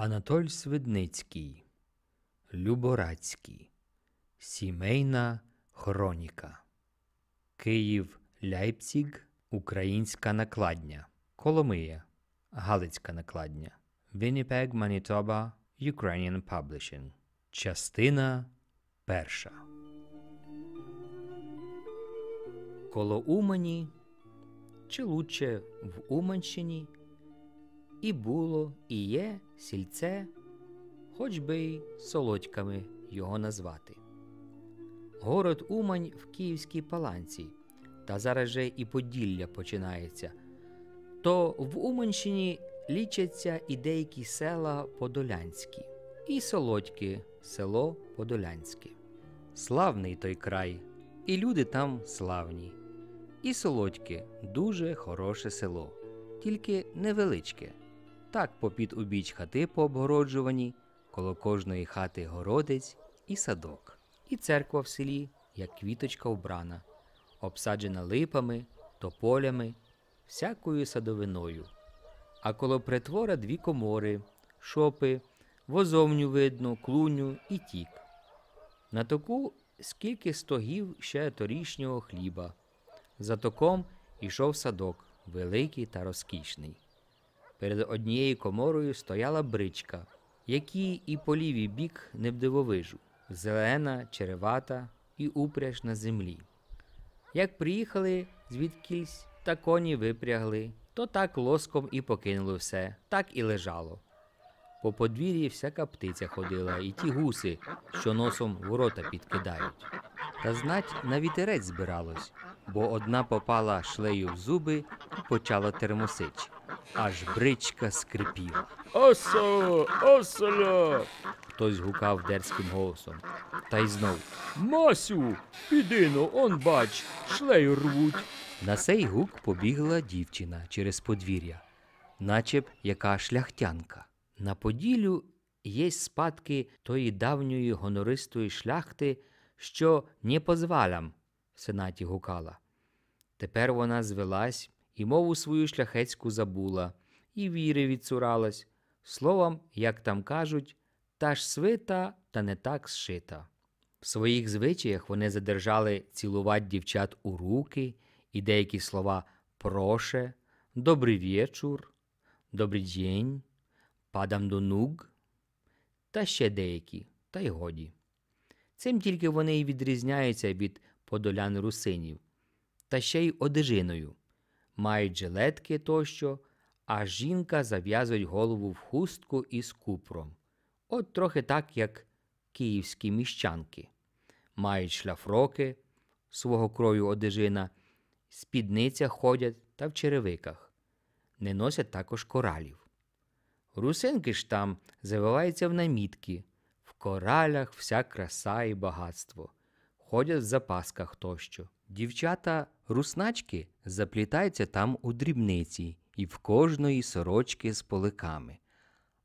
Анатоль Свидницький, Люборацький, Сімейна Хроніка, Київ Ляйпціг, Українська накладня, Коломия, Галицька накладня, Winnipeg, Манітоба Ukrainian Publishing. Частина перша. Коло Умані. Чи лучше в Уманщині і було, і є сільце, хоч би й солодьками його назвати. Город Умань в Київській Паланці, та зараз же і Поділля починається. То в Уманщині лічаться і деякі села Подолянські, і Солодьки, село Подолянське. Славний той край, і люди там славні. І солодьки дуже хороше село, тільки невеличке, так попід убіч хати пообгороджувані, коло кожної хати городець і садок, і церква в селі, як квіточка вбрана, обсаджена липами, тополями, всякою садовиною. А коло притвора дві комори, шопи, возовню видно, клуню і тік. На току скільки стогів ще торішнього хліба. За током ішов садок, великий та розкішний. Перед однією коморою стояла бричка, які і по лівий бік не вдивовижу, зелена, черевата і упряж на землі. Як приїхали звідкись та коні випрягли, то так лоском і покинули все, так і лежало. По подвір'ї всяка птиця ходила, і ті гуси, що носом ворота підкидають. Та знать на вітерець збиралось, бо одна попала шлею в зуби і почала термосич аж бричка скрипіла. Осо, осоло. Хтось гукав дерзким голосом. Та й знов Масю, піди ну, он бач, шлею рвуть. На цей гук побігла дівчина через подвір'я, начеб яка шляхтянка. На поділлю є спадки тої давньої гонористої шляхти, що не позвалям в сенаті гукала. Тепер вона звелась і мову свою шляхецьку забула, і віри відсуралась, словом, як там кажуть, та ж свита, та не так сшита. В своїх звичаях вони задержали цілувати дівчат у руки і деякі слова проше, добрий вечір, добрий день, падам до нуг та ще деякі, та й годі. Цим тільки вони й відрізняються від подолян русинів, та ще й одежиною мають жилетки тощо, а жінка зав'язують голову в хустку із купром. От трохи так, як київські міщанки. Мають шляфроки свого крою одежина, спідниця ходять та в черевиках, не носять також коралів. Русинки ж там завиваються в намітки, в коралях вся краса і багатство, ходять в запасках тощо. Дівчата русначки заплітаються там у дрібниці і в кожної сорочки з поликами.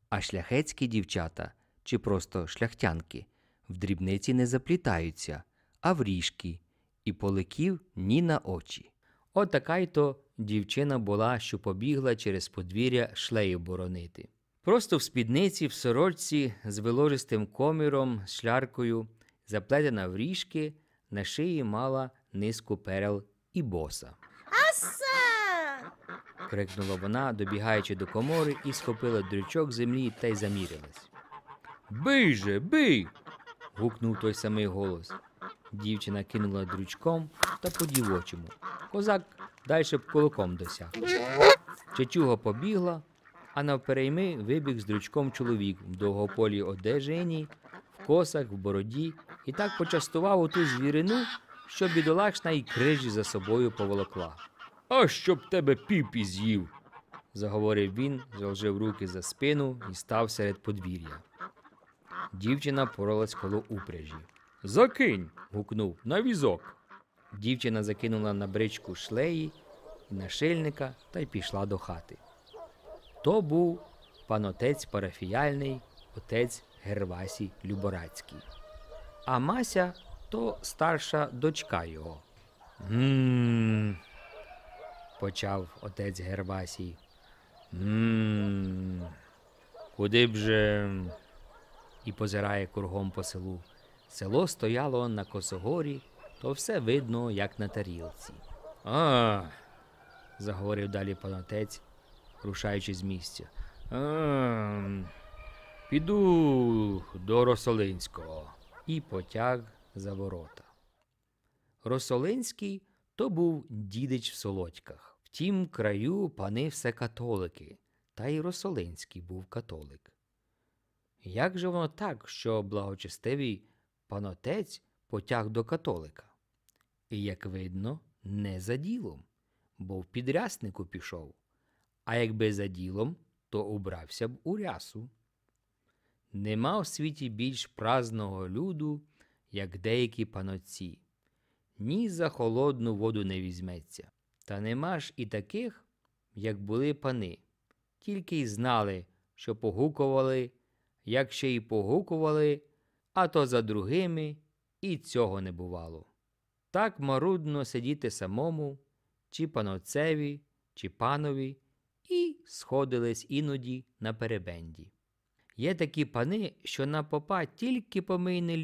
А шляхетські дівчата чи просто шляхтянки в дрібниці не заплітаються, а в ріжки, і поликів ні на очі. Отака й то дівчина була, що побігла через подвір'я шлею боронити. Просто в спідниці, в сорочці з виложистим коміром, з шляркою, заплетена в ріжки, на шиї мала низку перел і боса. Аса! крикнула вона, добігаючи до комори, і схопила дрючок землі та й замірилась. Бий же, бий. гукнув той самий голос. Дівчина кинула дрючком та по дівочому. Козак далі б кулаком досяг. Чечуга побігла, а навперейми вибіг з дрючком чоловік в довгополій одежині, в косах, в бороді і так почастував оту звірину, що бідолашна й крижі за собою поволокла. А щоб тебе піпі з'їв, заговорив він, зложив руки за спину і став серед подвір'я. Дівчина поролась коло упряжі. Закинь. гукнув на візок. Дівчина закинула на бричку шлеї нашильника та й пішла до хати. То був панотець парафіяльний, отець Гервасій Люборацький. А Мася то старша дочка його. Мм. Почав отець Гербасій. Мм. Куди б же. І позирає кругом по селу. Село стояло на косогорі, то все видно, як на тарілці. А. заговорив далі панотець, рушаючи з місця. А. Піду до Росолинського. І потяг за ворота. Росолинський то був дідич в Солодьках. В тім краю пани все католики, та й Росолинський був католик. Як же воно так, що благочестивий панотець потяг до католика? І, як видно, не за ділом, бо в підряснику пішов, а якби за ділом, то убрався б у рясу. Нема в світі більш празного люду, як деякі паноці, ні за холодну воду не візьметься. Та нема ж і таких, як були пани, тільки й знали, що погукували, як ще й погукували, а то за другими і цього не бувало. Так марудно сидіти самому, чи паноцеві, чи панові, і сходились іноді на перебенді. Є такі пани, що на попа тільки помий не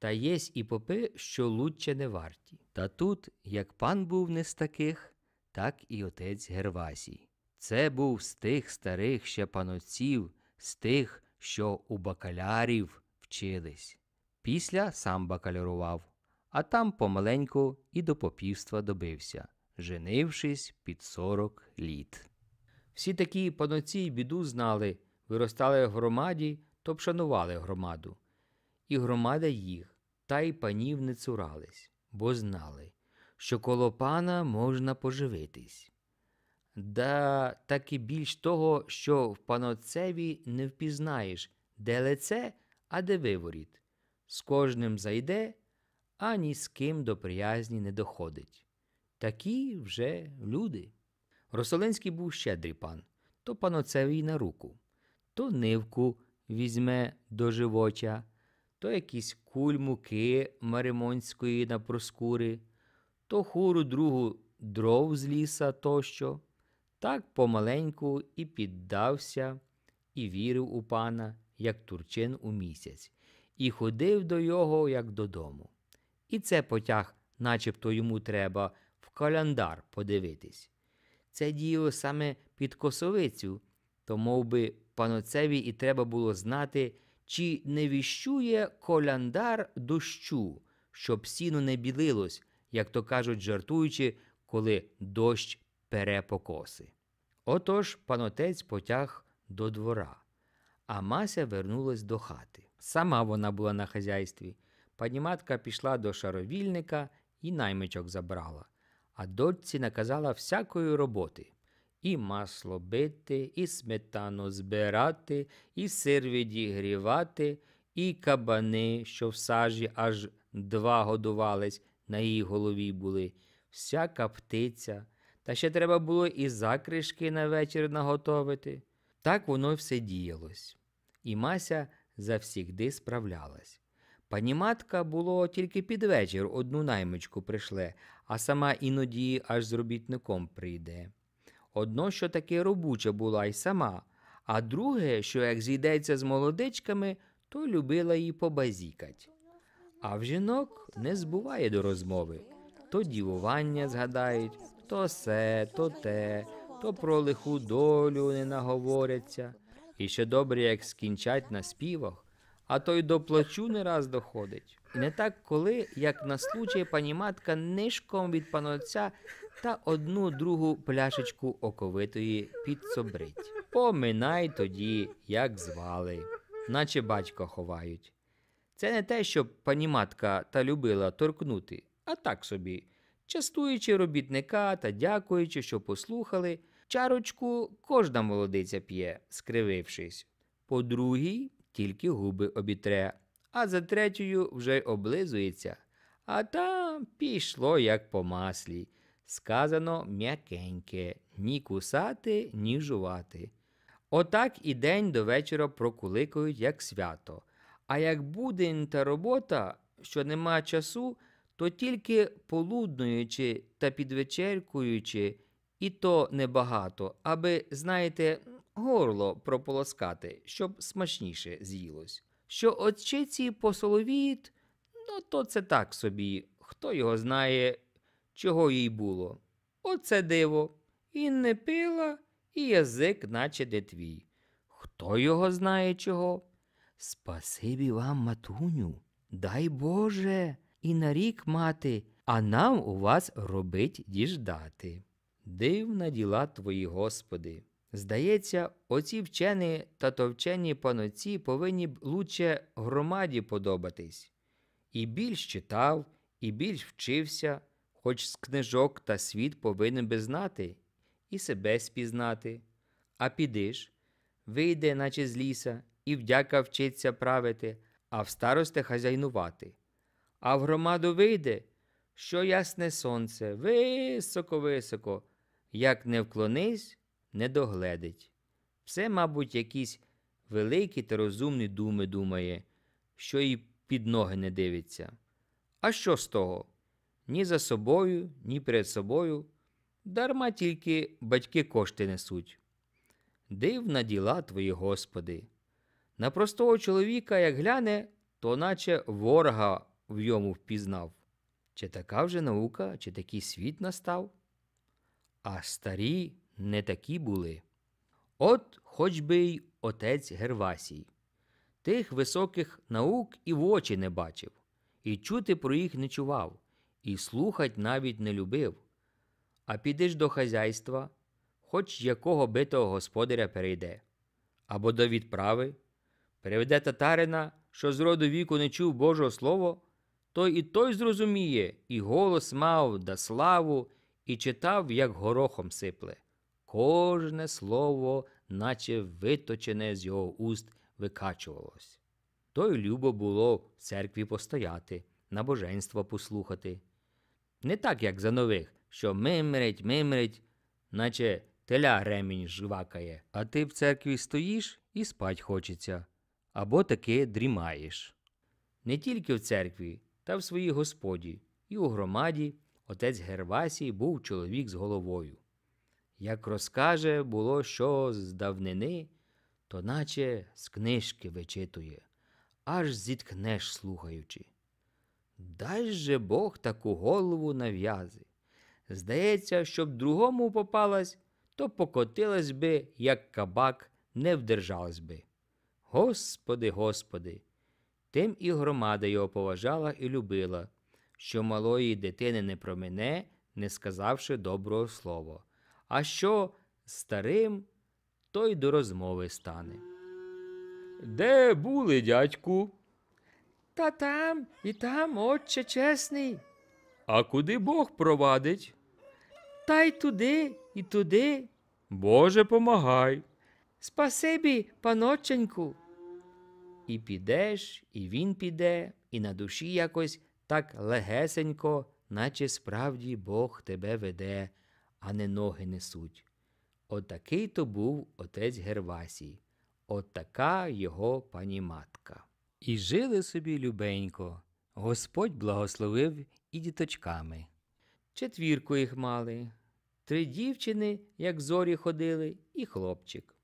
та єсь і попи, що лучче не варті. Та тут, як пан був не з таких, так і отець Гервасій. Це був з тих старих ще панотців, з тих, що у бакалярів вчились. Після сам бакалярував, а там помаленьку і до попівства добився, женившись під сорок літ. Всі такі паноці й біду знали, виростали в громаді, то б шанували громаду і громада їх, та й панів не цурались, бо знали, що коло пана можна поживитись. Да таки більш того, що в паноцеві не впізнаєш, де лице, а де виворіт. З кожним зайде, а ні з ким до приязні не доходить. Такі вже люди. Росолинський був щедрий пан, то паноцевій на руку, то нивку візьме до живоча, то якісь куль муки Маримонської на проскури, то хуру другу дров з ліса тощо, так помаленьку і піддався, і вірив у пана, як турчин у місяць, і ходив до його, як додому. І це потяг, начебто йому треба, в календар подивитись. Це діяло саме під косовицю, то мов би, паноцеві і треба було знати чи не віщує коляндар дощу, щоб сіно не білилось, як то кажуть, жартуючи, коли дощ пере покоси. Отож панотець потяг до двора, а Мася вернулась до хати. Сама вона була на хазяйстві. Паніматка пішла до шаровільника і наймичок забрала, а дочці наказала всякої роботи. І масло бити, і сметану збирати, і сир відігрівати, і кабани, що в сажі аж два годувались, на її голові були, всяка птиця. Та ще треба було і закришки на вечір наготовити. Так воно все діялось. І Мася завсігди справлялась. Пані матка було тільки під вечір одну наймичку прийшле, а сама іноді аж з робітником прийде. Одно, що таки робуча була й сама, а друге, що як зійдеться з молодичками, то любила її побазікать. А в жінок не збуває до розмови то дівування згадають, то се, то те, то про лиху долю не наговоряться, і ще добре, як скінчать на співах, а то й до плачу не раз доходить. І не так коли, як на случай пані матка нишком від панотця та одну другу пляшечку оковитої підсобрить. Поминай тоді, як звали, наче батька ховають. Це не те, щоб пані матка та любила торкнути, а так собі, частуючи робітника та дякуючи, що послухали, чарочку кожна молодиця п'є, скривившись. По другій тільки губи обітре, а за третьою вже облизується, а там пішло, як по маслі. Сказано м'якеньке, ні кусати, ні жувати. Отак і день до вечора прокуликують, як свято. А як будень та робота, що нема часу, то тільки полуднуючи та підвечеркуючи, і то небагато, аби, знаєте, горло прополоскати, щоб смачніше з'їлось. Що очиці посоловіють, ну то це так собі, хто його знає чого їй було. Оце диво. І не пила, і язик, наче де твій. Хто його знає чого? Спасибі вам, матуню, дай Боже, і на рік мати, а нам у вас робить діждати. Дивна діла твої, Господи. Здається, оці вчені та товчені паноці повинні б лучше громаді подобатись. І більш читав, і більш вчився, хоч з книжок та світ повинен би знати і себе спізнати. А підиш, вийде, наче з ліса, і вдяка вчиться правити, а в старости хазяйнувати. А в громаду вийде, що ясне сонце, високо, високо, як не вклонись, не догледить. Все, мабуть, якісь великі та розумні думи думає, що і під ноги не дивиться. А що з того? ні за собою, ні перед собою, дарма тільки батьки кошти несуть. Дивна діла твої, Господи. На простого чоловіка, як гляне, то наче ворога в йому впізнав. Чи така вже наука, чи такий світ настав? А старі не такі були. От хоч би й отець Гервасій. Тих високих наук і в очі не бачив, і чути про їх не чував і слухать навіть не любив. А підеш до хазяйства, хоч якого битого господаря перейде, або до відправи, приведе татарина, що з роду віку не чув Божого Слова, то і той зрозуміє, і голос мав да славу, і читав, як горохом сипле. Кожне слово, наче виточене з його уст, викачувалось. той любо було в церкві постояти, на боженство послухати. Не так, як за нових, що мимрить, мимрить, наче теля ремінь жвакає, а ти в церкві стоїш і спать хочеться, або таки дрімаєш. Не тільки в церкві, та в своїй господі, і у громаді отець Гервасій був чоловік з головою. Як розкаже, було що з давнини, то наче з книжки вичитує, аж зітхнеш слухаючи. Дай же Бог таку голову нав'язи. Здається, щоб другому попалась, то покотилась би, як кабак, не вдержалась би. Господи, Господи, тим і громада його поважала і любила, що малої дитини не промене, не сказавши доброго слова, а що старим, то й до розмови стане. Де були, дядьку? та там і там, Отче чесний. А куди Бог провадить? Та й туди, і туди. Боже помагай. Спасибі, паноченьку. І підеш, і він піде, і на душі якось так легесенько, наче справді Бог тебе веде, а не ноги несуть. Отакий От то був отець Гервасій, отака От його пані матка. І жили собі любенько. Господь благословив і діточками. Четвірку їх мали. Три дівчини, як зорі ходили, і хлопчик.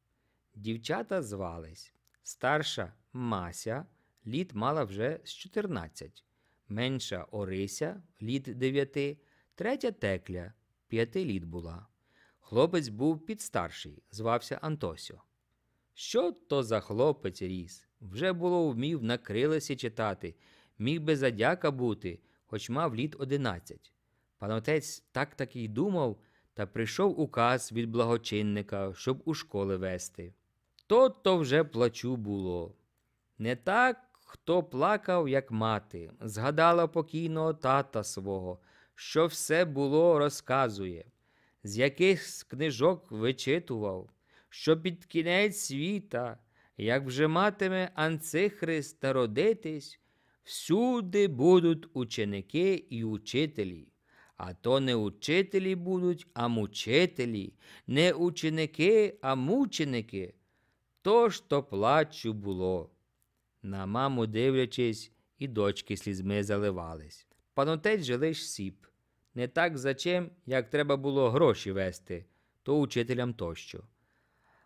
Дівчата звались. Старша Мася, літ мала вже з 14, менша Орися, літ 9, третя текля, п'яти літ була. Хлопець був підстарший, звався Антосю. Що то за хлопець ріс? Вже було вмів на крилесі читати, міг би задяка бути, хоч мав літ одинадцять. Панотець так таки й думав, та прийшов указ від благочинника, щоб у школи вести. То то вже плачу було. Не так хто плакав, як мати, згадала покійного тата свого, що все було, розказує, з яких книжок вичитував що під кінець світа, як вже матиме Анцихрист народитись, всюди будуть ученики і учителі. А то не учителі будуть, а мучителі, не ученики, а мученики. То що плачу було. На маму, дивлячись, і дочки слізьми заливались. Панотець же лиш сіп. Не так за чим, як треба було гроші вести, то учителям тощо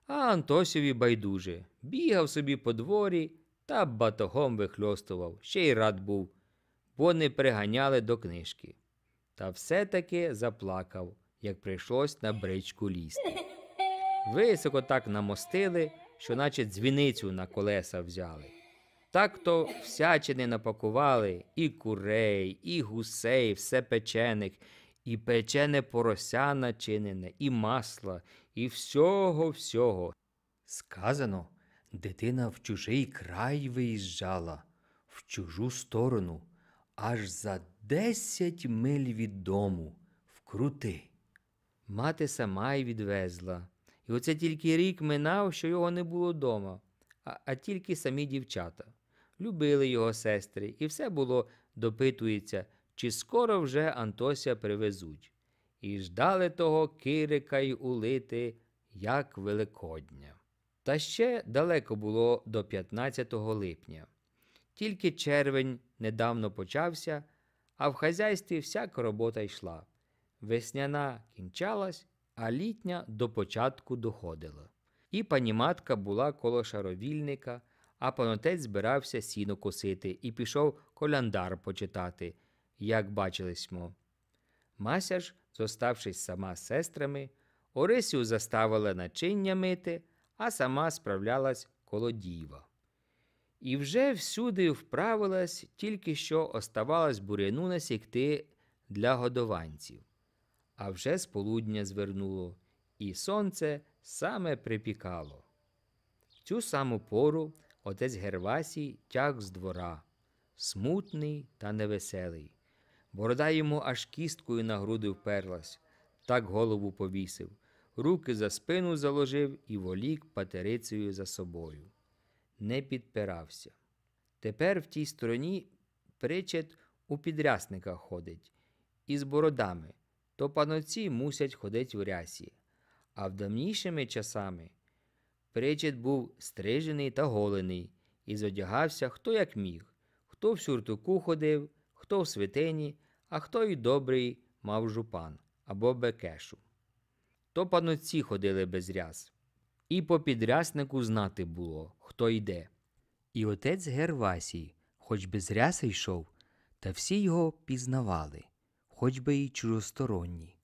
а Антосіві байдуже бігав собі по дворі та батогом вихльостував, ще й рад був, бо не приганяли до книжки. Та все-таки заплакав, як прийшлось на бричку лізти. Високо так намостили, що наче дзвіницю на колеса взяли. Так то всячини напакували і курей, і гусей, все печених, і печене порося начинене, і масло, і всього всього. Сказано, дитина в чужий край виїжджала, в чужу сторону, аж за десять миль від дому, вкрути. Мати сама й відвезла. І оце тільки рік минав, що його не було дома, а, а тільки самі дівчата. Любили його сестри, і все було допитується, чи скоро вже Антося привезуть і ждали того кирика й улити, як Великодня. Та ще далеко було до 15 липня. Тільки червень недавно почався, а в хазяйстві всяка робота йшла. Весняна кінчалась, а літня до початку доходила. І паніматка була коло шаровільника, а панотець збирався сіно косити і пішов коляндар почитати, як бачились мо. Мася ж Зоставшись сама з сестрами, Орисю заставила начиння мити, а сама справлялась коло діва. І вже всюди вправилась, тільки що оставалась буряну насікти для годованців. А вже з полудня звернуло, і сонце саме припікало. Цю саму пору отець Гервасій тяг з двора, смутний та невеселий. Борода йому аж кісткою на груди вперлась, так голову повісив, руки за спину заложив і волік патерицею за собою. Не підпирався. Тепер в тій стороні причет у підрясника ходить, із бородами, то паноці мусять ходить в рясі. А в давнішими часами причет був стрижений та голений, і зодягався хто як міг, хто в сюртуку ходив хто в святині, а хто й добрий мав жупан або бекешу. То панотці ходили без ряс. І по підряснику знати було, хто йде. І отець Гервасій, хоч без ряса йшов, та всі його пізнавали, хоч би й чужосторонні.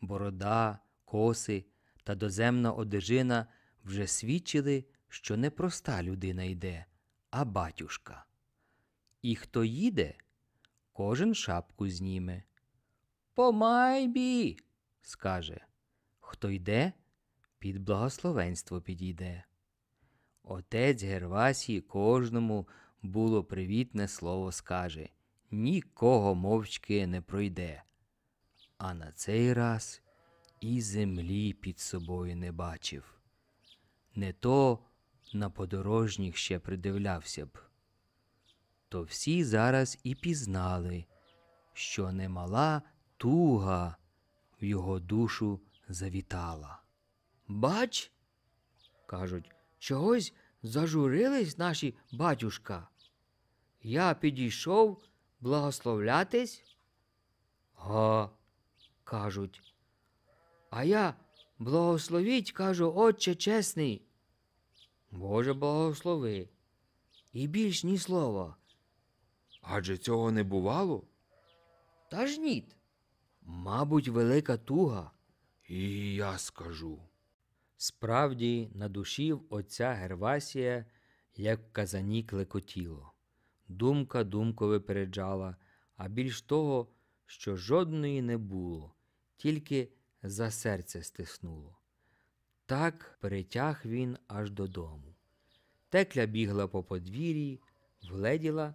Борода, коси та доземна одежина вже свідчили, що не проста людина йде, а батюшка. І хто їде, Кожен шапку зніме. Помайбі, скаже. Хто йде, під благословенство підійде. Отець Гервасій кожному було привітне слово скаже нікого мовчки не пройде. А на цей раз і землі під собою не бачив. Не то на подорожніх ще придивлявся б то всі зараз і пізнали, що немала туга в його душу завітала. Бач, кажуть, чогось зажурились наші батюшка. Я підійшов благословлятись? Га, кажуть. А я благословіть, кажу, Отче чесний. Боже благослови. І більш ні слова. Адже цього не бувало? Та ж ніт. Мабуть, велика туга. І я скажу. Справді, на душі в отця Гервасія, як в казані клекотіло. Думка думку випереджала, а більш того, що жодної не було, тільки за серце стиснуло. Так перетяг він аж додому. Текля бігла по подвір'ї, вгледіла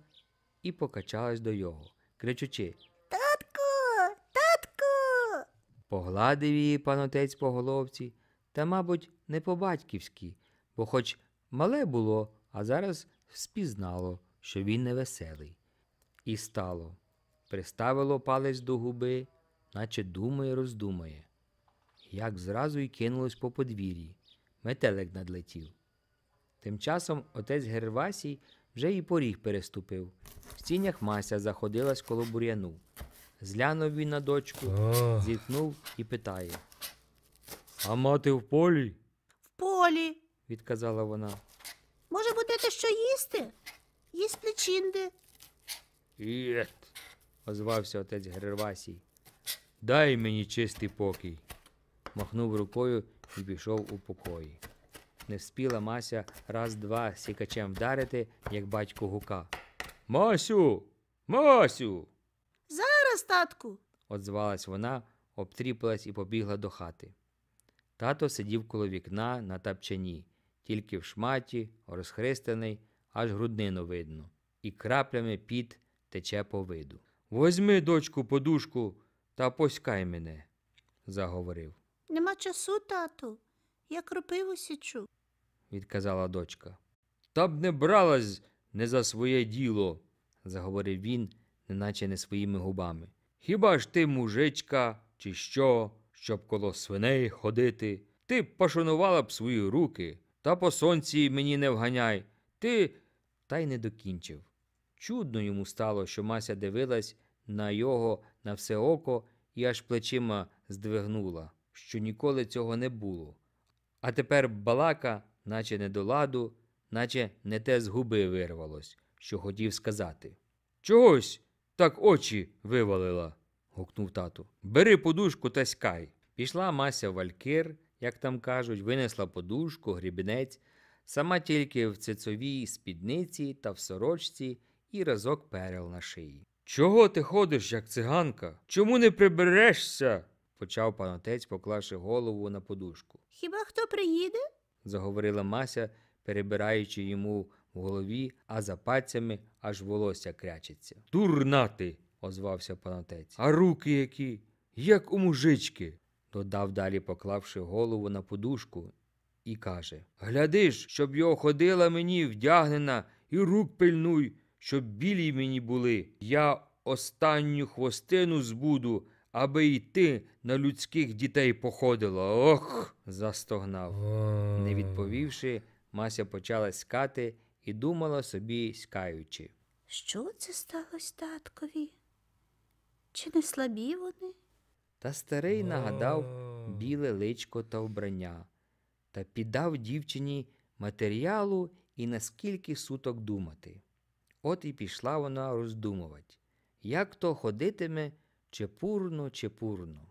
і покачалась до його, кричучи Татку, татку. Погладив її панотець по головці та, мабуть, не по-батьківськи, бо хоч мале було, а зараз спізнало, що він невеселий. І стало, приставило палець до губи, наче думає, роздумає. Як зразу й кинулось по подвір'ї. Метелик надлетів. Тим часом отець Гервасій вже і поріг переступив. В стінях Мася заходилась коло бур'яну. Зглянув він на дочку, зіткнув і питає А мати в полі? В полі, відказала вона. Може, будете що їсти? їсть чінди. Єт, озвався отець Грирвасій. Дай мені чистий покій. Махнув рукою і пішов у покої не вспіла Мася раз два сікачем вдарити, як батько гука. Масю, Масю. Зараз, татку, одзвалась вона, обтріпалась і побігла до хати. Тато сидів коло вікна на тапчані, тільки в шматі, розхристаний, аж груднину видно, і краплями під тече по виду. Возьми, дочку, подушку та поськай мене, заговорив. Нема часу, тату. Я кропиву січу відказала дочка. Та б не бралась не за своє діло, заговорив він, неначе не своїми губами. Хіба ж ти, мужичка, чи що, щоб коло свиней ходити? Ти б пошанувала б свої руки, та по сонці мені не вганяй. Ти. Та й не докінчив. Чудно йому стало, що Мася дивилась на його на все око і аж плечима здвигнула, що ніколи цього не було. А тепер балака наче не до ладу, наче не те з губи вирвалось, що хотів сказати. Чогось так очі вивалила. гукнув тату. Бери подушку та скай. Пішла Мася Валькир, як там кажуть, винесла подушку, грібнець, сама тільки в цицовій спідниці та в сорочці і разок перел на шиї. Чого ти ходиш, як циганка? Чому не приберешся? почав панотець, поклавши голову на подушку. Хіба хто приїде? заговорила Мася, перебираючи йому в голові, а за пальцями аж волосся крячеться. Дурна озвався панотець. А руки які, як у мужички, додав далі, поклавши голову на подушку, і каже Глядиш, щоб його ходила мені вдягнена, і рук пильнуй, щоб білі мені були. Я останню хвостину збуду, аби й ти на людських дітей походила. Ох! застогнав. Не відповівши, Мася почала скати і думала собі, скаючи. Що це сталося таткові? Чи не слабі вони? Та старий нагадав біле личко та вбрання та піддав дівчині матеріалу і наскільки суток думати. От і пішла вона роздумувати, як то ходитиме чепурно, чепурно.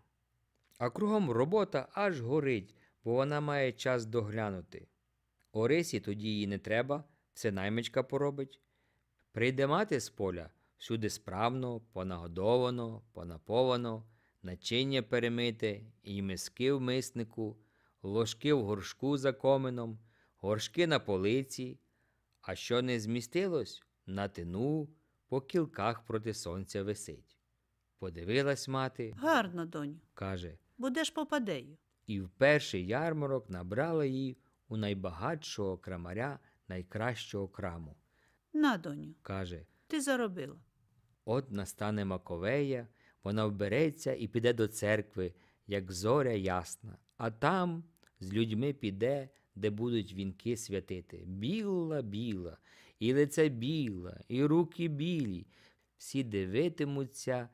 А кругом робота аж горить, бо вона має час доглянути. Орисі тоді їй не треба, це наймичка поробить. Прийде мати з поля всюди справно, понагодовано, понаповано, начиння перемите, і миски в миснику, ложки в горшку за комином, горшки на полиці. А що не змістилось, на тину по кілках проти сонця висить. Подивилась мати. гарна доню. каже. Будеш попадею. І в перший ярмарок набрала її у найбагатшого крамаря найкращого краму. На, доню. каже. Ти заробила. От настане Маковея, вона вбереться і піде до церкви, як зоря ясна, а там з людьми піде, де будуть вінки святити. Біла, біла, і лице біла, і руки білі. Всі дивитимуться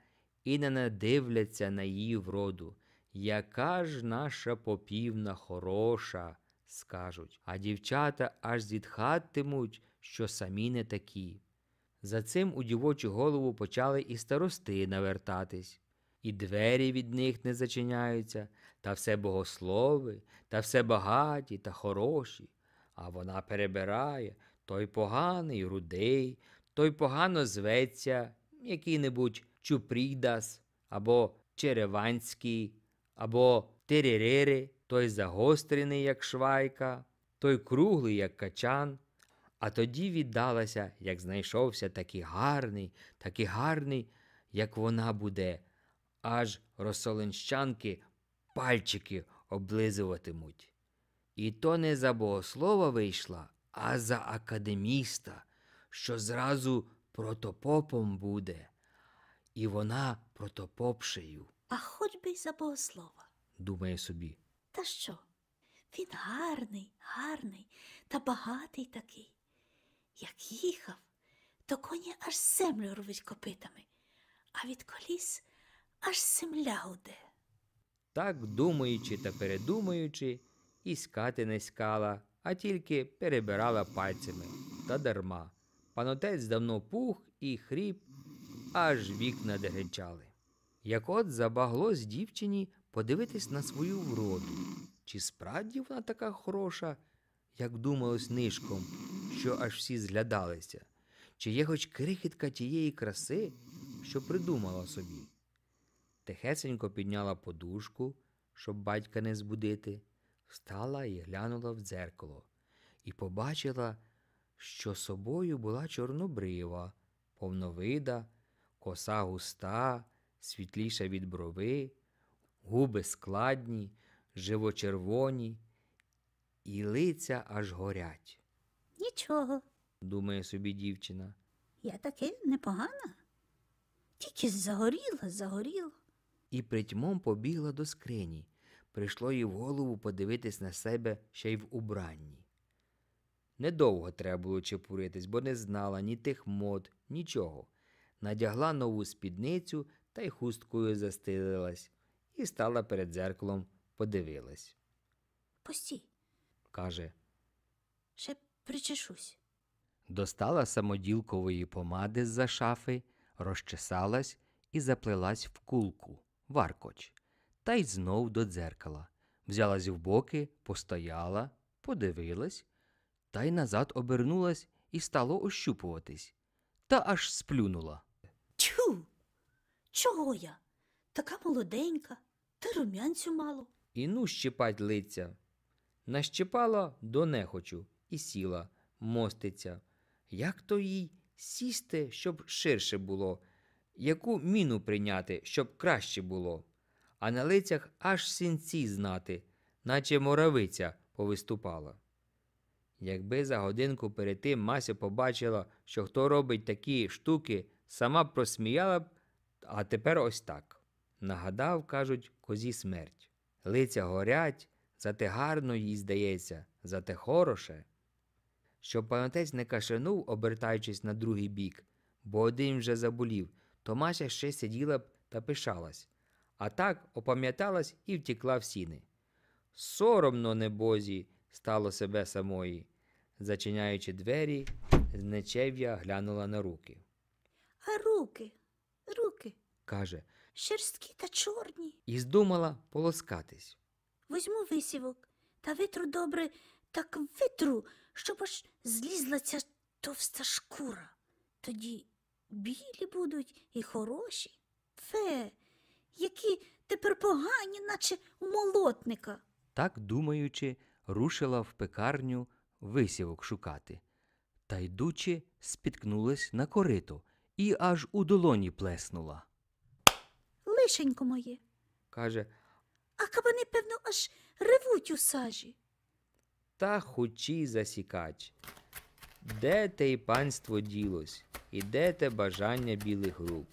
і не надивляться на її вроду. Яка ж наша попівна хороша, скажуть, а дівчата аж зітхатимуть, що самі не такі. За цим у дівочу голову почали і старости навертатись, і двері від них не зачиняються, та все богослови, та все багаті та хороші. А вона перебирає той поганий, рудий, той погано зветься, який небудь Чупрідас або Череванський, або теререри, той загострений, як швайка, той круглий, як качан. А тоді віддалася, як знайшовся такий гарний, такий гарний, як вона буде, аж розсоленщанки пальчики облизуватимуть. І то не за богослова вийшла, а за академіста, що зразу протопопом буде і вона протопопшею. А хоч би й за богослова, думає собі. Та що? Він гарний, гарний та багатий такий. Як їхав, то коні аж землю рвуть копитами, а від коліс аж земля уде. Так, думаючи та передумаючи, і скати не скала, а тільки перебирала пальцями та дарма. Панотець давно пух і хріп, аж вікна деренчали. Як от забаглось дівчині подивитись на свою вроду, чи справді вона така хороша, як думалось нишком, що аж всі зглядалися, чи є хоч крихітка тієї краси, що придумала собі. Тихесенько підняла подушку, щоб батька не збудити, встала і глянула в дзеркало і побачила, що собою була чорнобрива, повновида коса густа, світліша від брови, губи складні, живочервоні, і лиця аж горять. Нічого, думає собі дівчина. Я таки непогана, тільки загоріла, загоріла. І притьмом побігла до скрині. Прийшло їй в голову подивитись на себе ще й в убранні. Недовго треба було чепуритись, бо не знала ні тих мод, нічого надягла нову спідницю та й хусткою застелилась і стала перед дзеркалом, подивилась. Постій, каже, ще причешусь. Достала самоділкової помади з за шафи, розчесалась і заплелась в кулку, варкоч, та й знов до дзеркала. Взялась в боки, постояла, подивилась, та й назад обернулась і стало ощупуватись, та аж сплюнула. Тху! Чого я? Така молоденька, та рум'янцю мало. І ну щепать лиця. Нащепала до нехочу і сіла, моститься. Як то їй сісти, щоб ширше було, яку міну прийняти, щоб краще було, а на лицях аж сінці знати, наче моравиця повиступала. Якби за годинку перед тим Мася побачила, що хто робить такі штуки, Сама б просміяла б, а тепер ось так. Нагадав, кажуть, козі смерть. Лиця горять, зате гарно їй здається, зате хороше. Щоб панотець не кашенув, обертаючись на другий бік, бо один вже заболів, то Маша ще сиділа б та пишалась, а так опам'яталась і втікла в сіни. Соромно, небозі, стало себе самої. Зачиняючи двері, знечев'я глянула на руки а руки, руки, каже, шерсткі та чорні. І здумала полоскатись. Візьму висівок та витру добре, так витру, щоб аж злізла ця товста шкура. Тоді білі будуть і хороші. Фе, які тепер погані, наче у молотника. Так, думаючи, рушила в пекарню висівок шукати. Та йдучи, спіткнулась на кориту і аж у долоні плеснула. Лишенько моє, каже, а кабани, певно, аж ревуть у сажі. Та хочі засікач. Де те й панство ділось, і де те бажання білих рук?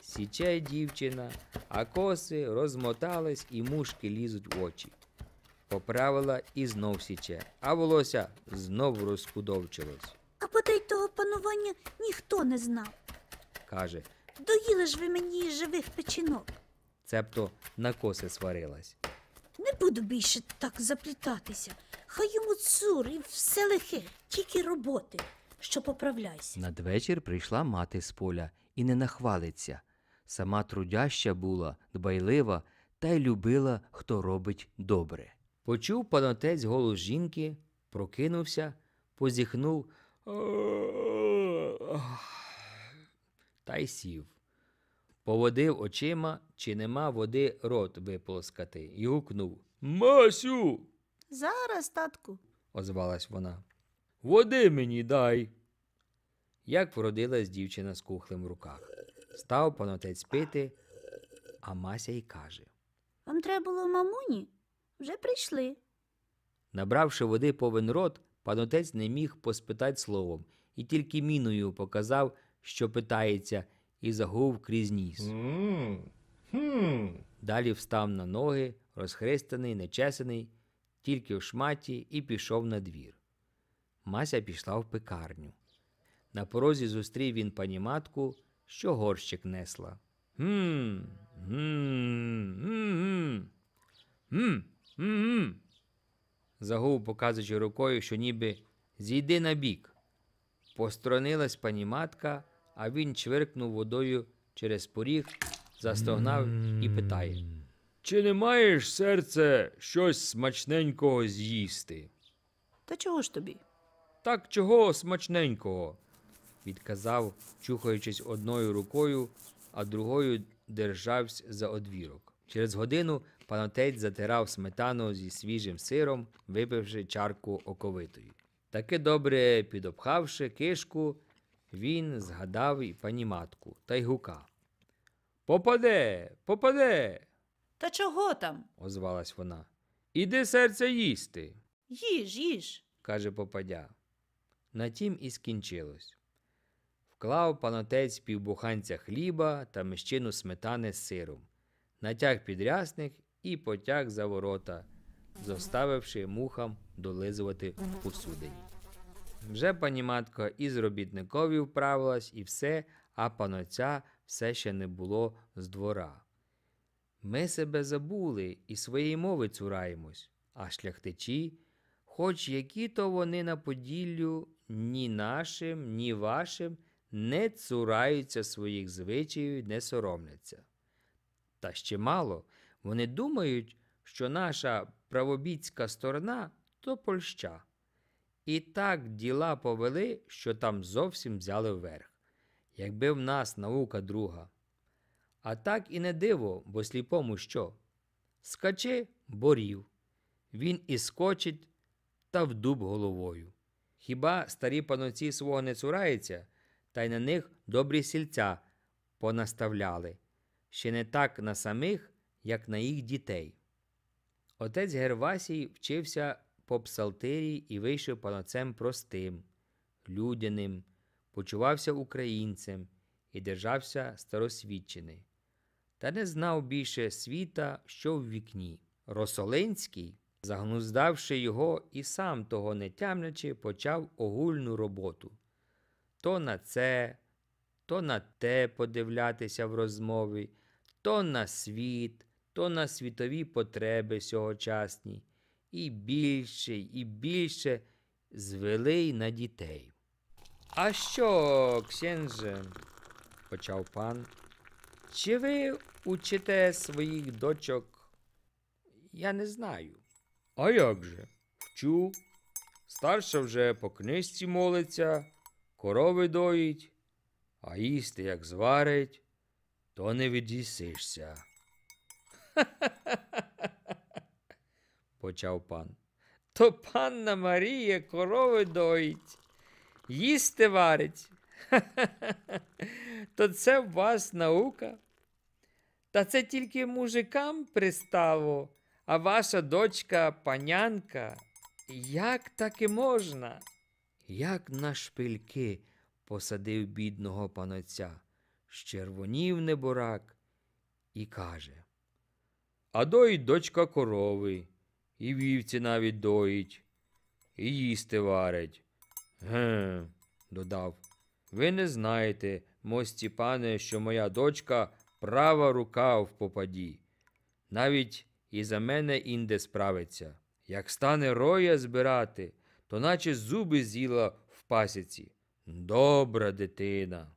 Січе дівчина, а коси розмотались і мушки лізуть в очі. Поправила і знов січе, а волосся знов розкудовчилось. А подай того панування ніхто не знав каже Доїли ж ви мені живих печінок. Цебто на коси сварилась. Не буду більше так заплітатися. Хай йому цур і все лихе, тільки роботи, що поправляйся. Надвечір прийшла мати з поля і не нахвалиться. Сама трудяща була, дбайлива та й любила, хто робить добре. Почув панотець голос жінки, прокинувся, позіхнув та й сів. Поводив очима, чи нема води рот виполоскати, і гукнув Масю. Зараз, татку, озвалась вона. Води мені дай. Як вродилась дівчина з кухлим в руках. Став панотець пити, а Мася й каже Вам треба було мамуні? Вже прийшли. Набравши води повен рот, панотець не міг поспитати словом і тільки міною показав, що питається, і загув крізь ніс. Mm. Далі встав на ноги, розхристаний, нечесений, тільки в шматі, і пішов на двір. Мася пішла в пекарню. На порозі зустрів він пані матку, що горщик несла. Гм. Гм. Гм. Загув, показуючи рукою, що ніби зійди на бік. Постронилась пані матка а він чвиркнув водою через поріг, застогнав і питає Чи не маєш серце щось смачненького з'їсти? Та чого ж тобі? Так чого смачненького? відказав, чухаючись одною рукою, а другою державсь за одвірок. Через годину панотець затирав сметану зі свіжим сиром, випивши чарку оковитою. Таке добре підопхавши кишку, він згадав і пані матку та й гука. Попаде, попаде. Та чого там? озвалась вона. Іди серце їсти. Їж, їж. каже попадя. На тім і скінчилось. Вклав панотець півбуханця хліба та мещину сметани з сиром, натяг підрясник і потяг за ворота, зоставивши мухам долизувати в посудині. Вже паніматко і з робітникові вправилась, і все, а паноця все ще не було з двора. Ми себе забули і своєї мови цураємось, а шляхтичі, хоч які то вони на Поділлю ні нашим, ні вашим не цураються своїх звичаїв, і не соромляться. Та ще мало, вони думають, що наша правобіцька сторона то польща. І так діла повели, що там зовсім взяли вверх, якби в нас наука друга. А так і не диво, бо сліпому що? Скачи борів. Він і скочить та в дуб головою. Хіба старі паноці свого не цураються, та й на них добрі сільця понаставляли, ще не так на самих, як на їх дітей. Отець Гервасій вчився по псалтирі і вийшов панацем простим, людяним, почувався українцем і держався старосвідчини. Та не знав більше світа, що в вікні. Росолинський, загнуздавши його і сам того не тямлячи, почав огульну роботу. То на це, то на те подивлятися в розмові, то на світ, то на світові потреби сьогочасні і більше, і більше звели на дітей. А що, ксенже, почав пан, чи ви учите своїх дочок? Я не знаю. А як же? Вчу. Старша вже по книжці молиться, корови доїть, а їсти як зварить, то не відісишся. Ха-ха-ха почав пан. То панна Марія корови доїть, їсти варить. Ха -ха То це в вас наука. Та це тільки мужикам пристало, а ваша дочка панянка. Як таки можна? Як на шпильки посадив бідного паноця, щервонів неборак і каже А дой дочка корови і вівці навіть доїть, і їсти варить. Гм, додав. Ви не знаєте, мості пане, що моя дочка права рука в попаді. Навіть і за мене інде справиться. Як стане роя збирати, то наче зуби з'їла в пасіці. Добра дитина.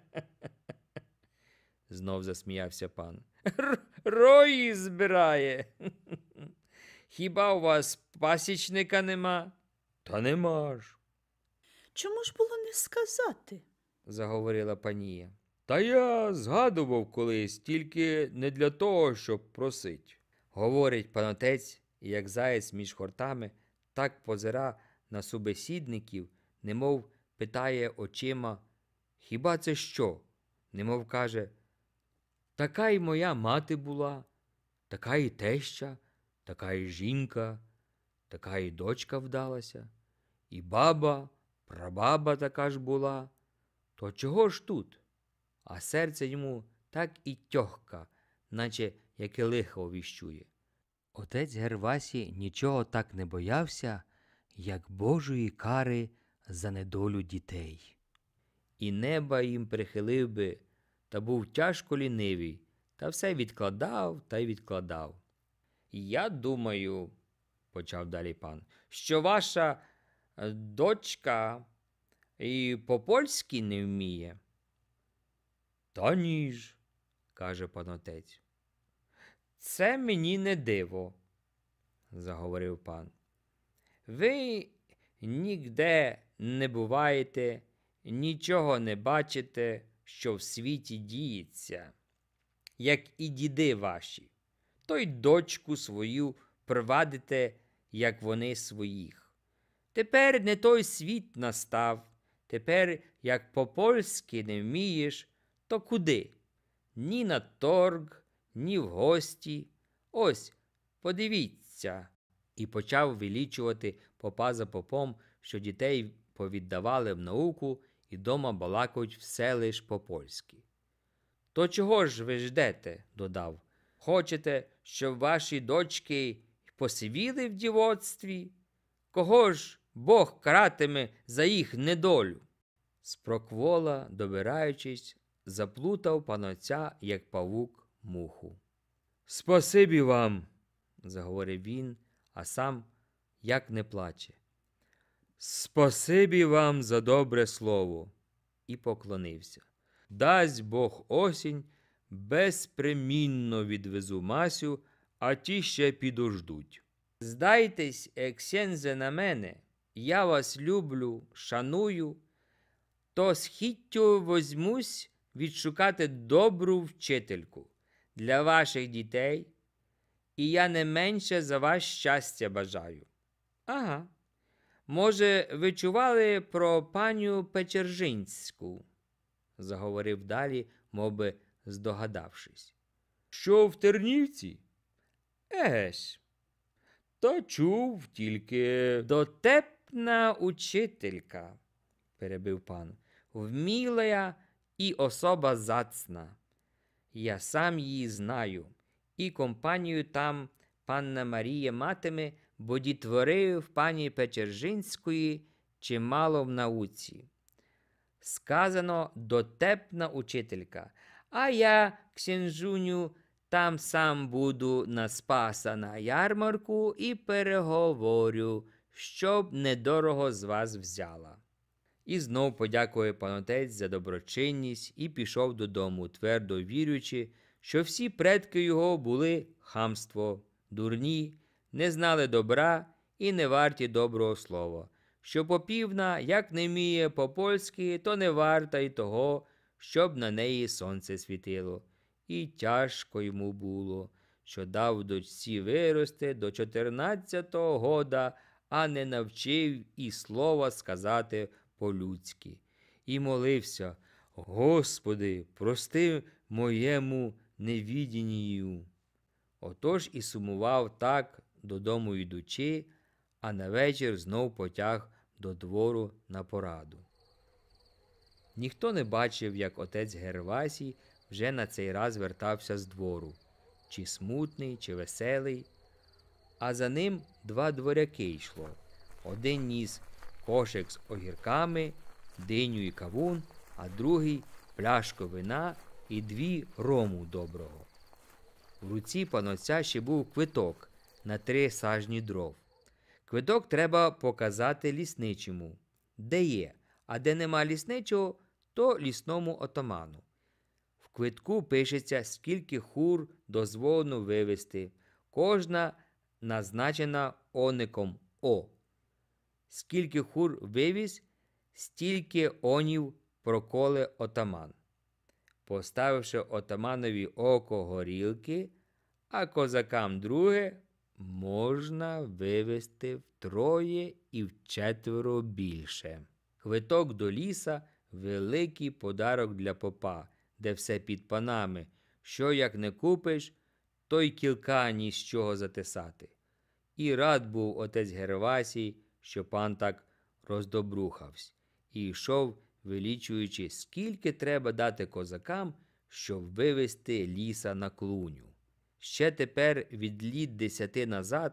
Знов засміявся пан рої збирає. Хіба у вас пасічника нема? Та нема ж. Чому ж було не сказати? заговорила панія. Та я згадував колись, тільки не для того, щоб просить. Говорить панотець, як заєць між хортами, так позира на субесідників, немов питає очима Хіба це що? Немов каже Така й моя мати була, така й теща, така й жінка, така й дочка вдалася, і баба, прабаба така ж була. То чого ж тут? А серце йому так і тьохка, наче яке лихо овіщує. Отець Гервасі нічого так не боявся, як Божої кари за недолю дітей. І неба їм прихилив би та був тяжко лінивий, та все відкладав та й відкладав. Я думаю, почав далі пан, що ваша е, дочка і по польськи не вміє. Та ні ж, каже панотець. Це мені не диво, заговорив пан. Ви нігде не буваєте, нічого не бачите, що в світі діється, як і діди ваші, то й дочку свою провадите, як вони своїх. Тепер не той світ настав, тепер, як по польськи не вмієш, то куди? Ні на торг, ні в гості. Ось подивіться. І почав вилічувати попа за попом, що дітей повіддавали в науку і дома балакають все лиш по польськи. То чого ж ви ждете? додав. Хочете, щоб ваші дочки посивіли в дівоцтві? Кого ж Бог каратиме за їх недолю? Спроквола, добираючись, заплутав паноця, як павук муху. Спасибі вам, заговорив він, а сам як не плаче. Спасибі вам за добре слово, і поклонився. Дасть Бог осінь, безпремінно відвезу Масю, а ті ще підождуть. Здайтесь, ексензе, на мене, я вас люблю, шаную, то з хіттю возьмусь відшукати добру вчительку для ваших дітей, і я не менше за ваш щастя бажаю. Ага. Може, ви чували про паню Печержинську? заговорив далі, мов би здогадавшись. Що в Тернівці? Егесь. Та чув тільки. Дотепна учителька, перебив пан, вмілая і особа зацна. Я сам її знаю, і компанію там панна Марія матиме бо в пані Печержинської чимало в науці. Сказано дотепна учителька, а я, ксінжуню, там сам буду на спаса на ярмарку і переговорю, щоб недорого з вас взяла. І знов подякує панотець за доброчинність і пішов додому, твердо вірючи, що всі предки його були хамство, дурні, не знали добра і не варті доброго слова. Що попівна, як не вміє по польськи, то не варта й того, щоб на неї сонце світило. І тяжко йому було, що дав дочці вирости до 14-го года, а не навчив і слова сказати по-людськи. І молився, Господи, прости моєму невідінію. Отож і сумував так додому йдучи, а на вечір знов потяг до двору на пораду. Ніхто не бачив, як отець Гервасій вже на цей раз вертався з двору, чи смутний, чи веселий. А за ним два дворяки йшло. Один ніс кошик з огірками, диню і кавун, а другий пляшку вина і дві рому доброго. В руці панотця ще був квиток, на три сажні дров. Квиток треба показати лісничому, де є, а де нема лісничого, то лісному отаману. В квитку пишеться, скільки хур дозволено вивезти, кожна назначена оником О. Скільки хур вивіз, стільки онів проколе отаман. Поставивши отаманові око горілки, а козакам друге можна вивезти втроє і вчетверо більше. Квиток до ліса великий подарок для попа, де все під панами. Що як не купиш, то й кілка ні з чого затисати. І рад був отець Гервасій, що пан так роздобрухавсь, і йшов, вилічуючи, скільки треба дати козакам, щоб вивезти ліса на клуню. Ще тепер від літ десяти назад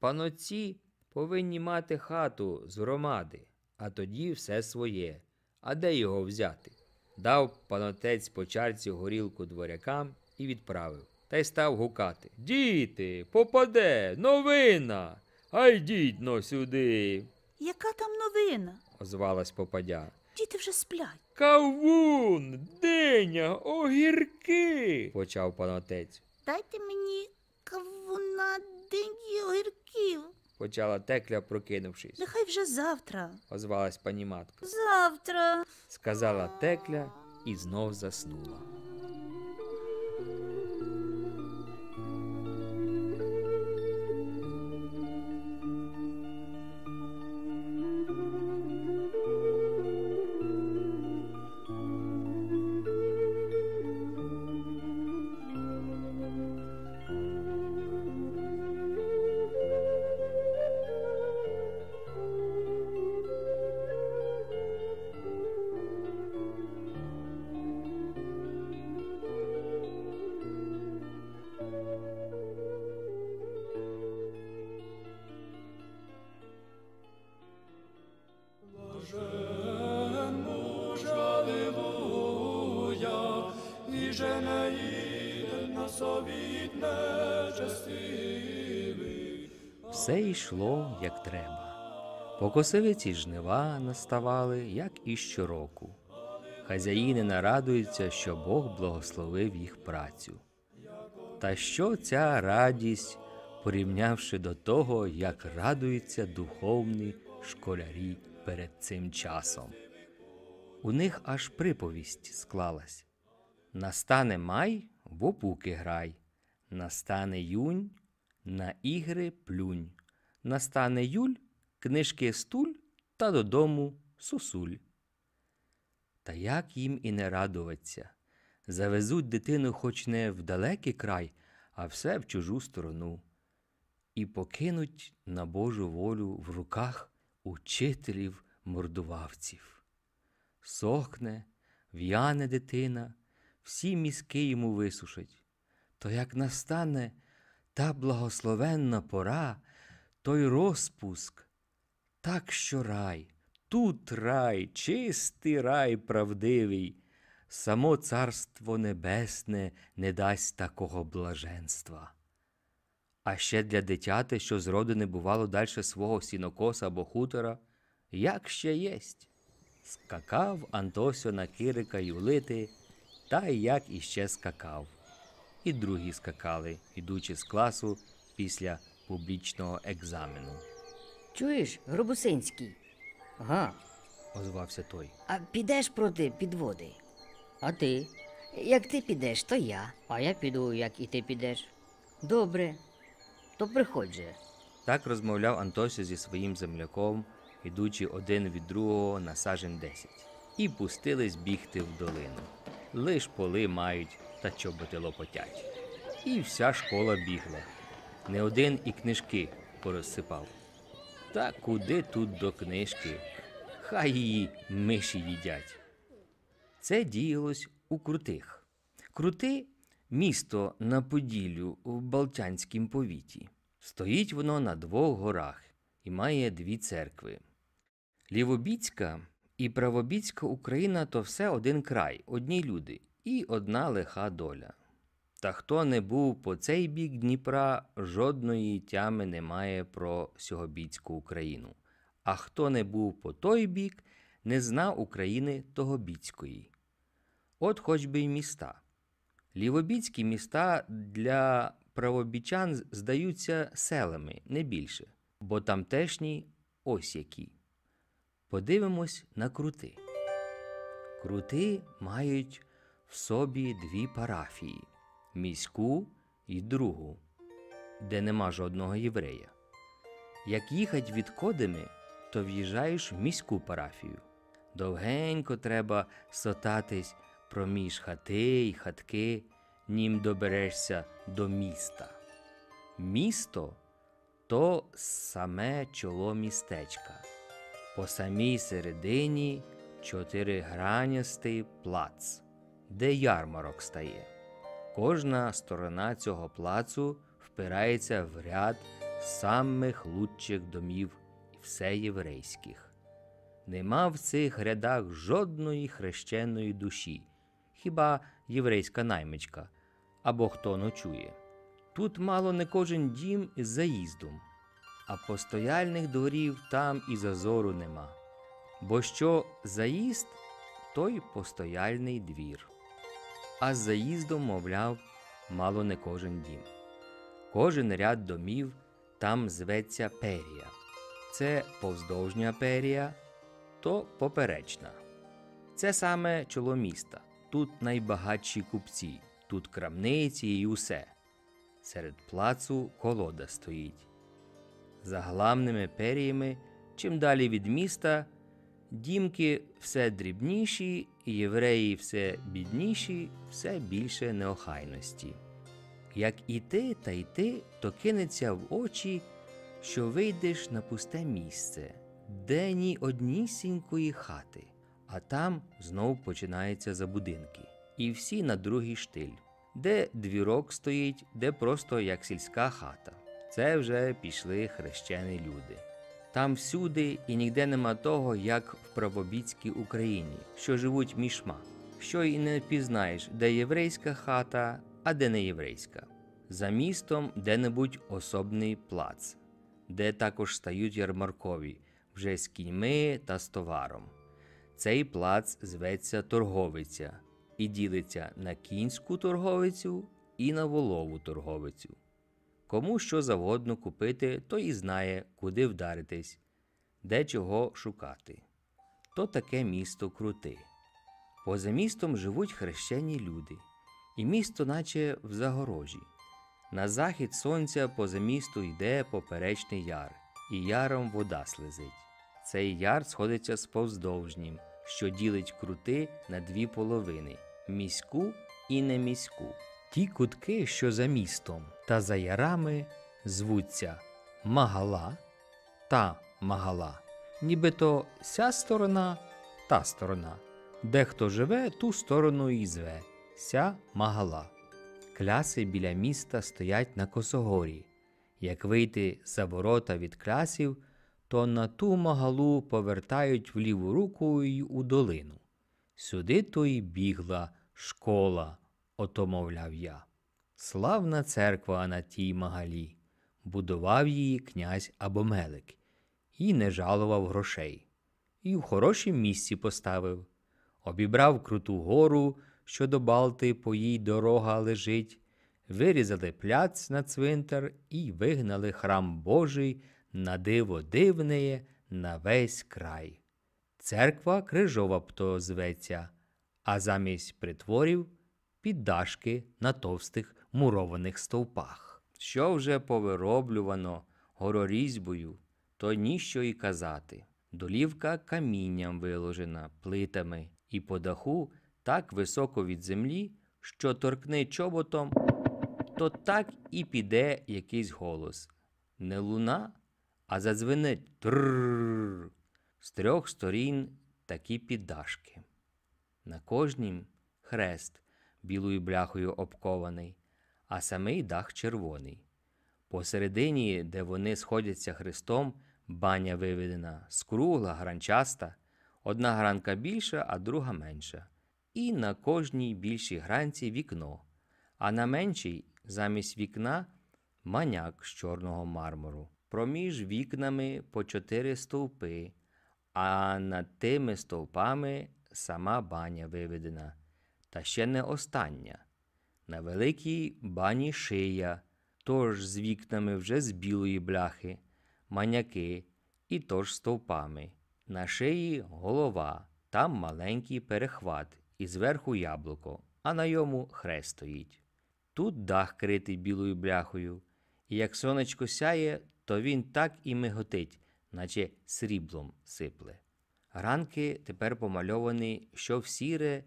паноці повинні мати хату з громади, а тоді все своє. А де його взяти? Дав панотець по чарці горілку дворякам і відправив. Та й став гукати Діти, попаде, новина. А но сюди. Яка там новина? озвалась попадя. Діти вже сплять. Кавун, диня, огірки, почав панотець дайте мені кавуна деньги огірків, почала текля, прокинувшись. Нехай вже завтра, озвалась пані матка. Завтра, сказала текля і знов заснула. Косили жнива наставали, як і щороку. Хазяїни нарадуються, що Бог благословив їх працю. Та що ця радість, порівнявши до того, як радуються духовні школярі перед цим часом? У них аж приповість склалась Настане май в опуки грай, настане юнь на ігри плюнь, настане юль книжки стуль та додому сусуль. Та як їм і не радуваться завезуть дитину хоч не в далекий край, а все в чужу сторону, і покинуть на Божу волю в руках учителів мордувавців. Сохне, в'яне дитина, всі мізки йому висушать. То як настане та благословенна пора, той розпуск, так що рай, тут рай, чистий рай правдивий, само Царство Небесне не дасть такого блаженства. А ще для дитяти, що зроду не бувало дальше свого сінокоса або хутора, як ще єсть. Скакав Антосьо на кирика юлити, та як іще скакав. І другі скакали, ідучи з класу після публічного екзамену. Чуєш, Гробусинський? Га, озвався той. А підеш проти підводи? А ти? Як ти підеш, то я. А я піду, як і ти підеш. Добре, то приходь же. Так розмовляв Антося зі своїм земляком, ідучи один від другого на сажень десять, і пустились бігти в долину. Лиш поли мають та чоботи лопотять. І вся школа бігла. Не один і книжки порозсипав. Та куди тут до книжки? Хай її миші їдять. Це діялось у крутих. Крути місто на Поділлю в Балтянськім повіті. Стоїть воно на двох горах і має дві церкви. Лівобіцька і правобіцька Україна то все один край, одні люди і одна лиха доля. Та хто не був по цей бік Дніпра, жодної тями немає про сьогобіцьку Україну. А хто не був по той бік, не знав України тогобіцької. От хоч би й міста. Лівобіцькі міста для правобічан здаються селами, не більше, бо тамтешні ось які. Подивимось на крути. Крути мають в собі дві парафії міську і другу, де нема жодного єврея. Як їхать від Кодими, то в'їжджаєш в міську парафію. Довгенько треба сотатись проміж хати й хатки, нім доберешся до міста. Місто то саме чоло містечка. По самій середині чотиригранястий плац, де ярмарок стає. Кожна сторона цього плацу впирається в ряд самих лучших домів всеєврейських. Нема в цих рядах жодної хрещеної душі, хіба єврейська наймичка або хто ночує. Тут мало не кожен дім із заїздом, а постояльних дворів там і зазору нема. Бо що заїзд, той постояльний двір а з заїздом, мовляв, мало не кожен дім. Кожен ряд домів там зветься перія. Це повздовжня перія, то поперечна. Це саме чоло міста. Тут найбагатші купці, тут крамниці і усе. Серед плацу колода стоїть. За главними періями, чим далі від міста. Дімки все дрібніші, євреї все бідніші, все більше неохайності. Як іти та йти, то кинеться в очі, що вийдеш на пусте місце, де ні однісінької хати, а там знов починаються забудинки. І всі на другий штиль, де двірок стоїть, де просто як сільська хата. Це вже пішли хрещені люди. Там всюди і ніде нема того, як в правобіцькій Україні, що живуть мішма, що й не впізнаєш, де єврейська хата, а де не єврейська, за містом де-небудь особний плац, де також стають ярмаркові, вже з кіньми та з товаром. Цей плац зветься торговиця і ділиться на кінську торговицю і на волову торговицю. Кому що завгодно купити, то і знає, куди вдаритись, де чого шукати. То таке місто крути. Поза містом живуть хрещені люди, і місто, наче в загорожі. На захід сонця поза місту йде поперечний яр, і яром вода слезить. Цей яр сходиться з повздовжнім, що ділить крути на дві половини міську і неміську. Ті кутки, що за містом та за ярами звуться Магала та Магала, нібито ся сторона та сторона, де хто живе, ту сторону і зве, ся Магала. Кляси біля міста стоять на косогорі. Як вийти за ворота від клясів, то на ту магалу повертають в ліву руку й у долину. Сюди то й бігла школа ото мовляв я. Славна церква на тій магалі, будував її князь або мелик, і не жалував грошей, і в хорошім місці поставив, обібрав круту гору, що до Балти по їй дорога лежить, вирізали пляц на цвинтар і вигнали храм Божий на диво дивнеє на весь край. Церква крижова б то зветься, а замість притворів піддашки на товстих мурованих стовпах. Що вже повироблювано горорізьбою, то ніщо і казати. Долівка камінням виложена плитами, і по даху так високо від землі, що торкне чоботом, то так і піде якийсь голос. Не луна, а задзвенить трррр. З трьох сторін такі піддашки. На кожнім хрест білою бляхою обкований, а самий дах червоний. Посередині, де вони сходяться христом, баня виведена, скругла, гранчаста, одна гранка більша, а друга менша. І на кожній більшій гранці вікно, а на меншій замість вікна маняк з чорного мармуру. Проміж вікнами по чотири стовпи, а над тими стовпами сама баня виведена та ще не остання. На великій бані шия, тож з вікнами вже з білої бляхи, маняки і тож стовпами. На шиї голова, там маленький перехват, і зверху яблуко, а на йому хрест стоїть. Тут дах критий білою бляхою, і як сонечко сяє, то він так і миготить, наче сріблом сипле. Ранки тепер помальовані, що в сіре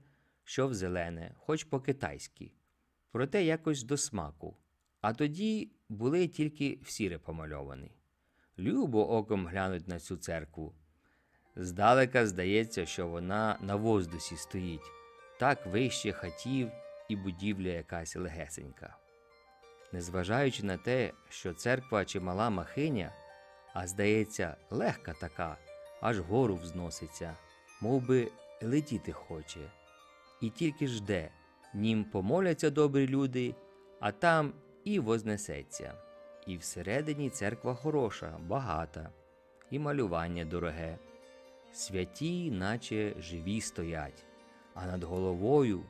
що в зелене, хоч по-китайськи, проте якось до смаку. А тоді були тільки в сіре помальовані. Любо оком глянуть на цю церкву. Здалека здається, що вона на воздусі стоїть, так вище хатів і будівля якась легесенька. Незважаючи на те, що церква чимала махиня, а здається, легка така, аж гору взноситься, мов би летіти хоче і тільки жде, нім помоляться добрі люди, а там і вознесеться. І всередині церква хороша, багата, і малювання дороге. Святі, наче живі стоять, а над головою,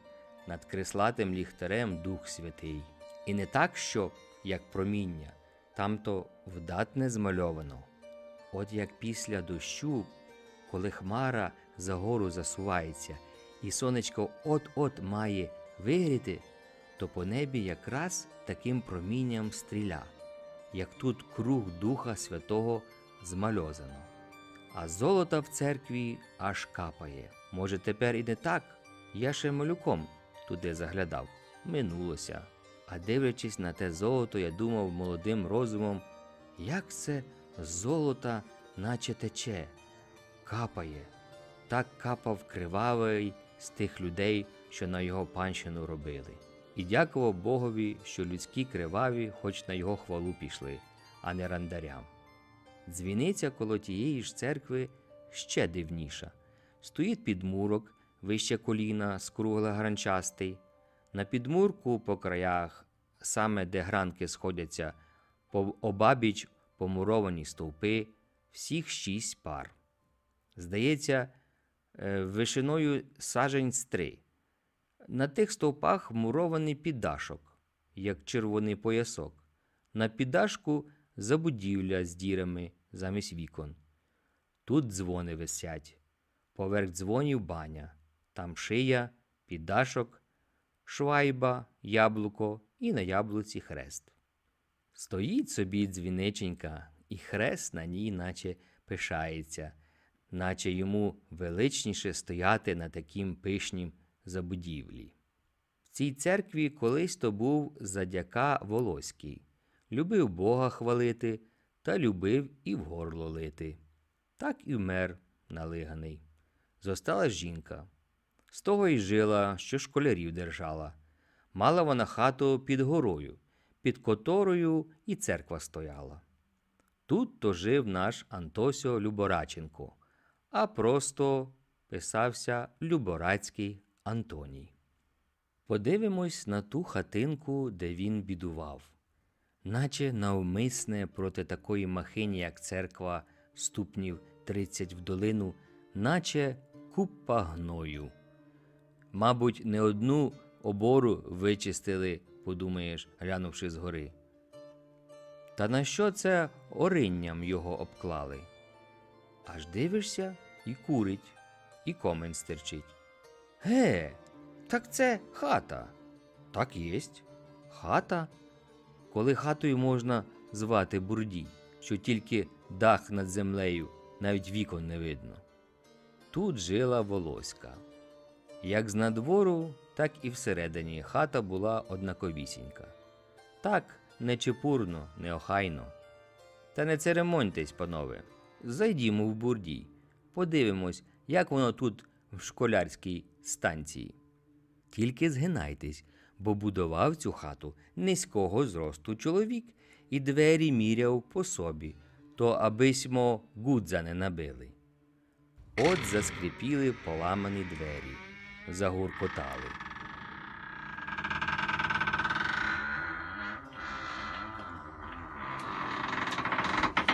над креслатим ліхтарем Дух Святий. І не так, що, як проміння, там то вдатне змальовано. От як після дощу, коли хмара за гору засувається і сонечко от-от має вигріти, то по небі якраз таким промінням стріля, як тут круг Духа Святого змальозано. А золото в церкві аж капає. Може, тепер і не так? Я ще малюком туди заглядав, минулося. А дивлячись на те золото, я думав молодим розумом, як це золото наче тече, капає. Так капав кривавий з тих людей, що на його панщину робили, і дякував Богові, що людські криваві, хоч на його хвалу пішли, а не рандарям. Дзвіниця коло тієї ж церкви ще дивніша. Стоїть підмурок, вище коліна, скругле гранчастий. На підмурку по краях, саме де гранки сходяться, по обабіч помуровані стовпи, всіх шість пар. Здається, Е, вишиною сажень з три. На тих стовпах мурований піддашок, як червоний поясок. На піддашку забудівля з дірами замість вікон. Тут дзвони висять, поверх дзвонів баня, там шия, піддашок, швайба, яблуко і на яблуці хрест. Стоїть собі дзвіниченька, і хрест на ній, наче пишається наче йому величніше стояти на таким пишнім забудівлі. В цій церкві колись то був задяка Волоський, любив Бога хвалити та любив і в горло лити. Так і вмер налиганий. Зостала жінка. З того й жила, що школярів держала. Мала вона хату під горою, під которою і церква стояла. Тут то жив наш Антосіо Любораченко а просто писався Люборацький Антоній. Подивимось на ту хатинку, де він бідував, наче навмисне проти такої махині, як церква, ступнів 30 в долину, наче купа гною. Мабуть, не одну обору вичистили, подумаєш, глянувши згори. Та на що це оринням його обклали? Аж дивишся і курить, і комень стерчить. Ге, так це хата. Так єсть. Хата. Коли хатою можна звати бурдій, що тільки дах над землею, навіть вікон не видно. Тут жила волоська. Як з надвору, так і всередині хата була однаковісінька. Так не нечепурно, неохайно. Та не церемоньтесь, панове зайдімо в бурдій, подивимось, як воно тут в школярській станції. Тільки згинайтесь, бо будував цю хату низького зросту чоловік і двері міряв по собі, то абисьмо гудза не набили. От заскріпіли поламані двері, загуркотали.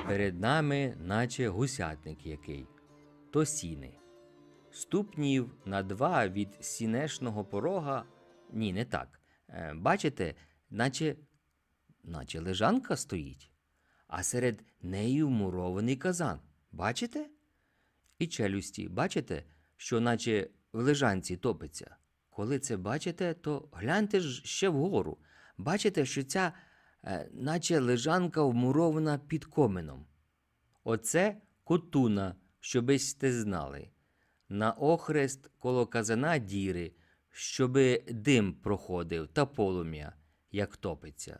Перед нами, наче гусятник який, то сіни. Ступнів на два від сінешного порога. Ні, не так. Е, бачите, наче наче лежанка стоїть, а серед неї мурований казан. Бачите? І челюсті, бачите, що наче в лежанці топиться. Коли це бачите, то гляньте ж ще вгору. Бачите, що ця Е, наче лежанка вмурована під комином. Оце котуна, щоби сте знали. На охрест коло казана діри, щоби дим проходив та полум'я, як топиться.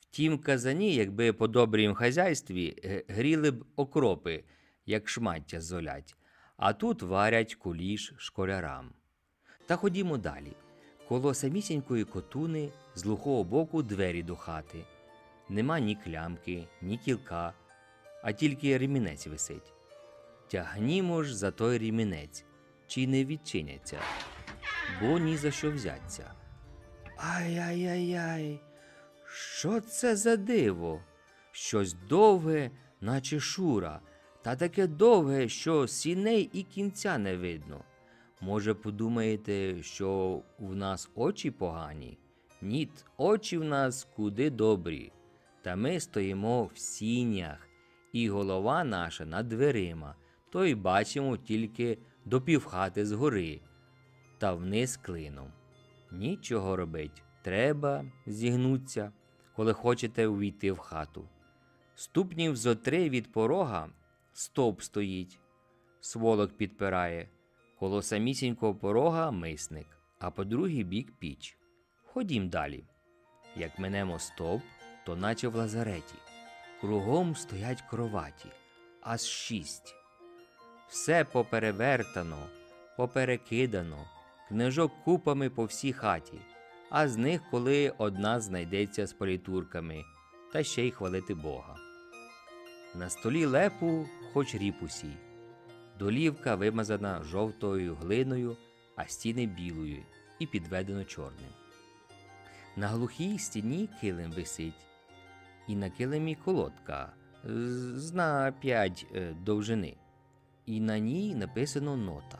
В тім казані, якби по добрім хазяйстві, гріли б окропи, як шмаття золять, а тут варять куліш школярам. Та ходімо далі. Коло самісінької котуни з лухого боку двері до хати. Нема ні клямки, ні кілка, а тільки рімінець висить. Тягнімо ж за той рімінець, чи не відчиняться, бо ні за що взяться. ай ай ай яй що це за диво? Щось довге, наче шура, та таке довге, що сіней і кінця не видно. Може, подумаєте, що в нас очі погані? Ніт, очі в нас куди добрі. Та ми стоїмо в сінях, і голова наша над дверима, то й бачимо тільки до півхати згори та вниз клином. Нічого робить, треба зігнутися, коли хочете увійти в хату. Ступнів зо три від порога стовп стоїть, сволок підпирає, коло самісінького порога мисник, а по другий бік піч. Ходім далі. Як минемо стовп, то наче в лазареті. Кругом стоять кроваті, аж шість. Все поперевертано, поперекидано, книжок купами по всій хаті, а з них коли одна знайдеться з політурками та ще й хвалити Бога. На столі лепу, хоч ріп Долівка вимазана жовтою глиною, а стіни білою і підведено чорним. На глухій стіні килим висить і на килимі колодка зна 5 е, довжини. І на ній написано нота.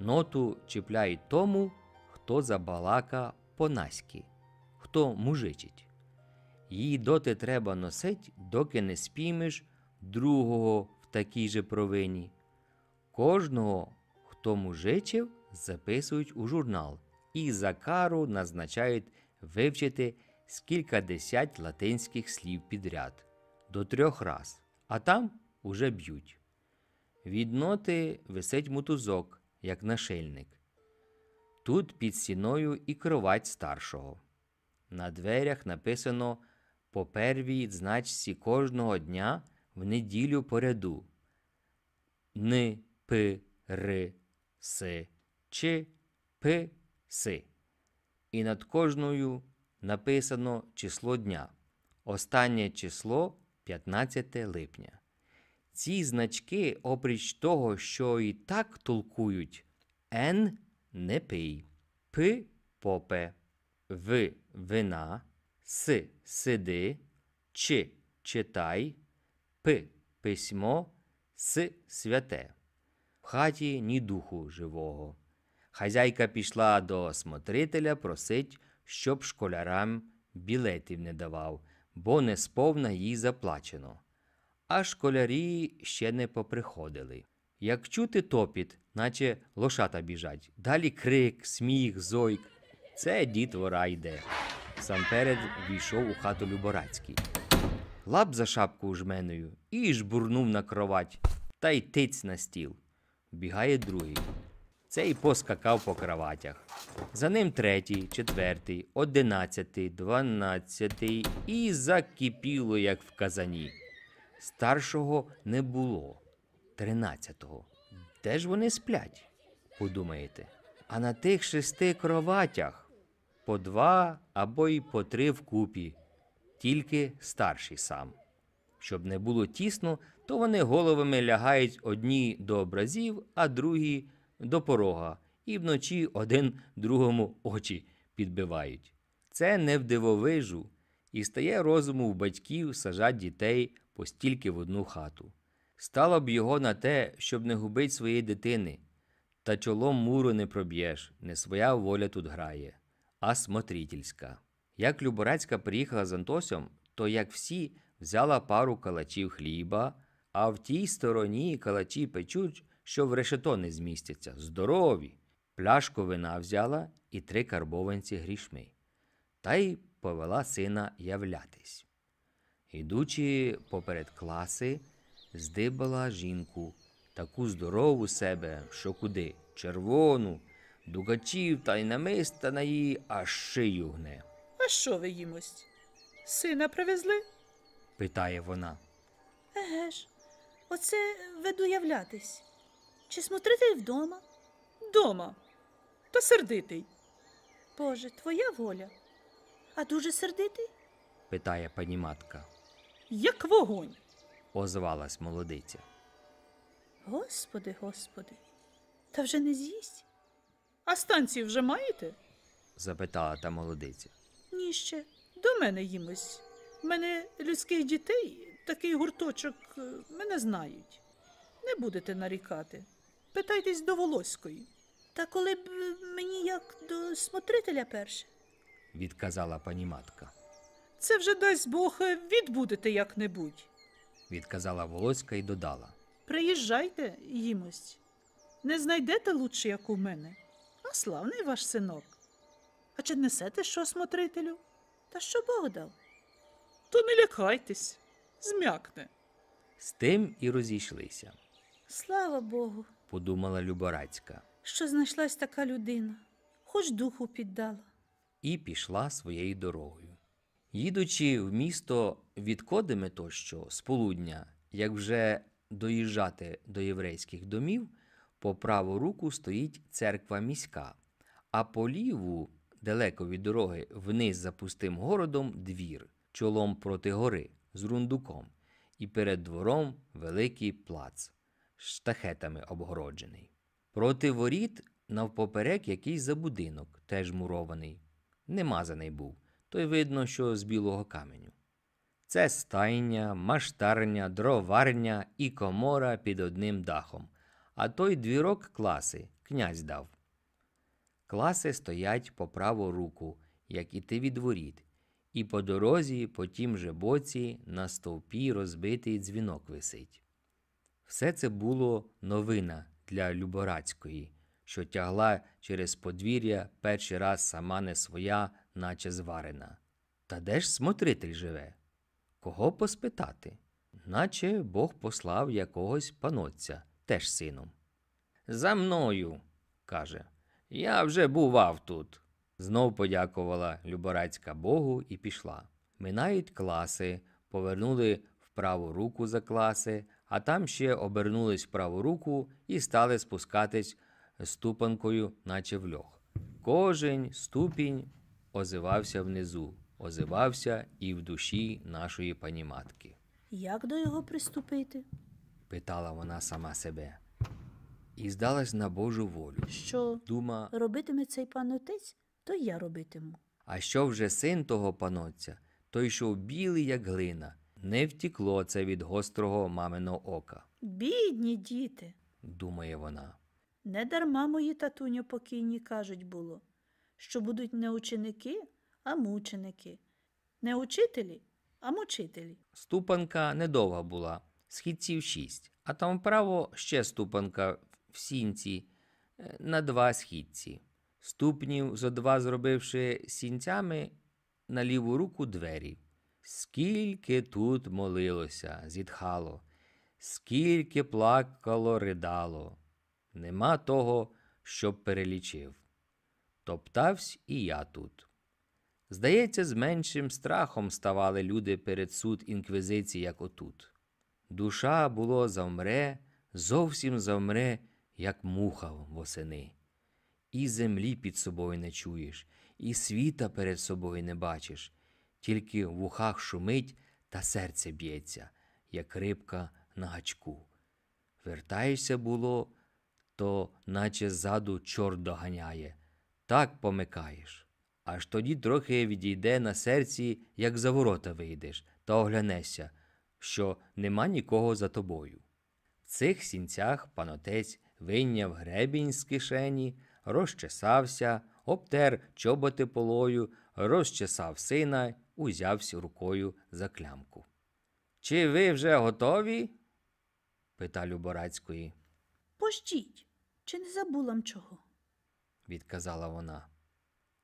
Ноту чіпляють тому, хто забалака понаськи, хто мужичить. Її доти треба носить, доки не спіймеш другого в такій же провині. Кожного, хто мужичив, записують у журнал і за кару назначають вивчити з десять латинських слів підряд до трьох раз, а там уже б'ють. Від ноти висить мотузок, як нашильник. Тут під стіною і кровать старшого. На дверях написано по первій значці кожного дня в неділю поряду. Ни пи ри си чи пи си. І над кожною написано число дня. Останнє число 15 липня. Ці значки, опріч того, що і так толкують Н не пий, П попе, В вина, С сиди, Ч читай, П письмо, С святе. В хаті ні духу живого. Хазяйка пішла до смотрителя просить щоб школярам білетів не давав, бо не сповна їй заплачено. А школярі ще не поприходили. Як чути топіт, наче лошата біжать, далі крик, сміх, зойк. Це дід вора йде. Самперед війшов у хату Люборацький. Лап за шапку жменою і жбурнув на кровать та й тиць на стіл. Бігає другий. Цей поскакав по кроватях. За ним третій, четвертий, одинадцятий, дванадцятий і закипіло, як в казані. Старшого не було. Тринадцятого. Де ж вони сплять? Подумаєте. А на тих шести кроватях по два або й по три вкупі, тільки старший сам. Щоб не було тісно, то вони головами лягають одні до образів, а другі до порога і вночі один другому очі підбивають. Це не в дивовижу, і стає розуму в батьків сажать дітей постільки в одну хату. Стало б його на те, щоб не губить своєї дитини. Та чолом муру не проб'єш, не своя воля тут грає, а смотрительська. Як Люборецька приїхала з Антосем, то, як всі, взяла пару калачів хліба, а в тій стороні калачі печуть, що в решето не змістяться, здорові. Пляшку вина взяла і три карбованці грішми, та й повела сина являтись. Ідучи поперед класи, здибала жінку таку здорову себе, що куди, червону, дугачів та й намиста на її аж шию гне. А що ви їмось? Сина привезли? питає вона. Еге ж, оце веду являтись. Чи смотритель вдома? Дома. Та сердитий. Боже, твоя воля. А дуже сердитий? питає пані матка. Як вогонь. озвалась молодиця. Господи, господи, та вже не з'їсть. А станції вже маєте? запитала та молодиця. Ні ще. До мене їмось. У мене людських дітей такий гурточок е, мене знають. Не будете нарікати. Питайтесь до Волоської. Та коли б е, мені як до смотрителя перше, відказала пані матка. Це вже дасть Бог е, відбудете як небудь, відказала Волоська і додала. Приїжджайте, їмось, не знайдете лучше, як у мене, а славний ваш синок. А чи несете що смотрителю? Та що Бог дав? То не лякайтесь, зм'якне. З тим і розійшлися. Слава Богу подумала Люборацька. Що знайшлась така людина, хоч духу піддала. І пішла своєю дорогою. Їдучи в місто від Кодими тощо з полудня, як вже доїжджати до єврейських домів, по праву руку стоїть церква міська, а по ліву, далеко від дороги, вниз за пустим городом двір, чолом проти гори з рундуком, і перед двором великий плац штахетами обгороджений. Проти воріт навпоперек якийсь забудинок, теж мурований, немазаний був, то й видно, що з білого каменю. Це стайня, маштарня, дроварня і комора під одним дахом, а той двірок класи князь дав. Класи стоять по праву руку, як іти від воріт, і по дорозі, по тім же боці, на стовпі розбитий дзвінок висить. Все це було новина для Люборацької, що тягла через подвір'я перший раз сама не своя, наче зварена. Та де ж смотритель живе? Кого поспитати? Наче Бог послав якогось панотця, теж сином. За мною, каже, я вже бував тут. Знов подякувала Люборацька Богу і пішла. Минають класи, повернули в праву руку за класи, а там ще обернулись в праву руку і стали спускатись ступанкою, наче в льох. Кожен ступінь озивався внизу, озивався і в душі нашої паніматки. Як до його приступити? питала вона сама себе. І здалась на Божу волю. Що Дума, робитиме цей панотець, то я робитиму. А що вже син того панотця, той, що білий, як глина, не втікло це від гострого маминого ока. Бідні діти, думає вона. Не дарма мої татуньо покійні кажуть було, що будуть не ученики, а мученики, не учителі, а мучителі. Ступанка недовга була, східців шість, а там вправо ще ступанка в сінці е, на два східці. Ступнів зо два зробивши сінцями на ліву руку двері. Скільки тут молилося, зітхало, скільки плакало, ридало, нема того, щоб перелічив. Топтавсь і я тут. Здається, з меншим страхом ставали люди перед суд інквізиції, як отут. Душа, було, завмре, зовсім завмре, як муха восени. І землі під собою не чуєш, і світа перед собою не бачиш тільки в ухах шумить та серце б'ється, як рибка на гачку. Вертаєшся було, то наче ззаду чорт доганяє, так помикаєш. Аж тоді трохи відійде на серці, як за ворота вийдеш, та оглянешся, що нема нікого за тобою. В цих сінцях панотець вийняв гребінь з кишені, розчесався, обтер чоботи полою, розчесав сина узявся рукою за клямку. Чи ви вже готові? пита Люборацької. Пощіть, чи не забула м чого? відказала вона.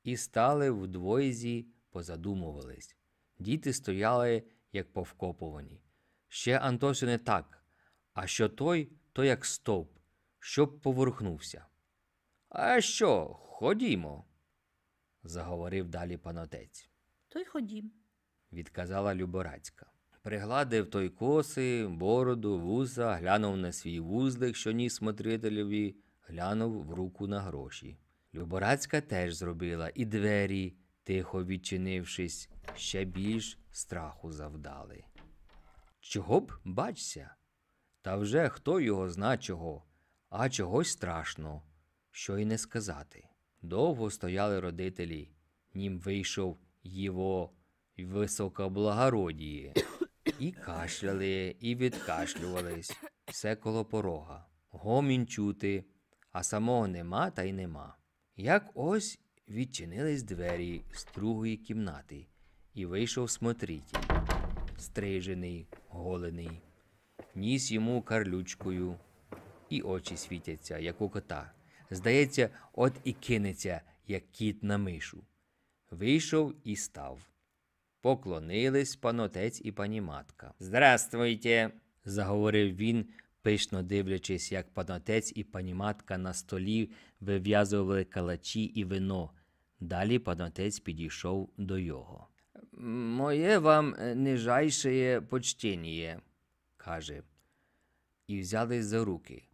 І стали в двоїзі, позадумувались. Діти стояли, як повкопувані. Ще Антоше не так, а що той, то як стовп, щоб поворухнувся. А що, ходімо, заговорив далі панотець то й ходім, відказала Люборацька. Пригладив той коси, бороду, вуса, глянув на свій вузлик, що ніс смотрителеві, глянув в руку на гроші. Люборацька теж зробила і двері, тихо відчинившись, ще більш страху завдали. Чого б бачся? Та вже хто його зна чого, а чогось страшно, що й не сказати. Довго стояли родителі, нім вийшов его високоблагородії, і кашляли, і відкашлювались все коло порога. Гомін чути, а самого нема та й нема. Як ось відчинились двері з другої кімнати, і вийшов смотритель, стрижений, голений, ніс йому карлючкою, і очі світяться, як у кота. Здається, от і кинеться, як кіт на мишу вийшов і став. Поклонились панотець і паніматка. Здравствуйте, заговорив він, пишно дивлячись, як панотець і паніматка на столі вив'язували калачі і вино. Далі панотець підійшов до його. Моє вам е, нижайшее почтеніє, каже, і взяли за руки.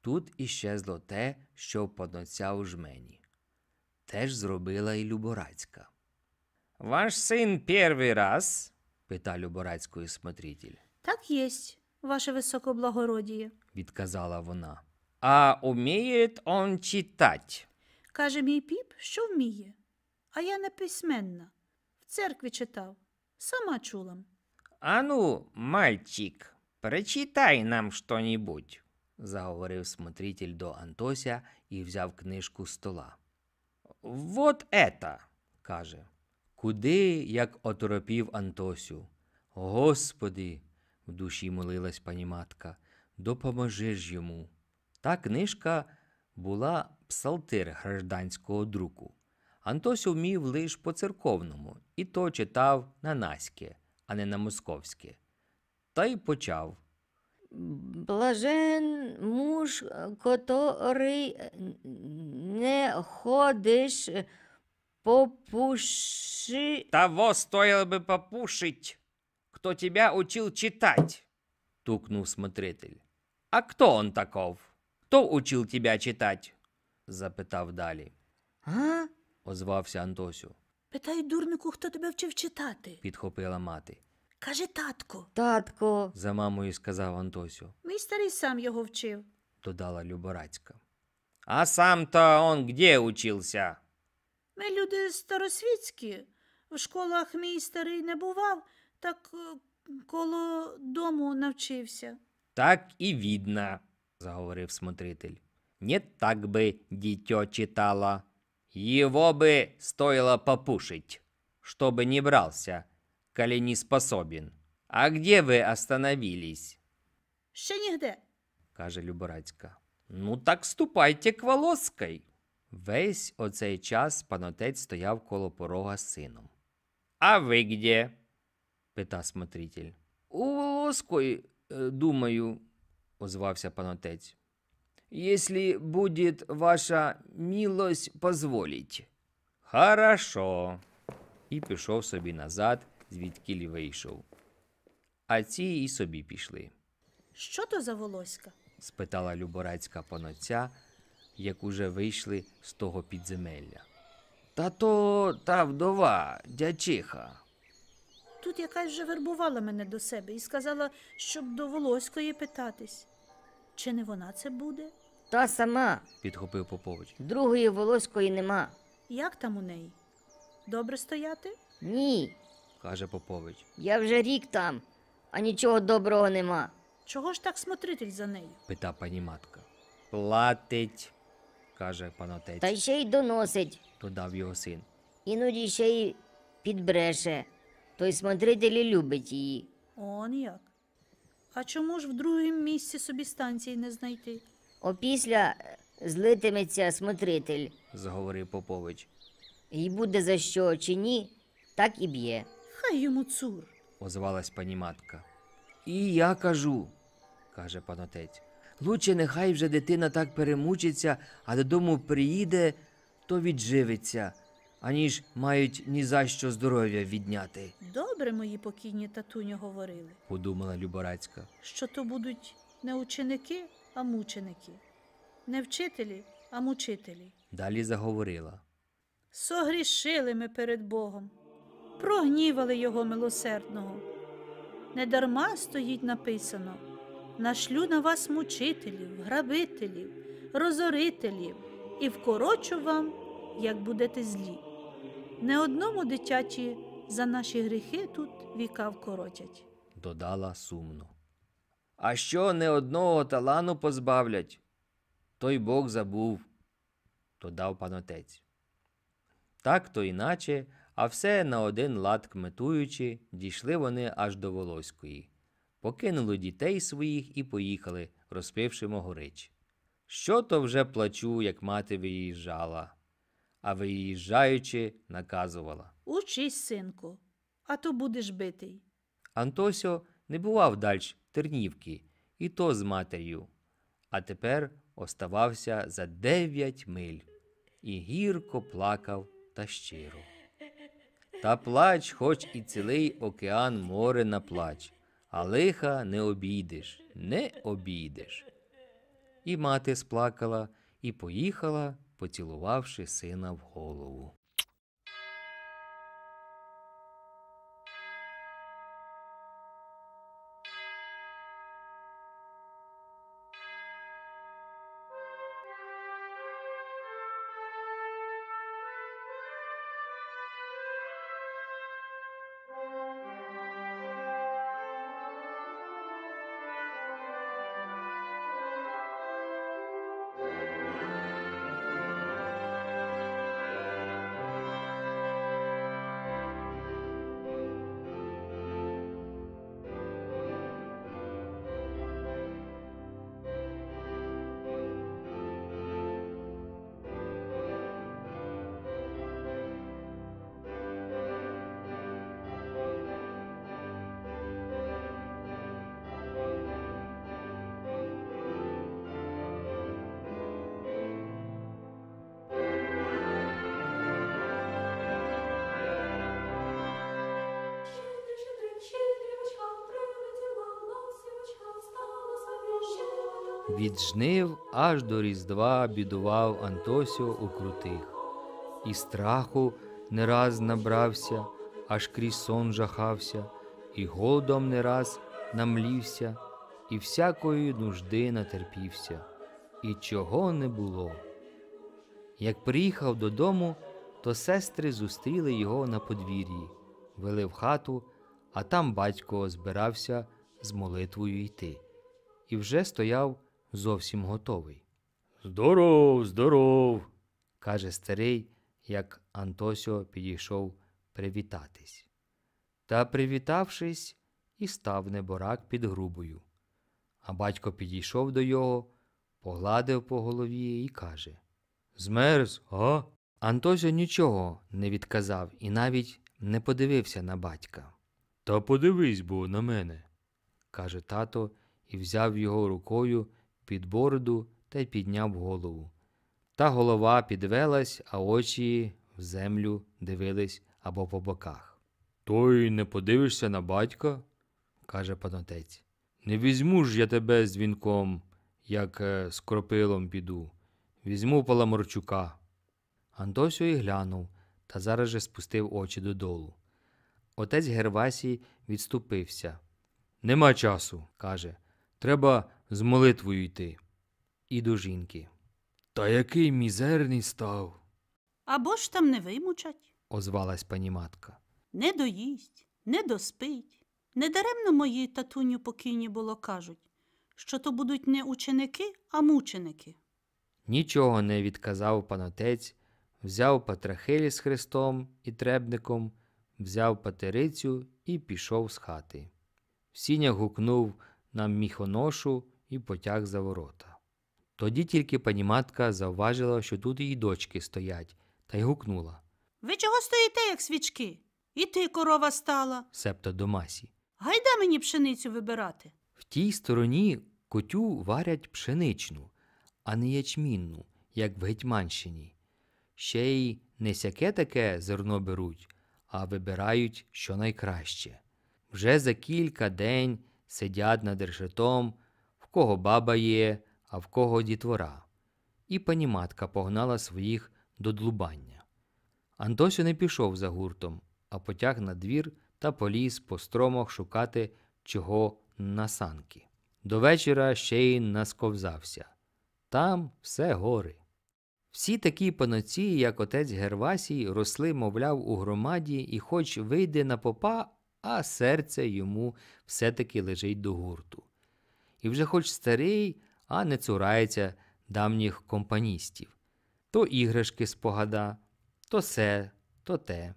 Тут іщезло те, що панотця у жмені. Теж зробила і Люборацька. Ваш син перший раз? пита Люборацької смотритель. Так єсть, ваше високоблагородіє, відказала вона. А уміє он читать? Каже мій піп, що вміє. А я не письменна. В церкві читав, сама чула. Ану, мальчик, прочитай нам що небудь, заговорив смотритель до Антося і взяв книжку з стола. Вот это, каже. Куди, як оторопів Антосю? Господи, в душі молилась пані матка, допоможи ж йому. Та книжка була псалтир гражданського друку. Антосю вмів лиш по церковному, і то читав на наське, а не на московське. Та й почав. Блажен муж, котрий е, не ходиш попуши. Того стоило бы попушить, хто тебя учил читать, тукнув смотритель. А кто он таков? Хто учив тебе читать? запитав далі. А? озвався Антосю. Питай, дурнику, хто тебе вчив читати, підхопила мати. Каже татку. Татко, за мамою сказав Антосю. Мій старий сам його вчив, додала Люборацька. А сам-то он где учився? Ми люди старосвітські. В школах мій старий не бував, так е, коло дому навчився. Так і видно, заговорив смотритель. Не так би дитё читала, його би стоило попушить, чтобы не брався коли не способен. А где вы остановились? Ще нігде, каже Люборацька. Ну, так ступайте к Волоской. Весь оцей час панотець стояв коло порога з сином. А ви где? пита смотритель. У Волоской, е, думаю, озвався панотець. «Если будет ваша милость позволить». Хорошо. І пішов собі назад звідкіль вийшов. А ці і собі пішли. Що то за волоська? спитала Люборецька паноця, як уже вийшли з того підземелля. Та то та вдова, дячиха. Тут якась вже вербувала мене до себе і сказала, щоб до Волоської питатись. Чи не вона це буде? Та сама, підхопив Попович. Другої волоської нема. Як там у неї? Добре стояти? Ні, каже Попович. Я вже рік там, а нічого доброго нема. Чого ж так смотритель за нею? пита пані матка. Платить, каже пан отець. Та ще й доносить, додав його син. Іноді ще й підбреше. Той смотритель і любить її. Он як. А чому ж в другому місці собі станції не знайти? Опісля е, злитиметься смотритель, заговорив Попович. І буде за що чи ні, так і б'є. Хай йому цур, озвалась пані матка. І я кажу, каже панотець, отець. Лучше нехай вже дитина так перемучиться, а додому приїде, то відживиться, аніж мають ні за що здоров'я відняти. Добре мої покійні татуню говорили, подумала Люборацька. Що то будуть не ученики, а мученики, не вчителі, а мучителі. Далі заговорила. Согрішили ми перед Богом прогнівали його милосердного. Недарма стоїть написано нашлю на вас мучителів, грабителів, розорителів і вкорочу вам, як будете злі. Не одному дитячі за наші гріхи тут віка вкоротять, додала сумно. А що не одного талану позбавлять, той Бог забув, додав панотець. Так то іначе а все на один лад кметуючи, дійшли вони аж до Волоської. Покинули дітей своїх і поїхали, розпивши могорич. Що то вже плачу, як мати виїжджала, а виїжджаючи, наказувала Учись, синку, а то будеш битий. Антосьо не бував дальш Тернівки, і то з матерію. А тепер оставався за дев'ять миль і гірко плакав та щиро. Та плач, хоч і цілий океан море наплач, а лиха не обійдеш, не обійдеш. І мати сплакала і поїхала, поцілувавши сина в голову. від жнив аж до Різдва бідував Антосіо у крутих, і страху не раз набрався, аж крізь сон жахався, і голодом не раз намлівся, і всякої нужди натерпівся, і чого не було. Як приїхав додому, то сестри зустріли його на подвір'ї, вели в хату, а там батько збирався з молитвою йти. І вже стояв зовсім готовий. Здоров, здоров, каже старий, як Антосіо підійшов привітатись. Та, привітавшись, і став неборак під грубою. А батько підійшов до його, погладив по голові і каже Змерз, га? Антосіо нічого не відказав і навіть не подивився на батька. Та подивись бо на мене, каже тато і взяв його рукою під бороду та й підняв голову. Та голова підвелась, а очі в землю дивились або по боках. То й не подивишся на батька, каже панотець. Не візьму ж я тебе з вінком, як е, з кропилом піду. Візьму Паламарчука. Антосю і глянув та зараз же спустив очі додолу. Отець Гервасій відступився. Нема часу, каже. Треба з молитвою йти. І до жінки. Та який мізерний став. Або ж там не вимучать, озвалась пані матка. Не доїсть, не доспить. Недаремно моїй татуню покійні було кажуть, що то будуть не ученики, а мученики. Нічого не відказав панотець, взяв патрахилі з хрестом і требником, взяв патерицю і пішов з хати. Сіня гукнув на міхоношу і потяг за ворота. Тоді тільки паніматка завважила, що тут її дочки стоять, та й гукнула Ви чого стоїте, як свічки? І ти корова стала, септо до масі. Гайда мені пшеницю вибирати. В тій стороні котю варять пшеничну, а не ячмінну, як в Гетьманщині. Ще й не сяке таке зерно беруть, а вибирають що найкраще. Вже за кілька день сидять над решетом кого баба є, а в кого дітвора. І паніматка погнала своїх до длубання. Антося не пішов за гуртом, а потяг на двір та поліз по стромах шукати чого на санки. До вечора ще й насковзався. Там все гори. Всі такі паноці, як отець Гервасій, росли, мовляв, у громаді і, хоч вийде на попа, а серце йому все таки лежить до гурту і вже хоч старий, а не цурається давніх компаністів. То іграшки спогада, то се, то те,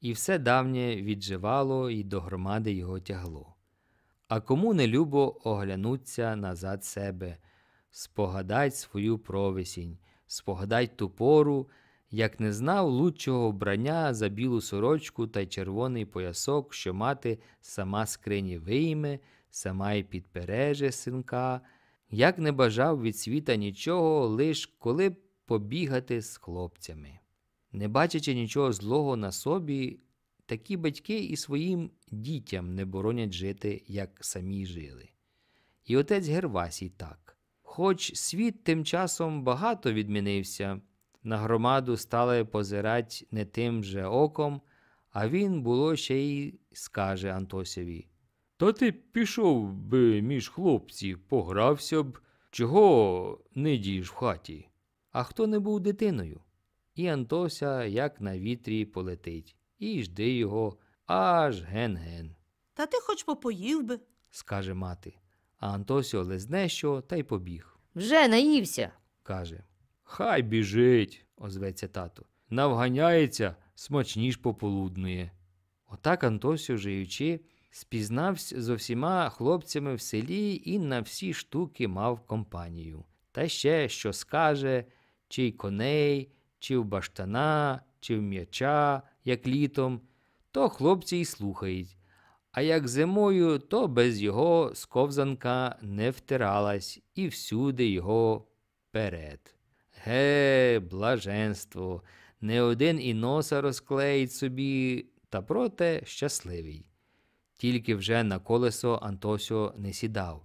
і все давнє відживало і до громади його тягло. А кому не любо оглянуться назад себе, спогадать свою провесінь, спогадать ту пору, як не знав лучшого брання за білу сорочку та й червоний поясок, що мати сама скрині вийме сама й підпереже синка, як не бажав від світа нічого, лиш коли б побігати з хлопцями. Не бачачи нічого злого на собі, такі батьки і своїм дітям не боронять жити, як самі жили. І отець Гервасій так. Хоч світ тим часом багато відмінився, на громаду стали позирать не тим же оком, а він було ще й скаже Антосєві та ти пішов би між хлопців, погрався б, чого не дієш в хаті. А хто не був дитиною? І Антося, як на вітрі, полетить, і жди його аж ген-ген. Та ти хоч попоїв би, скаже мати. А Антосіо лизне що та й побіг. Вже наївся, каже. Хай біжить, озветься тато. Навганяється, смачніш пополуднує. Отак Антосіо, жиючи, Спізнався з усіма хлопцями в селі і на всі штуки мав компанію. Та ще що скаже, чи й коней, чи в баштана, чи в м'яча, як літом, то хлопці й слухають. А як зимою, то без його сковзанка не втиралась і всюди його перед. Ге, блаженство! Не один і носа розклеїть собі, та проте щасливий тільки вже на колесо Антосіо не сідав,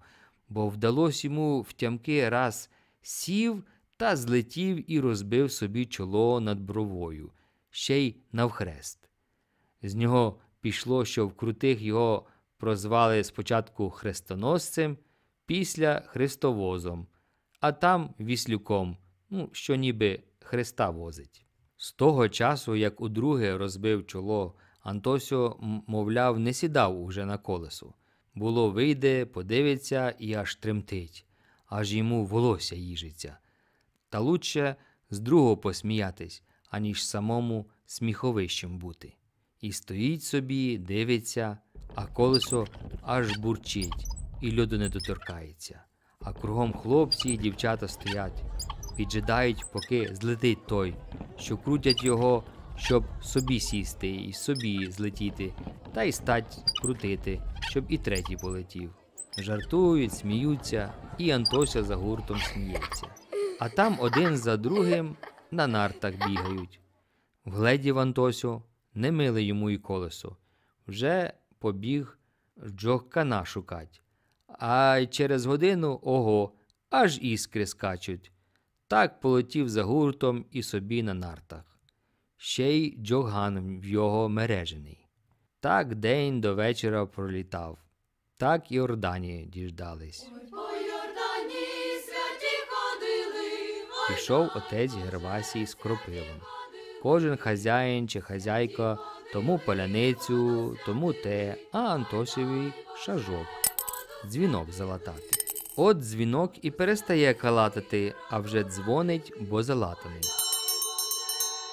бо вдалося йому втямки раз сів та злетів і розбив собі чоло над бровою, ще й навхрест. З нього пішло, що в крутих його прозвали спочатку хрестоносцем, після хрестовозом, а там віслюком, ну, що ніби хреста возить. З того часу, як удруге розбив чоло Антосіо, мовляв, не сідав уже на колесо. Було, вийде, подивиться і аж тремтить, аж йому волосся їжиться. Та лучше з другого посміятись, аніж самому сміховищем бути. І стоїть собі, дивиться, а колесо аж бурчить, і льоду не доторкається. А кругом хлопці і дівчата стоять, піджидають, поки злетить той, що крутять його щоб собі сісти і собі злетіти, та й стать крутити, щоб і третій полетів. Жартують, сміються, і Антося за гуртом сміється. А там один за другим на нартах бігають. Вгледів Антосю, не мили йому і колесо. Вже побіг джокана шукать. А й через годину ого, аж іскри скачуть. Так полетів за гуртом і собі на нартах ще й Джоган в його мережений. Так день до вечора пролітав, так і Ордані діждались. Пішов отець Гервасій з кропивом. Кожен хазяїн чи хазяйка тому поляницю, тому те, а Антосіві шажок. Дзвінок залатати. От дзвінок і перестає калатати, а вже дзвонить, бо залатаний.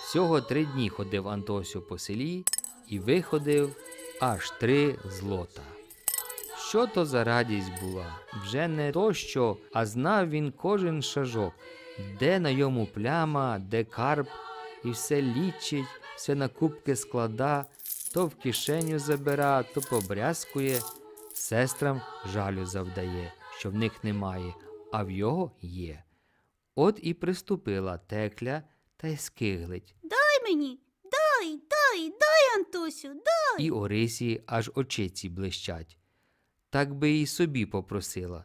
Всього три дні ходив Антосю по селі і виходив аж три злота. Що то за радість була? Вже не то що, а знав він кожен шажок, де на йому пляма, де карп, і все лічить, все на кубки склада, то в кишеню забира, то побрязкує, сестрам жалю завдає, що в них немає, а в його є. От і приступила текля та й скиглить мені. Дай, дай, дай, Антосю, дай. І Орисі аж очиці блищать. Так би і собі попросила,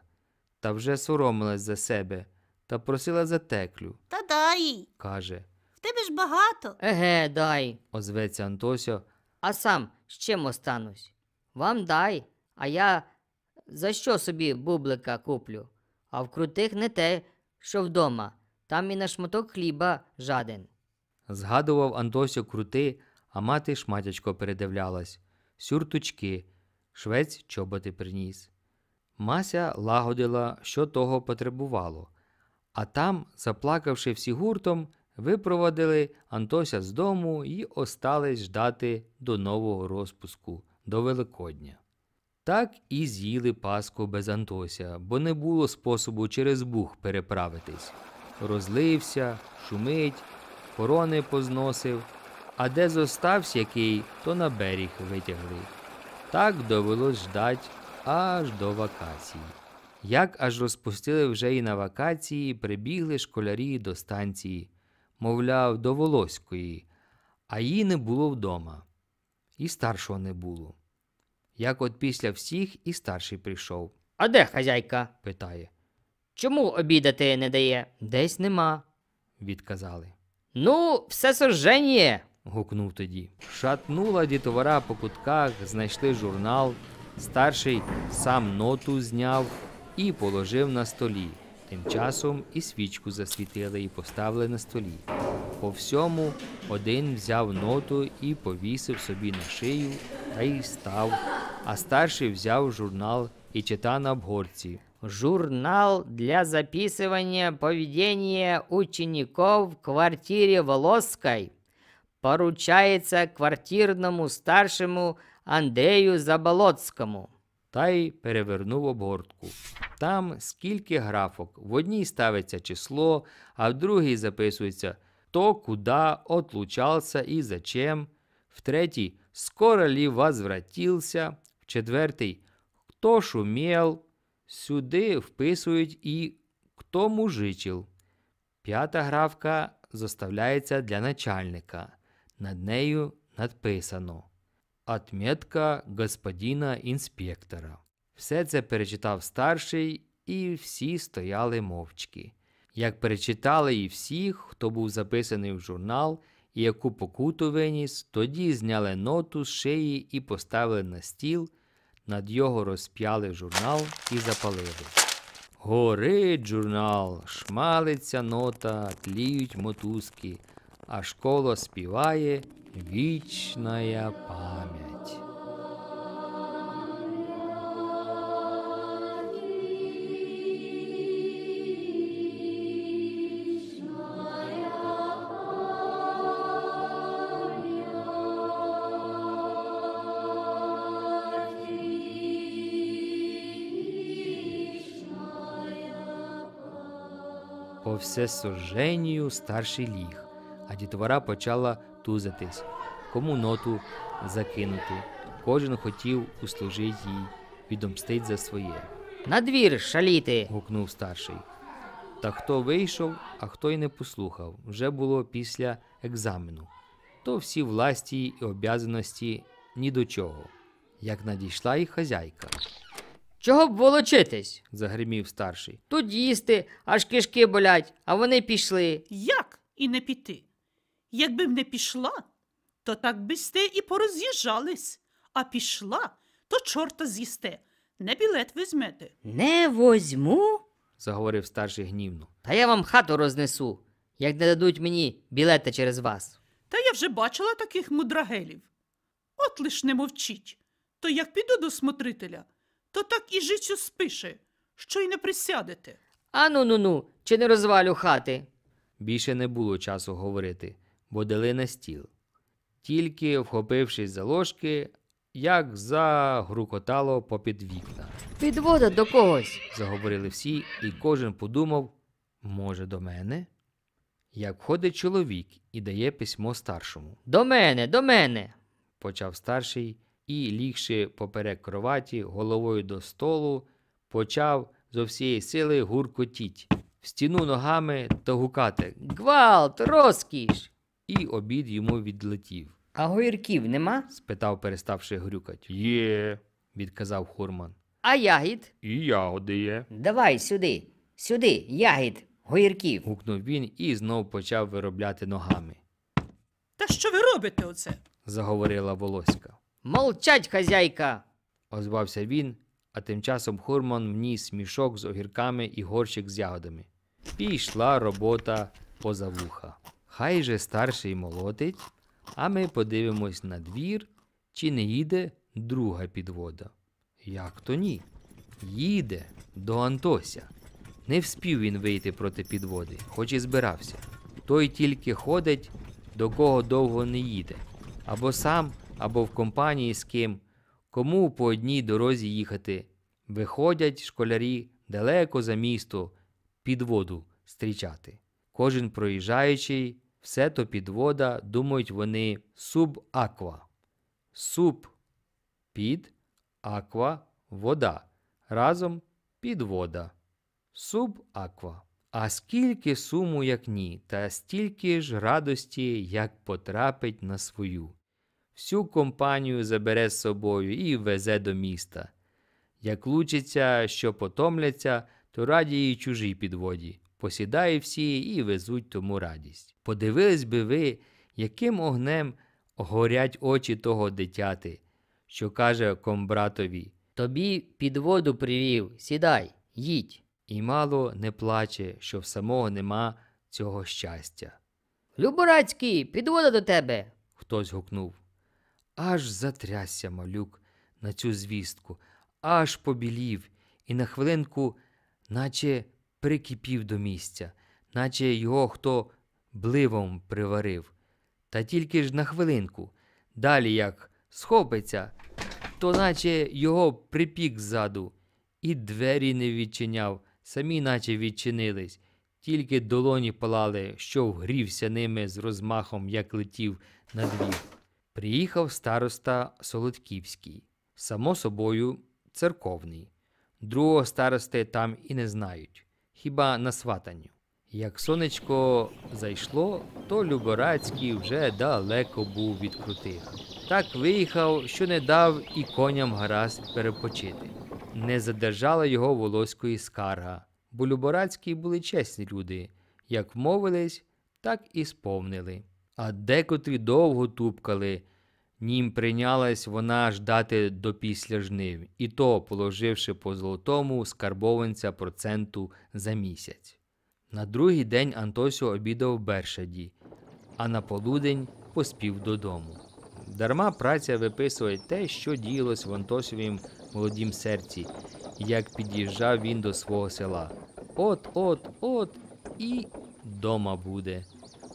та вже соромилась за себе та просила за теклю. Та дай каже. В тебе ж багато. Еге, дай, озветься Антося. А сам з чим останусь? Вам дай, а я за що собі бублика куплю? А в крутих не те, що вдома, там і на шматок хліба жаден. Згадував Антосю крути, а мати шматячко передивлялась, сюртучки, швець чоботи приніс. Мася лагодила, що того потребувало, а там, заплакавши всі гуртом, випроводили Антося з дому і остались ждати до нового розпуску, до Великодня. Так і з'їли Паску без Антося, бо не було способу через Бух переправитись. Розлився, шумить корони позносив, а де зостався який, то на берег витягли. Так довелось ждать аж до вакації. Як аж розпустили вже і на вакації, прибігли школярі до станції, мовляв, до Волоської, а її не було вдома. І старшого не було. Як от після всіх і старший прийшов. А де хазяйка? питає. Чому обідати не дає? Десь нема, відказали. Ну, все сожження!» – гукнув тоді. Шатнула дітовара по кутках, знайшли журнал. Старший сам ноту зняв і положив на столі. Тим часом і свічку засвітили і поставили на столі. По всьому один взяв ноту і повісив собі на шию та й став, а старший взяв журнал і читав на обгорці. Журнал для записывания поведения учеников в квартире Волоской поручается квартирному старшему Андрею Заболоцькому. Та й перевернув обгортку. Там скільки графок. В одній ставиться число, а в другій записується кто куда отлучався і зачем. В третій скоро ли возвратился. В четвертий Хто шумел. Сюди вписують і хто мужичів. П'ята гравка заставляється для начальника. Над нею надписано Отметка господина інспектора. Все це перечитав старший, і всі стояли мовчки. Як перечитали і всіх, хто був записаний в журнал і яку покуту виніс, тоді зняли ноту з шиї і поставили на стіл. Над його розп'яли журнал і запалили. Горить журнал, шмалиться нота, тліють мотузки, а школа співає вічна пам'ять. все соженію старший ліг, а дітвора почала тузатись, кому ноту закинути. Кожен хотів услужити їй, відомстить за своє. «На двір, шаліти. гукнув старший. Та хто вийшов, а хто й не послухав, вже було після екзамену. То всі власті і об'язаності ні до чого, як надійшла й хазяйка. Чого б волочитись? загримів старший. Тут їсти, аж кишки болять, а вони пішли. Як і не піти? Якби б не пішла, то так би сте і пороз'їжджались, а пішла, то чорта з'їсте, не білет візьмете. Не возьму, заговорив старший гнівно. Та я вам хату рознесу, як не дадуть мені білети через вас. Та я вже бачила таких мудрагелів. От лиш не мовчіть, то як піду до смотрителя то так і жичу спише, що й не присядете. Ану ну ну, чи не розвалю хати. Більше не було часу говорити, бо дали на стіл. Тільки, вхопившись за ложки, як загрукотало попід вікна. Підвода до когось. заговорили всі, і кожен подумав може, до мене? Як входить чоловік і дає письмо старшому. До мене, до мене, почав старший, і, лігши поперек кроваті, головою до столу, почав зо всієї сили гуркотіть, в стіну ногами та гукати Гвалт, розкіш! І обід йому відлетів. А гойрків нема? спитав, переставши грюкать. Є, відказав Хурман. А ягід? І ягоди є. Давай сюди, сюди, ягід, гойрків. гукнув він і знов почав виробляти ногами. Та що ви робите оце? заговорила Волоська. Молчать, хазяйка, озвався він, а тим часом Хурман вніс мішок з огірками і горщик з ягодами. Пішла робота поза вуха. Хай же старший молотить, а ми подивимось на двір, чи не їде друга підвода. Як то ні? Їде до Антося. Не вспів він вийти проти підводи, хоч і збирався. Той тільки ходить, до кого довго не їде, або сам, або в компанії з ким, кому по одній дорозі їхати. Виходять школярі далеко за місто під воду стрічати. Кожен проїжджаючий, все то підвода, думають вони суб-аква. Суб під аква вода. Разом підвода. Суб-аква. А скільки суму, як ні, та стільки ж радості, як потрапить на свою всю компанію забере з собою і везе до міста. Як лучиться, що потомляться, то раді й чужій підводі. Посідає всі і везуть тому радість. Подивились би ви, яким огнем горять очі того дитяти, що каже комбратові Тобі під воду привів, сідай, їдь. І мало не плаче, що в самого нема цього щастя. Люборацький, підвода до тебе. хтось гукнув. Аж затрясся малюк на цю звістку, аж побілів і на хвилинку, наче прикипів до місця, наче його хто бливом приварив. Та тільки ж на хвилинку, далі як схопиться, то наче його припік ззаду, і двері не відчиняв, самі наче відчинились, тільки долоні палали, що вгрівся ними з розмахом, як летів на двір. Приїхав староста Солодківський, само собою, церковний. Другого старости там і не знають, хіба на сватанню. Як сонечко зайшло, то Люборацький вже далеко був від крутих. Так виїхав, що не дав і коням гаразд перепочити. Не задержала його волоської скарга, бо Люборацькі були чесні люди. Як мовились, так і сповнили а декотрі довго тупкали. Нім прийнялась вона ждати до після жнив, і то положивши по золотому скарбованця проценту за місяць. На другий день Антосю обідав в Бершаді, а на полудень поспів додому. Дарма праця виписує те, що діялось в Антосівім молодім серці, як під'їжджав він до свого села. От, от, от і дома буде.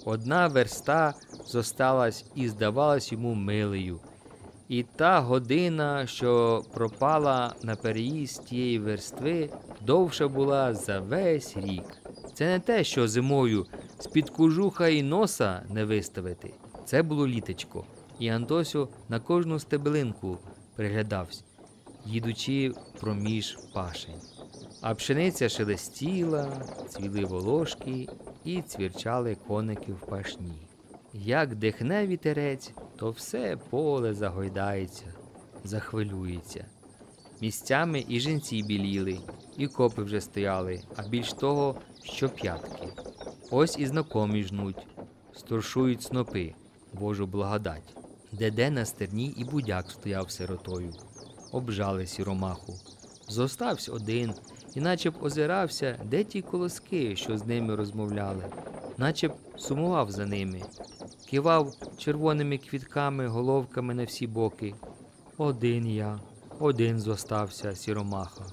Одна верста зосталась і здавалась йому милею. І та година, що пропала на переїзд тієї верстви, довша була за весь рік. Це не те, що зимою з-під кожуха і носа не виставити. Це було літечко. І Антосю на кожну стебелинку приглядався, їдучи проміж пашень. А пшениця шелестіла, цвіли волошки і цвірчали коники в пашні. Як дихне вітерець, то все поле загойдається, захвилюється. Місцями і жінці біліли, і копи вже стояли, а більш того, що п'ятки. Ось і знакомі жнуть, сторшують снопи, Божу благодать. Деде на стерні і будяк стояв сиротою, обжали сіромаху. Зостався один і наче б озирався, де ті колоски, що з ними розмовляли, наче б сумував за ними, кивав червоними квітками, головками на всі боки. Один я, один зостався сіромаха.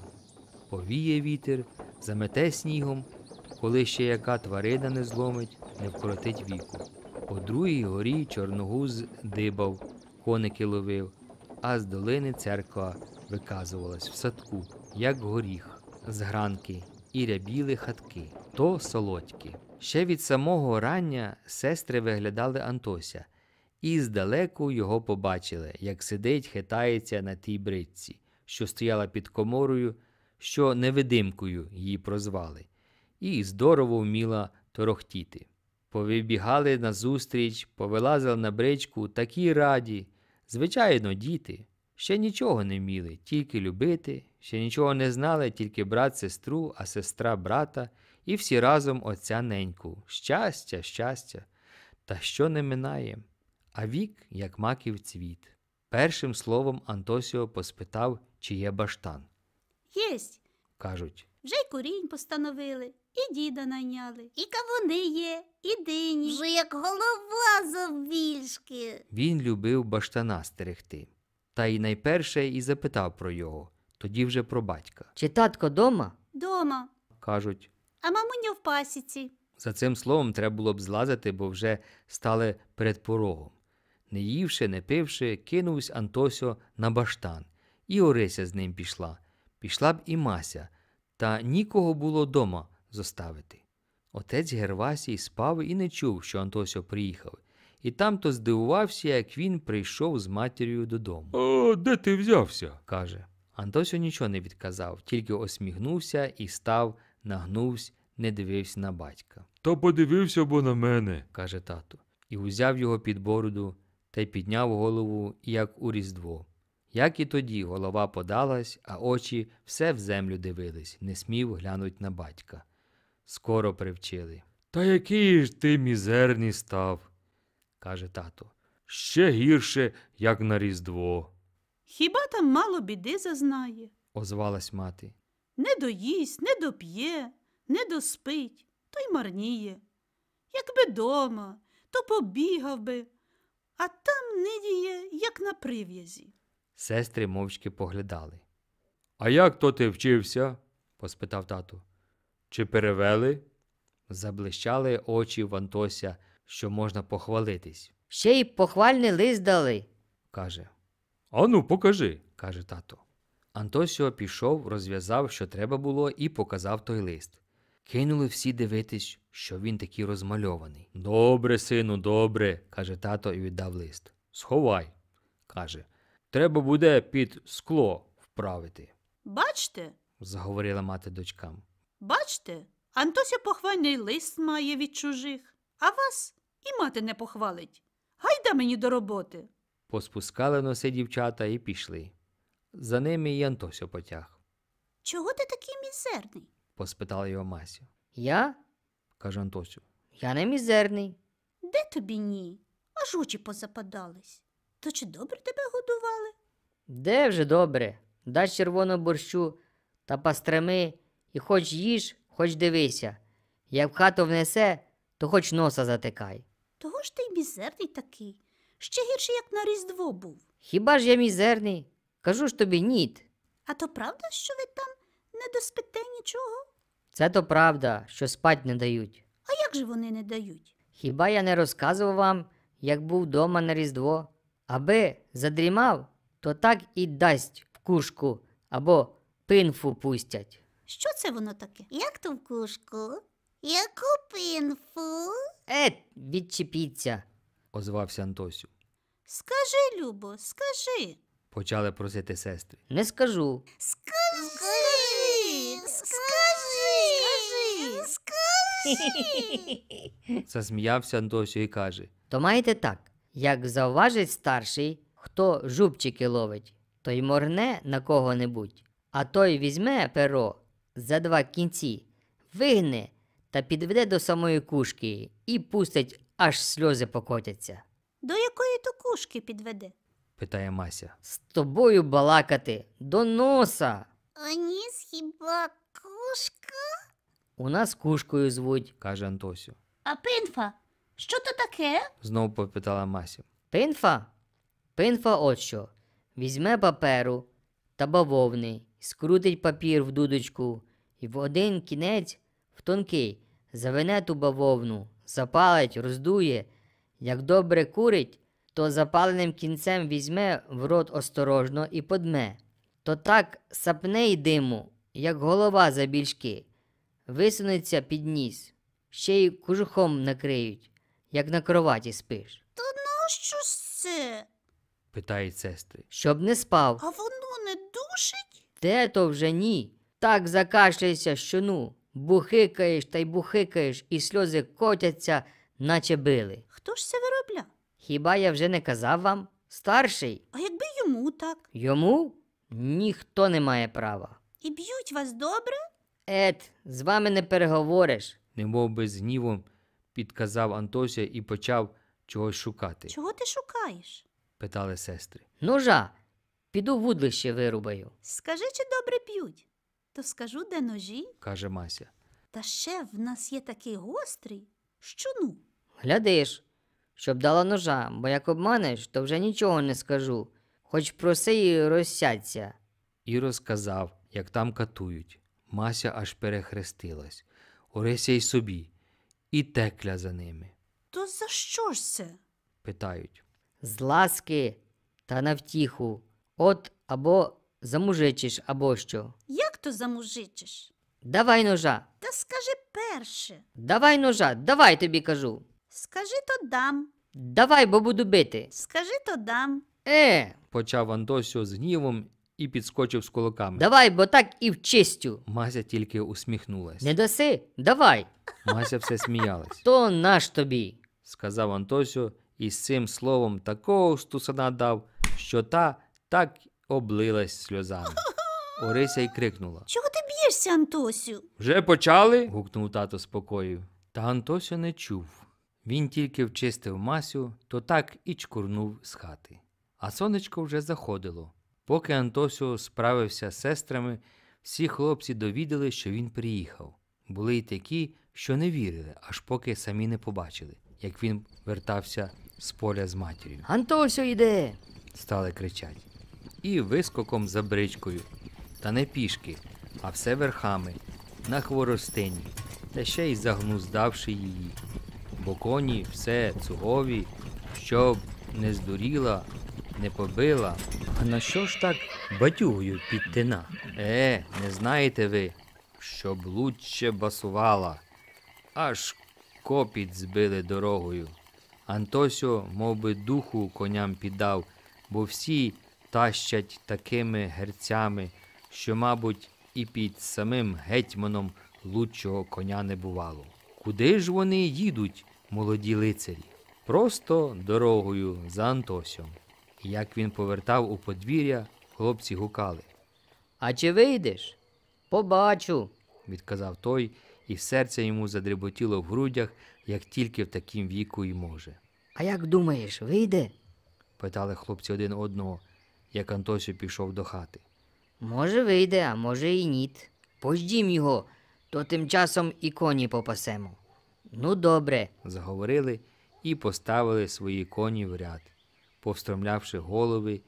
Повіє вітер, замете снігом, коли ще яка тварина не зломить, не вкоротить віку. По другій горі чорногуз дибав, коники ловив, а з долини церква виказувалась в садку, як горіх з гранки і рябіли хатки, то солодькі. Ще від самого рання сестри виглядали Антося і здалеку його побачили, як сидить, хитається на тій бритці, що стояла під коморою, що невидимкою її прозвали, і здорово вміла торохтіти. Повибігали назустріч, повилазили на бричку такі раді, звичайно, діти ще нічого не вміли, тільки любити Ще нічого не знали, тільки брат сестру, а сестра брата, і всі разом отця неньку. Щастя, щастя, та що не минає, а вік, як маків цвіт. Першим словом Антосіо поспитав, чи є баштан. Єсть, кажуть. Вже й курінь постановили, і діда найняли, і кавуни є, і дині. Вже як голова завбільшки. Він любив баштана стерегти. Та й найперше і запитав про його. Тоді вже про батька. Чи татко дома? Дома. кажуть. А мамуня в пасіці. За цим словом треба було б злазити, бо вже стали перед порогом. Не ївши, не пивши, кинувсь Антосьо на баштан, і Орися з ним пішла. Пішла б і Мася, та нікого було дома зоставити. Отець Гервасій спав і не чув, що Антосьо приїхав, і там то здивувався, як він прийшов з матір'ю додому. «О, Де ти взявся? каже. Антосіо нічого не відказав, тільки осміхнувся і став, нагнувся, не дивився на батька. То подивився бо на мене, каже тато, і узяв його під бороду та й підняв голову, як у різдво. Як і тоді голова подалась, а очі все в землю дивились, не смів глянуть на батька. Скоро привчили. Та який ж ти мізерний став, каже тато. Ще гірше, як на різдво. Хіба там мало біди зазнає, озвалась мати. Не доїсть, не доп'є, не доспить, то й марніє. Якби дома, то побігав би, а там нидіє, як на прив'язі. Сестри мовчки поглядали. А як то ти вчився? поспитав тату. Чи перевели? Заблищали очі Вантося, що можна похвалитись. Ще й похвальний лист дали, каже. Ану, покажи, каже тато. Антосіо пішов, розв'язав, що треба було, і показав той лист. Кинули всі дивитись, що він такий розмальований. Добре, сину, добре, каже тато і віддав лист. Сховай, каже. Треба буде під скло вправити. Бачте, заговорила мати дочкам. Бачте, Антося похвальний лист має від чужих, а вас і мати не похвалить. Гайда мені до роботи. Поспускали носи дівчата і пішли. За ними і Антосю потяг. Чого ти такий мізерний? поспитала його Масю. Я? каже Антосю. Я не мізерний. Де тобі ні? Аж очі позападались. То чи добре тебе годували? Де вже добре? Дай червону борщу та пастрами і хоч їж, хоч дивися. Як в хату внесе, то хоч носа затикай. Того ж ти й мізерний такий. Ще гірше, як на Різдво був. Хіба ж я мізерний? Кажу ж тобі, ніт. А то правда, що ви там не доспите нічого? Це то правда, що спать не дають. А як же вони не дають? Хіба я не розказував вам, як був дома на Різдво? Аби задрімав, то так і дасть в кушку або пинфу пустять. Що це воно таке? Як то в кушку? Яку пинфу? Е, відчепіться озвався Антосю. Скажи, Любо, скажи. Почали просити сестри. Не скажу. Скажи, скажи, скажи, скажи. Засміявся Антосю і каже: То маєте так, як завважить старший, хто жубчики ловить, то й морне на кого-небудь, а той візьме перо за два кінці, вигне та підведе до самої кушки і пустить аж сльози покотяться. До якої то кушки підведе? питає Мася. З тобою балакати до носа. А ніс хіба кушка? У нас кушкою звуть, каже Антосю. А пинфа? Що то таке? знову попитала Мася. Пинфа? Пинфа от що. Візьме паперу та бавовни, скрутить папір в дудочку і в один кінець в тонкий завине ту бавовну, запалить, роздує, як добре курить, то запаленим кінцем візьме в рот осторожно і подме, то так сапне й диму, як голова забільшки, висунеться під ніс, ще й кожухом накриють, як на кроваті спиш. Та нащо ж це? питають сестри. Щоб не спав. А воно не душить? Де то вже ні. Так закашляйся, що ну. Бухикаєш та й бухикаєш, і сльози котяться, наче били. Хто ж це виробляв? Хіба я вже не казав вам? Старший? А якби йому так? Йому ніхто не має права. І б'ють вас добре? Ет, з вами не переговориш. немов би з гнівом підказав Антося і почав чогось шукати. Чого ти шукаєш? питали сестри. Ножа, ну, піду вудлище вирубаю. Скажи, чи добре п'ють? то скажу, де ножі, каже Мася. Та ще в нас є такий гострий, що ну. Глядиш, щоб дала ножа, бо як обманеш, то вже нічого не скажу. Хоч проси і розсяться. І розказав, як там катують. Мася аж перехрестилась. Орися й собі, і текля за ними. То за що ж це? питають. З ласки та на втіху. От або замужичиш, або що. Як то замужичиш? Давай ножа. Та скажи перше. Давай ножа, давай тобі кажу. Скажи то дам. Давай, бо буду бити. Скажи то дам. Е, почав Антосіо з гнівом і підскочив з кулаками. Давай, бо так і в чистю. Мася тільки усміхнулась. Не даси, давай. Мася все сміялась. То наш тобі, сказав Антосіо, і з цим словом такого стусана дав, що та так облилась сльозами. Орися й крикнула. Чого ти б'єшся, Антосю? Вже почали? гукнув тато спокою. Та Антося не чув. Він тільки вчистив масю, то так і чкурнув з хати. А сонечко вже заходило. Поки Антосю справився з сестрами, всі хлопці довідали, що він приїхав. Були й такі, що не вірили, аж поки самі не побачили, як він вертався з поля з матір'ю. Антосю йде! стали кричать. І вискоком за бричкою. Та не пішки, а все верхами, на хворостині, та ще й загнуздавши її. Бо коні все цугові, щоб не здуріла, не побила. А на що ж так батюгою підтина? Е, не знаєте ви, щоб лучче басувала. Аж копіт збили дорогою. Антосьо мов би, духу коням піддав, бо всі тащать такими герцями що, мабуть, і під самим гетьманом лучшого коня не бувало. Куди ж вони їдуть, молоді лицарі? Просто дорогою за Антосьом. І як він повертав у подвір'я, хлопці гукали. А чи вийдеш? Побачу, відказав той, і серце йому задріботіло в грудях, як тільки в таким віку й може. А як думаєш, вийде? питали хлопці один одного, як Антосю пішов до хати. Може, вийде, а може і ніт. Пождім його, то тим часом і коні попасемо. Ну, добре, заговорили і поставили свої коні в ряд, повстромлявши голови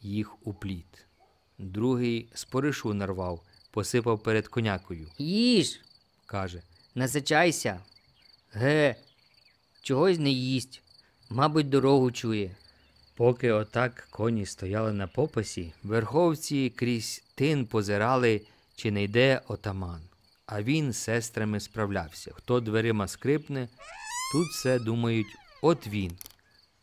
їх у пліт. Другий споришу нарвав, посипав перед конякою. Їж, каже, насичайся. Ге, чогось не їсть, мабуть, дорогу чує. Поки отак коні стояли на попасі, верховці крізь тин позирали, чи не йде отаман. А він з сестрами справлявся. Хто дверима скрипне, тут все думають от він.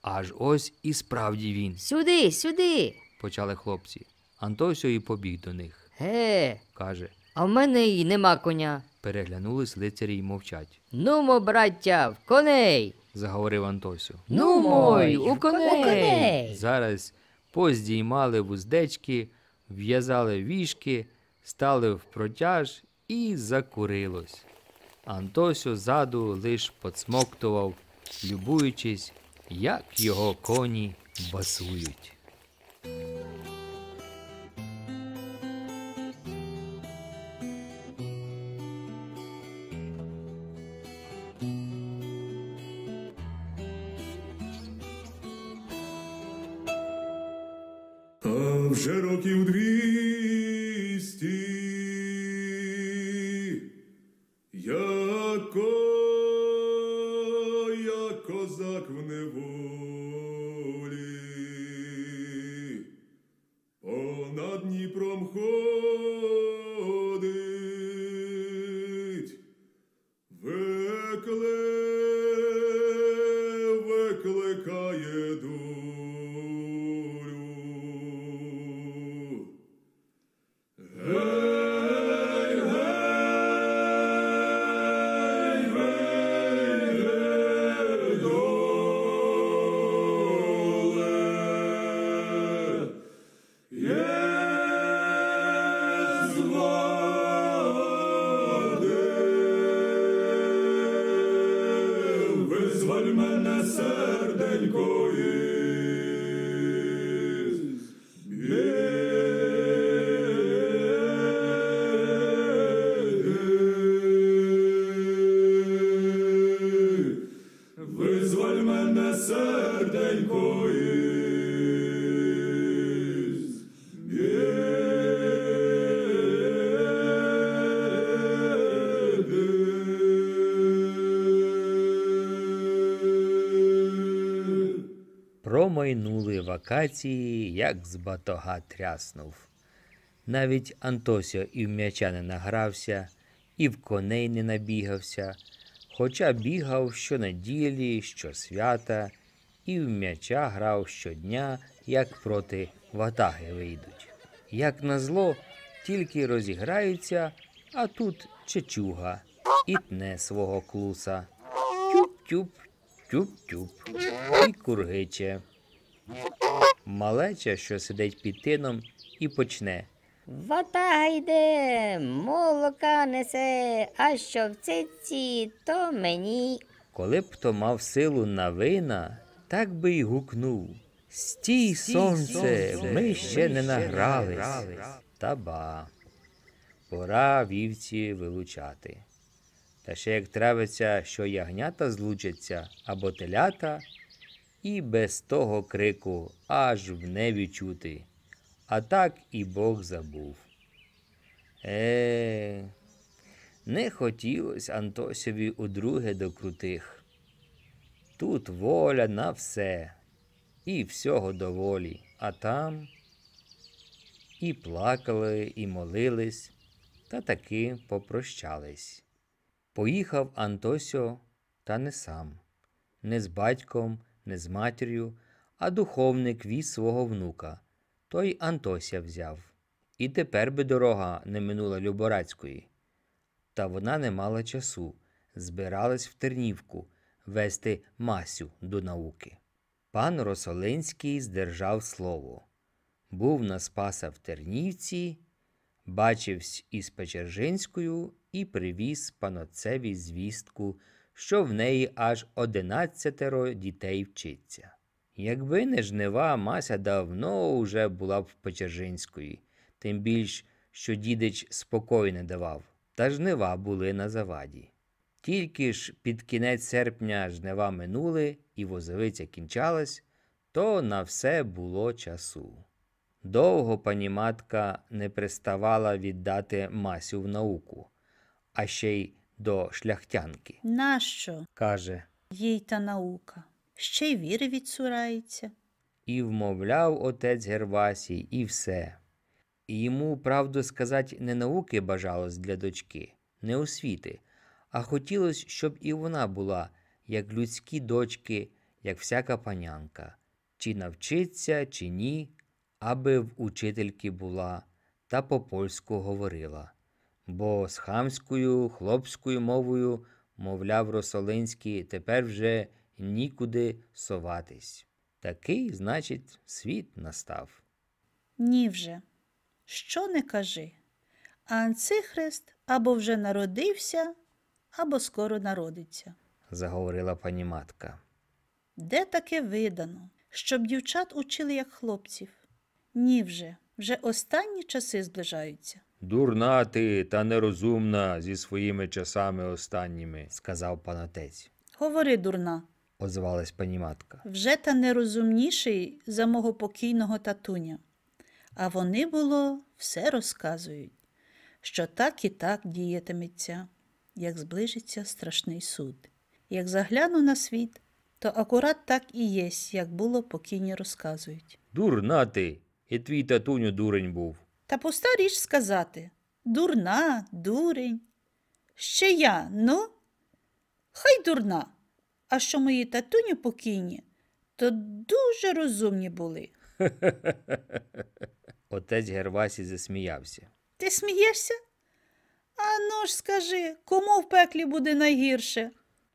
Аж ось і справді він. Сюди, сюди. почали хлопці. Антосю і побіг до них. Ге. каже. А в мене й нема коня. Переглянулись лицарі й мовчать. Нумо, браття, в коней заговорив Антосю. Ну, «Ну мой, у коней. Зараз поздіймали вуздечки, в'язали вішки, стали в протяж і закурилось. Антосю ззаду лиш подсмоктував, любуючись, як його коні басують. акації, як з батога тряснув. Навіть Антосіо і в м'яча не награвся, і в коней не набігався, хоча бігав щонеділі, щосвята, і в м'яча грав щодня, як проти ватаги вийдуть. Як на зло, тільки розіграється, а тут чечуга і тне свого клуса. Тюп-тюп, тюп-тюп і кургиче малеча, що сидить під тином, і почне. Вата йде, молока несе, а що в циці, то мені. Коли б то мав силу на вина, так би й гукнув Стій, сонце, сонце ми ще ми не награлись. награлись. Та ба. Пора вівці вилучати. Та ще як травиться, що ягнята злучаться або телята і без того крику аж в небі чути. А так і Бог забув. Е, не хотілось Антосіві удруге до крутих. Тут воля на все, і всього доволі, а там і плакали, і молились, та таки попрощались. Поїхав Антосіо, та не сам, не з батьком, не з матір'ю, а духовник віз свого внука. Той Антося взяв. І тепер би дорога не минула Люборацької. Та вона не мала часу, збиралась в Тернівку вести Масю до науки. Пан Росолинський здержав слово. Був на Спаса в Тернівці, бачився із Печержинською і привіз паноцеві звістку що в неї аж одинадцятеро дітей вчиться. Якби не жнива, Мася давно уже була б в Печержинської, тим більш, що дідич спокою не давав, та жнива були на заваді. Тільки ж під кінець серпня жнива минули і возовиця кінчалась, то на все було часу. Довго пані матка не приставала віддати Масю в науку, а ще й до шляхтянки. Нащо? каже, їй та наука. Ще й віри відсурається. І вмовляв отець Гервасій, і все. І йому, правду сказати, не науки бажалось для дочки, не освіти, а хотілось, щоб і вона була, як людські дочки, як всяка панянка, чи навчиться, чи ні, аби в учительки була та по польську говорила бо з хамською, хлопською мовою, мовляв, Росолинський, тепер вже нікуди соватись. Такий, значить, світ настав. Ні вже. Що не кажи? анцихрест або вже народився, або скоро народиться, заговорила пані матка. Де таке видано, щоб дівчат учили, як хлопців? Ні вже, вже останні часи зближаються. Дурна ти та нерозумна зі своїми часами останніми, сказав панатець. Говори, дурна, озвалась пані матка. Вже та нерозумніший за мого покійного татуня. А вони, було, все розказують, що так і так діятиметься, як зближиться страшний суд. Як загляну на світ, то акурат так і єсть, як було покійні розказують. Дурна ти, і твій татуню дурень був. Та пуста річ сказати дурна, дурень. Ще я, ну, хай дурна. А що мої татуні покійні, то дуже розумні були. Отець Гервасі засміявся. Ти смієшся? А ну ж скажи, кому в пеклі буде найгірше?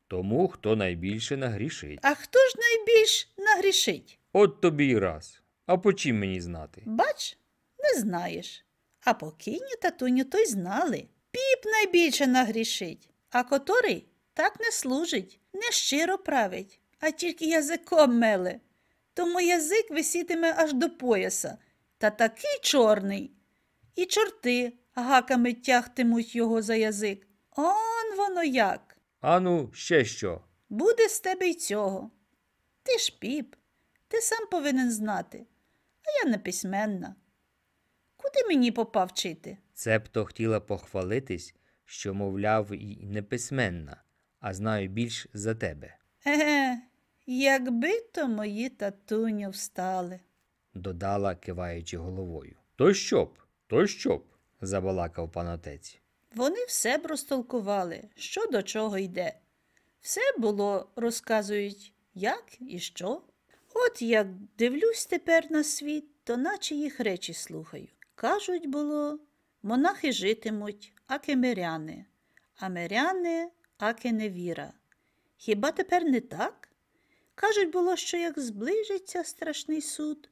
Тому хто найбільше нагрішить. А хто ж найбільш нагрішить? От тобі й раз. А по чим мені знати? Бач, не знаєш. А покійні татуню то й знали. Піп найбільше нагрішить, а котрий так не служить, не щиро править, а тільки язиком меле. Тому язик висітиме аж до пояса, та такий чорний. І чорти гаками тягтимуть його за язик. Он воно як. Ану, ще що. Буде з тебе й цього. Ти ж піп, ти сам повинен знати, а я не письменна. Куди мені попав вчити? Цебто хотіла похвалитись, що, мовляв, і письменна, а знаю більш за тебе. Еге, якби то мої татуню встали, додала, киваючи головою. То що б, то що б, забалакав панотець. Вони все б розтолкували, що до чого йде. Все було, розказують, як і що. От як дивлюсь тепер на світ, то наче їх речі слухаю. Кажуть, було, монахи житимуть, аки миряни, а миряни аки невіра. Хіба тепер не так? Кажуть, було, що як зближиться страшний суд,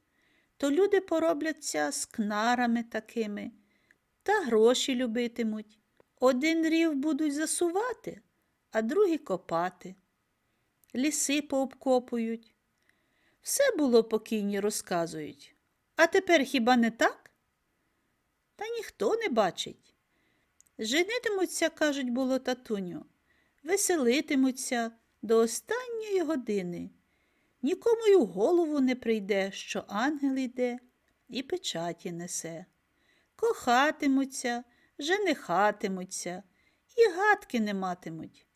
то люди поробляться з кнарами такими та гроші любитимуть. Один рів будуть засувати, а другий копати. Ліси пообкопують. Все було покійні розказують. А тепер хіба не так? та ніхто не бачить. Женитимуться, кажуть, було татуню, веселитимуться до останньої години. Нікому й у голову не прийде, що ангел йде і печаті несе. Кохатимуться, женихатимуться, і гадки не матимуть.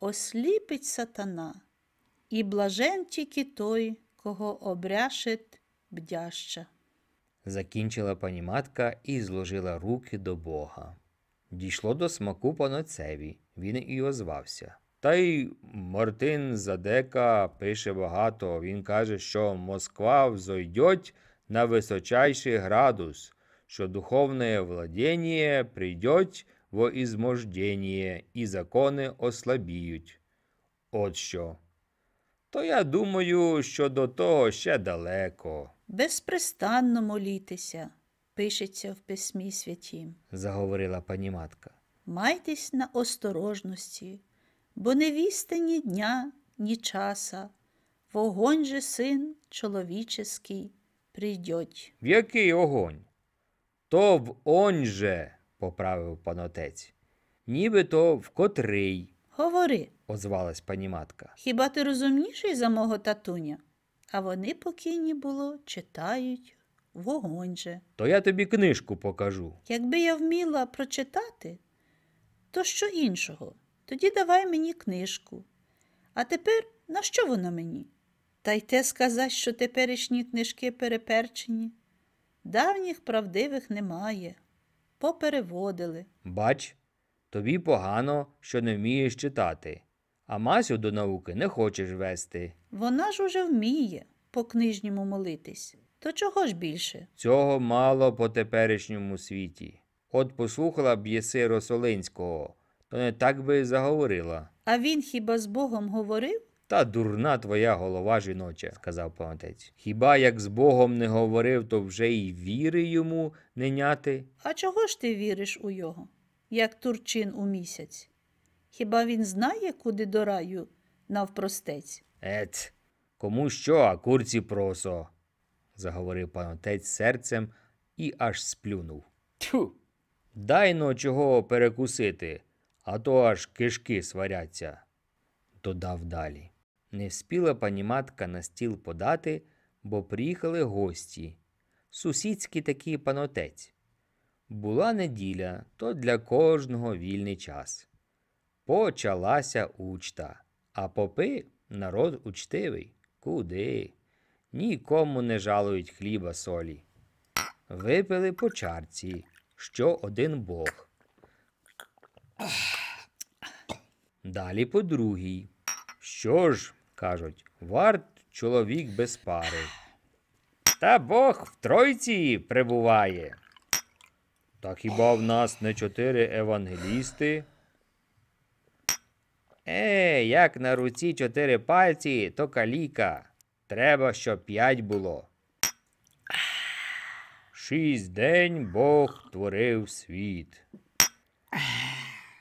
Осліпить сатана, і блажен тільки той, кого обряшет бдяща. Закінчила паніматка і зложила руки до бога. Дійшло до смаку паноцеві, він і озвався. Та й Мартин Задека пише багато. Він каже, що Москва взойдеть на височайший градус, що духовне владіння прийдеть во ізмождєнє, і закони ослабіють. От що. То я думаю, що до того ще далеко безпрестанно молітися, пишеться в письмі святім, заговорила пані матка. Майтесь на осторожності, бо не вісте ні дня, ні часа, вогонь же син чоловіческий прийдьоть. В який огонь? То в он же, поправив панотець, нібито в котрий. Говори, озвалась пані матка. Хіба ти розумніший за мого татуня? А вони покійні було, читають вогонь же. То я тобі книжку покажу. Якби я вміла прочитати, то що іншого? Тоді давай мені книжку. А тепер на що вона мені? Та й те сказати, що теперішні книжки переперчені. Давніх правдивих немає. Попереводили. Бач, тобі погано, що не вмієш читати а Масю до науки не хочеш вести. Вона ж уже вміє по книжньому молитись. То чого ж більше? Цього мало по теперішньому світі. От послухала б єси Росолинського, то не так би заговорила. А він хіба з Богом говорив? Та дурна твоя голова жіноча, сказав панотець. Хіба як з Богом не говорив, то вже й віри йому не няти? А чого ж ти віриш у його, як турчин у місяць? Хіба він знає, куди до раю навпростець? Ет, кому що, а курці просо, заговорив пан отець серцем і аж сплюнув. Тьфу! Дай но чого перекусити, а то аж кишки сваряться, додав далі. Не спіла пані матка на стіл подати, бо приїхали гості. Сусідський такий панотець. Була неділя, то для кожного вільний час. Почалася учта, а попи народ учтивий. Куди? Нікому не жалують хліба солі. Випили по чарці, що один бог. Далі по другій. Що ж, кажуть, варт чоловік без пари. Та Бог в тройці прибуває. Та хіба в нас не чотири евангелісти? Е, як на руці чотири пальці, то каліка. Треба, щоб п'ять було. Шість день Бог творив світ.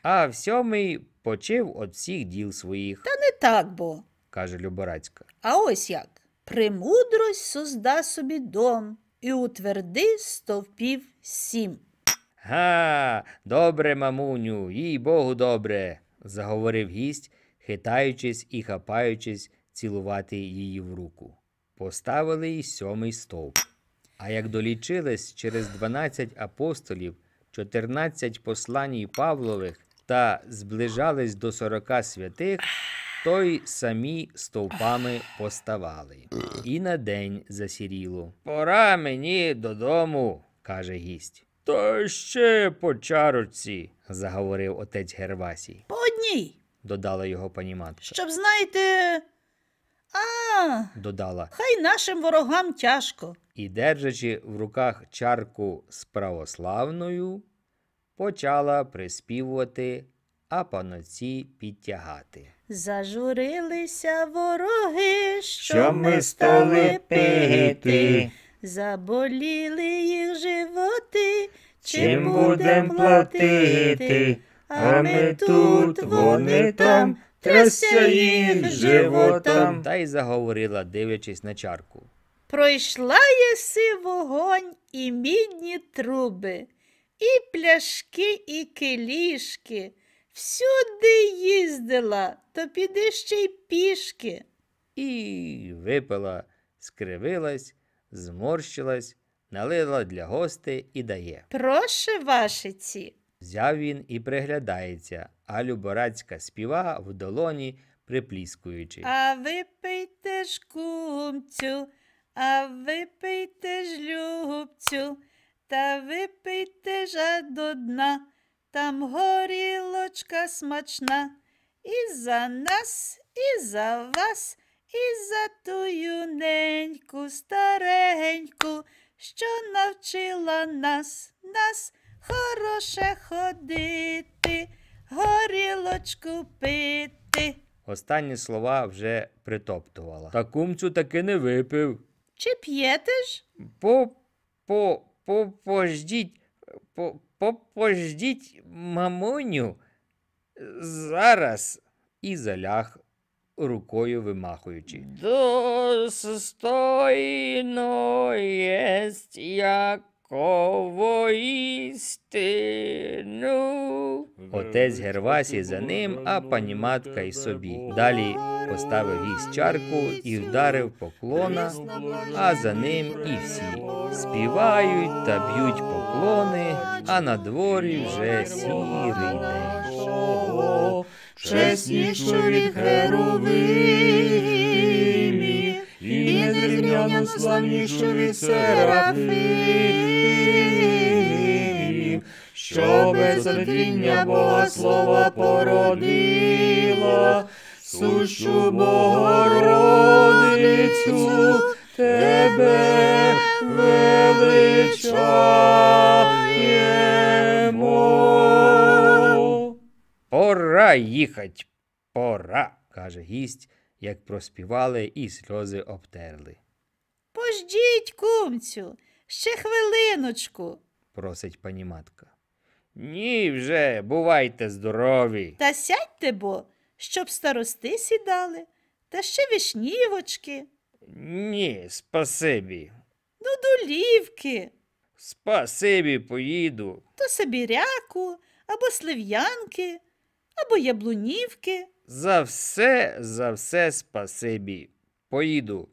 А в сьомий почив от всіх діл своїх. Та не так бо, каже Люборацька. А ось як премудрость созда собі дом і утверди стовпів сім. Га, добре, мамуню, їй богу, добре заговорив гість, хитаючись і хапаючись цілувати її в руку. Поставили й сьомий стовп. А як долічились через 12 апостолів, 14 посланій Павлових та зближались до 40 святих, то й самі стовпами поставали. І на день засіріло. Пора мені додому, каже гість. То ще по чарочці, заговорив отець Гервасій. По одній, додала його пані матка. Щоб, знаєте. А. додала. Хай нашим ворогам тяжко. І, держачи в руках чарку з православною, почала приспівувати, а паноці підтягати. Зажурилися вороги, що, що ми стали пити. Заболіли їх животи, чим будем платити? А ми тут, вони там, трясся їм животом. Та й заговорила, дивлячись на чарку. Пройшла єси вогонь і мідні труби, і пляшки, і келішки. Всюди їздила, то піди ще й пішки. І випила, скривилась, зморщилась, налила для гостей і дає. Прошу вашиці. Взяв він і приглядається, а Люборацька співа в долоні, припліскуючи. А випийте ж кумцю, а випийте ж любцю, та випийте ж до дна, там горілочка смачна. І за нас, і за вас, і за ту юненьку стареньку, що навчила нас, нас хороше ходити, горілочку пити. Останні слова вже притоптувала. Та кумцю таки не випив. Чи п'єте ж? По по по пождіть, по попождіть мамоню зараз і заляг рукою вимахуючи. Достойно єсть як Кого істину. Отець Гервасій за ним, а пані матка й собі. Далі поставив гість чарку і вдарив поклона, а за ним і всі співають та б'ють поклони, а на дворі вже сірий день. Чеснішу від герови незрівняно славнішу від серафимів, що без одвіння Бога слова породила, сущу Богородицю тебе величаємо. Пора їхать, пора, каже гість як проспівали і сльози обтерли. Пождіть, кумцю, ще хвилиночку, просить пані матка. Ні, вже, бувайте здорові. Та сядьте бо, щоб старости сідали, та ще вишнівочки. Ні, спасибі. Ну, долівки. Спасибі, поїду. То собі ряку, або слив'янки, або яблунівки. За все, за все спасибі. Поїду.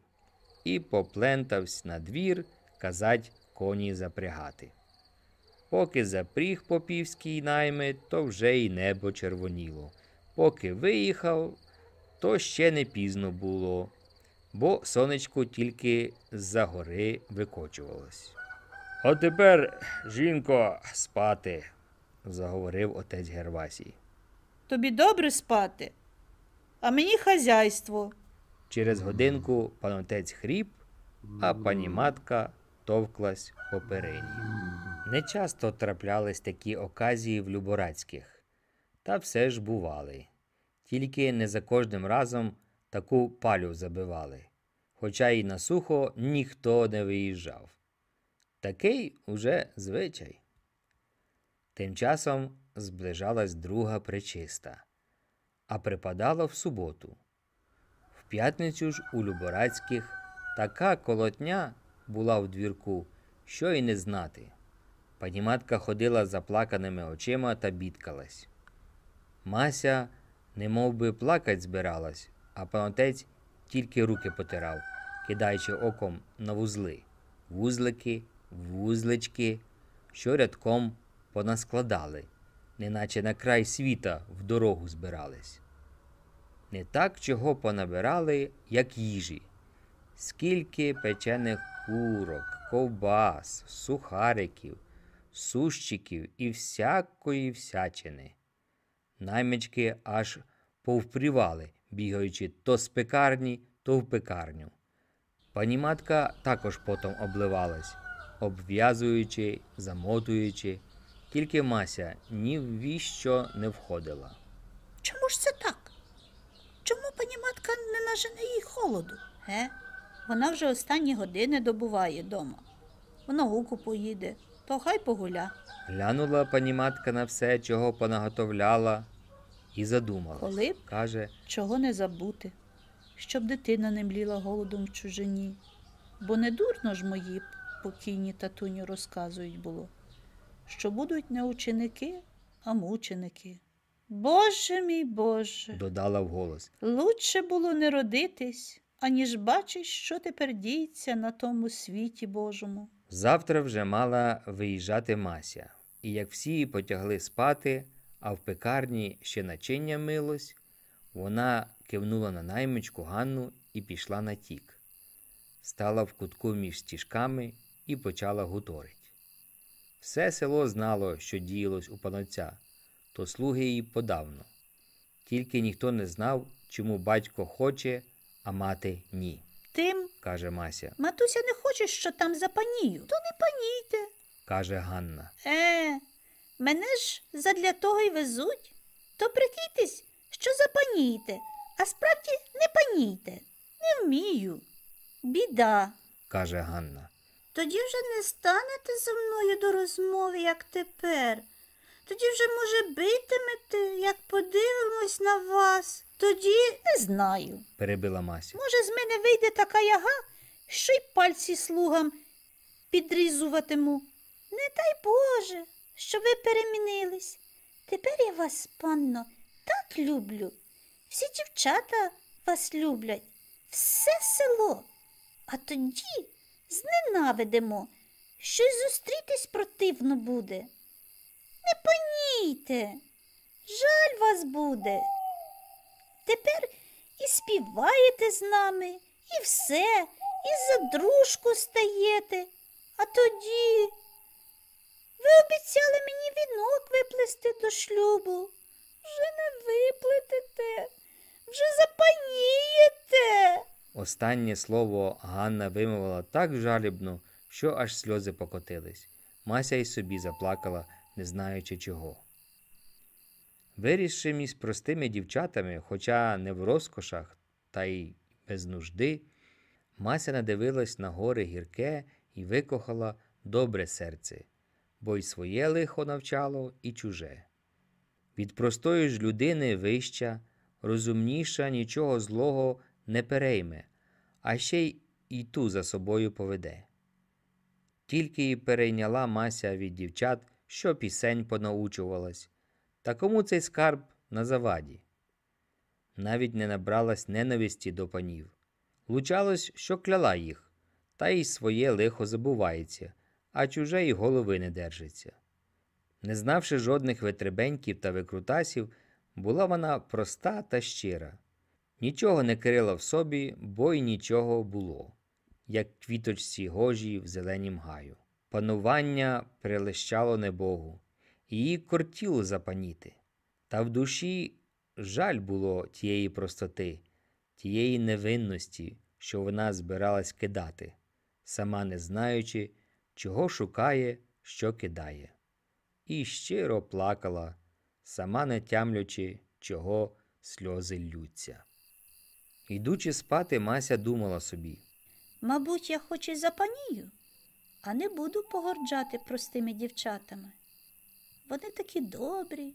І поплентавсь на двір казать коні запрягати. Поки запріг попівський найми, то вже й небо червоніло. Поки виїхав, то ще не пізно було, бо сонечко тільки з-за гори викочувалось. А тепер, жінко, спати, заговорив отець Гервасій. Тобі добре спати? а мені хазяйство. Через годинку панотець хріп, а пані матка товклась по Не часто траплялись такі оказії в Люборацьких, та все ж бували. Тільки не за кожним разом таку палю забивали, хоча й на сухо ніхто не виїжджав. Такий уже звичай. Тим часом зближалась друга причиста а припадала в суботу. В п'ятницю ж у Люборацьких така колотня була в двірку, що й не знати. Паніматка ходила заплаканими очима та бідкалась. Мася не би плакать збиралась, а панотець тільки руки потирав, кидаючи оком на вузли, вузлики, вузлички, що рядком понаскладали неначе на край світа в дорогу збирались. Не так чого понабирали, як їжі, скільки печених курок, ковбас, сухариків, сущиків і всякої всячини. Наймички аж повпрівали, бігаючи то з пекарні, то в пекарню. Пані матка також потом обливалась, обв'язуючи, замотуючи. Тільки Мася ні в віщо не входила. Чому ж це так? Чому пані матка не нажене їй холоду? Е, Вона вже останні години добуває дома. В науку поїде, то хай погуля. Глянула пані матка на все, чого понаготовляла, і задумала. Коли б каже, чого не забути, щоб дитина не мліла голодом в чужині, бо не дурно ж мої покійні татуні розказують було що будуть не ученики, а мученики. Боже мій Боже, додала вголос. Лучше було не родитись, аніж бачиш, що тепер діється на тому світі Божому. Завтра вже мала виїжджати Мася, і як всі її потягли спати, а в пекарні ще начиння милось, вона кивнула на наймичку Ганну і пішла на тік, стала в кутку між стіжками і почала гуторити. Все село знало, що діялось у панотця, то слуги її подавно. Тільки ніхто не знав, чому батько хоче, а мати ні. Тим, каже Мася. Матуся не хоче, що там за панію. То не панійте, каже Ганна. Е, мене ж задля того й везуть. То прикійтесь, що запанієте, а справді не панійте. Не вмію. Біда, каже Ганна. Тоді вже не станете зо мною до розмови, як тепер. Тоді вже, може, битимете, як подивимось на вас. Тоді не знаю, перебила Мася. Може, з мене вийде така яга, що й пальці слугам підрізуватиму. Не дай Боже, що ви перемінились. Тепер я вас, панно, так люблю. Всі дівчата вас люблять, все село. А тоді зненавидимо, щось зустрітись противно буде. Не панійте, жаль вас буде. Тепер і співаєте з нами, і все, і за дружку стаєте, а тоді. Ви обіцяли мені вінок виплести до шлюбу. Вже не виплетете, вже запанієте. Останнє слово Ганна вимовила так жалібно, що аж сльози покотились. Мася й собі заплакала, не знаючи чого. Вирішивши між простими дівчатами, хоча не в розкошах, та й без нужди, Мася надивилась на гори гірке і викохала добре серце, бо й своє лихо навчало, і чуже. Від простої ж людини вища, розумніша, нічого злого не перейме, а ще й і ту за собою поведе. Тільки й перейняла мася від дівчат, що пісень понаучувалась, та кому цей скарб на заваді. Навіть не набралась ненависті до панів. Лучалось, що кляла їх, та й своє лихо забувається, а чуже й голови не держиться. Не знавши жодних витребеньків та викрутасів, була вона проста та щира. Нічого не крила в собі, бо й нічого було, як квіточці гожі в зеленім гаю. Панування прилещало небогу, її кортіло запаніти, та в душі жаль було тієї простоти, тієї невинності, що вона збиралась кидати, сама не знаючи, чого шукає, що кидає. І щиро плакала, сама не тямлячи, чого сльози лються. Йдучи спати, Мася думала собі. Мабуть, я хоч і запанію, а не буду погорджати простими дівчатами. Вони такі добрі.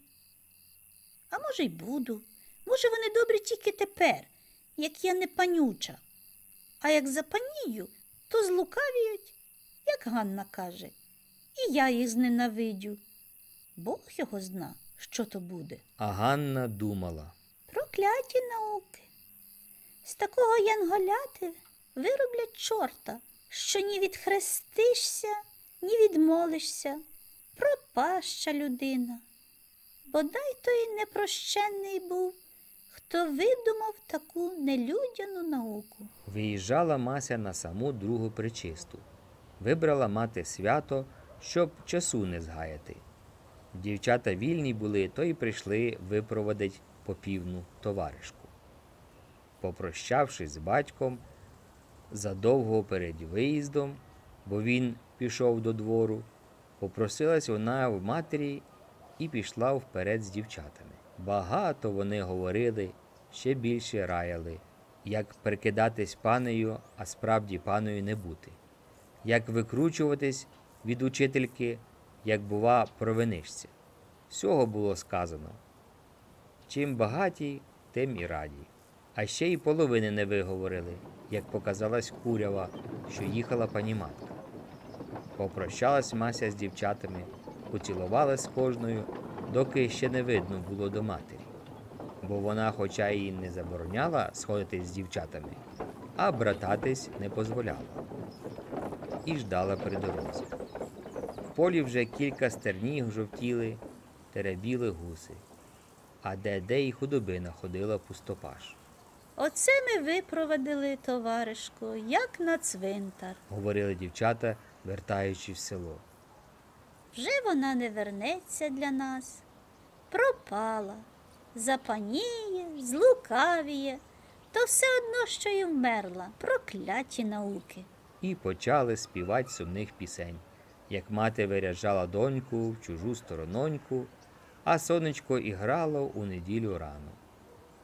А може, й буду. Може, вони добрі тільки тепер, як я не панюча. А як запанію, то злукавіють, як Ганна каже, і я їх зненавидю. Бог його зна, що то буде. А Ганна думала. Прокляті науки. З такого янголяти вироблять чорта, що ні відхрестишся, ні відмолишся. Пропаща людина. Бодай той непрощений був, хто видумав таку нелюдяну науку. Виїжджала Мася на саму другу причисту. Вибрала мати свято, щоб часу не згаяти. Дівчата вільні були, то й прийшли випроводить попівну товаришку попрощавшись з батьком задовго перед виїздом, бо він пішов до двору, попросилась вона в матері і пішла вперед з дівчатами. Багато вони говорили, ще більше раяли, як прикидатись панею, а справді паною не бути, як викручуватись від учительки, як, бува, провинишся. Всього було сказано. Чим багаті, тим і раді а ще й половини не виговорили, як показалась курява, що їхала пані матка. Попрощалась Мася з дівчатами, поцілувала з кожною, доки ще не видно було до матері. Бо вона, хоча й не забороняла сходити з дівчатами, а брататись не дозволяла. І ждала при дорозі. В полі вже кілька стерніг жовтіли, теребіли гуси, а де де й худобина ходила пустопаш. Оце ми випровадили, товаришку, як на цвинтар, говорили дівчата, вертаючи в село. Вже вона не вернеться для нас. Пропала, запаніє, злукавіє, то все одно, що й вмерла, прокляті науки. І почали співати сумних пісень, як мати виряджала доньку в чужу сторононьку, а сонечко іграло у неділю рано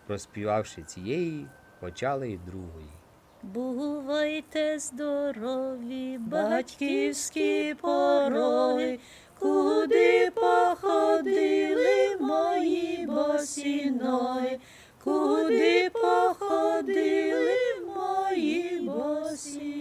проспівавши цієї, почали й другої. Бувайте здорові, батьківські пороги, куди походили мої босі куди походили мої босі.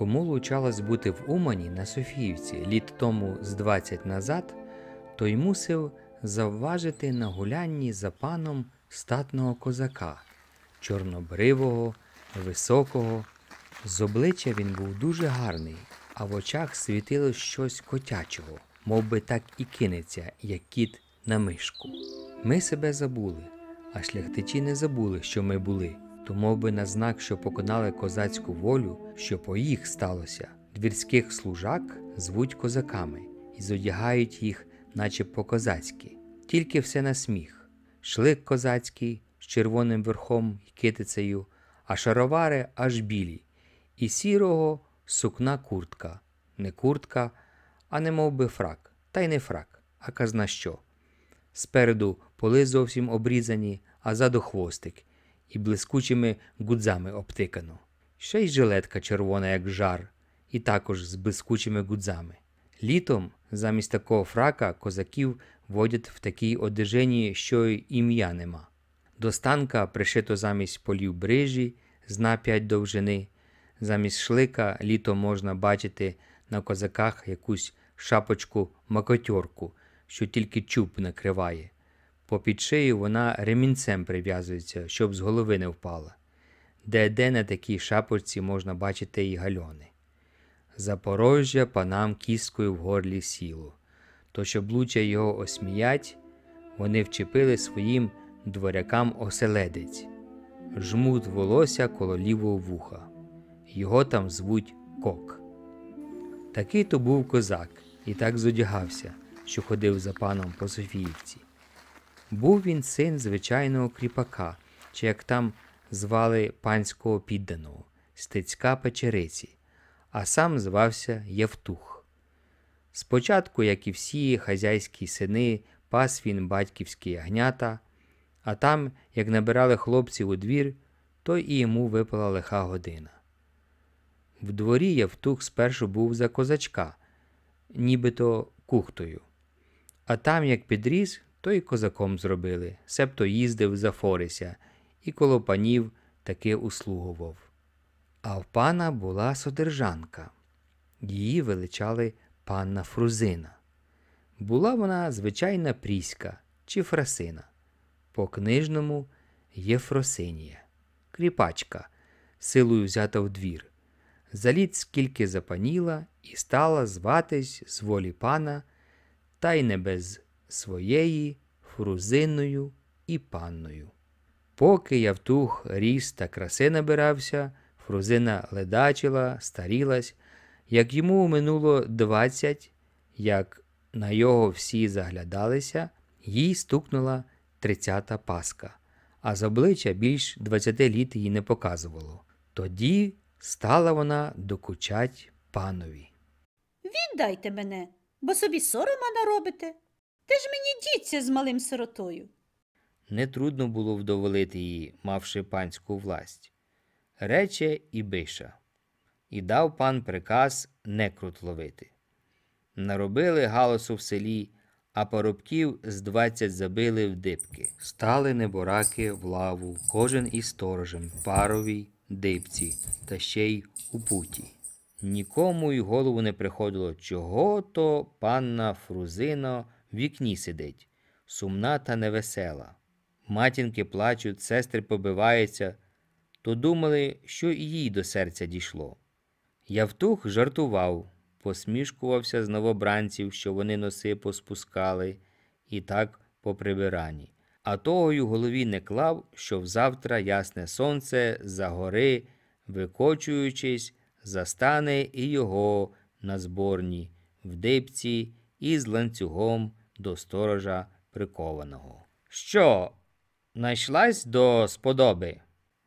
Кому лучалось бути в Умані на Софіївці літ тому з 20 назад, той мусив завважити на гулянні за паном статного козака, чорнобривого, високого. З обличчя він був дуже гарний, а в очах світило щось котячого, мов би так і кинеться, як кіт на мишку. Ми себе забули, а шляхтичі не забули, що ми були то мов би на знак, що поконали козацьку волю, що по їх сталося. Двірських служак звуть козаками і зодягають їх, наче по козацьки, тільки все на сміх. Шлик козацький з червоним верхом і китицею, а шаровари аж білі, і сірого сукна куртка, не куртка, а не мов би фрак, та й не фрак, а казна що. Спереду поли зовсім обрізані, а заду хвостик, і блискучими гудзами обтикано. Ще й жилетка червона, як жар, і також з блискучими гудзами. Літом замість такого фрака козаків водять в такій одежині, що й ім'я нема. До станка пришито замість полів брижі з на довжини, замість шлика літом можна бачити на козаках якусь шапочку макотьорку, що тільки чуб накриває. Попід шию вона ремінцем прив'язується, щоб з голови не впала. Де де на такій шапочці можна бачити і гальони. Запорожжя панам Кіскою в горлі сіло. То, щоб луче його осміять, вони вчепили своїм дворякам оселедець, жмут волосся коло лівого вуха. Його там звуть Кок. Такий то був козак і так зодягався, що ходив за паном по Софіївці. Був він син звичайного кріпака, чи як там звали панського підданого, стецька печериці, а сам звався Євтух. Спочатку, як і всі хазяйські сини, пас він батьківські ягнята, а там, як набирали хлопців у двір, то і йому випала лиха година. В дворі Євтух спершу був за козачка, нібито кухтою. А там, як підріс, то й козаком зробили, себто їздив за Форися і коло панів таки услугував. А в пана була содержанка. Її величали панна Фрузина. Була вона звичайна пріська чи фрасина, по книжному Єфросинія, кріпачка, силою взята в двір. Заліт скільки запаніла і стала зватись з волі пана, та й не без своєї фрузиною і панною. Поки Явтух ріс та краси набирався, фрузина ледачила, старілась, як йому минуло двадцять, як на його всі заглядалися, їй стукнула тридцята паска, а з обличчя більш двадцяти літ їй не показувало. Тоді стала вона докучать панові. Віддайте мене, бо собі сорома наробите. Ти ж мені діться з малим сиротою. Нетрудно було вдоволити її, мавши панську власть. Рече і биша. І дав пан приказ не крутловити. Наробили галасу в селі, а парубків з двадцять забили в дибки. Стали небораки в лаву, кожен із сторожем, паровій, дибці, та ще й у путі. Нікому й голову не приходило, чого то панна Фрузино вікні сидить, сумна та невесела. Матінки плачуть, сестри побиваються, то думали, що і їй до серця дійшло. Явтух жартував, посмішкувався з новобранців, що вони носи поспускали, і так поприбирані. А того й у голові не клав, що взавтра ясне сонце за гори, викочуючись, застане і його на зборні, в дипці і з ланцюгом до сторожа прикованого. Що, найшлась до сподоби?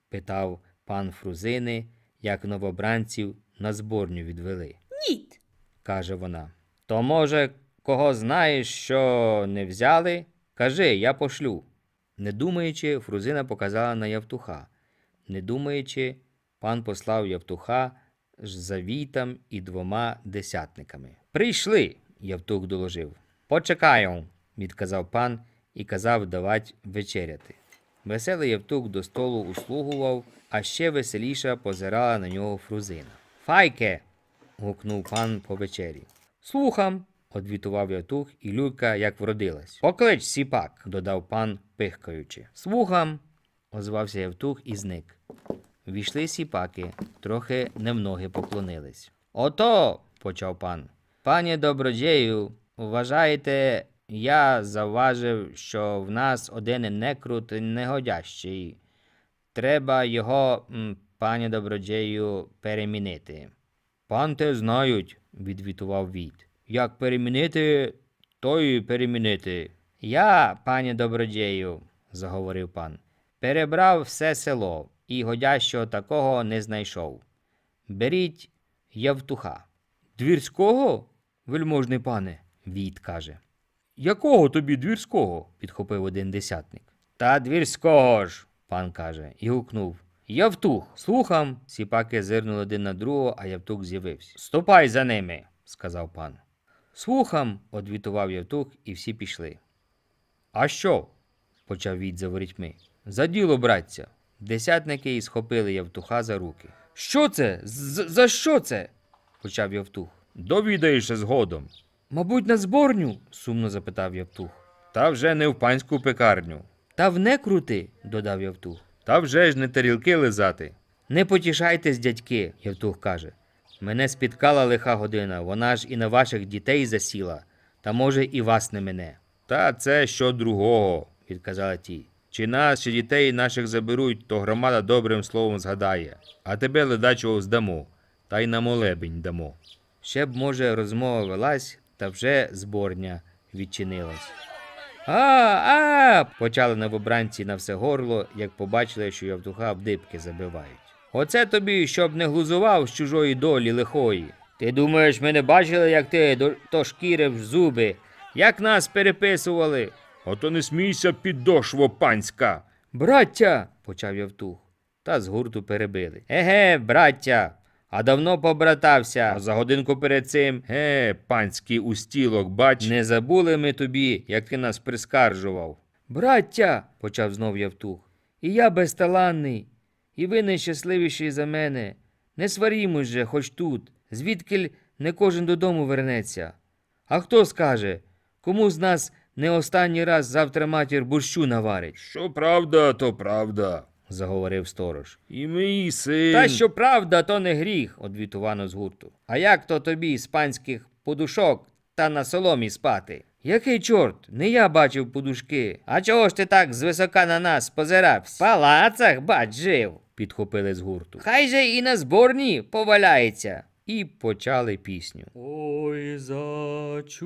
питав пан Фрузини, як новобранців на зборню відвели. Ніт, каже вона. То, може, кого знаєш, що не взяли? Кажи, я пошлю. Не думаючи, Фрузина показала на Явтуха. Не думаючи, пан послав Явтуха з завітом і двома десятниками. Прийшли, Явтух доложив. Почекаю, відказав пан і казав давать вечеряти. Веселий Євтук до столу услугував, а ще веселіше позирала на нього фрузина. Файке. гукнув пан по вечері. Слухам. одвітував Явтух, і люлька як вродилась. Поклич сіпак, додав пан, пихкаючи. Слухам. озвався Явтух і зник. Війшли сіпаки, трохи немноги поклонились. Ото, почав пан. Пані добродію, Вважаєте, я завважив, що в нас один некрут негодящий. Треба його, пані добродію, перемінити. Панте знають, відвітував Віт. Як перемінити, то й перемінити. Я, пані добродію, заговорив пан, перебрав все село і годящого такого не знайшов. Беріть явтуха. Двірського, вельможний пане. Війт каже. Якого тобі двірського? підхопив один десятник. Та двірського ж, пан каже, і гукнув. Явтух, слухам. Сіпаки зирнули один на другого, а явтух з'явився. Ступай за ними, сказав пан. Слухам, одвітував явтух, і всі пішли. А що? почав Віт за ворітьми. За діло, братця. Десятники і схопили явтуха за руки. Що це? З За що це? почав явтух. Довідаєшся згодом, Мабуть, на зборню? сумно запитав Явтух. Та вже не в панську пекарню. Та в не крути, додав Явтух. Та вже ж не тарілки лизати. Не потішайтесь, дядьки, Явтух каже. Мене спіткала лиха година, вона ж і на ваших дітей засіла, та, може, і вас не мене. Та це що другого, відказала ті. Чи нас, чи дітей наших заберуть, то громада добрим словом згадає, а тебе ледачого здамо, та й на молебень дамо. Ще б, може, розмова велась, та вже зборня відчинилась. А, а. почали новобранці на все горло, як побачили, що Явтуха обдибки забивають. Оце тобі, щоб не глузував з чужої долі лихої. Ти думаєш, ми не бачили, як ти то шкірив зуби, як нас переписували? Ото не смійся, під дошво панська. Браття, почав Явтух, та з гурту перебили. Еге, браття. А давно побратався. А за годинку перед цим. Ге, панський устілок, бач, не забули ми тобі, як ти нас прискаржував. Браття, почав знов Явтух, і я безталанний, і ви нещасливіші за мене. Не сварімось же, хоч тут, звідкиль не кожен додому вернеться. А хто скаже, кому з нас не останній раз завтра матір борщу наварить? Що правда, то правда заговорив сторож. І мій син. Та що правда, то не гріх, одвітувано з гурту. А як то тобі з панських подушок та на соломі спати? Який чорт, не я бачив подушки. А чого ж ти так звисока на нас позиравсь? В палацах бач жив, підхопили з гурту. Хай же і на зборні поваляється. І почали пісню. Ой, зачула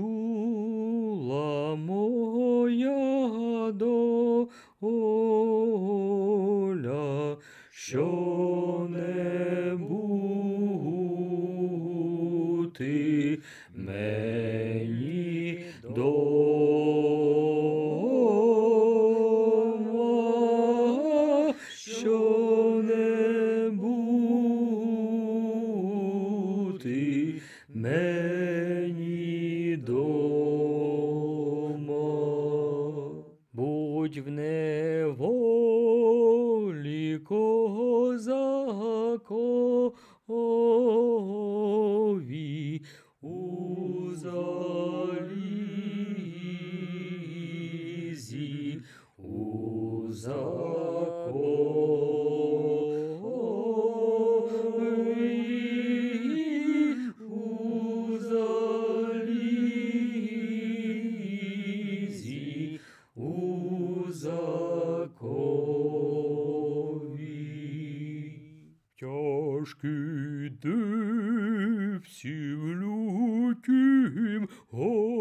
моя до Оля, що не бути мені до. сим лютим, о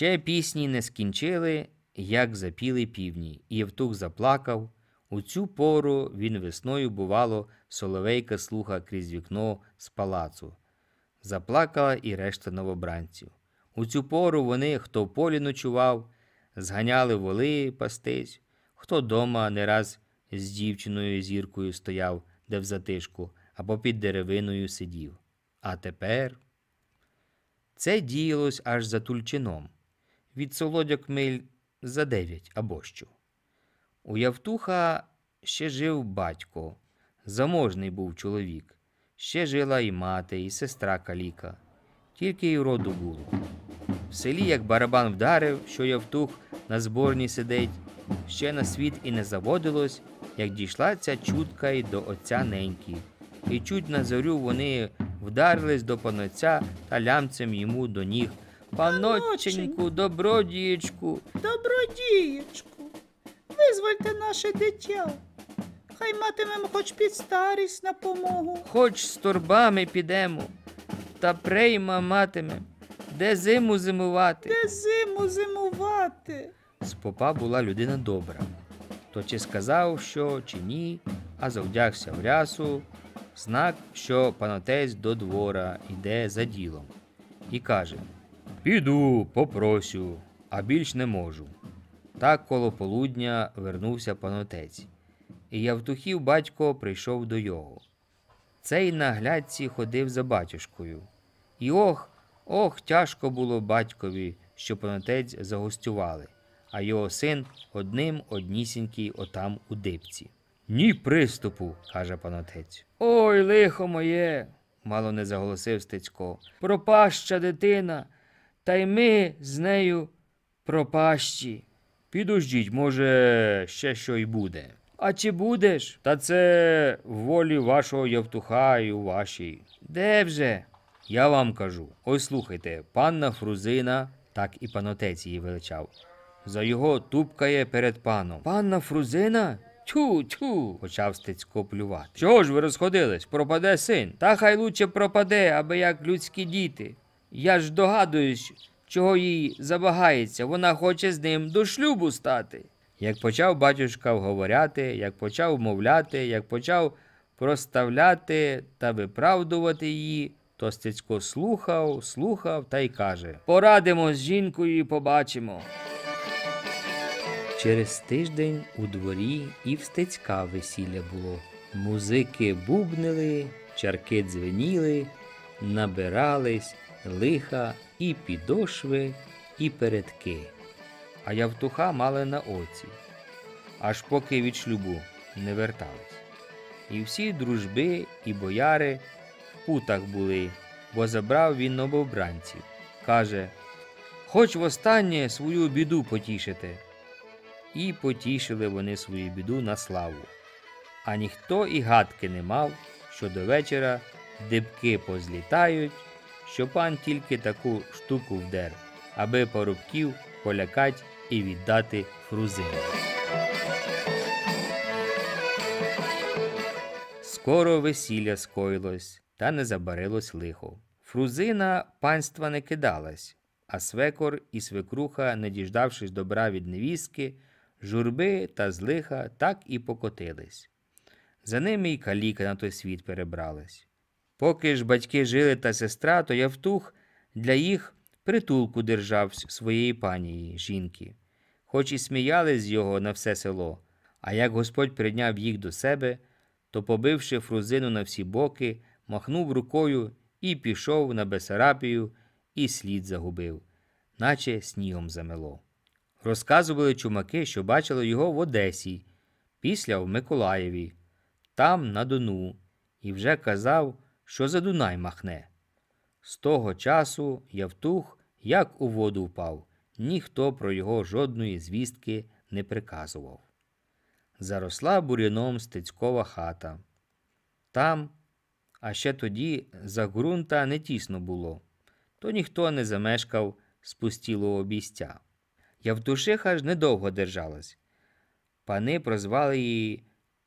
Ще пісні не скінчили, як запіли півні. І Євтух заплакав. У цю пору він весною, бувало, соловейка слуха крізь вікно з палацу. Заплакала і решта новобранців. У цю пору вони, хто в полі ночував, зганяли воли пастись, хто дома не раз з дівчиною зіркою стояв, де в затишку, або під деревиною сидів. А тепер це діялось аж за Тульчином від солодяк миль за дев'ять або що. У Явтуха ще жив батько, заможний був чоловік, ще жила і мати, і сестра каліка, тільки й роду було. В селі, як барабан вдарив, що Явтух на зборні сидить, ще на світ і не заводилось, як дійшла ця чутка й до отця неньки. І чуть на зорю вони вдарились до панотця та лямцем йому до ніг. Паноченьку, добродієчку. Добродієчку, визвольте наше дитя. Хай матимемо хоч під старість на помогу. Хоч з торбами підемо, та прийма матиме, де зиму зимувати. Де зиму зимувати. З попа була людина добра. То чи сказав, що, чи ні, а завдягся в рясу, знак, що панотець до двора йде за ділом, і каже Піду, попросю, а більш не можу. Так коло полудня вернувся панотець, і Явтухів батько прийшов до його. Цей на глядці ходив за батюшкою. І ох, ох, тяжко було батькові, що панотець загостювали, а його син одним однісінький отам у дибці. Ні приступу, каже панотець. Ой, лихо моє, мало не заголосив Стецько. Пропаща дитина та й ми з нею пропащі. Підождіть, може, ще що й буде. А чи будеш? Та це волі вашого Явтуха і у вашій. Де вже? Я вам кажу. Ось слухайте, панна Фрузина, так і панотець її величав. За його тупкає перед паном. Панна Фрузина? Тю, тю, почав Стецько плювати. Чого ж ви розходились? Пропаде син. Та хай лучше пропаде, аби як людські діти. Я ж догадуюсь, чого їй забагається, вона хоче з ним до шлюбу стати. Як почав батюшка вговоряти, як почав мовляти, як почав проставляти та виправдувати її, то Стецько слухав, слухав та й каже Порадимо з жінкою і побачимо. Через тиждень у дворі і в Стецька весілля було. Музики бубнили, чарки дзвеніли, набирались лиха і підошви, і передки. А явтуха мали на оці, аж поки від шлюбу не вертались. І всі дружби і бояри в путах були, бо забрав він новобранців. Каже Хоч востаннє свою біду потішити. І потішили вони свою біду на славу. А ніхто і гадки не мав, що до вечора дибки позлітають що пан тільки таку штуку вдер, аби порубків полякать і віддати фрузину. Скоро весілля скоїлось та не забарилось лихо. Фрузина панства не кидалась, а свекор і свекруха, не діждавшись добра від невістки, журби та злиха так і покотились. За ними й каліка на той світ перебралась. Поки ж батьки жили та сестра, то Явтух для їх притулку держав своєї панії, жінки, хоч і сміяли з його на все село, а як Господь прийняв їх до себе, то, побивши фрузину на всі боки, махнув рукою і пішов на Бесарапію, і слід загубив, наче снігом замело. Розказували чумаки, що бачили його в Одесі, після в Миколаєві, там на Дону, і вже казав що за Дунай махне. З того часу Явтух як у воду впав, ніхто про його жодної звістки не приказував. Заросла буряном стецькова хата. Там, а ще тоді за ґрунта не тісно було, то ніхто не замешкав спустілого пустілого бійця. Явтушиха ж недовго держалась. Пани прозвали її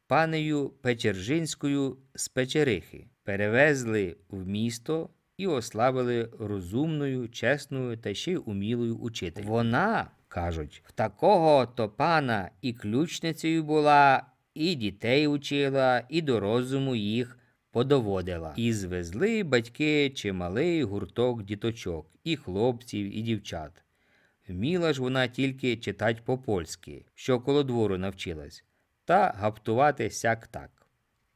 панею Печержинською з Печерихи перевезли в місто і ославили розумною, чесною та ще й умілою учителю. Вона, кажуть, в такого то пана і ключницею була, і дітей учила, і до розуму їх. Подоводила і звезли батьки чималий гурток діточок, і хлопців, і дівчат. Вміла ж вона тільки читать по польськи, що коло двору навчилась, та гаптувати сяк так.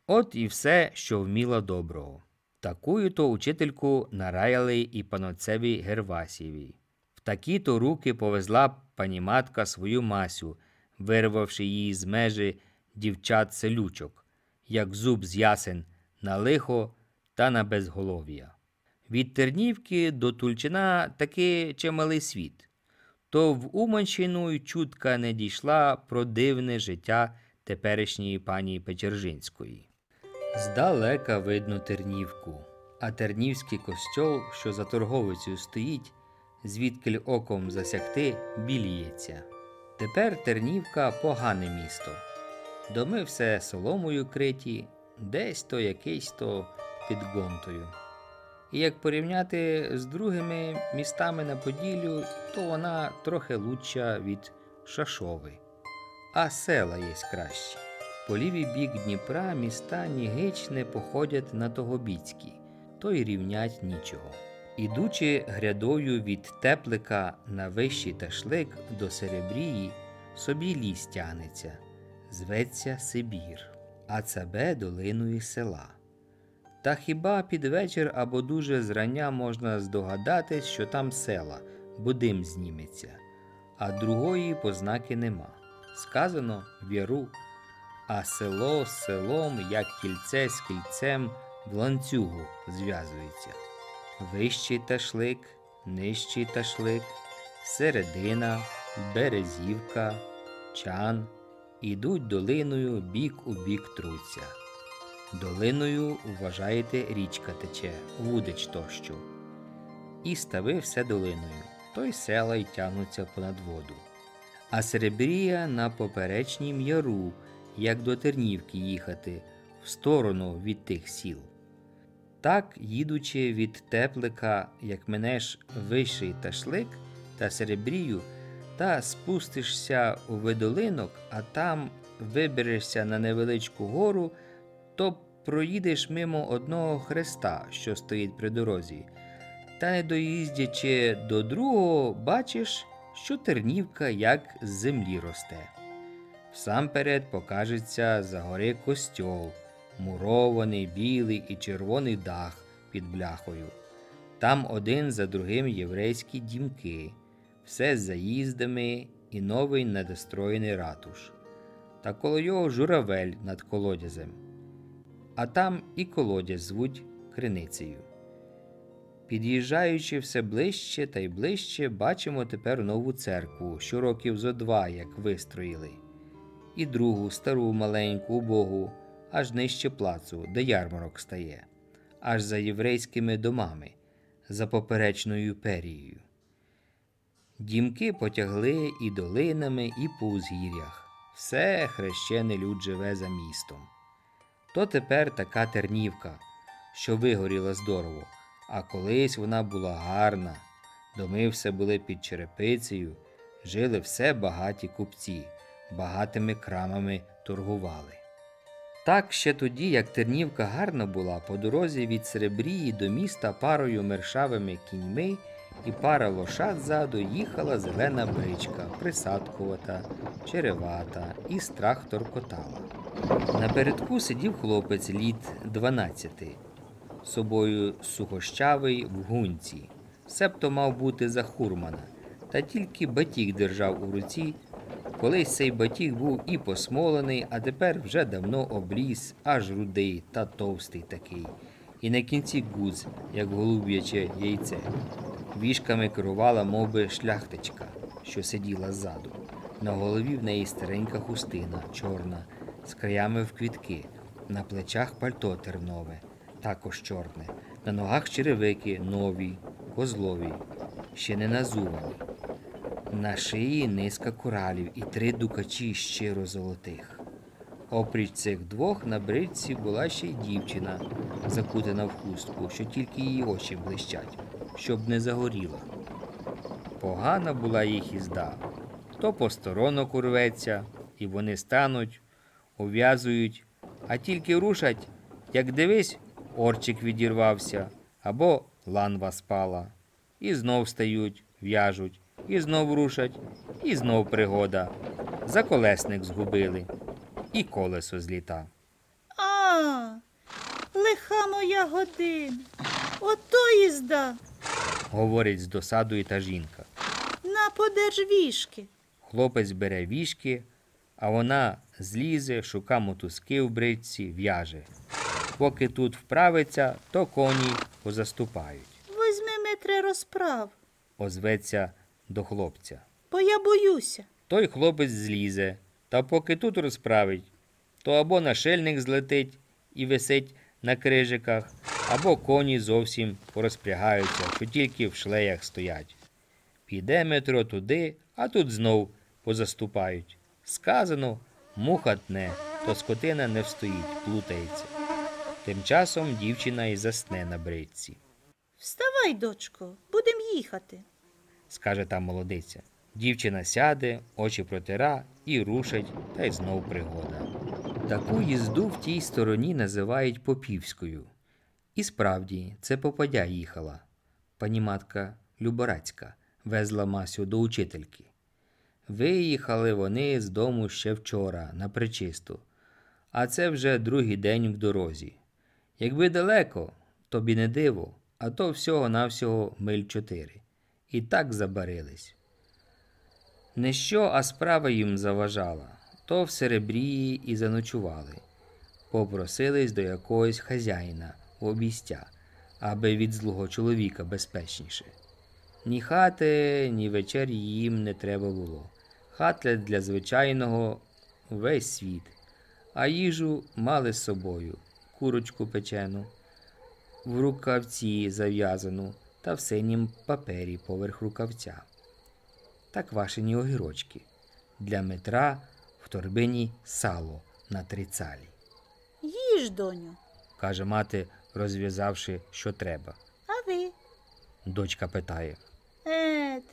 От і все, що вміла доброго. Такую то учительку нараяли і паноцеві Гервасіві. В такі то руки повезла пані матка свою масю, вирвавши її з межі дівчат селючок, як зуб з ясен на лихо та на безголов'я. Від Тернівки до Тульчина таки чималий світ. То в Уманщину й чутка не дійшла про дивне життя теперішньої пані Печержинської. Здалека видно тернівку, а тернівський костьол, що за торговицею стоїть, звідкиль оком засягти, біліється. Тепер тернівка погане місто. Доми все соломою криті, десь то якийсь то під гонтою. І як порівняти з другими містами на Поділлю, то вона трохи лучша від Шашови, а села є краще. По лівий бік Дніпра міста Нігичне походять на Тогобіцькі, то й рівнять нічого. Ідучи грядою від теплика на вищий ташлик до Серебрії, собі ліс тягнеться, зветься Сибір, а цабе долиною села. Та хіба під вечір або дуже зрання можна здогадатись, що там села, бо дим зніметься, а другої познаки нема. Сказано віру а село з селом, як кільце з кільцем в ланцюгу зв'язується. Вищий ташлик, нижчий ташлик, середина, березівка, чан ідуть долиною бік у бік труться. Долиною, вважаєте, річка тече, вудич тощо. І стави все долиною, то й села й тягнуться понад воду. А серебрія на поперечнім яру як до Тернівки їхати в сторону від тих сіл. Так, їдучи від теплика, як минеш вищий ташлик та серебрію, та спустишся у видолинок, а там виберешся на невеличку гору, то проїдеш мимо одного хреста, що стоїть при дорозі. Та не доїздячи до другого, бачиш, що тернівка як з землі росте. Всамперед покажеться загори костьол, мурований білий і червоний дах під бляхою. Там один за другим єврейські дімки, все з заїздами і новий недостроєний ратуш. Та коло його журавель над колодязем. А там і колодязь звуть криницею. Під'їжджаючи все ближче та й ближче, бачимо тепер нову церкву, що років зо два як вистроїли і другу стару маленьку убогу, аж нижче плацу, де ярмарок стає, аж за єврейськими домами, за поперечною перією. Дімки потягли і долинами, і по узгір'ях. Все хрещений люд живе за містом. То тепер така тернівка, що вигоріла здорово, а колись вона була гарна. Доми все були під черепицею, жили все багаті купці багатими крамами торгували. Так ще тоді, як Тернівка гарна була, по дорозі від Серебрії до міста парою мершавими кіньми і пара лошад ззаду їхала зелена бричка, присадкувата, черевата і страх торкотала. Напередку сидів хлопець літ 12, собою сухощавий в гунці, себто мав бути за хурмана, та тільки батік держав у руці Колись цей батіг був і посмолений, а тепер вже давно обліз, аж рудий та товстий такий. І на кінці гуз, як голуб'яче яйце. Вішками керувала мов би, шляхтичка, що сиділа ззаду. На голові в неї старенька хустина, чорна, з краями в квітки, на плечах пальто тернове, також чорне, на ногах черевики нові, козлові, ще не назувані. На шиї низка коралів і три дукачі щиро золотих. Опріч цих двох на бричці була ще й дівчина, закутана в хустку, що тільки її очі блищать, щоб не загоріла. Погана була їх їзда, То посторонок урветься, і вони стануть, ув'язують, а тільки рушать, як дивись, орчик відірвався або ланва спала. І знов стають, в'яжуть і знов рушать, і знов пригода. За колесник згубили, і колесо зліта. А, лиха моя година. Ото їзда, говорить з досадою та жінка. На подерж вішки. Хлопець бере вішки, а вона злізе, шука мотузки в бритці, в'яже. Поки тут вправиться, то коні позаступають. Возьми метре розправ, озветься до хлопця. Бо я боюся. Той хлопець злізе, та поки тут розправить, то або нашельник злетить і висить на крижиках, або коні зовсім порозпрягаються, що тільки в шлеях стоять. Піде метро туди, а тут знов позаступають. Сказано, муха тне, то скотина не встоїть, плутається. Тим часом дівчина і засне на бритці. Вставай, дочко, будемо їхати скаже та молодиця. Дівчина сяде, очі протира і рушить, та й знов пригода. Таку їзду в тій стороні називають Попівською. І справді, це попадя їхала. Пані матка Люборацька везла Масю до учительки. Виїхали вони з дому ще вчора, на причисту, а це вже другий день в дорозі. Якби далеко, тобі не диво, а то всього-навсього миль чотири і так забарились. Не що, а справа їм заважала, то в серебрі і заночували, попросились до якогось хазяїна в обістя, аби від злого чоловіка безпечніше. Ні хати, ні вечер їм не треба було. Хатля для звичайного весь світ, а їжу мали з собою курочку печену, в рукавці зав'язану та в синім папері поверх рукавця та квашені огірочки для метра в торбині сало на трицалі. Їж, доню, каже мати, розв'язавши, що треба. А ви? Дочка питає. Ет,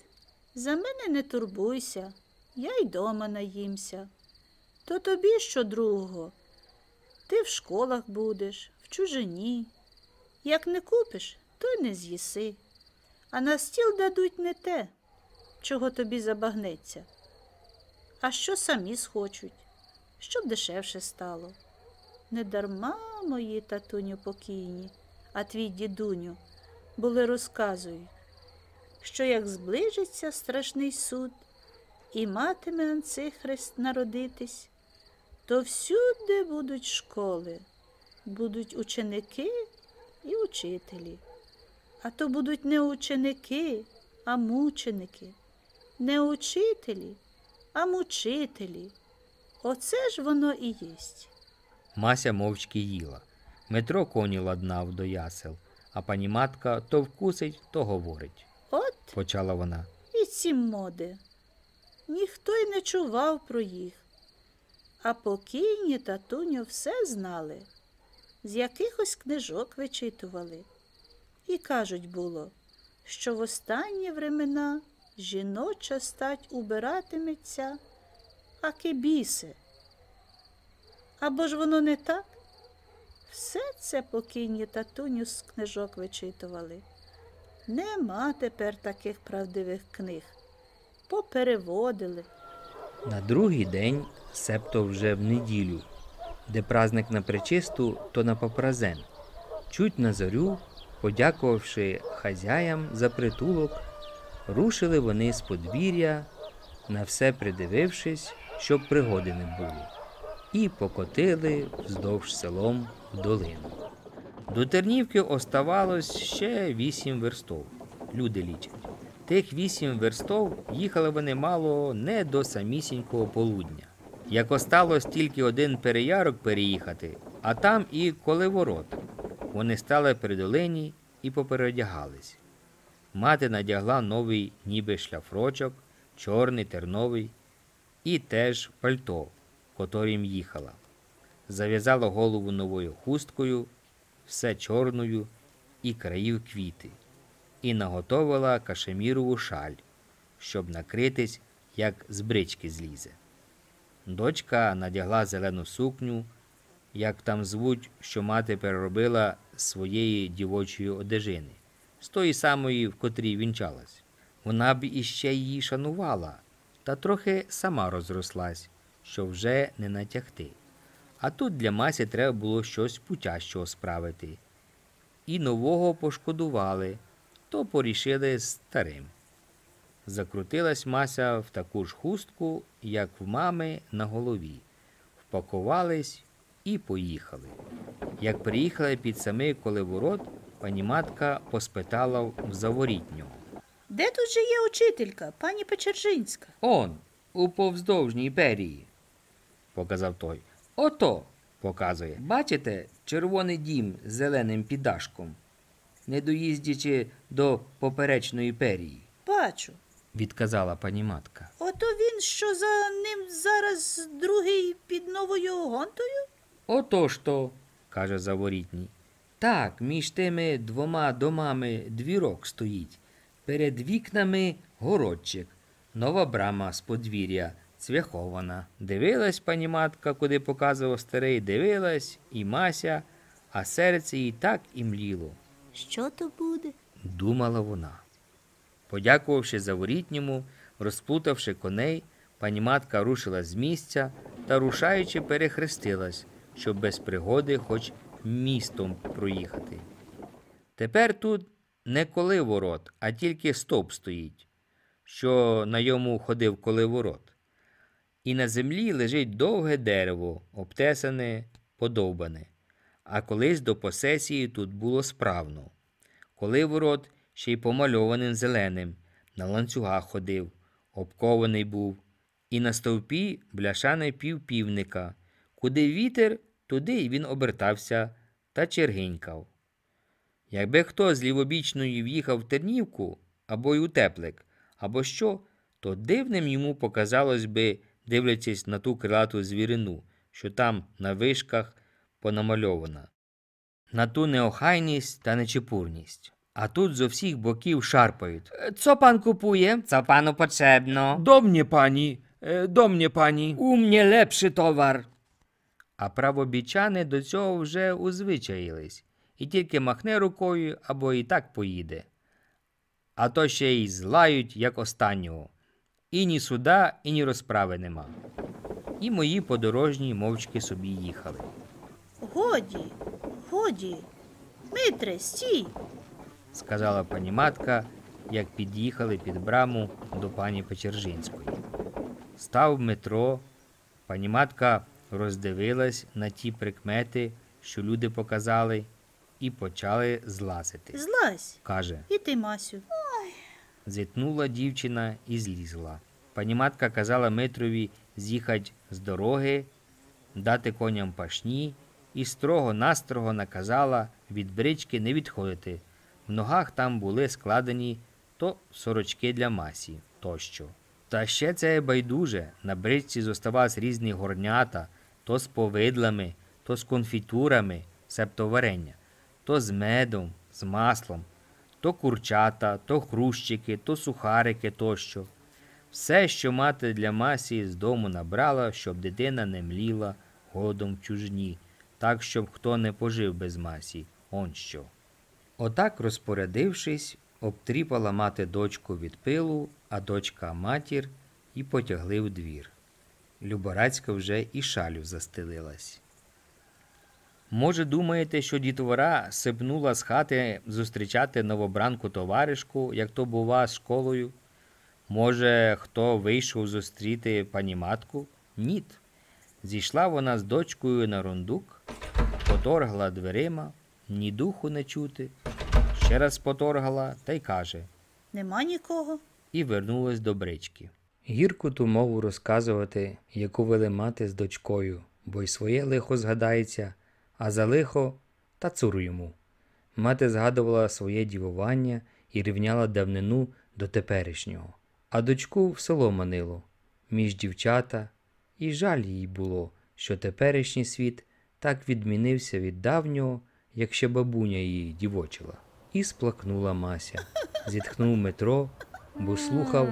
за мене не турбуйся, я й дома наїмся. То тобі що другого? Ти в школах будеш, в чужині. Як не купиш, то й не з'їси а на стіл дадуть не те, чого тобі забагнеться, а що самі схочуть, щоб дешевше стало. Не дарма мої татуню покійні, а твій дідуню, були розказують, що як зближиться страшний суд і матиме анцихрест народитись, то всюди будуть школи, будуть ученики і учителі. А то будуть не ученики, а мученики, не учителі, а мучителі. Оце ж воно і єсть. Мася мовчки їла. Метро коні ладнав до ясел, а пані матка то вкусить, то говорить. От, почала вона. І ці моди. Ніхто й не чував про їх. А покійні татуню все знали, з якихось книжок вичитували і кажуть було, що в останні времена жіноча стать убиратиметься, а кибіси. Або ж воно не так? Все це покійні татуню з книжок вичитували. Нема тепер таких правдивих книг. Попереводили. На другий день, септо вже в неділю, де празник на причисту, то на попразен. Чуть на зорю Подякувавши хазяям за притулок, рушили вони з подвір'я, на все придивившись, щоб пригоди не було, і покотили вздовж селом в долину. До Тернівки оставалось ще вісім верстов. Люди лічать. Тих вісім верстов їхали вони мало не до самісінького полудня. Як осталось тільки один переярок переїхати, а там і коли ворота. Вони стали при долині і попередягались. Мати надягла новий ніби шляфрочок, чорний терновий і теж пальто, котрим їхала. Зав'язала голову новою хусткою, все чорною і країв квіти, і наготовила кашемірову шаль, щоб накритись, як з брички злізе. Дочка надягла зелену сукню, як там звуть, що мати переробила своєї дівочої одежини, з тої самої, в котрій вінчалась. Вона б іще її шанувала, та трохи сама розрослась, що вже не натягти. А тут для Масі треба було щось путящого справити. І нового пошкодували, то порішили старим. Закрутилась Мася в таку ж хустку, як в мами на голові, впакувались і поїхали. Як приїхали під самий коливорот, пані матка поспитала в заворітнього. Де тут же є учителька, пані Печержинська? Он, у повздовжній берії, показав той. Ото, показує. Бачите, червоний дім з зеленим підашком, не доїздячи до поперечної перії. Бачу, відказала пані матка. Ото він, що за ним зараз другий під новою гонтою? Ото ж то, каже заворітній. Так, між тими двома домами двірок стоїть. Перед вікнами городчик, нова брама з подвір'я, цвяхована. Дивилась пані матка, куди показував старий, дивилась і мася, а серце їй так і мліло. Що то буде? думала вона. Подякувавши заворітньому, розплутавши коней, пані матка рушила з місця та, рушаючи, перехрестилась щоб без пригоди хоч містом проїхати. Тепер тут не коли ворот, а тільки стовп стоїть, що на йому ходив коли ворот. І на землі лежить довге дерево, обтесане, подовбане. А колись до посесії тут було справно. Коли ворот ще й помальований зеленим, на ланцюгах ходив, обкований був, і на стовпі бляшане півпівника, Куди вітер, туди й він обертався та чергинькав. Якби хто з лівобічної в'їхав в тернівку або й у теплик, або що, то дивним йому показалось би, дивлячись на ту крилату звірину, що там на вишках понамальована, на ту неохайність та нечепурність. А тут зо всіх боків шарпають. Е, Цо пан купує? Це пану потрібно. Домні пані, е, домні пані. У мене лепший товар а правобічани до цього вже узвичаїлись і тільки махне рукою або і так поїде. А то ще й злають, як останнього. І ні суда, і ні розправи нема. І мої подорожні мовчки собі їхали. Годі, годі, Митре, стій, сказала пані матка, як під'їхали під браму до пані Печержинської. Став метро, пані матка роздивилась на ті прикмети, що люди показали, і почали злазити. Злазь, каже. І ти, Масю. Ой. Зітнула дівчина і злізла. Паніматка казала Митрові з'їхати з дороги, дати коням пашні і строго настрого наказала від брички не відходити. В ногах там були складені то сорочки для масі тощо. Та ще це байдуже. На бричці зоставались різні горнята то з повидлами, то з конфітурами, себто то з медом, з маслом, то курчата, то хрущики, то сухарики тощо. Все, що мати для масі з дому набрала, щоб дитина не мліла годом в чужні, так щоб хто не пожив без масі, он що. Отак, розпорядившись, обтріпала мати дочку від пилу, а дочка матір, і потягли в двір. Люборацька вже і шалю застелилась. Може, думаєте, що дітвора сипнула з хати зустрічати новобранку товаришку, як то, бува, з школою? Може, хто вийшов зустріти пані матку? Ніт. Зійшла вона з дочкою на рундук, поторгла дверима, ні духу не чути, ще раз поторгала та й каже Нема нікого. І вернулась до брички. Гірку ту мову розказувати, яку вели мати з дочкою, бо й своє лихо згадається, а за лихо та цуру йому. Мати згадувала своє дівування і рівняла давнину до теперішнього, а дочку в село манило, між дівчата, і жаль їй було, що теперішній світ так відмінився від давнього, як ще бабуня її дівочила. І сплакнула Мася, зітхнув Метро, бо слухав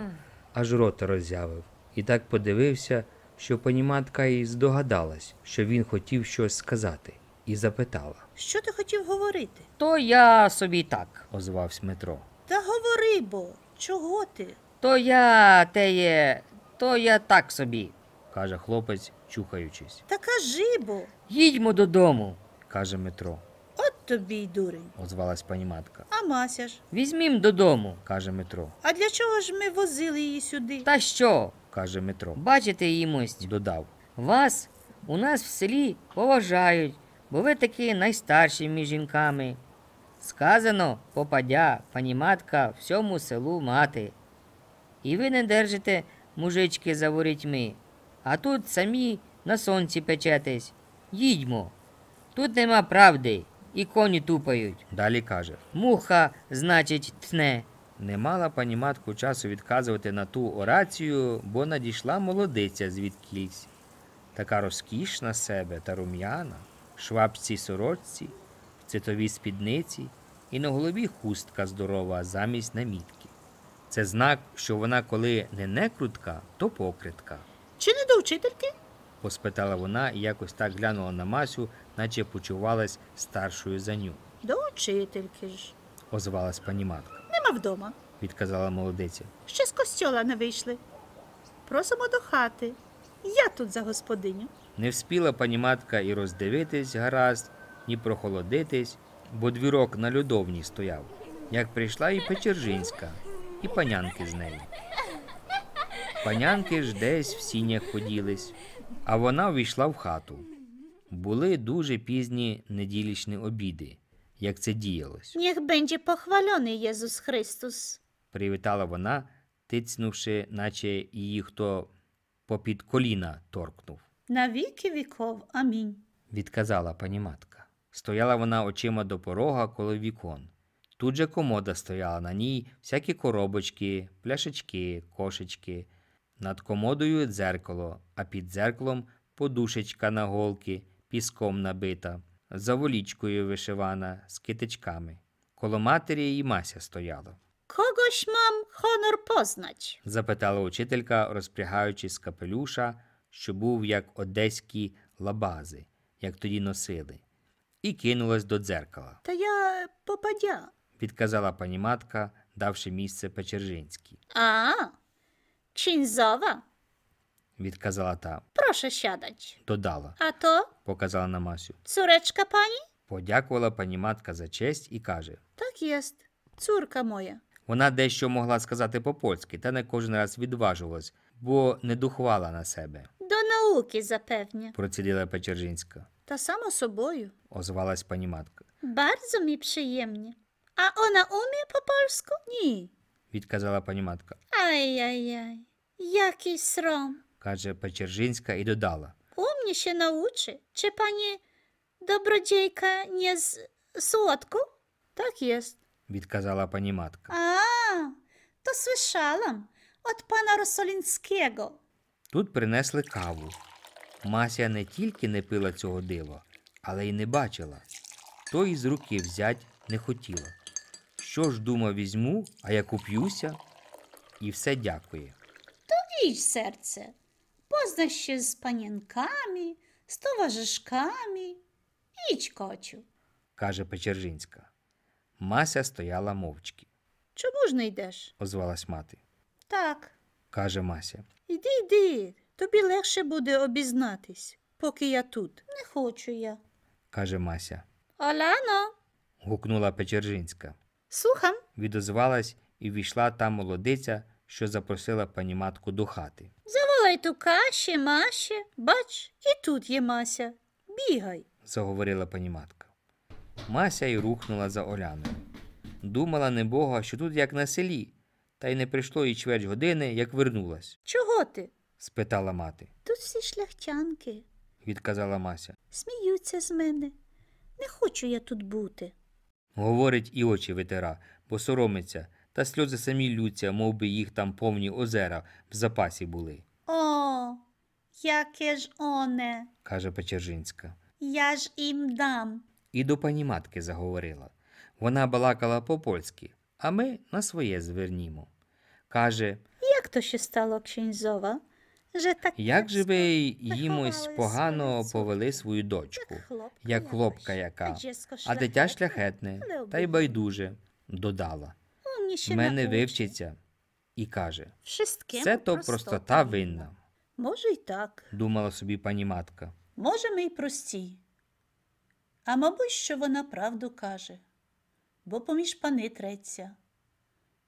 аж рота роззявив, і так подивився, що паніматка й здогадалась, що він хотів щось сказати, і запитала: Що ти хотів говорити? То я собі так, озвався Метро. Та говори бо, чого ти? То я те є, то я так собі, каже хлопець, чухаючись. Та кажи бо. Їдьмо додому, каже Метро. От тобі й дурень, озвалась пані матка. А мася ж. Візьмім додому, каже Митро. А для чого ж ми возили її сюди? Та що? каже Митро. Бачите її мость, додав. Вас у нас в селі поважають, бо ви такі найстарші між жінками. Сказано, попадя, пані матка, всьому селу мати. І ви не держите мужички за ворітьми, а тут самі на сонці печетесь. Їдьмо. Тут нема правди. І коні тупають. Далі каже Муха, значить, тне. Не мала пані матку часу відказувати на ту орацію, бо надійшла молодиця звідкілісь. Така розкішна себе та рум'яна, швабці сорочці, в цитовій спідниці і на голові хустка здорова замість намітки. Це знак, що вона коли не некрутка, то покритка. Чи не до вчительки? поспитала вона і якось так глянула на Масю, наче почувалась старшою за ню. До учительки ж, озвалась пані матка. Нема вдома, відказала молодиця. Ще з костьола не вийшли. Просимо до хати. Я тут за господиню. Не вспіла пані матка і роздивитись гаразд, ні прохолодитись, бо двірок на льодовні стояв, як прийшла і Печержинська, і панянки з нею. Панянки ж десь в сінях поділись, а вона увійшла в хату. Були дуже пізні неділічні обіди, як це діялось. Ніх буде похвалений Єсус Христос. Привітала вона, тицнувши, наче її хто попід коліна торкнув. На віки віков, амінь. Відказала пані матка. Стояла вона очима до порога коло вікон. Тут же комода стояла на ній, всякі коробочки, пляшечки, кошечки. Над комодою дзеркало, а під дзеркалом подушечка на голки піском набита, за волічкою вишивана, з китичками. Коло матері і мася стояла. Когось мам хонор познач? запитала учителька, розпрягаючи з капелюша, що був як одеські лабази, як тоді носили, і кинулась до дзеркала. Та я попадя, відказала пані матка, давши місце Печержинській. А, чинзова? відказала та. Прошу сядać. додала. А то? показала на Масю. Цуречка пані? Подякувала пані матка за честь і каже: Так єст, цурка моя. Вона дещо могла сказати по польськи, та не кожен раз відважувалась, бо не духвала на себе. До науки, запевня, проціліла Печержинська. Та само собою, озвалась пані матка. Bardzo mi przyjemnie. А вона уміє по польську? Ні, відказала пані матка. Ай-яй-яй, який сром каже Печержинська і додала. Умні ще научи, чи пані добродійка не з сотку? Так єст, відказала пані матка. А, то свишалам от пана Росолінського. Тут принесли каву. Мася не тільки не пила цього дива, але й не бачила. То із руки взять не хотіла. Що ж, дума, візьму, а я уп'юся, і все дякує. То віч, серце, Позna się z panienkami, з товаришками. Іч, кочу, каже Печержинська. Мася стояла мовчки. Чому ж не йдеш? озвалась мати. Так, каже Мася. Іди, йди, тобі легше буде обізнатись, поки я тут. Не хочу я, каже Мася. Оляно. гукнула Печержинська. Слухам. Відозвалась і війшла та молодиця що запросила пані матку до хати. Заволай ту каші, маші, бач, і тут є Мася. Бігай, заговорила пані матка. Мася й рухнула за Оляною. Думала не Бога, що тут як на селі, та й не прийшло і чверть години, як вернулась. Чого ти? спитала мати. Тут всі шляхтянки, відказала Мася. Сміються з мене. Не хочу я тут бути. Говорить, і очі витира, бо соромиться та сльози самі лються, мов би їх там повні озера в запасі були. О, яке ж оне, каже Печержинська. Я ж їм дам. І до пані матки заговорила. Вона балакала по польськи, а ми на своє звернімо. Каже, Як то ще стало Кшінзова? Же так як же ви їмось погано свою повели свою дочку, як хлопка, як хлопка яка, а дитя шляхетне, та й байдуже, додала. W мене вивчиться і каже це то простота винна. Може, й так, думала собі пані матка. Може, ми й прості. А мабуть, що вона правду каже, бо поміж пани треться,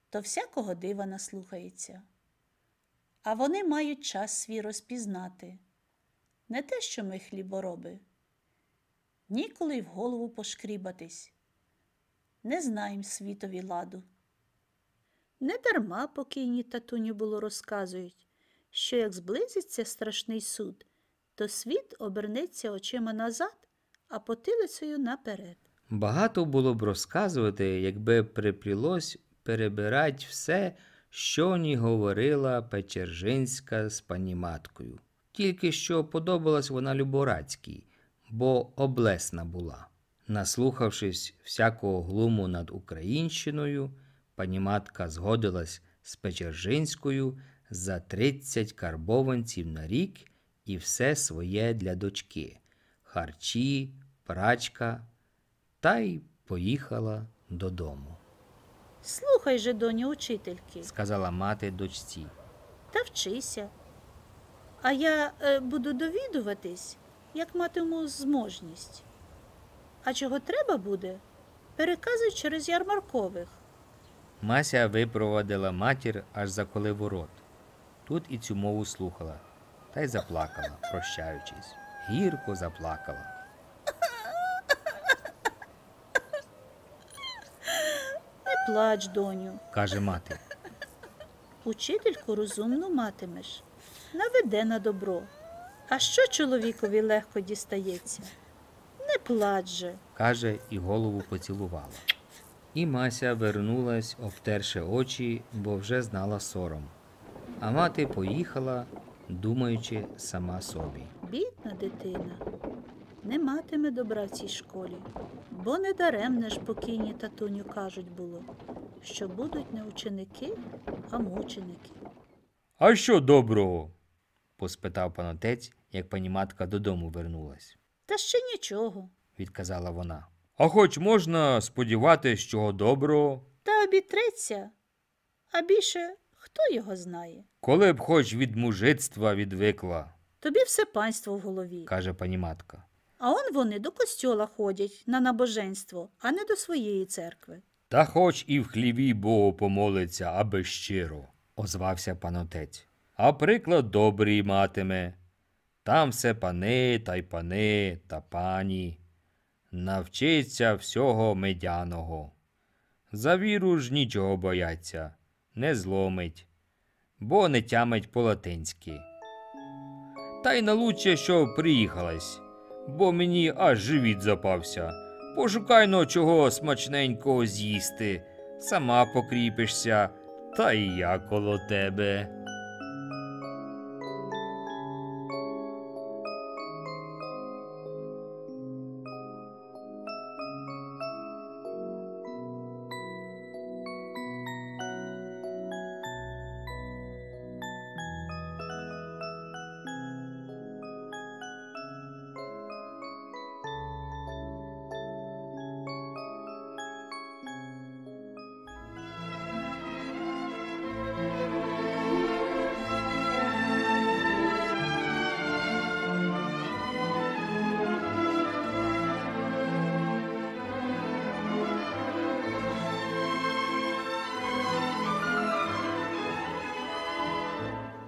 то всякого дива наслухається. А вони мають час свій розпізнати. Не те, що ми хлібороби, ніколи й в голову пошкрібатись. Не знаєм світові ладу. Не дарма покійні татуні було розказують, що як зблизиться страшний суд, то світ обернеться очима назад, а потилицею наперед. Багато було б розказувати, якби приплілось перебирать все, що ні говорила Печержинська з паніматкою. Тільки що подобалась вона Люборацькій, бо облесна була. Наслухавшись всякого глуму над Українщиною. Паніматка згодилась з Печержинською за тридцять карбованців на рік і все своє для дочки харчі, прачка, та й поїхала додому. Слухай же, доні, учительки, сказала мати дочці. Та вчися. А я е, буду довідуватись, як матиму зможність. А чого треба буде, переказуй через ярмаркових. Мася випровадила матір аж за коли ворот. Тут і цю мову слухала та й заплакала, прощаючись. Гірко заплакала. Не плач, доню, каже мати. Учительку розумну матимеш, наведе на добро. А що чоловікові легко дістається? Не плач же, каже і голову поцілувала. І Мася вернулась, обтерши очі, бо вже знала сором. А мати поїхала, думаючи сама собі. Бідна дитина не матиме добра цій школі, бо не даремне ж покійні татуню кажуть було, що будуть не ученики, а мученики. А що доброго? поспитав панотець, як паніматка додому вернулась. Та ще нічого, відказала вона. А хоч можна сподіватися, чого доброго. Та обітреться, а більше хто його знає. Коли б хоч від мужицтва відвикла, Тобі все панство в голові. каже пані матка. А он вони до костьола ходять на набоженство, а не до своєї церкви. Та хоч і в хліві Богу помолиться, аби щиро, озвався панотець. А приклад добрий матиме. Там все пани та й пани та пані навчиться всього медяного. За віру ж нічого бояться, не зломить, бо не тямить по-латинськи. Та й налуче, що приїхалась, бо мені аж живіт запався. Пошукай но ну, чого смачненького з'їсти, сама покріпишся, та й я коло тебе.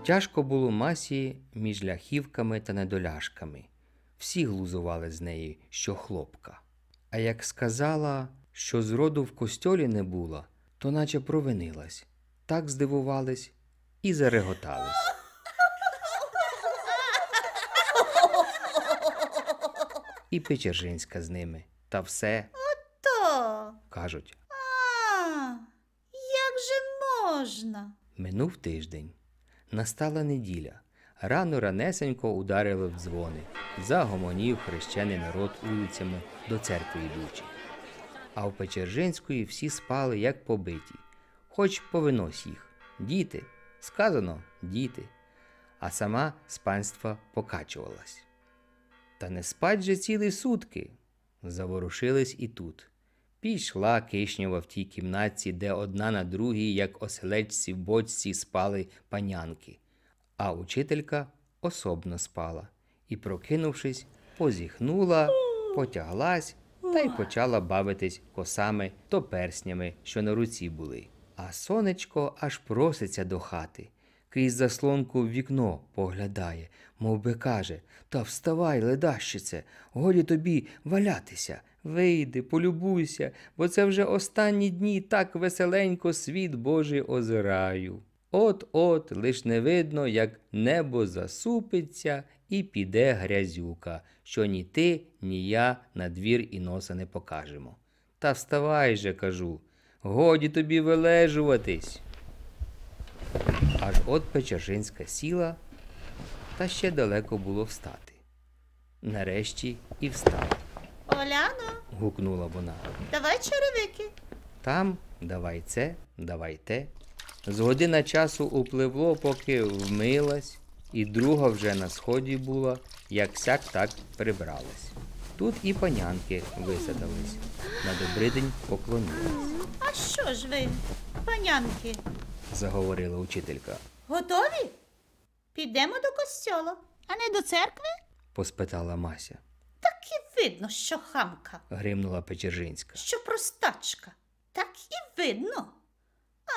Тяжко було масі між ляхівками та недоляшками. Всі глузували з неї, що хлопка. А як сказала, що зроду в костьолі не була, то наче провинилась, так здивувались і зареготались. І Печержинська з ними. Та все. Ото. кажуть. А, як же можна? Минув тиждень. Настала неділя. Рано ранесенько ударили в дзвони, загомонів хрещений народ улицями до церкви йдучи. А в Печержинської всі спали, як побиті, хоч повинось їх. Діти, сказано, діти, а сама з панства покачувалась. Та не спать же цілі сутки. Заворушились і тут. Пішла кишнява в тій кімнатці, де одна на другій, як оселечці в бочці, спали панянки, а учителька особно спала і, прокинувшись, позіхнула, потяглась та й почала бавитись косами то перснями, що на руці були. А сонечко аж проситься до хати. Крізь заслонку в вікно поглядає, мов би каже Та вставай, ледащице, годі тобі валятися, Вийди, полюбуйся, бо це вже останні дні так веселенько світ Божий озираю. От-от лиш не видно, як небо засупиться і піде грязюка, що ні ти, ні я на двір і носа не покажемо. Та вставай же, кажу, годі тобі вилежуватись. Аж от Печержинська сіла, та ще далеко було встати. Нарешті і встала. Оляно, гукнула вона. Давай черевики. Там давай це, давай те. З година часу упливло, поки вмилась, і друга вже на сході була, як сяк так прибралась. Тут і панянки висадились. На добридень поклонились. А що ж ви, панянки? заговорила учителька. Готові? Підемо до костьола, а не до церкви? поспитала Мася. Так і видно, що хамка, гримнула Печержинська. Що простачка, так і видно.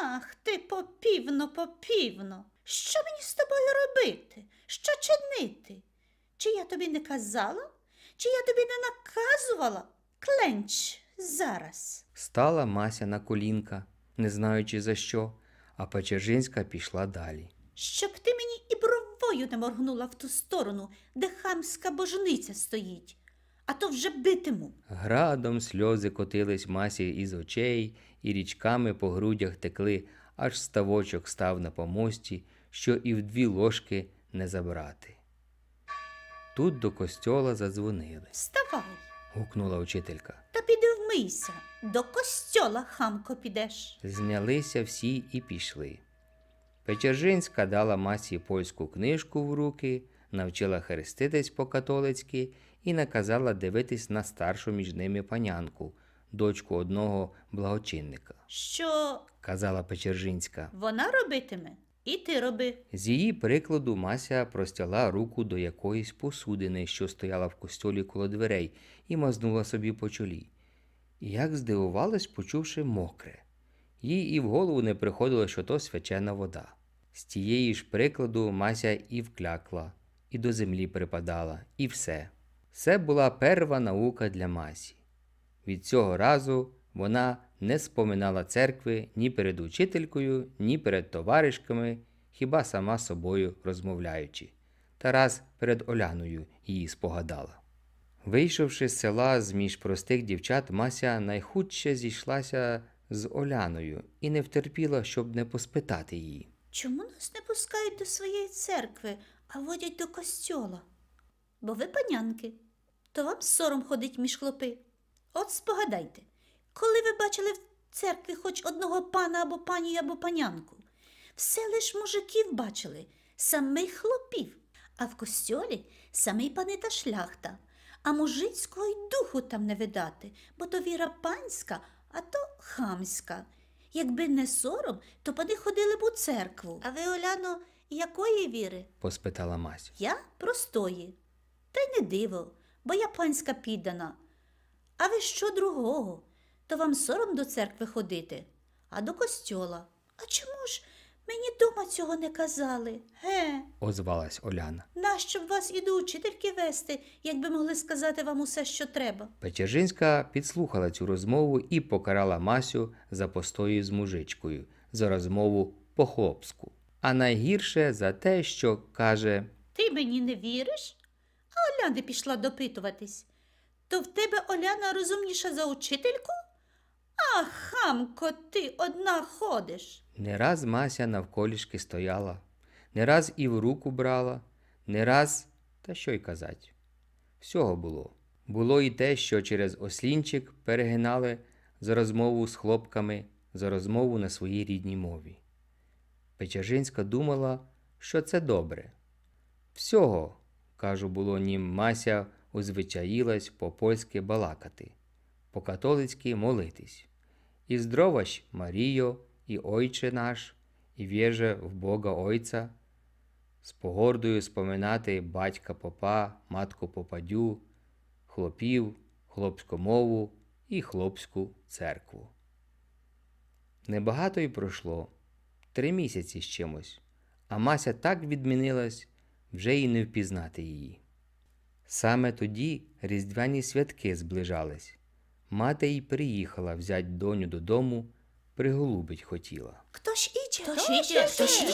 Ах ти, попівно, попівно. Що мені з тобою робити? Що чинити? Чи я тобі не казала, чи я тобі не наказувала? Кленч зараз. Стала Мася на колінка, не знаючи за що, а Печержинська пішла далі щоб ти мені і бровою не моргнула в ту сторону, де хамська божниця стоїть, а то вже битиму. Градом сльози котились масі із очей, і річками по грудях текли, аж ставочок став на помості, що і в дві ложки не забрати. Тут до костьола задзвонили. Вставай. гукнула учителька. Та піди вмийся, до костьола хамко підеш. Знялися всі і пішли. Печержинська дала масі польську книжку в руки, навчила хреститись по-католицьки і наказала дивитись на старшу між ними панянку, дочку одного благочинника. Що? казала Печержинська. Вона робитиме, і ти роби. З її прикладу Мася простяла руку до якоїсь посудини, що стояла в костьолі коло дверей, і мазнула собі по чолі. Як здивувалась, почувши мокре їй і в голову не приходило, що то свячена вода. З тієї ж прикладу Мася і вклякла, і до землі припадала, і все. Це була перва наука для Масі. Від цього разу вона не споминала церкви ні перед учителькою, ні перед товаришками, хіба сама собою розмовляючи. Тарас перед Оляною її спогадала. Вийшовши з села з між простих дівчат, Мася найхудше зійшлася з Оляною і не втерпіла, щоб не поспитати її. Чому нас не пускають до своєї церкви, а водять до костьола? Бо ви панянки, то вам сором ходить між хлопи. От спогадайте, коли ви бачили в церкві хоч одного пана або пані, або панянку, все лиш мужиків бачили, самих хлопів, а в костьолі самий пани та шляхта, а мужицького й духу там не видати, бо то віра панська а то хамська. Якби не сором, то пани ходили б у церкву. А ви, Оляно, якої віри? поспитала Мась. Я простої. Та й не диво, бо я панська піддана. А ви що другого? То вам сором до церкви ходити, а до костьола. А чому ж Мені дома цього не казали, ге? озвалась Оляна. Нащо б вас ідучи, учительки вести, якби могли сказати вам усе, що треба. Печержинська підслухала цю розмову і покарала Масю за постою з мужичкою, за розмову по хлопську. А найгірше за те, що каже: Ти мені не віриш? А Оляна пішла допитуватись. То в тебе Оляна розумніша за учительку? А, хамко, ти одна ходиш. Не раз Мася навколішки стояла, не раз і в руку брала, не раз, та що й казать. Всього було. Було і те, що через ослінчик перегинали за розмову з хлопками, за розмову на своїй рідній мові. Печажинська думала, що це добре. Всього, кажу, було, нім Мася узвичаїлась по польськи балакати, по католицьки молитись. І здровощ Марію, і Ойче наш, і віже в Бога Ойця, з погордою споминати батька попа, матку попадю, хлопів, хлопську мову і хлопську церкву. Небагато й пройшло три місяці з чимось, а Мася так відмінилась вже й не впізнати її. Саме тоді різдвяні святки зближались. Мати й приїхала взять доню додому, приголубить хотіла. Хто ж іде? Хто ж іде? Хто ж іде?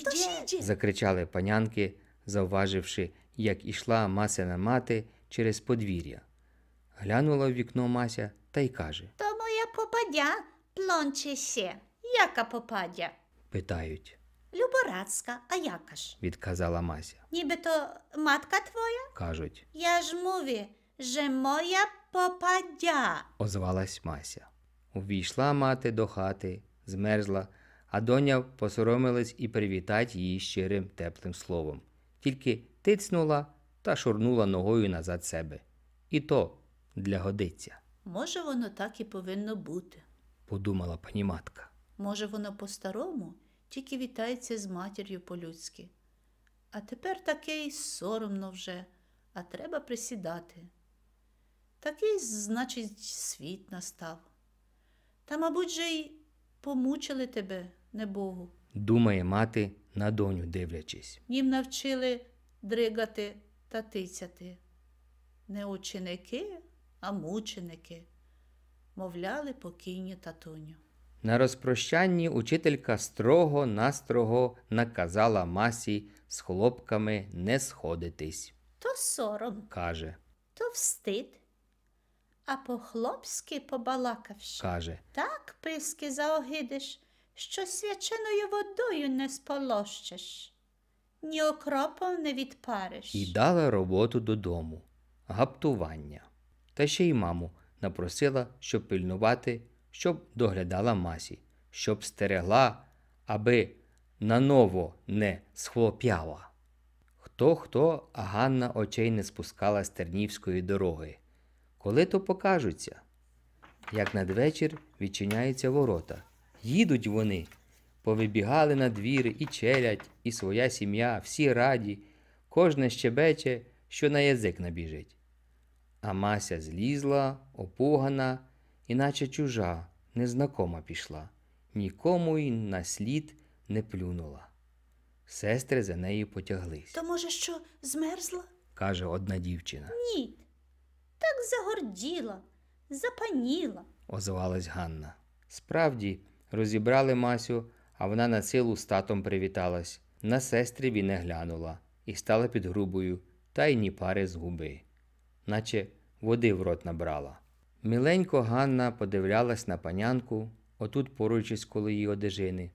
Хто ж іде? Закричали панянки, завваживши, як ішла Масина мати через подвір'я. Глянула в вікно Мася та й каже То моя попадя плончесе. Яка попадя? питають. Люборадська, а яка ж? відказала Мася. Нібито матка твоя? кажуть. Я ж мові, же моя попадя, озвалась Мася. Увійшла мати до хати, змерзла, а доня посоромилась і привітать її щирим теплим словом, тільки тицнула та шурнула ногою назад себе. І то для годиться. Може, воно так і повинно бути, подумала пані матка. Може, воно по-старому тільки вітається з матір'ю по-людськи. А тепер таке й соромно вже, а треба присідати. Такий, значить, світ настав. Та, мабуть, же й помучили тебе, не Богу. Думає мати, на доню дивлячись. Їм навчили дригати та тицяти. Не ученики, а мученики, мовляли покійні татуню. На розпрощанні учителька строго настрого наказала масі з хлопками не сходитись. То сором, каже, то встид а по-хлопськи побалакавши, каже так писки заогидиш, що свяченою водою не сполощиш, ні окропом не відпариш. І дала роботу додому, гаптування. Та ще й маму напросила, щоб пильнувати, щоб доглядала масі, щоб стерегла, аби наново не схлоп'яла. Хто, хто, Ганна очей не спускала з тернівської дороги. Коли то покажуться, як надвечір відчиняються ворота. Їдуть вони, повибігали на двір і челядь, і своя сім'я, всі раді, кожне щебече, що на язик набіжить. А Мася злізла, опугана, іначе чужа, незнакома пішла, нікому й на слід не плюнула. Сестри за нею потяглись. То, може, що змерзла? каже одна дівчина. Ні, так загорділа, запаніла, озвалась Ганна. Справді, розібрали Масю, а вона на силу з татом привіталась. На сестрі він не глянула і стала під грубою, та й ні пари з губи, наче води в рот набрала. Міленько Ганна подивлялась на панянку, отут поруч із коло її одежини.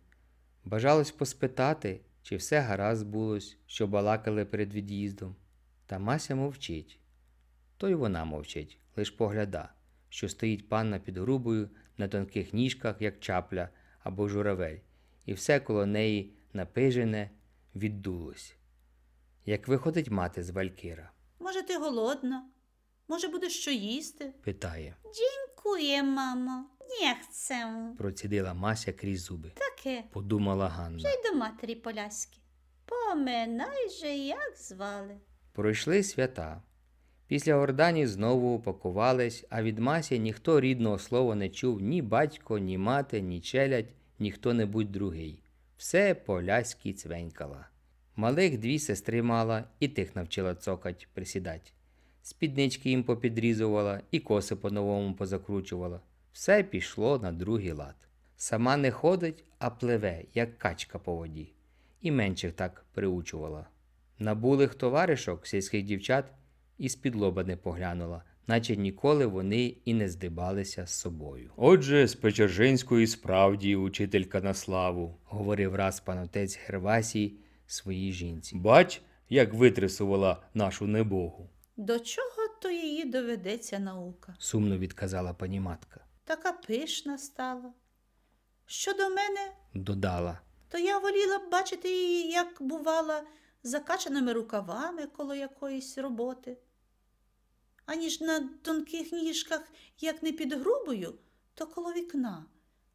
Бажалось поспитати, чи все гаразд булось, що балакали перед від'їздом. Та Мася мовчить то й вона мовчить, лиш погляда, що стоїть панна під грубою на тонких ніжках, як чапля або журавель, і все коло неї напижене, віддулось. Як виходить мати з Валькіра. Може, ти голодна? Може, будеш що їсти? питає. Дякує, мамо, не Процідила Мася крізь зуби. Таке. Подумала Ганна. Вже й до матері поляськи. Поминай же, як звали. Пройшли свята. Після Ордані знову упакувались, а від масі ніхто рідного слова не чув ні батько, ні мати, ні челядь, ні хто небудь другий. Все по поляські цвенькала. Малих дві сестри мала, і тих навчила цокать, присідать. Спіднички їм попідрізувала і коси по-новому позакручувала. Все пішло на другий лад. Сама не ходить, а пливе, як качка по воді. І менших так приучувала. Набулих товаришок сільських дівчат і з-під лоба не поглянула, наче ніколи вони і не здибалися з собою. Отже, з Печержинської справді учителька на славу, говорив раз панотець Гервасій своїй жінці. Бач, як витрясувала нашу небогу. До чого то її доведеться наука? сумно відказала пані матка. Така пишна стала. Що до мене, додала, то я воліла б бачити її, як бувала, закачаними рукавами коло якоїсь роботи аніж на тонких ніжках, як не під грубою, то коло вікна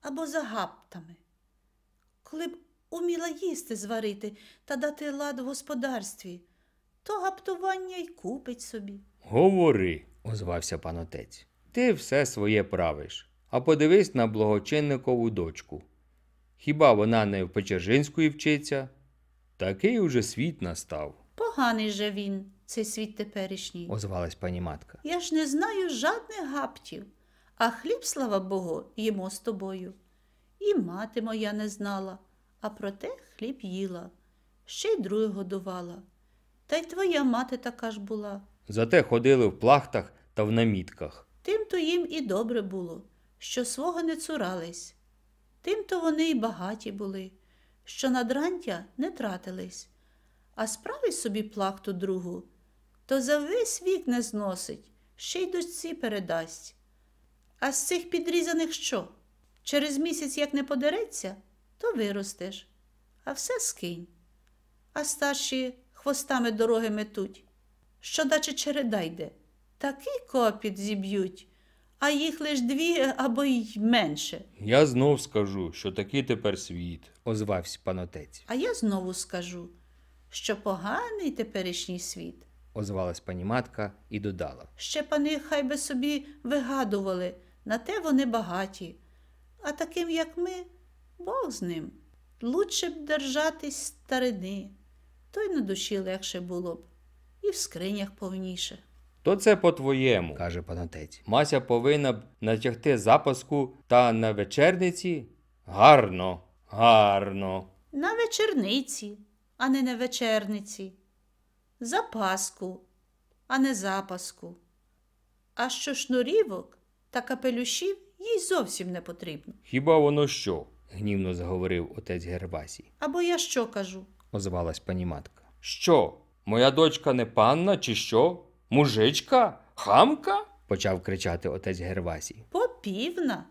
або за гаптами. Коли б уміла їсти зварити та дати лад в господарстві, то гаптування й купить собі. Говори, озвався пан отець. Ти все своє правиш, а подивись на благочинникову дочку. Хіба вона не в Печержинської вчиться? Такий уже світ настав. Поганий же він, цей світ теперішній, озвалась пані матка. Я ж не знаю жадних гаптів, а хліб, слава Богу, їмо з тобою. І мати моя не знала, а проте хліб їла, ще й друге годувала. Та й твоя мати така ж була. Зате ходили в плахтах та в намітках. Тим то їм і добре було, що свого не цурались. Тим то вони й багаті були, що надрантя не тратились, а справи собі плахту другу то за весь вік не зносить, ще й дочці передасть. А з цих підрізаних що? Через місяць, як не подереться, то виростеш, а все скинь. А старші хвостами дороги метуть. Що даче череда йде, такий копіт зіб'ють, а їх лиш дві або й менше. Я знов скажу, що такий тепер світ, озвався панотець. А я знову скажу, що поганий теперішній світ озвалась пані матка і додала. Ще пани хай би собі вигадували, на те вони багаті. А таким, як ми, Бог з ним. Лучше б держатись старини, то й на душі легше було б, і в скринях повніше. То це по-твоєму, каже панатець. Мася повинна б натягти запаску та на вечерниці. Гарно, гарно. На вечерниці, а не на вечерниці запаску, а не запаску. А що шнурівок та капелюшів їй зовсім не потрібно. Хіба воно що? гнівно заговорив отець Гервасій. Або я що кажу? озвалась пані матка. Що? Моя дочка не панна, чи що? Мужичка? Хамка? почав кричати отець Гервасій. Попівна.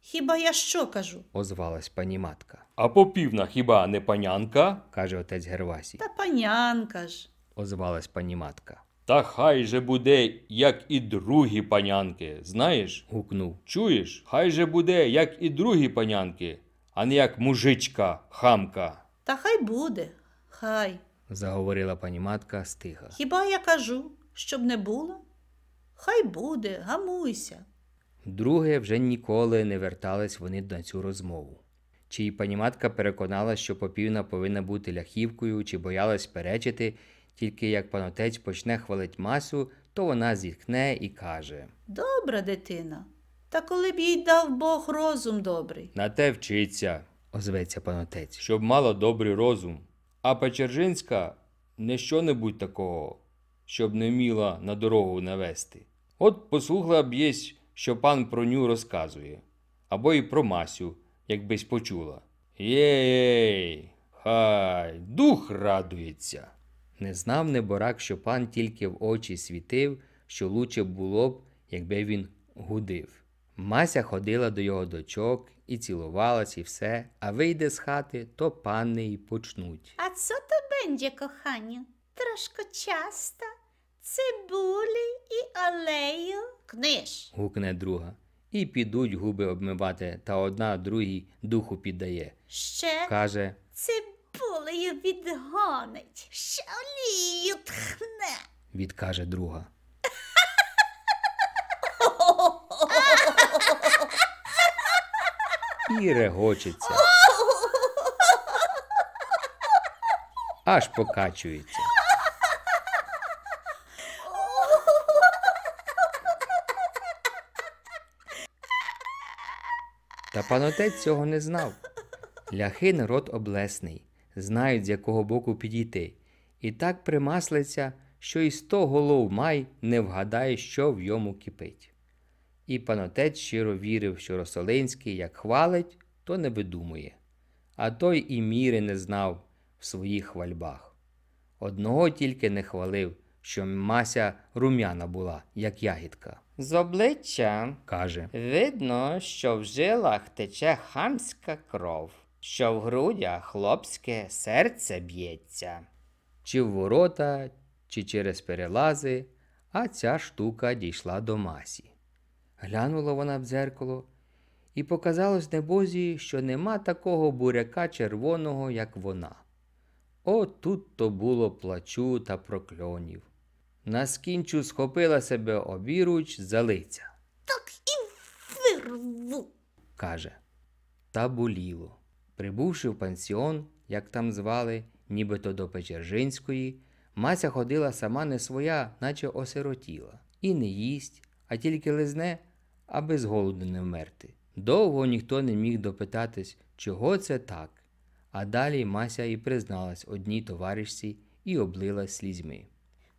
Хіба я що кажу? озвалась пані матка. А попівна хіба не панянка? каже отець Гервасій. Та панянка ж озвалась пані матка. Та хай же буде, як і другі панянки, знаєш? гукнув. Чуєш? Хай же буде, як і другі панянки, а не як мужичка, хамка. Та хай буде, хай, заговорила пані матка стиха. Хіба я кажу, щоб не було? Хай буде, гамуйся. Друге вже ніколи не вертались вони на цю розмову. Чи й паніматка переконала, що попівна повинна бути ляхівкою, чи боялась перечити. Тільки як панотець почне хвалить масю, то вона зітхне і каже Добра дитина, та коли б їй дав Бог розум добрий. На те вчиться, озветься панотець, щоб мала добрий розум. А Печержинська не що небудь такого, щоб не вміла на дорогу навести. От послухала б єсть, що пан про ню розказує, або й про масю, якбись почула. Єй, хай дух радується. Не знав неборак, що пан тільки в очі світив, що лучше було б, якби він гудив. Мася ходила до його дочок і цілувалась, і все, а вийде з хати, то панни й почнуть. А це то бенде, кохання, трошко часто, цибулі і олею книж. гукне друга. І підуть губи обмивати, та одна другій духу піддає. Ще каже Цибулі полею відгонить, ще олію тхне, відкаже друга. І регочеться. Аж покачується. Та панотець цього не знав. Ляхин рот облесний знають, з якого боку підійти, і так примаслиться, що і сто голов май не вгадає, що в йому кипить. І панотець щиро вірив, що Росолинський як хвалить, то не видумує, а той і міри не знав в своїх хвальбах. Одного тільки не хвалив, що мася рум'яна була, як ягідка. З обличчя каже, видно, що в жилах тече хамська кров що в грудях хлопське серце б'ється. Чи в ворота, чи через перелази, а ця штука дійшла до масі. Глянула вона в дзеркало і показалось небозі, що нема такого буряка червоного, як вона. О, тут то було плачу та прокльонів. Наскінчу схопила себе обіруч Залиця. Так і вирву, каже, та боліло. Прибувши в пансіон, як там звали, нібито до Печержинської, мася ходила сама не своя, наче осиротіла, і не їсть, а тільки лизне, аби з голоду не вмерти. Довго ніхто не міг допитатись, чого це так. А далі Мася і призналась одній товаришці і облилась слізьми.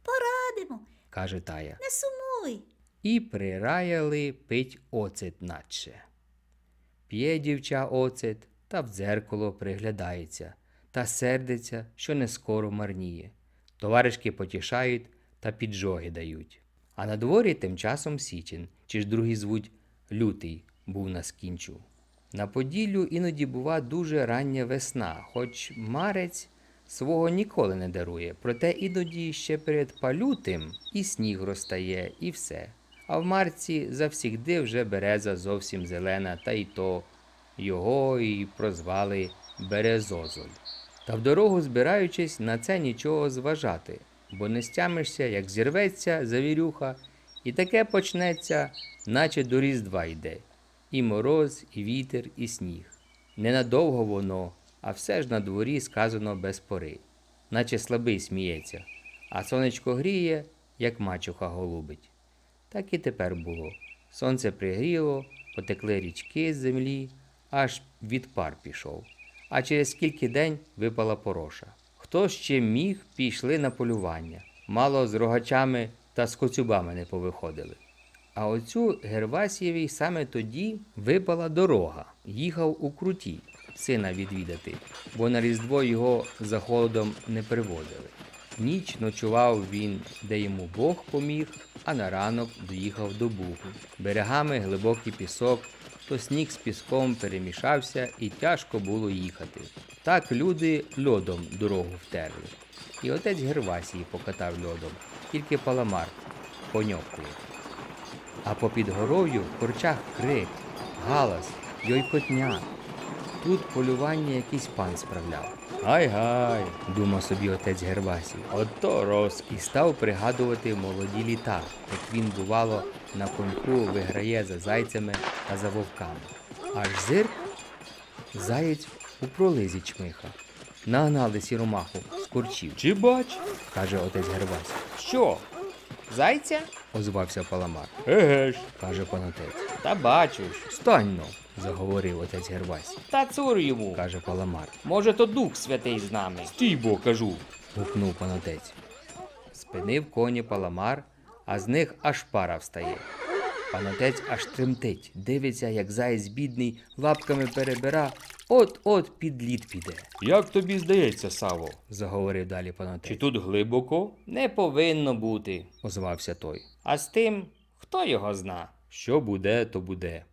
Порадимо, каже тая. Не сумуй. І прираяли пить оцет наче. П'є дівча оцет та в дзеркало приглядається, та сердиться, що не скоро марніє. Товаришки потішають та піджоги дають. А на дворі тим часом Січень, чи ж другий звуть Лютий, був на скінчу. На Поділлю іноді бува дуже рання весна, хоч марець свого ніколи не дарує, проте іноді ще перед палютим і сніг розтає, і все. А в марці завсігди вже береза зовсім зелена, та й то його і прозвали Березозоль. Та в дорогу збираючись на це нічого зважати, бо не стямишся, як зірветься завірюха, і таке почнеться, наче до Різдва йде. І мороз, і вітер, і сніг. Ненадовго воно, а все ж на дворі сказано без пори, наче слабий сміється, а сонечко гріє, як мачуха голубить. Так і тепер було. Сонце пригріло, потекли річки з землі аж від пар пішов. А через кілька день випала пороша. Хто ще міг, пішли на полювання. Мало з рогачами та з коцюбами не повиходили. А оцю Гервасієвій саме тоді випала дорога, їхав у круті сина відвідати, бо на Різдво його за холодом не приводили. Ніч ночував він, де йому Бог поміг, а на ранок доїхав до Бугу. Берегами глибокий пісок, то сніг з піском перемішався і тяжко було їхати. Так люди льодом дорогу втерли. І отець Гервасії покатав льодом, тільки паламар поньовкує. А попід горою в корчах крик, галас, йойкотня. Тут полювання якийсь пан справляв. Гай гай, думав собі отець Гервасій. Ото роз і став пригадувати молоді літа, як він, бувало, на коньку виграє за зайцями та за вовками. Аж зирк, заєць у пролизі чмиха. Нагнали сіромаху з курчів. Чи бач? каже отець Гервасій. Що? Зайця? озвався паламар. Еге ж, каже панотець. Та бачиш. Стань но. Ну заговорив отець Гервась. Та цур йому, каже Паламар. Може, то Дух Святий з нами. Стій бо, кажу. гукнув панотець. Спинив коні Паламар, а з них аж пара встає. Панотець аж тремтить, дивиться, як заєць бідний, лапками перебира, от-от під лід піде. Як тобі здається, Саво? заговорив далі панотець. Чи тут глибоко? Не повинно бути, озвався той. А з тим, хто його зна? Що буде, то буде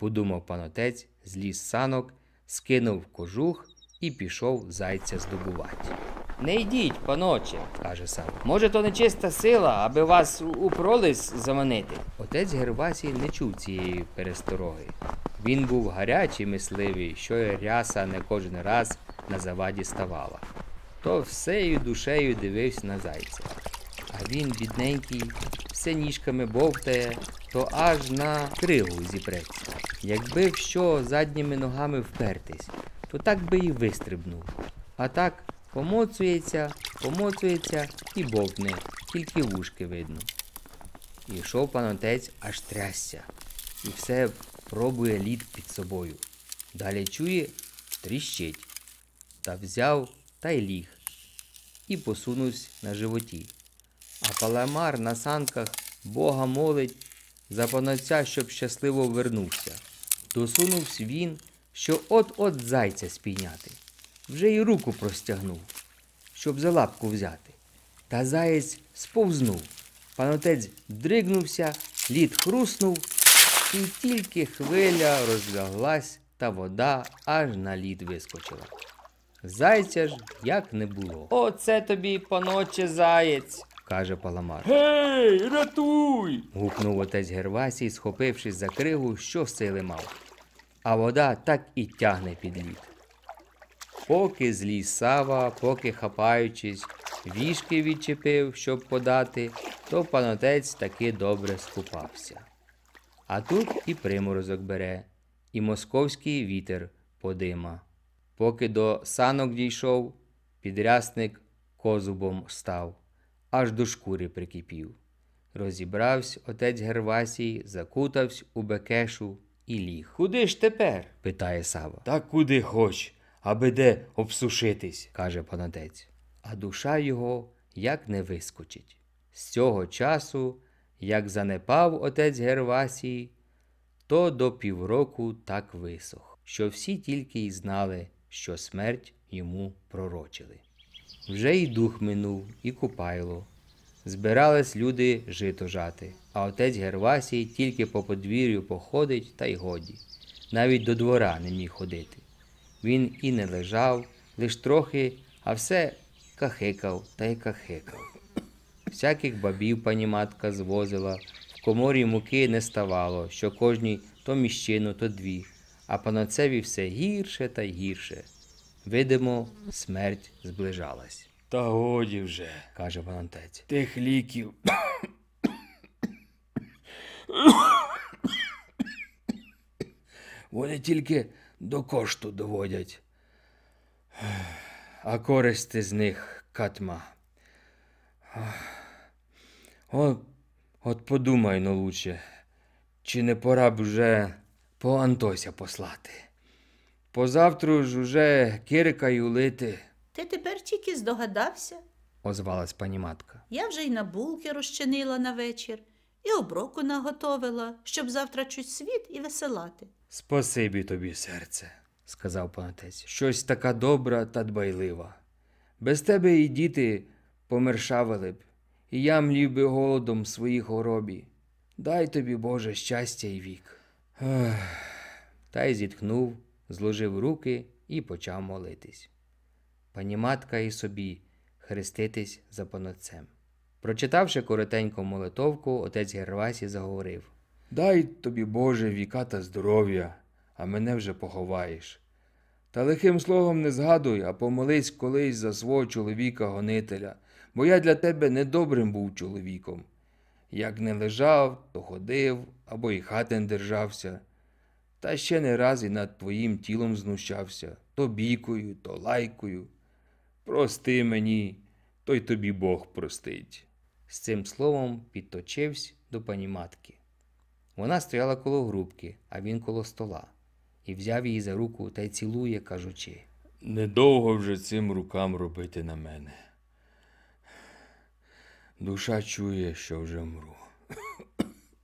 подумав панотець, зліз санок, скинув кожух і пішов зайця здобувати. Не йдіть, паноче, каже сам. Може, то нечиста сила, аби вас у пролис заманити. Отець Гервасій не чув цієї перестороги. Він був гарячий мисливий, що ряса не кожен раз на заваді ставала. То всею душею дивився на зайця. А він, бідненький, все ніжками бовтає, то аж на кригу зіпреться. Якби що задніми ногами впертись, то так би і вистрибнув. А так помоцується, помоцується і бовтне, тільки вушки видно. І йшов пан отець аж трясся, і все пробує лід під собою. Далі чує, тріщить. Та взяв та й ліг. І посунувся на животі. А паламар на санках Бога молить за панаця, щоб щасливо вернувся. Досунувся він, що от-от зайця спійняти. Вже й руку простягнув, щоб за лапку взяти. Та заєць сповзнув. Панотець дригнувся, лід хруснув, і тільки хвиля розляглась, та вода аж на лід вискочила. Зайця ж як не було. Оце тобі, паноче, заєць каже Паламар. Гей, рятуй! гукнув отець Гервасій, схопившись за кригу, що сили мав. А вода так і тягне під лід. Поки злій сава, поки хапаючись, вішки відчепив, щоб подати, то панотець таки добре скупався. А тут і приморозок бере, і московський вітер подима. Поки до санок дійшов, підрясник козубом став аж до шкури прикипів. Розібравсь отець Гервасій, закутавсь у бекешу і ліг. Куди ж тепер? питає Сава. Та куди хоч, аби де обсушитись, каже панатець. А душа його як не вискочить. З цього часу, як занепав отець Гервасій, то до півроку так висох, що всі тільки й знали, що смерть йому пророчили. Вже й дух минув, і купайло. Збирались люди жито жати, а отець Гервасій тільки по подвір'ю походить, та й годі, навіть до двора не міг ходити. Він і не лежав, лиш трохи, а все кахикав та й кахикав. Всяких бабів пані матка звозила, в коморі муки не ставало, що кожній то міщину, то дві, а панацеві все гірше та гірше. Видимо, смерть зближалась. Та годі вже, каже волонтець, Тих ліків. Вони тільки до кошту доводять, а користи з них катма. О, от подумай ну лучше, чи не пора б вже по Антося послати. Позавтра ж уже кирикаю лити. Ти тепер тільки здогадався, озвалась пані матка. Я вже й на булки розчинила на вечір, і оброку наготовила, щоб завтра чуть світ і веселати. Спасибі тобі, серце, сказав пан Щось така добра та дбайлива. Без тебе і діти помершавили б, і я млів би голодом своїх своїй хоробі. Дай тобі, Боже, щастя і вік. Ах, та й зітхнув зложив руки і почав молитись. Пані матка і собі хреститись за понотцем. Прочитавши коротеньку молитовку, отець Гервасі заговорив Дай тобі, Боже, віка та здоров'я, а мене вже поховаєш. Та лихим словом не згадуй, а помолись колись за свого чоловіка-гонителя, бо я для тебе недобрим був чоловіком. Як не лежав, то ходив або і хатин держався та ще не раз і над твоїм тілом знущався то бійкою, то лайкою. Прости мені, то й тобі Бог простить. З цим словом підточився до пані матки. Вона стояла коло грубки, а він коло стола, і взяв її за руку та й цілує, кажучи Недовго вже цим рукам робити на мене. Душа чує, що вже мру.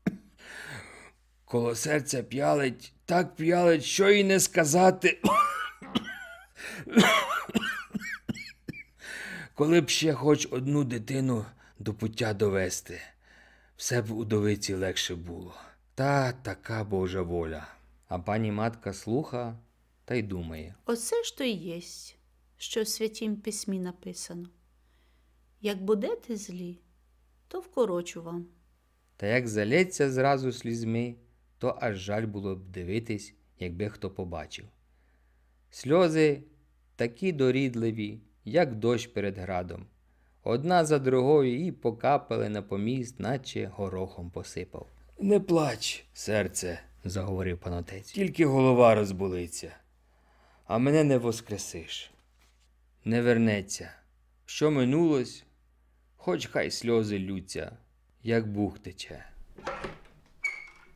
Коло серця п'ялить, так п'яли, що й не сказати. Коли б ще хоч одну дитину до пуття довести, все б удовиці легше було. Та така Божа воля. А пані матка слуха та й думає: Оце ж то й єсть, що в святім письмі написано. Як будете злі, то вкорочу вам. Та як залється зразу слізьми, то аж жаль було б дивитись, якби хто побачив. Сльози такі дорідливі, як дощ перед градом, одна за другою і покапали на поміст, наче горохом посипав. Не плач, серце, заговорив панотець, тільки голова розболиться, а мене не воскресиш. Не вернеться. Що минулось, хоч хай сльози лються, як бух тече.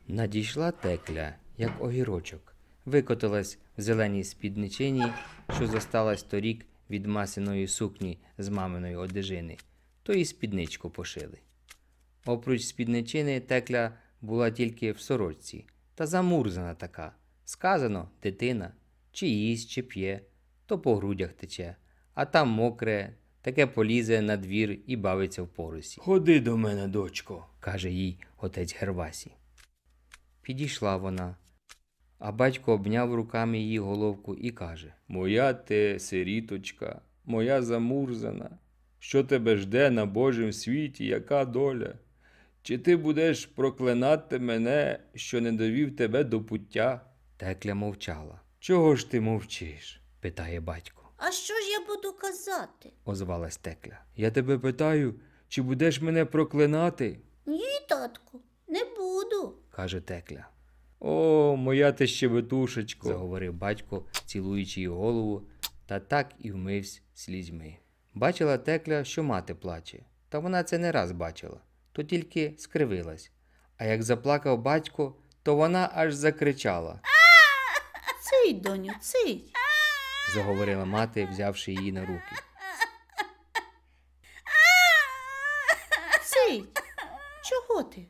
Надійшла текля, як огірочок, викотилась в зеленій спідничині, що зосталась торік від масиної сукні з маминої одежини, то і спідничку пошили. Опруч спідничини текля була тільки в сорочці, та замурзана така. Сказано, дитина, чи їсть, чи п'є, то по грудях тече, а там мокре, таке полізе на двір і бавиться в поросі. Ходи до мене, дочко, каже їй отець Гервасі. Підійшла вона, а батько обняв руками її головку і каже Моя ти сиріточка, моя замурзана, що тебе жде на Божім світі, яка доля? Чи ти будеш проклинати мене, що не довів тебе до пуття? Текля мовчала. Чого ж ти мовчиш? питає батько. А що ж я буду казати? озвалась Текля. Я тебе питаю, чи будеш мене проклинати? Ні, татку не буду, каже текля. О, моя ти щебетушечко, заговорив батько, цілуючи її голову, та так і вмивсь слізьми. Бачила текля, що мати плаче, та вона це не раз бачила, то тільки скривилась. А як заплакав батько, то вона аж закричала. Ций, доню, ций, заговорила мати, взявши її на руки. Ций, чого ти?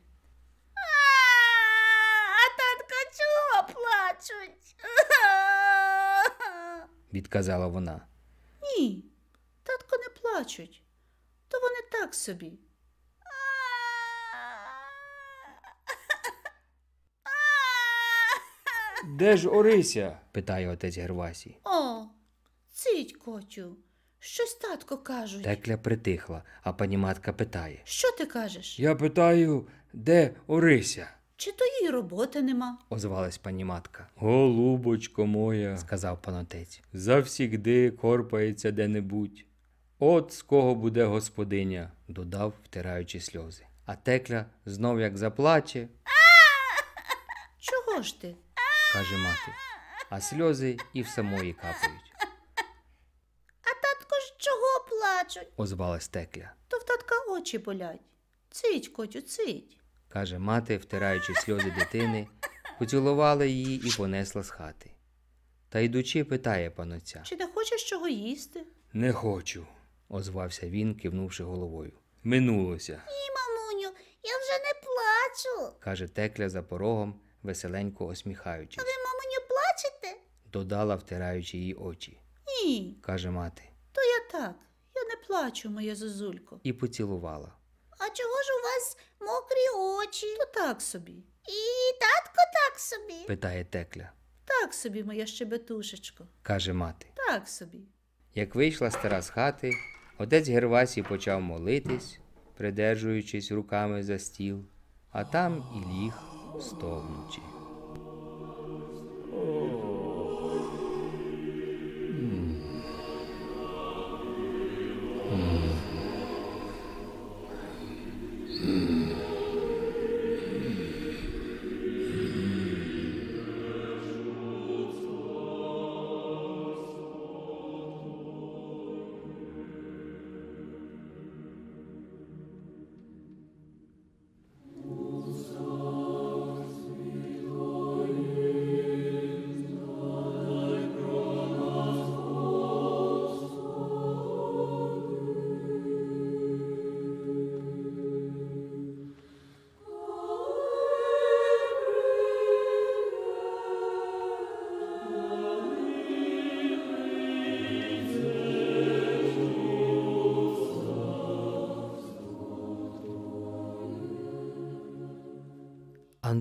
відказала вона. Ні, татко не плачуть, то вони так собі. Де ж Орися? питає отець Гервасій. О, цить, котю, щось татко кажуть. Текля притихла, а пані матка питає. Що ти кажеш? Я питаю, де Орися? Чи то їй роботи нема? озвалась пані матка. Голубочко моя, сказав панотець, завсігди корпається де-небудь. От з кого буде господиня, додав, втираючи сльози. А текля знов як заплаче. Чого ж ти? каже мати, а сльози і в самої капають. А татко ж чого плачуть? озвалась текля. То в татка очі болять. Цить, котю, цить каже мати, втираючи сльози дитини, поцілувала її і понесла з хати. Та йдучи, питає паноця Чи не хочеш чого їсти? Не хочу, озвався він, кивнувши головою. Минулося. Ні, мамуню, я вже не плачу, каже текля за порогом, веселенько осміхаючись. А ви, мамуню, плачете? додала, втираючи її очі. Ні, каже мати. То я так, я не плачу, моя зозулько. І поцілувала. А чого ж у вас мокрі очі. То так собі. І татко так собі. питає текля. Так собі, моя щебетушечко, каже мати. Так собі. Як вийшла стара з хати, отець Гервасій почав молитись, придержуючись руками за стіл, а там і ліг стогнучи. Mm.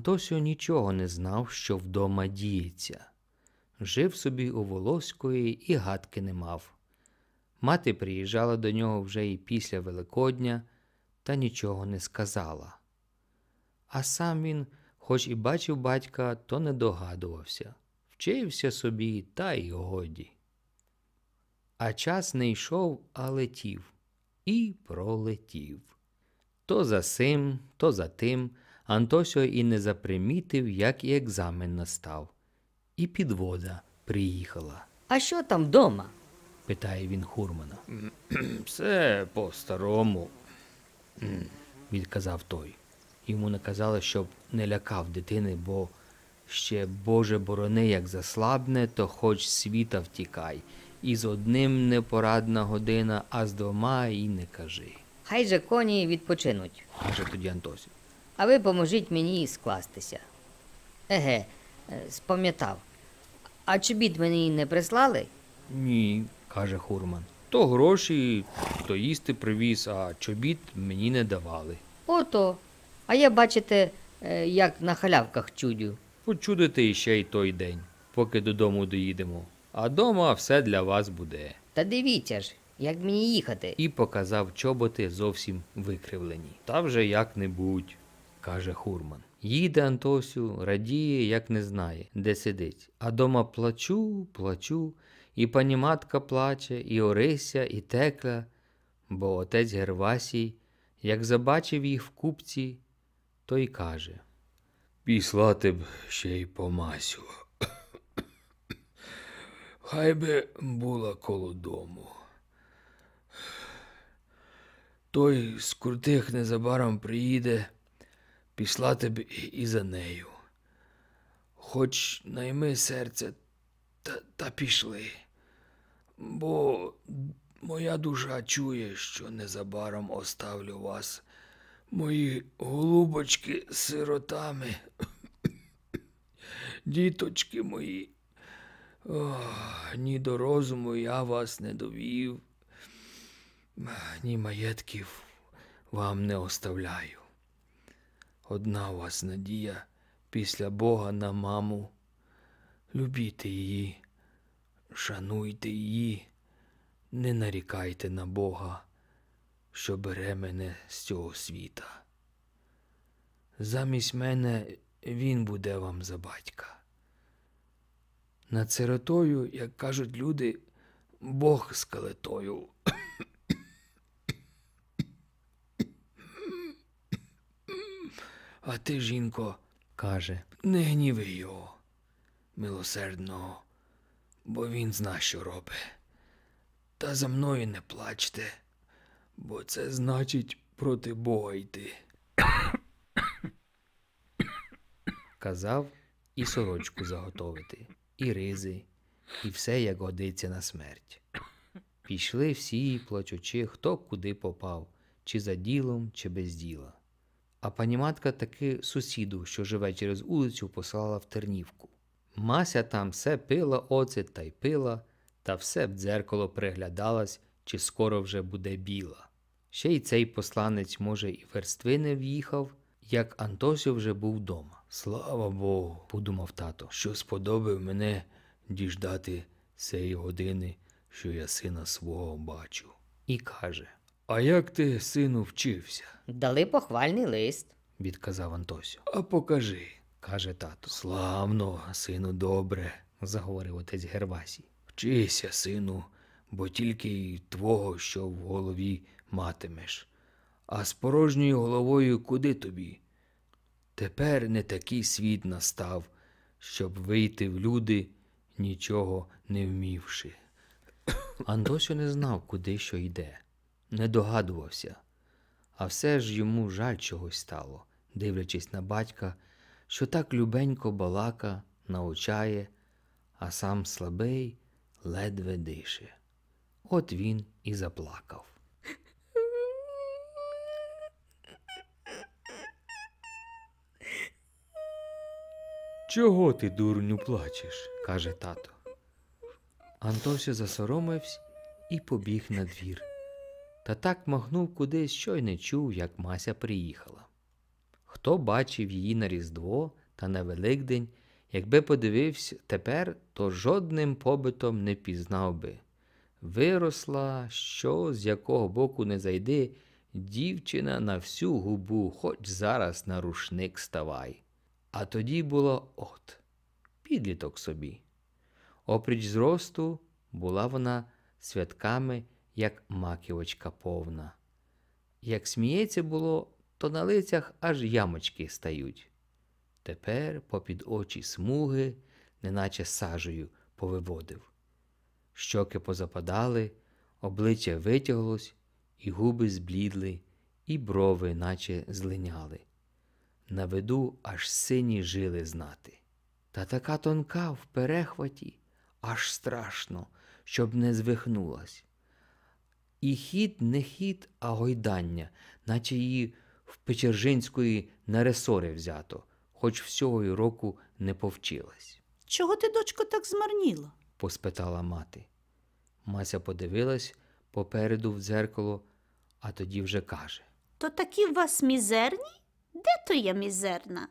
Антосіо нічого не знав, що вдома діється. Жив собі у Волоської і гадки не мав. Мати приїжджала до нього вже і після Великодня та нічого не сказала. А сам він, хоч і бачив батька, то не догадувався, вчився собі та й годі. А час не йшов, а летів і пролетів. То за сим, то за тим. Антосіо і не запримітив, як і екзамен настав. І підвода приїхала. А що там вдома? питає він Хурмана. Все по-старому, відказав той. Йому наказали, щоб не лякав дитини, бо ще, Боже борони, як заслабне, то хоч світа втікай. І з одним непорадна година, а з двома і не кажи. Хай же коні відпочинуть, каже тоді Антосів а ви поможіть мені скластися. Еге, е, спам'ятав. А чобіт мені не прислали? Ні, каже Хурман. То гроші, то їсти привіз, а чобіт мені не давали. Ото. А я, бачите, е, як на халявках чудю. Почудите іще й той день, поки додому доїдемо. А дома все для вас буде. Та дивіться ж, як мені їхати. І показав чоботи зовсім викривлені. Та вже як-небудь каже Хурман. Їде Антосю, радіє, як не знає, де сидить. А дома плачу, плачу, і паніматка плаче, і Орися, і текля, бо отець Гервасій, як забачив їх в купці, то й каже Післати б ще й помасю. Хай би була коло дому. Той з незабаром приїде пішла ти і за нею. Хоч найми серце, та, та пішли, бо моя душа чує, що незабаром оставлю вас, мої голубочки сиротами, діточки мої. Ох, ні до розуму я вас не довів, ні маєтків вам не оставляю одна у вас надія після Бога на маму. Любійте її, шануйте її, не нарікайте на Бога, що бере мене з цього світа. Замість мене Він буде вам за батька. Над сиротою, як кажуть люди, Бог скелетою. А ти, жінко, каже, не гніви його, милосердного, бо він зна, що робить. Та за мною не плачте, бо це значить проти Бога йти. Казав і сорочку заготовити, і ризи, і все як годиться на смерть. Пішли всі, плачучи, хто куди попав, чи за ділом, чи без діла. А паніматка таки сусіду, що живе через улицю, послала в тернівку. Мася там все пила оце та й пила, та все в дзеркало приглядалась, чи скоро вже буде біла. Ще й цей посланець, може, і верстви не в'їхав, як Антосю вже був дома. Слава Богу, подумав тато, що сподобав мене діждати цієї години, що я сина свого бачу. І каже а як ти, сину, вчився? Дали похвальний лист, відказав Антосю. А покажи, каже тато. Славно, сину, добре, заговорив отець Гервасій. Вчися, сину, бо тільки й твого, що в голові матимеш. А з порожньою головою куди тобі? Тепер не такий світ настав, щоб вийти в люди, нічого не вмівши. Антосю не знав, куди що йде не догадувався, а все ж йому жаль чогось стало, дивлячись на батька, що так любенько балака, научає, а сам слабий ледве дише. От він і заплакав. Чого ти, дурню, плачеш? каже тато. Антося засоромився і побіг на двір та так махнув кудись, що й не чув, як Мася приїхала. Хто бачив її на Різдво та на Великдень, якби подивився тепер, то жодним побитом не пізнав би. Виросла, що з якого боку не зайди, дівчина на всю губу, хоч зараз на рушник ставай. А тоді було от, підліток собі. Опріч зросту була вона святками як маківочка повна. Як сміється було, то на лицях аж ямочки стають. Тепер попід очі смуги, неначе сажею, повиводив. Щоки позападали, обличчя витяглось, і губи зблідли, і брови, наче злиняли. На виду аж сині жили знати. Та така тонка в перехваті, аж страшно, щоб не звихнулась. І хід не хід, а гойдання, наче її в Печержинської на взято, хоч всього й року не повчилась. Чого ти, дочко, так змарніла? поспитала мати. Мася подивилась попереду в дзеркало, а тоді вже каже То такі в вас мізерні? Де то я мізерна?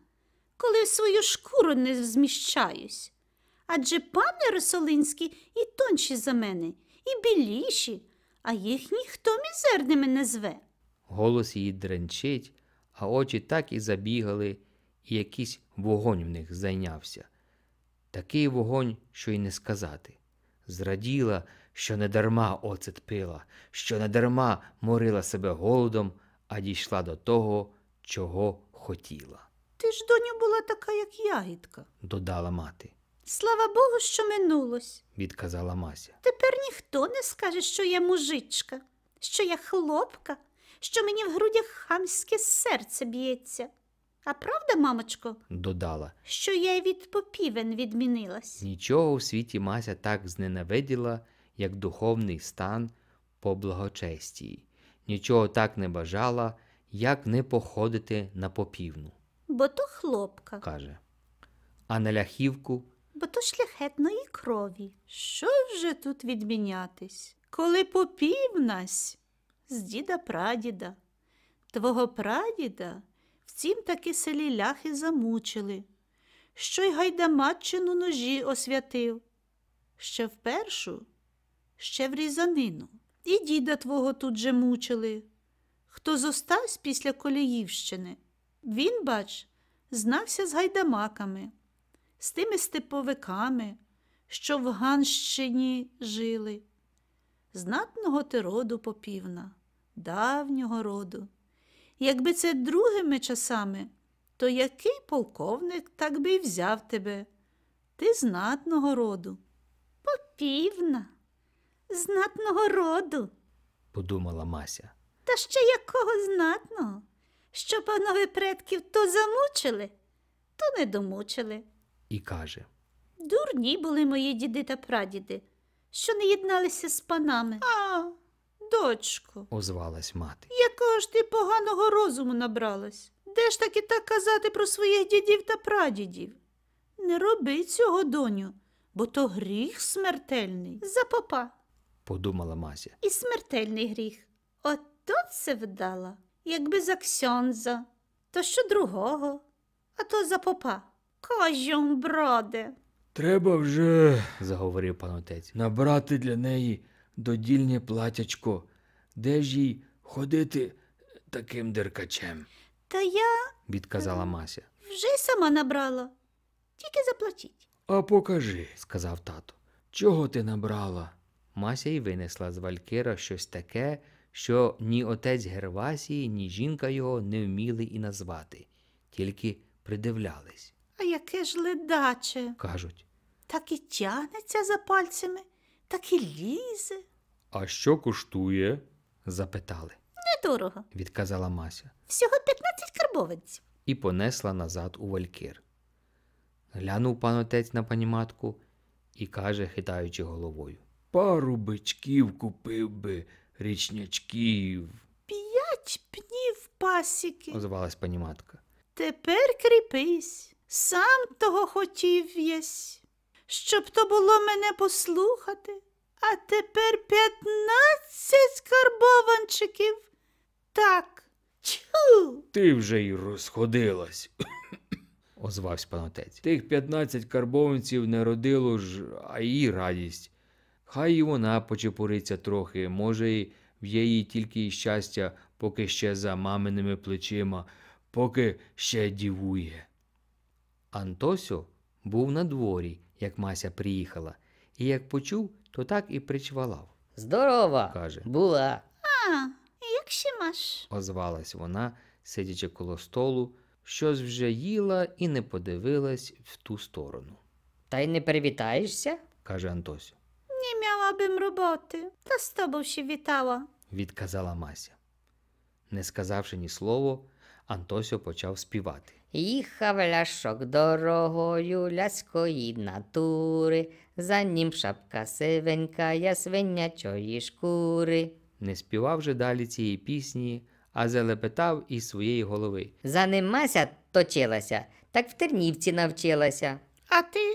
Коли в свою шкуру не зміщаюсь. Адже пане Росолинський і тонші за мене, і біліші а їх ніхто мізерними не зве. Голос її дренчить, а очі так і забігали, і якийсь вогонь в них зайнявся. Такий вогонь, що й не сказати. Зраділа, що не дарма оцет пила, що не дарма морила себе голодом, а дійшла до того, чого хотіла. Ти ж доню була така, як ягідка, додала мати. Слава Богу, що минулось, відказала Мася. Тепер ніхто не скаже, що я мужичка, що я хлопка, що мені в грудях хамське серце б'ється. А правда, мамочко, додала, що я й від попівен відмінилась. Нічого у світі Мася так зненавиділа, як духовний стан по благочестії, нічого так не бажала, як не походити на попівну. Бо то хлопка, каже. А на ляхівку бо то шляхетної крові. Що вже тут відмінятись? Коли попів нас з діда прадіда, твого прадіда в цім таки селі ляхи замучили, що й гайдамаччину ножі освятив, ще в першу, ще в різанину. І діда твого тут же мучили. Хто зостався після Коліївщини, він, бач, знався з гайдамаками з тими степовиками, що в Ганщині жили, знатного ти роду попівна, давнього роду. Якби це другими часами, то який полковник так би й взяв тебе? Ти знатного роду. Попівна, знатного роду, подумала Мася. Та ще якого знатного, що панове предків то замучили, то не домучили і каже Дурні були мої діди та прадіди, що не єдналися з панами. А, дочко, озвалась мати. Якого ж ти поганого розуму набралась? Де ж таки так казати про своїх дідів та прадідів? Не роби цього, доню, бо то гріх смертельний. За попа, подумала мазя. І смертельний гріх. Ото це вдала, якби за ксьонза, то що другого, а то за попа. Кажем, браде. Треба вже, заговорив пан отець, набрати для неї додільне платячко. Де ж їй ходити таким деркачем? Та я, відказала Мася. Вже сама набрала, тільки заплатіть. А покажи, сказав тато. Чого ти набрала? Мася й винесла з Валькира щось таке, що ні отець Гервасії, ні жінка його не вміли і назвати, тільки придивлялись. А яке ж ледаче, кажуть. Так і тягнеться за пальцями, так і лізе. А що коштує? запитали. Недорого, відказала Мася. Всього 15 карбованців. І понесла назад у валькір. Глянув пан отець на пані матку і каже, хитаючи головою Пару бичків купив би річнячків. П'ять пнів пасіки, озвалась пані матка. Тепер кріпись. Сам того хотів єсь, щоб то було мене послухати, а тепер п'ятнадцять карбованчиків. Так. Тю. Ти вже й розходилась, озвався панотець. Тих п'ятнадцять карбованців не родило ж, а її радість. Хай і вона почепуриться трохи, може, й в її тільки й щастя, поки ще за маминими плечима, поки ще дівує. Антосю був на дворі, як Мася приїхала, і як почув, то так і причвалав. Здорова! каже. Була. А, як ще маш? озвалась вона, сидячи коло столу, щось вже їла і не подивилась в ту сторону. Та й не привітаєшся? каже Антосю. Не мала бим роботи, та з тобою ще вітала, відказала Мася. Не сказавши ні слова, Антосю почав співати. Їхав ляшок дорогою ляської натури, за нім шапка сивенька, я свинячої шкури. Не співав же далі цієї пісні, а залепетав із своєї голови. Занимася точилася, так в Тернівці навчилася. А ти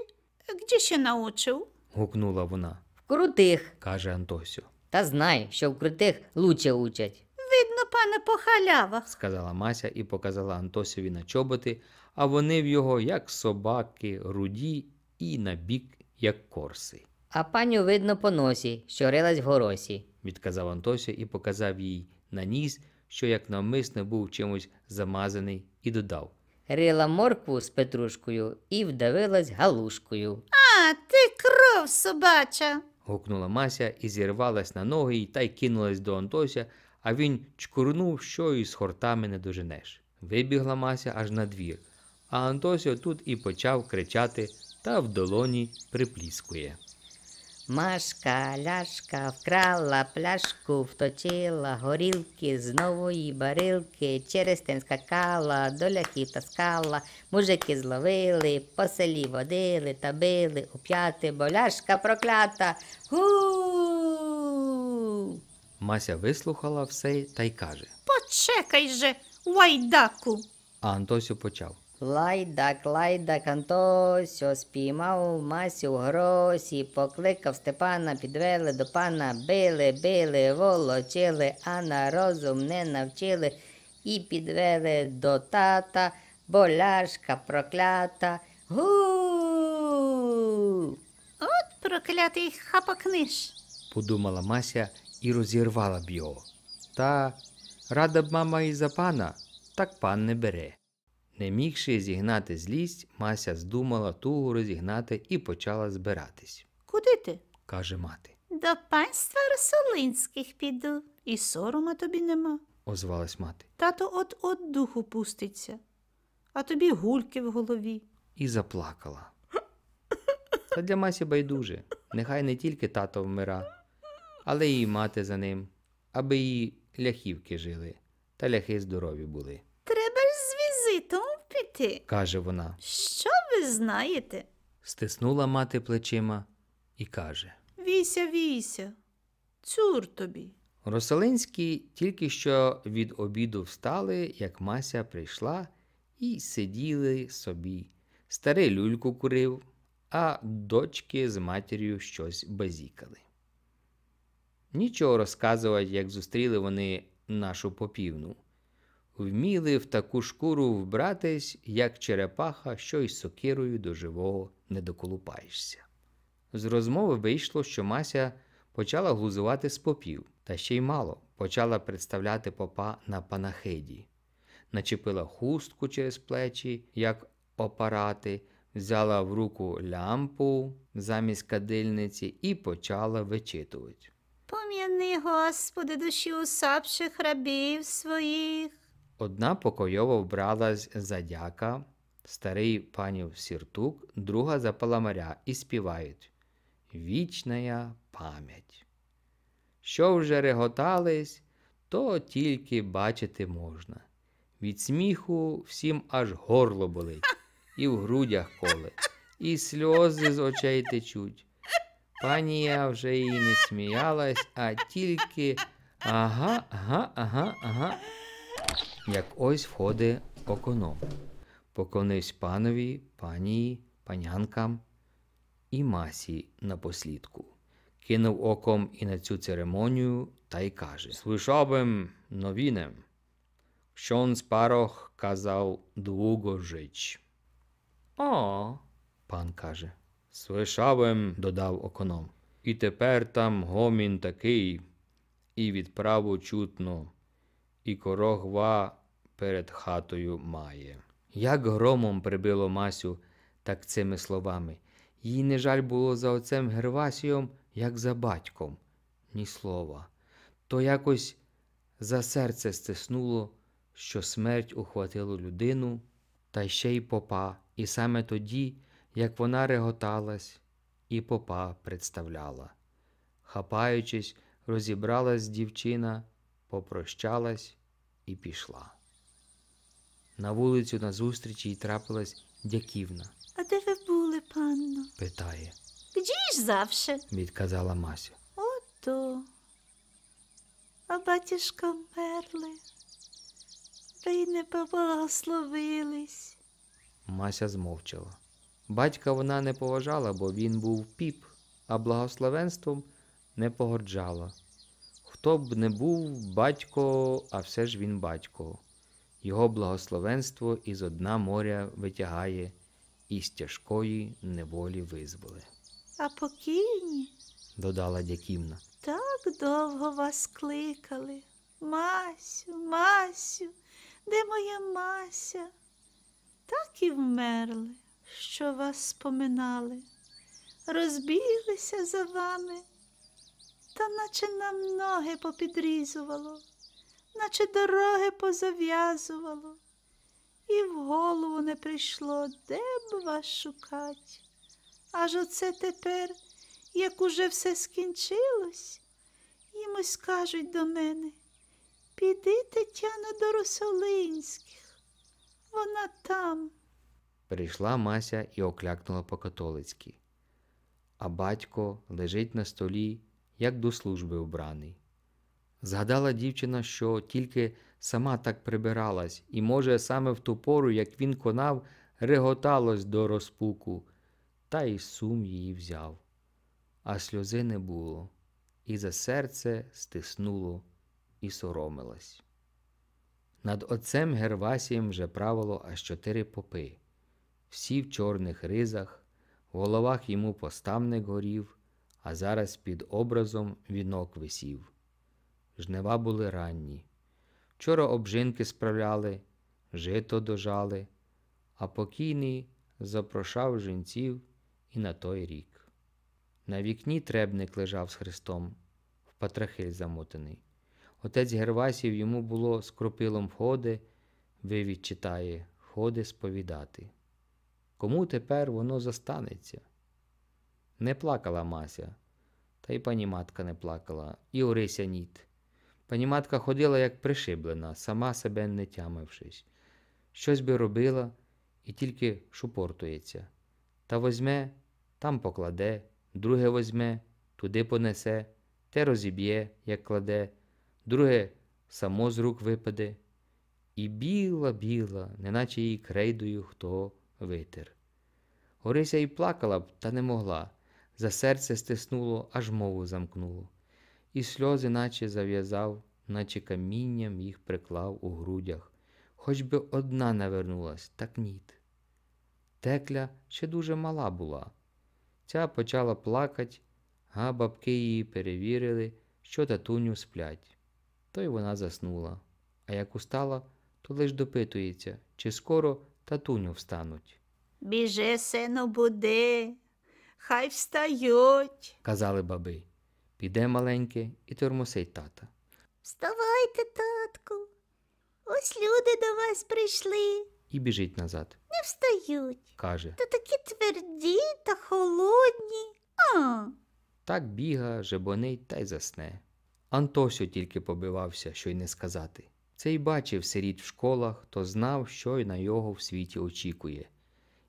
где ще научив? гукнула вона. В крутих, каже Антосю. Та знай, що в крутих лучше учать видно, пане, по халявах, сказала Мася і показала Антосіві на чоботи, а вони в його, як собаки, руді і набік, як корси. А паню видно по носі, що рилась в горосі, відказав Антося і показав їй на ніс, що як навмисне, був чимось замазаний, і додав Рила моркву з петрушкою і вдавилась галушкою. А, ти кров собача. гукнула Мася і зірвалась на ноги та й кинулась до Антося а він чкурнув, що із хортами не доженеш. Вибігла мася аж на двір, а Антосіо тут і почав кричати та в долоні припліскує. Машка ляшка вкрала пляшку, вточила горілки з нової барилки, через тин скакала, до ляхів таскала, мужики зловили, по селі водили та били, уп'яти, бо ляшка проклята. Гу! Мася вислухала все та й каже Почекай же, лайдаку. А Антосю почав. Лайдак, лайдак, Антосю спіймав масю в гросі, покликав Степана, підвели до пана, били, били, волочили, а на розум не навчили і підвели до тата, боляшка проклята. Гу. От проклятий хапакниш. подумала Мася і розірвала б його. Та рада б мама і за пана, так пан не бере. Не мігши зігнати злість, Мася здумала тугу розігнати і почала збиратись. Куди ти? каже мати. До панства Росолинських піду, і сорома тобі нема, озвалась мати. Тато от от духу пуститься, а тобі гульки в голові. І заплакала. Та для Масі байдуже. Нехай не тільки тато вмира, але її мати за ним, аби її ляхівки жили та ляхи здорові були. Треба ж з візитом піти, каже вона. Що ви знаєте? Стиснула мати плечима і каже Віся, віся, цур тобі. Росалинські тільки що від обіду встали, як Мася прийшла, і сиділи собі. Старий люльку курив, а дочки з матір'ю щось базікали. Нічого розказувати, як зустріли вони нашу попівну. Вміли в таку шкуру вбратись, як черепаха, що із сокирою до живого не доколупаєшся. З розмови вийшло, що Мася почала глузувати з попів, та ще й мало почала представляти попа на панахиді, начепила хустку через плечі, як опарати, взяла в руку лямпу замість кадильниці і почала вичитувати. Пом'яни, Господи, душі усапших рабів своїх. Одна покойово вбралась за дяка, старий панів сіртук, друга за паламаря, і співають Вічна пам'ять. Що вже реготались, то тільки бачити можна. Від сміху всім аж горло болить, і в грудях коле, і сльози з очей течуть компанія вже і не сміялась, а тільки ага, ага, ага, ага. Як ось входить оконом. Поклонився панові, панії, панянкам і масі напослідку. Кинув оком і на цю церемонію та й каже: Слышабим новінем, що он спарох казав двуго жич. О, пан каже. Свишавим, додав оконом. І тепер там гомін такий, і відправу чутно, і корогва перед хатою має. Як громом прибило Масю, так цими словами. Їй не жаль було за отцем Гервасієм, як за батьком, ні слова. То якось за серце стиснуло, що смерть ухватила людину, та ще й попа, і саме тоді як вона реготалась і попа представляла. Хапаючись, розібралась дівчина, попрощалась і пішла. На вулицю назустріч їй трапилась дяківна. А де ви були, панно? питає. Гdzie ж завше? відказала Мася. Ото. А батюшка вмерли, та й не поблагословились. Мася змовчала. Батька вона не поважала, бо він був піп, а благословенством не погорджала. Хто б не був батько, а все ж він батько. Його благословенство із одна моря витягає, і з тяжкої неволі визволи. А покійні, додала дяківна, так довго вас кликали. Масю, Масю, де моя Мася? Так і вмерли що вас споминали, розбіглися за вами, та наче нам ноги попідрізувало, наче дороги позав'язувало, і в голову не прийшло, де б вас шукать. Аж оце тепер, як уже все скінчилось, їмось скажуть до мене. Піди Тетяна до Русолинських, вона там. Прийшла Мася і оклякнула по-католицьки. А батько лежить на столі, як до служби обраний. Згадала дівчина, що тільки сама так прибиралась, і, може, саме в ту пору, як він конав, реготалось до розпуку, та й сум її взяв. А сльози не було, і за серце стиснуло і соромилось. Над отцем Гервасієм вже правило аж чотири попи всі в чорних ризах, в головах йому поставник горів, а зараз під образом вінок висів. Жнива були ранні. Вчора обжинки справляли, жито дожали, а покійний запрошав жінців і на той рік. На вікні требник лежав з Христом, в патрахиль замотаний. Отець Гервасів йому було з кропилом входи, вивід читає, ходи сповідати. Кому тепер воно застанеться? Не плакала Мася, та й пані матка не плакала, і Орися ніт. Пані матка ходила, як пришиблена, сама себе не тямившись. Щось би робила і тільки шупортується. Та возьме, там покладе, друге возьме, туди понесе, те розіб'є, як кладе, друге само з рук випаде. І біла, біла, неначе її крейдою хто витер. Орися і плакала б, та не могла. За серце стиснуло, аж мову замкнуло. І сльози, наче зав'язав, наче камінням їх приклав у грудях. Хоч би одна навернулась, так ніт. Текля ще дуже мала була. Ця почала плакать, а бабки її перевірили, що татуню сплять. То й вона заснула. А як устала, то лиш допитується, чи скоро татуню встануть. Біже сено буде, хай встають, казали баби. Піде маленьке і тормосить тата. Вставайте, татку, ось люди до вас прийшли. І біжить назад. Не встають. каже. То такі тверді та холодні. А. Так біга, жебонить та й засне. Антосю тільки побивався, що й не сказати. Цей бачив сиріт в школах, то знав, що й на його в світі очікує.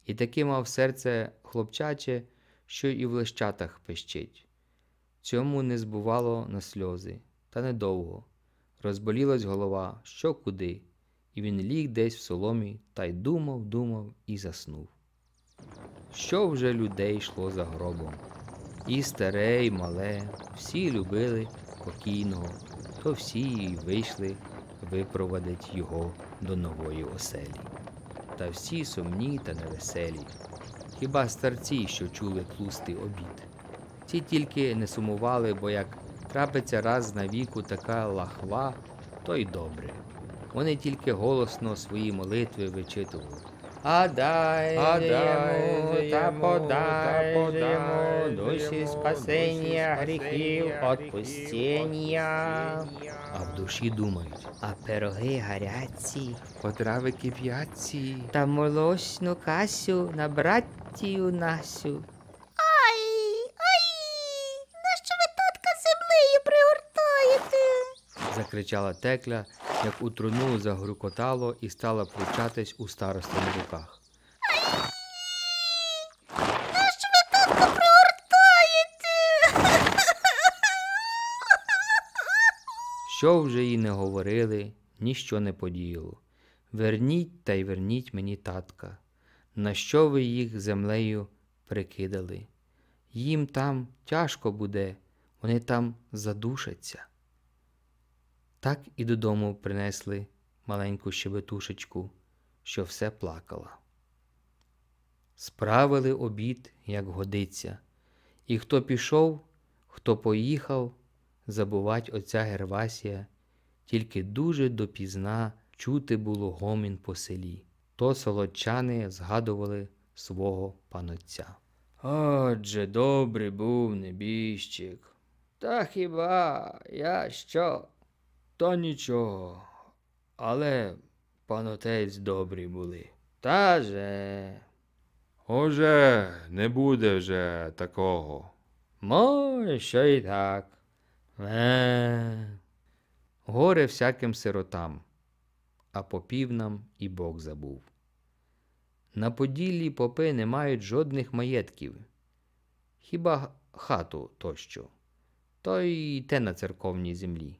І таки мав серце хлопчаче, що і в лещатах пищить. Цьому не збувало на сльози, та недовго. Розболілась голова, що куди, і він ліг десь в соломі та й думав, думав і заснув. Що вже людей йшло за гробом? І старе, і мале, всі любили покійного, то всі й вийшли випроводить його до нової оселі та всі сумні та невеселі. Хіба старці, що чули тлустий обід. Ці тільки не сумували, бо як трапиться раз на віку така лахва, то й добре. Вони тільки голосно свої молитви вичитували. А дай а дай, та подай, йому душі спасення гріхів, отпустіння а в душі думають. А пироги гаряці, потрави кип'яці, та молочну касю на браттію насю. Ай, ай, нащо ви татка землею пригортаєте? закричала текля, як у труну загрукотало і стала пручатись у старостиних руках. Що вже їй не говорили, ніщо не подіяло. Верніть та й верніть мені татка, на що ви їх землею прикидали. Їм там тяжко буде, вони там задушаться. Так і додому принесли маленьку щебетушечку, що все плакала. Справили обід, як годиться, і хто пішов, хто поїхав. Забувать отця Гервасія, тільки дуже допізна чути було гомін по селі. То солодчани згадували свого панотця. Отже, добрий був небіжчик. Та хіба я що? Та нічого. Але панотець добрі були. Та же. Оже, не буде вже такого. Може, що і так. Е. Горе всяким сиротам, а попів нам і Бог забув. На Поділлі попи не мають жодних маєтків, хіба хату тощо, то й те на церковній землі.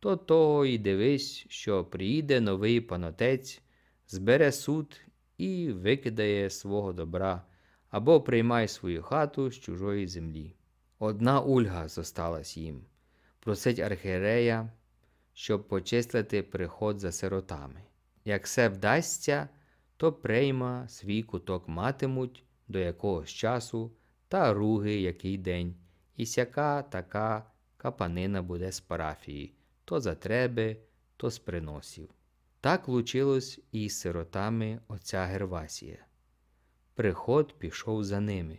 То того і дивись, що приїде новий панотець, збере суд і викидає свого добра або приймай свою хату з чужої землі. Одна ульга зосталась їм просить архірея, щоб почислити приход за сиротами. Як все вдасться, то прийма свій куток матимуть до якогось часу та руги який день, і сяка така капанина буде з парафії то за треби, то з приносів. Так лучилось і з сиротами отця Гервасія. Приход пішов за ними.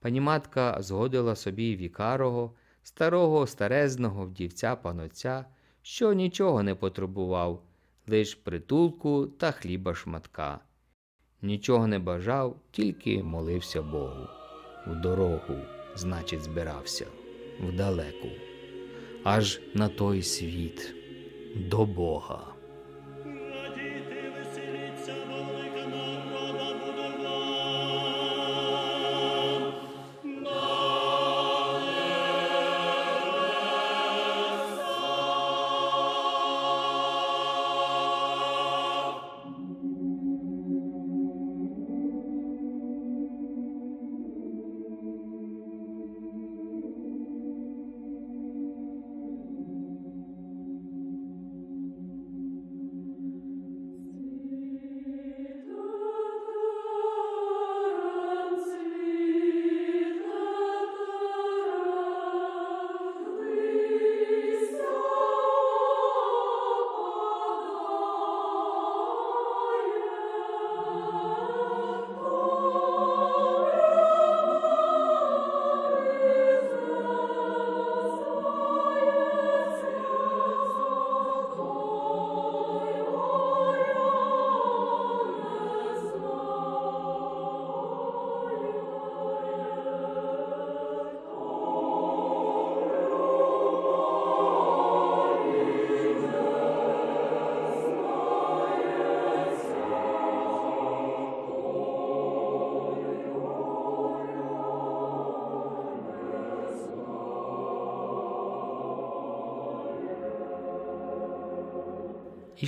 Паніматка згодила собі вікарого, старого старезного вдівця паноця, що нічого не потребував, лиш притулку та хліба шматка. Нічого не бажав, тільки молився Богу. В дорогу, значить, збирався, вдалеку, аж на той світ, до Бога.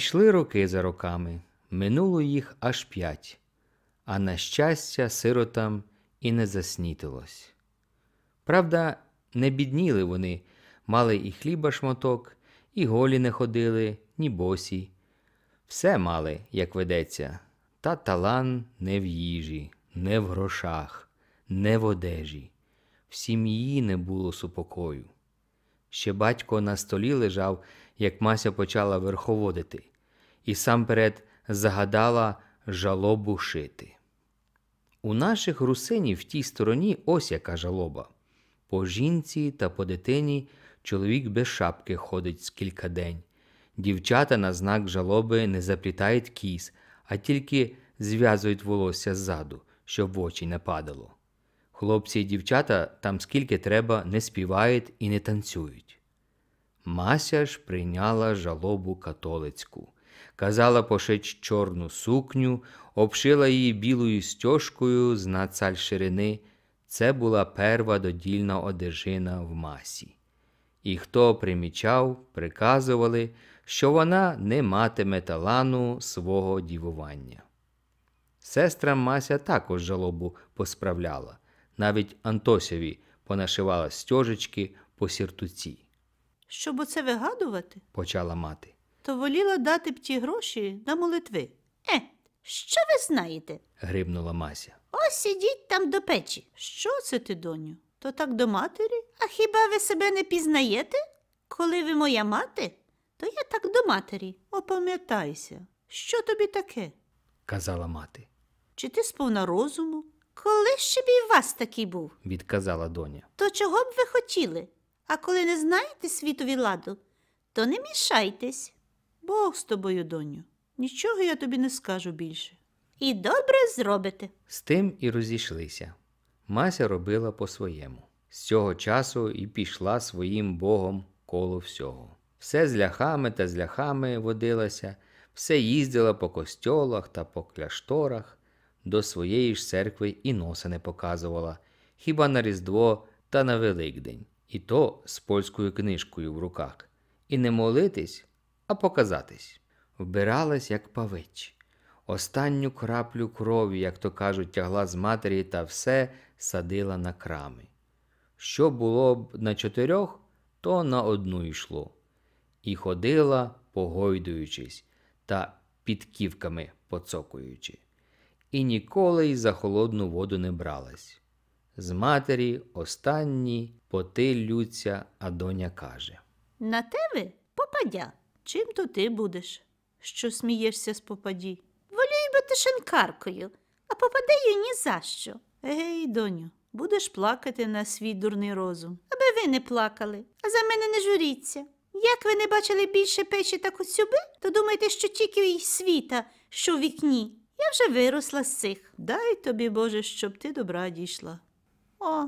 Йшли роки за роками, минуло їх аж п'ять, а на щастя, сиротам і не заснітилось. Правда, не бідніли вони, мали і хліба шматок, і голі не ходили, ні босі. Все мали, як ведеться, та талан не в їжі, не в грошах, не в одежі. В сім'ї не було супокою. Ще батько на столі лежав, як Мася почала верховодити і сам перед загадала жалобу шити. У наших русинів в тій стороні ось яка жалоба. По жінці та по дитині чоловік без шапки ходить з кілька день. Дівчата на знак жалоби не заплітають кіс, а тільки зв'язують волосся ззаду, щоб в очі не падало. Хлопці і дівчата там скільки треба не співають і не танцюють. Мася ж прийняла жалобу католицьку казала пошить чорну сукню, обшила її білою стяжкою з нацаль ширини. Це була перва додільна одежина в масі. І хто примічав, приказували, що вона не матиме талану свого дівування. Сестра Мася також жалобу посправляла, навіть Антосєві понашивала стьожечки по сіртуці. Щоб оце вигадувати? почала мати то воліла дати б ті гроші на молитви. Е, що ви знаєте? грибнула Мася. Ось сидіть там до печі. Що це ти, доню? То так до матері? А хіба ви себе не пізнаєте? Коли ви моя мати, то я так до матері. Опам'ятайся, що тобі таке? казала мати. Чи ти сповна розуму? Коли ще б і вас такий був, відказала доня. То чого б ви хотіли? А коли не знаєте світові ладу, то не мішайтесь. Бог з тобою, доню. Нічого я тобі не скажу більше. І добре зробите. З тим і розійшлися. Мася робила по-своєму. З цього часу і пішла своїм богом коло всього. Все з ляхами та з ляхами водилася, все їздила по костьолах та по кляшторах, до своєї ж церкви і носа не показувала, хіба на Різдво та на Великдень, і то з польською книжкою в руках. І не молитись а показатись. Вбиралась, як павич. Останню краплю крові, як то кажуть, тягла з матері та все садила на крами. Що було б на чотирьох, то на одну йшло. І ходила, погойдуючись та підківками поцокуючи. І ніколи й за холодну воду не бралась. З матері останні поти лються, а доня каже На тебе попадя. Чим то ти будеш, що смієшся з попадій? Волію бути шинкаркою, а попадею ні за що. Ей, доню, будеш плакати на свій дурний розум. Аби ви не плакали, а за мене не журіться. Як ви не бачили більше печі та коцюби, то думайте, що тільки й світа, що в вікні. Я вже виросла з цих. Дай тобі, Боже, щоб ти добра дійшла. О,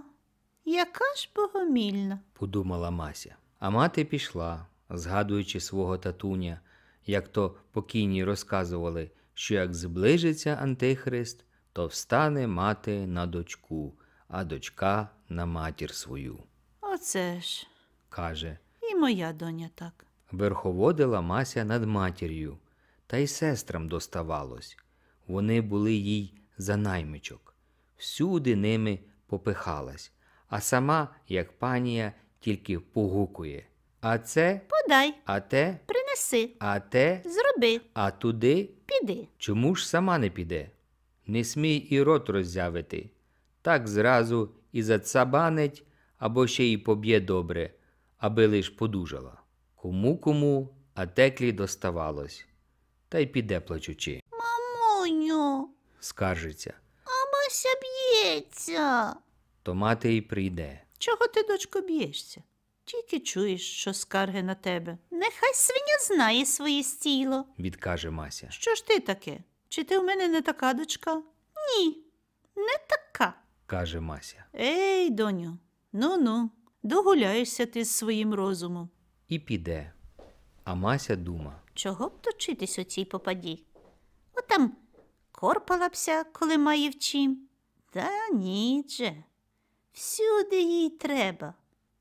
яка ж богомільна, подумала Мася. А мати пішла, згадуючи свого татуня, як то покійні розказували, що як зближиться Антихрист, то встане мати на дочку, а дочка на матір свою. Оце ж, каже, і моя доня так. Верховодила Мася над матір'ю, та й сестрам доставалось. Вони були їй за наймичок. Всюди ними попихалась, а сама, як панія, тільки погукує а це подай. А те принеси. А те зроби. А туди піди. Чому ж сама не піде? Не смій і рот роззявити. Так зразу і зацабанить, або ще й поб'є добре, аби лиш подужала. Кому кому, а теклі доставалось. Та й піде плачучи. Мамоню. скаржиться. Амася б'ється. То мати й прийде. Чого ти, дочко, б'єшся? Тільки чуєш, що скарги на тебе. Нехай свиня знає своє стіло, відкаже Мася. Що ж ти таке? Чи ти в мене не така дочка? Ні, не така, каже Мася. Ей, доню, ну ну, догуляєшся ти з своїм розумом. І піде. А Мася дума. Чого б точитись у цій попаді? Отам корпалася, коли має в чим. Та ні, Дже, всюди їй треба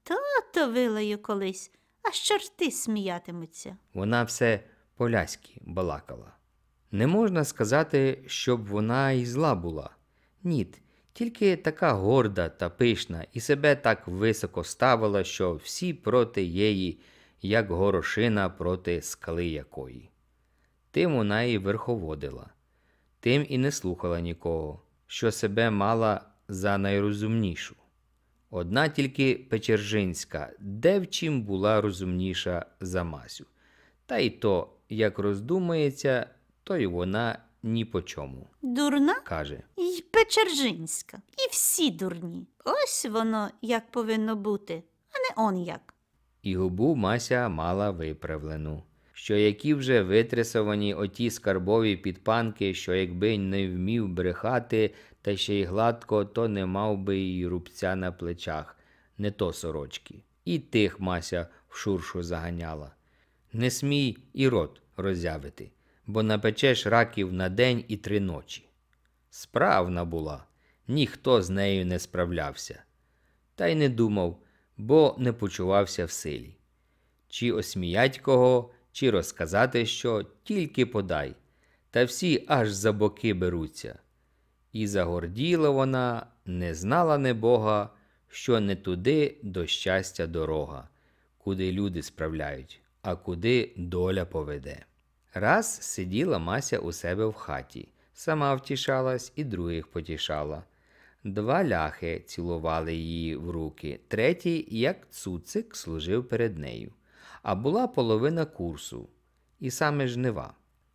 то-то вилаю колись, аж чорти сміятимуться. Вона все поляськи балакала. Не можна сказати, щоб вона і зла була. Ніт, тільки така горда та пишна і себе так високо ставила, що всі проти її, як горошина проти скали якої. Тим вона і верховодила, тим і не слухала нікого, що себе мала за найрозумнішу. Одна тільки Печержинська, де в чим була розумніша за Масю. Та й то, як роздумається, то й вона ні по чому. Дурна? каже. І Печержинська. І всі дурні. Ось воно як повинно бути, а не он як. І губу Мася мала виправлену. Що які вже витрясовані оті скарбові підпанки, що якби не вмів брехати, та ще й гладко, то не мав би й рубця на плечах, не то сорочки. І тих мася в шуршу заганяла. Не смій і рот роззявити, бо напечеш раків на день і три ночі. Справна була, ніхто з нею не справлявся. Та й не думав, бо не почувався в силі. Чи осміять кого, чи розказати що, тільки подай. Та всі аж за боки беруться. І загорділа вона, не знала не Бога, що не туди до щастя дорога, куди люди справляють, а куди доля поведе. Раз сиділа Мася у себе в хаті, сама втішалась і других потішала. Два ляхи цілували її в руки, третій, як цуцик, служив перед нею. А була половина курсу, і саме жнива.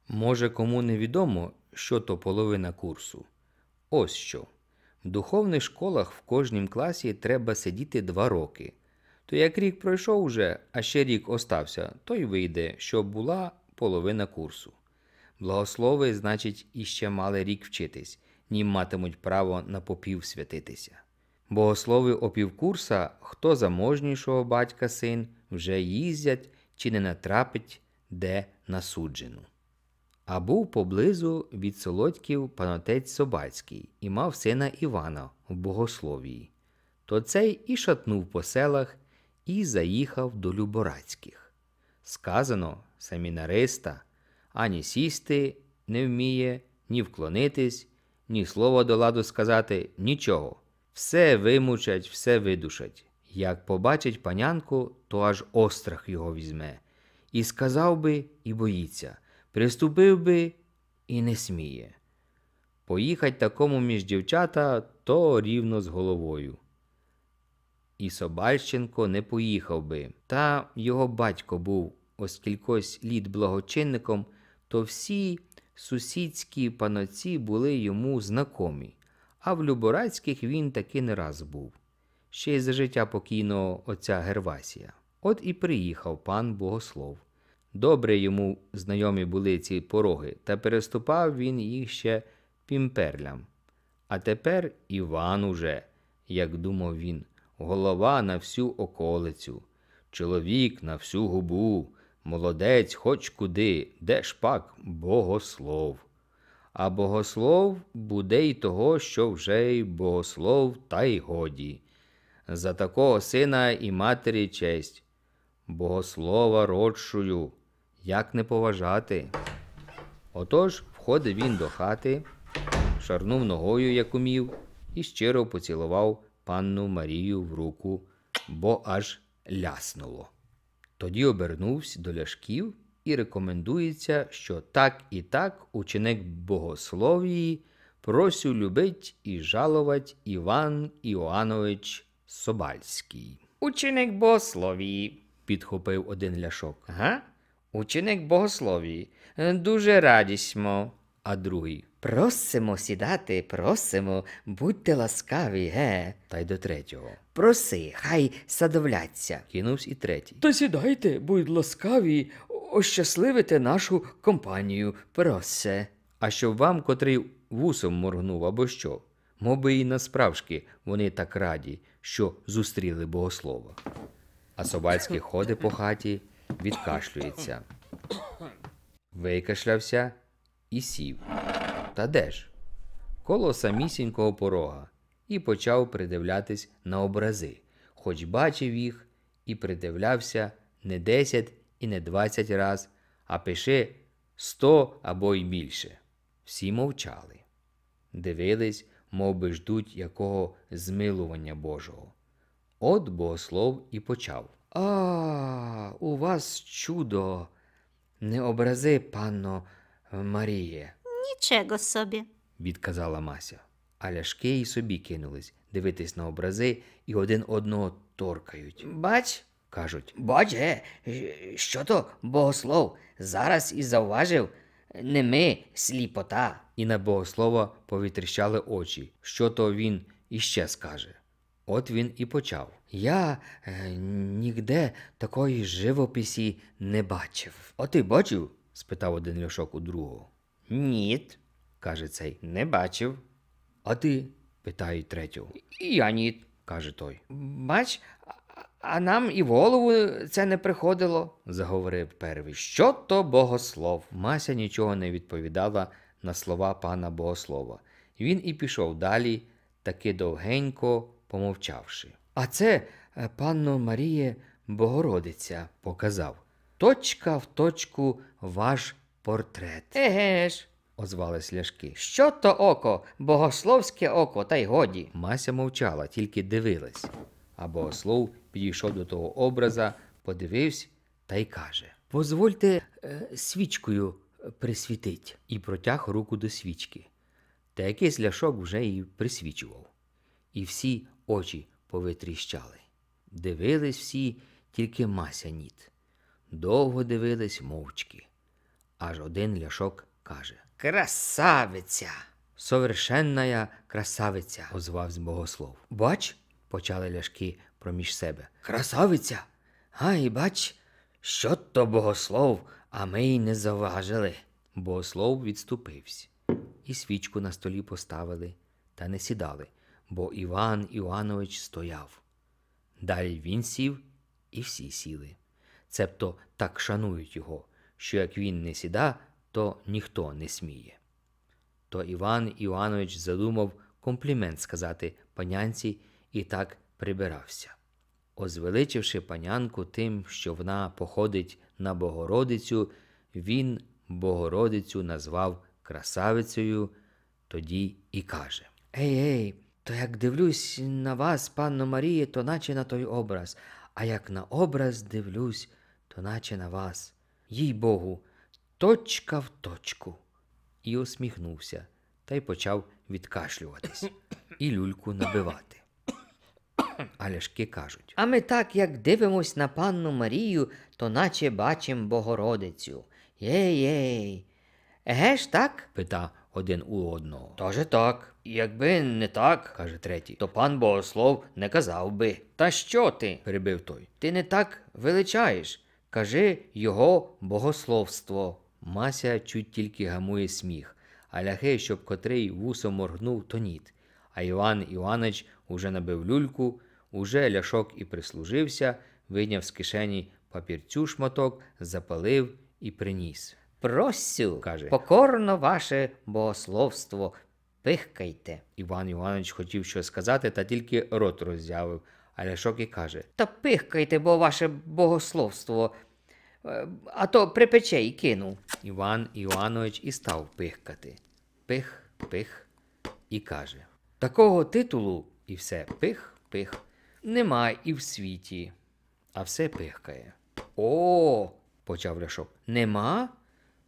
Може, кому не відомо, що то половина курсу. Ось що. В духовних школах в кожнім класі треба сидіти два роки. То як рік пройшов уже, а ще рік остався, то й вийде, що була половина курсу. Благослови, значить, іще мали рік вчитись, нім матимуть право на попів святитися. Богослови опівкурса, хто заможнішого батька син, вже їздять чи не натрапить де на суджену а був поблизу від Солодьків панотець Собацький і мав сина Івана в богословії. То цей і шатнув по селах і заїхав до Люборацьких. Сказано, семінариста ані сісти не вміє, ні вклонитись, ні слова до ладу сказати, нічого. Все вимучать, все видушать. Як побачить панянку, то аж острах його візьме. І сказав би, і боїться. Приступив би і не сміє. Поїхать такому між дівчата то рівно з головою. І Собальщенко не поїхав би, та його батько був ось кількось літ благочинником, то всі сусідські паноці були йому знакомі, а в Люборацьких він таки не раз був, ще й за життя покійного отця Гервасія. От і приїхав пан Богослов. Добре йому знайомі були ці пороги, та переступав він їх ще пімперлям. А тепер Іван уже, як думав він, голова на всю околицю, чоловік на всю губу, молодець хоч куди, де ж пак богослов. А богослов буде й того, що вже й богослов, та й годі. За такого сина і матері честь, богослова родшую як не поважати. Отож входив він до хати, шарнув ногою, як умів, і щиро поцілував панну Марію в руку, бо аж ляснуло. Тоді обернувся до ляшків і рекомендується, що так і так ученик богословії просю любить і жаловать Іван Іоанович Собальський. Ученик богословії, підхопив один ляшок. Ага. Ученик богословії. Е, дуже радісьмо. А другий. Просимо сідати, просимо, будьте ласкаві, ге. Та й до третього. Проси, хай садовляться. Кинувсь і третій. Та сідайте, будь ласкаві, ощасливите нашу компанію, просе. А що вам, котрий вусом моргнув або що? Моби і насправжки вони так раді, що зустріли богослова. А собацький ходить по хаті відкашлюється. Викашлявся і сів. Та де ж? Коло самісінького порога і почав придивлятись на образи, хоч бачив їх і придивлявся не десять і не двадцять раз, а пише сто або й більше. Всі мовчали, дивились, мов би ждуть якого змилування Божого. От богослов і почав. А, у вас чудо. Не образи, панно е, Маріє, Нічого собі. відказала Мася. А ляшки й собі кинулись дивитись на образи і один одного торкають. Бач, кажуть. Бач, е, е що то богослов зараз і зауважив не ми сліпота. І на богослова повітріщали очі, що то він іще скаже. От він і почав. Я е, нігде такої живописі не бачив. А ти бачив? спитав один льошок у другого. Ніт, каже цей, не бачив. А ти? питає третього. Я ніт, каже той. Бач, а нам і в голову це не приходило, заговорив перший. Що то богослов? Мася нічого не відповідала на слова пана богослова. Він і пішов далі, таки довгенько помовчавши. А це е, панно Маріє Богородиця показав. Точка в точку ваш портрет. Еге ж, озвались ляшки. Що то око, богословське око, та й годі. Мася мовчала, тільки дивилась. А богослов підійшов до того образа, подивився та й каже: Позвольте е, свічкою присвітить, і протяг руку до свічки. Та якийсь ляшок вже і присвічував. І всі очі повитріщали. Дивились всі, тільки мася ніт. Довго дивились мовчки. Аж один ляшок каже Красавиця! Совершенная красавиця! озвав з богослов. Бач, почали ляшки проміж себе. Красавиця! Ай, бач, що то богослов, а ми й не заважили. Богослов відступився. І свічку на столі поставили, та не сідали, бо Іван Іванович стояв. Далі він сів, і всі сіли. Цебто так шанують його, що як він не сіда, то ніхто не сміє. То Іван Іванович задумав комплімент сказати панянці і так прибирався. Озвеличивши панянку тим, що вона походить на Богородицю, він Богородицю назвав красавицею, тоді і каже: Ей, ей, то як дивлюсь на вас, панно Марії, то наче на той образ, а як на образ дивлюсь, то наче на вас. Їй Богу, точка в точку. І усміхнувся та й почав відкашлюватись і люльку набивати. А ляшки кажуть А ми так, як дивимось на панну Марію, то наче бачимо Богородицю. Єй-єй. Еге ж так? пита один у одного. Тож так, якби не так, каже третій, то пан богослов не казав би. Та що ти? перебив той. Ти не так величаєш. Кажи його богословство. Мася чуть тільки гамує сміх, а ляхи, щоб котрий вусом моргнув, то ніт. А Іван Іванич уже набив люльку, уже ляшок і прислужився, вийняв з кишені папірцю шматок, запалив і приніс. Просю, каже, покорно ваше богословство, пихкайте. Іван Іванович хотів щось сказати, та тільки рот роззявив. а ляшок і каже Та пихкайте, бо ваше богословство, е, а то припече й кину. Іван Іванович і став пихкати. Пих, пих і каже Такого титулу і все пих, пих, нема і в світі. А все пихкає. О, почав Ляшок. Нема?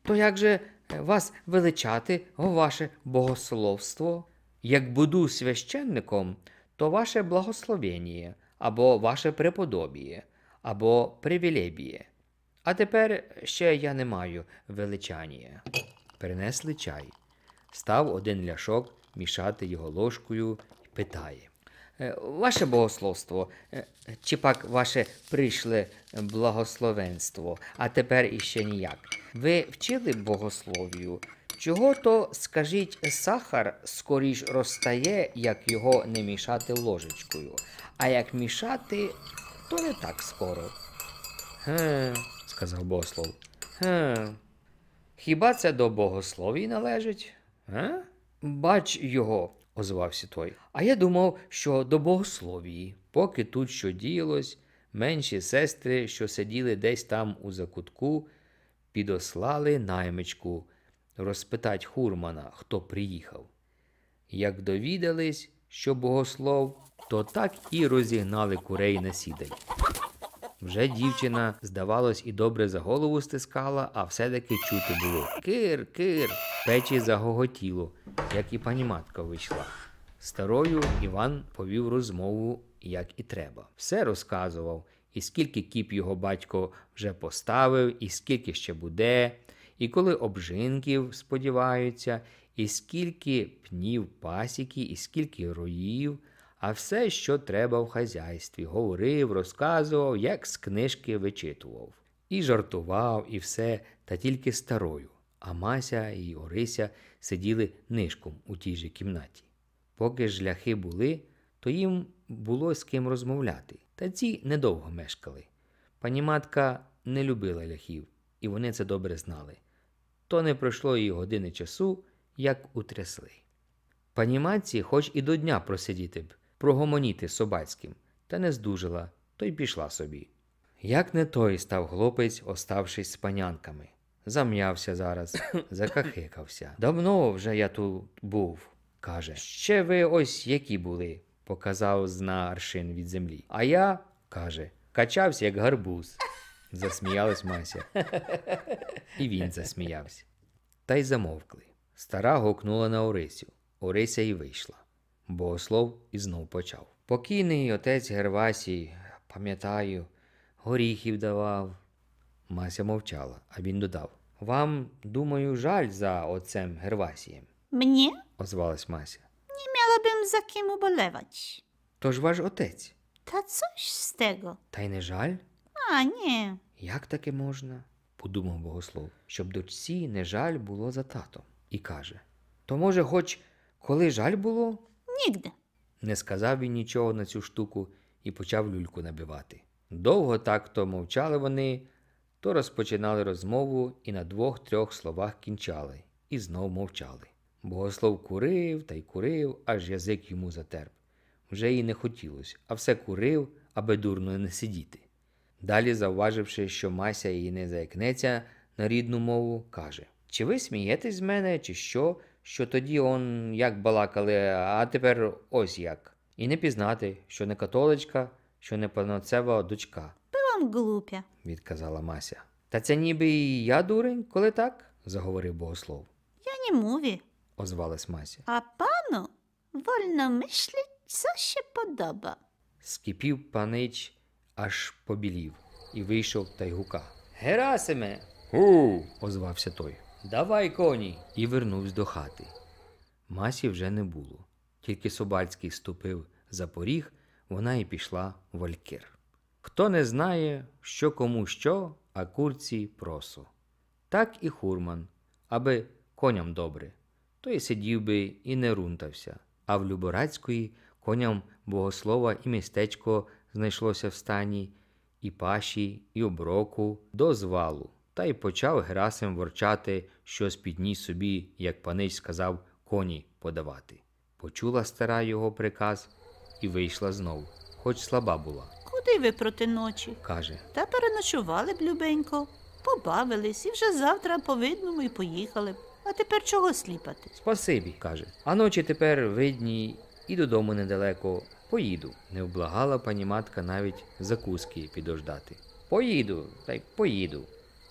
то як же е, вас величати, о ваше богословство? Як буду священником, то ваше благословення, або ваше преподобіє, або привілебіє. А тепер ще я не маю величання. Принесли чай. Став один ляшок мішати його ложкою і питає Е, ваше богословство, е, чи пак ваше прийшле благословенство, а тепер іще ніяк. Ви вчили богословію? Чого то, скажіть, сахар скоріш розтає, як його не мішати ложечкою, а як мішати, то не так скоро. Хе, сказав богослов. Хе. Хіба це до богословій належить? Ге? Бач його, озвався той. А я думав, що до богословії, поки тут що діялось, менші сестри, що сиділи десь там у закутку, підослали наймичку розпитать хурмана, хто приїхав. Як довідались, що богослов, то так і розігнали курей на сідай. Вже дівчина, здавалось, і добре за голову стискала, а все-таки чути було. Кир, кир. Печі загоготіло, як і пані матка вийшла. Старою Іван повів розмову, як і треба. Все розказував, і скільки кіп його батько вже поставив, і скільки ще буде, і коли обжинків сподіваються, і скільки пнів пасіки, і скільки роїв а все, що треба в хазяйстві, говорив, розказував, як з книжки вичитував. І жартував, і все, та тільки старою. А Мася і Орися сиділи нишком у тій же кімнаті. Поки ж ляхи були, то їм було з ким розмовляти, та ці недовго мешкали. Паніматка не любила ляхів, і вони це добре знали. То не пройшло її години часу, як утрясли. Паніматці хоч і до дня просидіти б, прогомоніти собацьким, та не здужила, то й пішла собі. Як не той став хлопець, оставшись з панянками. Зам'явся зараз, закахикався. Давно вже я тут був, каже. Ще ви ось які були, показав зна аршин від землі. А я, каже, качався, як гарбуз. Засміялась Мася. І він засміявся. Та й замовкли. Стара гукнула на Орисю. Орися й вийшла. Богослов і знов почав. Покійний отець Гервасій, пам'ятаю, горіхів давав. Мася мовчала, а він додав Вам, думаю, жаль за отцем Гервасієм. Мені? озвалась Мася. Не мала бим за ким То ж ваш отець. Та що ж з того? Та й не жаль? А, ні. Як таке можна? подумав богослов, щоб дочці не жаль було за татом. І каже То, може, хоч коли жаль було, Нігде. Не сказав він нічого на цю штуку і почав люльку набивати. Довго так то мовчали вони, то розпочинали розмову і на двох-трьох словах кінчали, і знов мовчали. Богослов курив та й курив, аж язик йому затерп. Вже їй не хотілося, а все курив, аби дурно не сидіти. Далі, зауваживши, що Мася її не заякнеться на рідну мову, каже: Чи ви смієтесь з мене, чи що? що тоді он як балакали, а тепер ось як. І не пізнати, що не католичка, що не повноцева дочка. вам глупя, відказала Мася. Та це ніби і я дурень, коли так, заговорив богослов. Я не мові, озвалась Мася. А пану вольномишлять все ще подоба. Скипів панич аж побілів і вийшов тайгука. Герасиме! Гу! озвався той. Давай коні. І вернувся до хати. Масі вже не було. Тільки Собальський ступив за поріг, вона й пішла в Алькір. Хто не знає, що кому що, а курці просу. Так і Хурман, аби коням добре, то й сидів би і не рунтався. А в Люборацької коням богослова і містечко знайшлося в стані, і паші, і оброку до звалу та й почав Герасим ворчати, щось підніс собі, як панич сказав, коні подавати. Почула стара його приказ і вийшла знов, хоч слаба була. Куди ви проти ночі? каже. Та переночували б любенько, побавились і вже завтра по видному і поїхали б. А тепер чого сліпати? Спасибі, каже. А ночі тепер видні і додому недалеко. Поїду. Не вблагала пані матка навіть закуски підождати. Поїду, та й поїду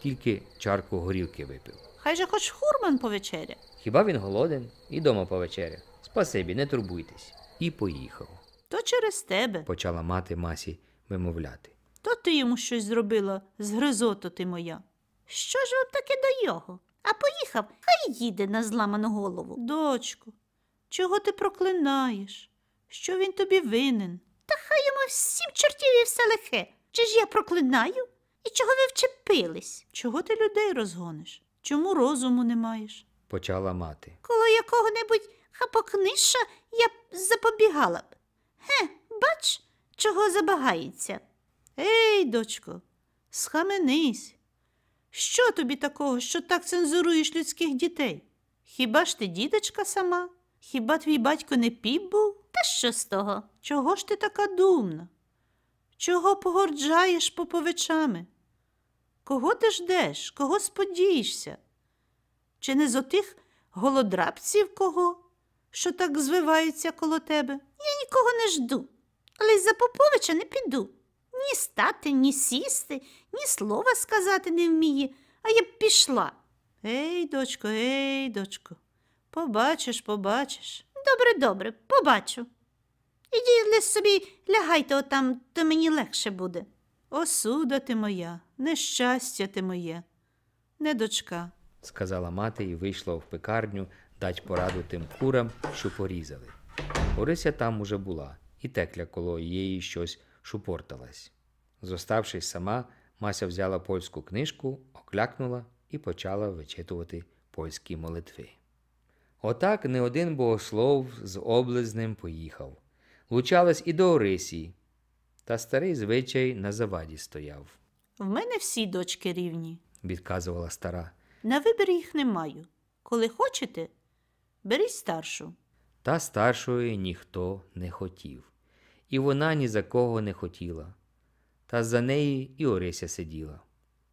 тільки чарку горілки випив. Хай же хоч хурман повечеря. Хіба він голоден і дома повечеря. Спасибі, не турбуйтесь. І поїхав. То через тебе, почала мати Масі вимовляти. То ти йому щось зробила, з гризоту ти моя. Що ж вам таке до його? А поїхав, хай їде на зламану голову. Дочку, чого ти проклинаєш? Що він тобі винен? Та хай йому всім чортів і все лихе. Чи ж я проклинаю? І чого ви вчепились? Чого ти людей розгониш? Чому розуму не маєш? почала мати. Коло якого небудь хапокниша я б запобігала б. Ге, бач, чого забагається. Ей, дочко, схаменись. Що тобі такого, що так цензуруєш людських дітей? Хіба ж ти дідочка сама? Хіба твій батько не піп був? Та що з того? Чого ж ти така думна? Чого погорджаєш поповичами? Кого ти ждеш, кого сподієшся? Чи не з отих голодрабців кого, що так звиваються коло тебе? Я нікого не жду, але й за Поповича не піду. Ні стати, ні сісти, ні слова сказати не вміє, а я б пішла. Ей, дочко, ей, дочко, побачиш, побачиш. Добре, добре, побачу. Іди собі лягайте отам, то мені легше буде. Осуда ти моя, нещастя ти моє, не дочка, сказала мати і вийшла в пекарню дать пораду тим курам, що порізали. Орися там уже була, і текля коло її щось шупорталась. Зоставшись сама, Мася взяла польську книжку, оклякнула і почала вичитувати польські молитви. Отак не один богослов з облизнем поїхав. Лучалась і до Орисії та старий звичай на заваді стояв. В мене всі дочки рівні, відказувала стара. На вибір їх не маю. Коли хочете, беріть старшу. Та старшої ніхто не хотів, і вона ні за кого не хотіла. Та за неї і Орися сиділа.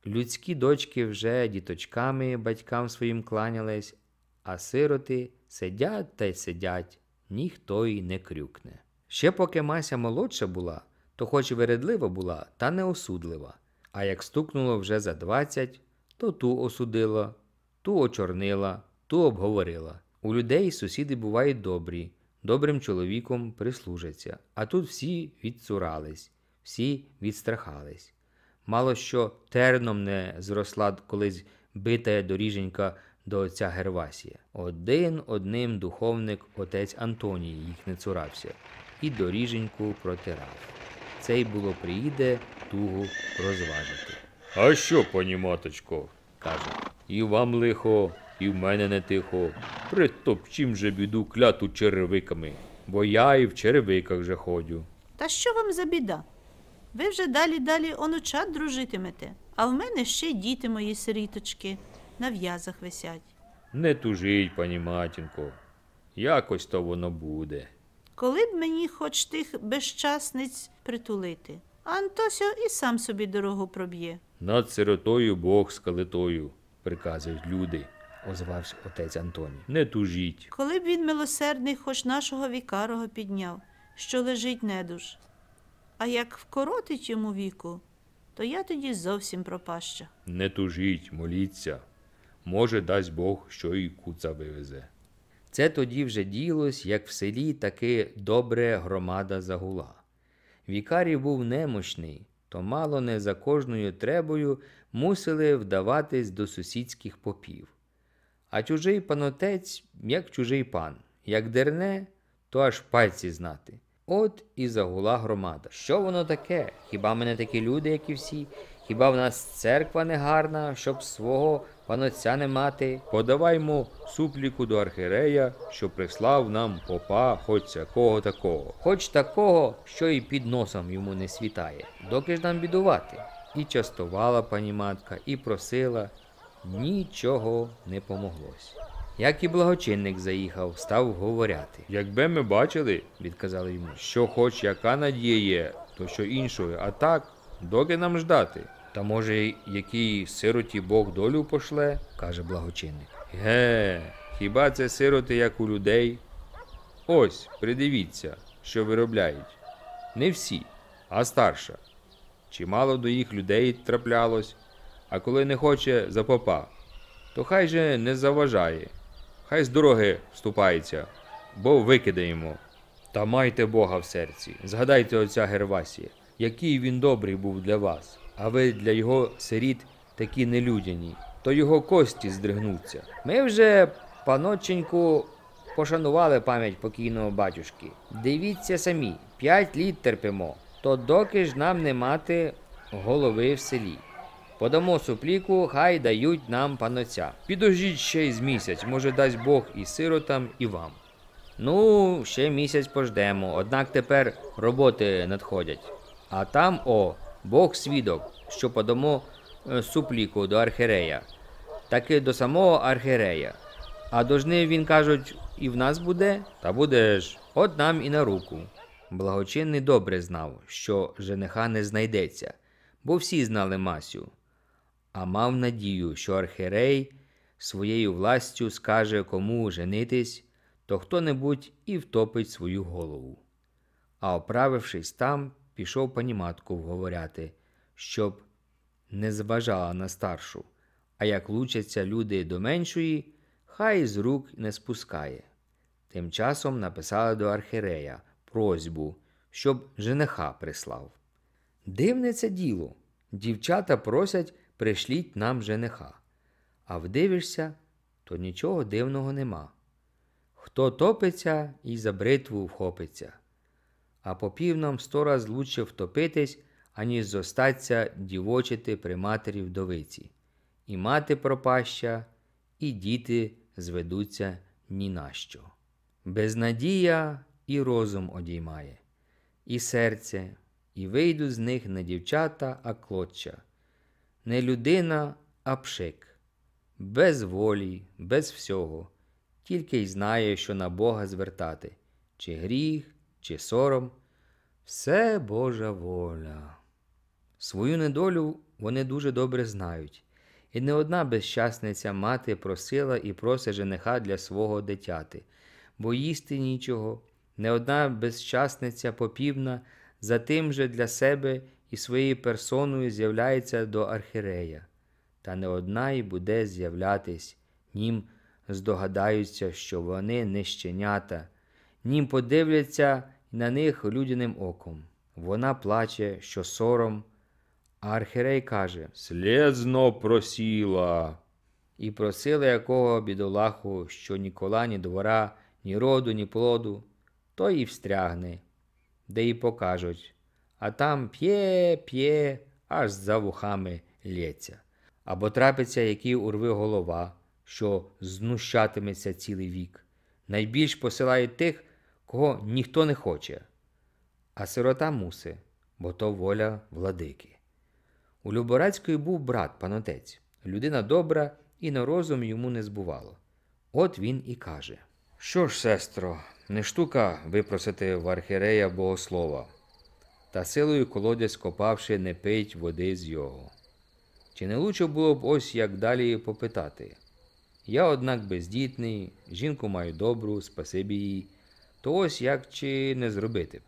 Людські дочки вже діточками батькам своїм кланялись, а сироти сидять та й сидять, ніхто й не крюкне. Ще поки Мася молодша була, то хоч вередлива була, та не осудлива. А як стукнуло вже за двадцять, то ту осудила, ту очорнила, ту обговорила. У людей сусіди бувають добрі, добрим чоловіком прислужаться, а тут всі відцурались, всі відстрахались. Мало що терном не зросла колись бита доріженька до отця Гервасія. Один одним духовник отець Антоній їх не цурався і доріженьку протирав це й було приїде тугу розважити. А що, пані маточко? каже, і вам лихо, і в мене не тихо. Притопчім же біду кляту черевиками, бо я і в черевиках же ходю. Та що вам за біда? Ви вже далі далі онучат дружитимете, а в мене ще діти мої сиріточки на в'язах висять. Не тужіть, пані матінко, якось то воно буде. Коли б мені хоч тих безчасниць притулити, Антосю і сам собі дорогу проб'є. Над сиротою Бог з приказують люди, озвався отець Антоній. Не тужіть. Коли б він милосердний, хоч нашого вікарого підняв, що лежить недуж. А як вкоротить йому віку, то я тоді зовсім пропаща. Не тужіть, моліться. Може, дасть Бог, що й куца вивезе. Це тоді вже ділось, як в селі таки добре громада загула. Вікарій був немощний, то мало не за кожною требою мусили вдаватись до сусідських попів. А чужий панотець, як чужий пан, як дерне, то аж пальці знати. От і загула громада. Що воно таке? Хіба мене такі люди, як і всі? Хіба в нас церква не гарна, щоб свого панотця не мати, подаваймо супліку до архірея, що прислав нам попа хоч якого такого, хоч такого, що і під носом йому не світає, доки ж нам бідувати. І частувала пані матка, і просила, нічого не помоглось. Як і благочинник заїхав, став говоряти. Якби ми бачили, відказали йому, що хоч яка надія є, то що іншої, а так, доки нам ждати. Та, може, якій сироті Бог долю пошле, каже благочинник. Ге, хіба це сироти, як у людей? Ось, придивіться, що виробляють. Не всі, а старша. Чимало до їх людей траплялось, а коли не хоче за попа, то хай же не заважає, хай з дороги вступається, бо викидаємо. Та майте Бога в серці, згадайте отця Гервасія, який він добрий був для вас а ви для його сиріт такі нелюдяні, то його кості здригнуться. Ми вже, паноченьку, пошанували пам'ять покійного батюшки. Дивіться самі, п'ять літ терпимо, то доки ж нам не мати голови в селі. Подамо супліку, хай дають нам паноця. Підожіть ще й з місяць, може, дасть Бог і сиротам, і вам. Ну, ще місяць пождемо, однак тепер роботи надходять. А там, о, Бог свідок, що подамо е, супліку до архерея, таки до самого архерея. А до жнив він кажуть, і в нас буде, та буде ж, от нам і на руку. Благочинний добре знав, що жениха не знайдеться, бо всі знали Масю, а мав надію, що архерей своєю властю скаже, кому женитись, то хто небудь і втопить свою голову. А оправившись там, пішов паніматку вговоряти, щоб не зважала на старшу, а як лучаться люди до меншої, хай з рук не спускає. Тим часом написала до архірея просьбу, щоб жениха прислав. Дивне це діло. Дівчата просять, пришліть нам жениха. А вдивишся, то нічого дивного нема. Хто топиться і за бритву вхопиться а попів нам сто раз лучше втопитись, аніж зостаться дівочити при матері вдовиці. І мати пропаща, і діти зведуться ні на що. Безнадія і розум одіймає, і серце, і вийду з них не дівчата, а клотча, не людина, а пшик. Без волі, без всього, тільки й знає, що на Бога звертати, чи гріх, чи сором, все Божа воля. Свою недолю вони дуже добре знають, і не одна безщасниця мати просила і просить жениха для свого дитяти, бо їсти нічого, не одна безщасниця попівна, за тим же для себе і своєю персоною з'являється до архірея, та не одна й буде з'являтись, нім здогадаються, що вони нещенята, нім подивляться на них людяним оком. Вона плаче, що сором, а архірей каже Слєзно просіла. І просила якого бідолаху, що ні кола, ні двора, ні роду, ні плоду, то і встрягне, де й покажуть. А там п'є, п'є, аж за вухами лється. Або трапиться, який урви голова, що знущатиметься цілий вік. Найбільш посилають тих, кого ніхто не хоче, а сирота муси, бо то воля владики. У Люборацької був брат панотець, людина добра і на розум йому не збувало. От він і каже: Що ж, сестро, не штука випросити в архірея богослова, та силою колодязь копавши, не пить води з його. Чи не лучше було б ось як далі попитати? Я, однак, бездітний, жінку маю добру, спасибі їй то ось як чи не зробити б.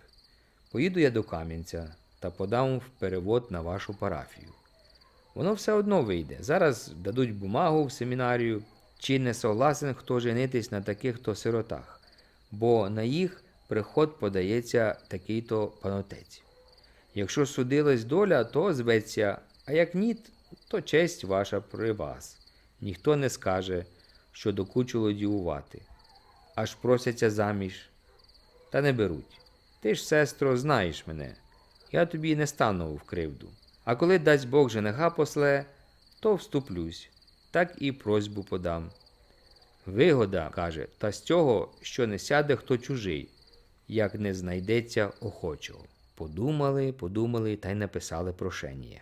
Поїду я до Кам'янця та подам в перевод на вашу парафію. Воно все одно вийде. Зараз дадуть бумагу в семінарію, чи не согласен, хто женитись на таких то сиротах, бо на їх приход подається такий то панотець. Якщо судилась доля, то зветься, а як ні, то честь ваша при вас. Ніхто не скаже, що докучило дівувати. Аж просяться заміж та не беруть. Ти ж, сестро, знаєш мене, я тобі не стану в кривду. А коли дасть Бог жениха после, то вступлюсь, так і просьбу подам. Вигода, каже, та з цього, що не сяде хто чужий, як не знайдеться охочого. Подумали, подумали та й написали прошення.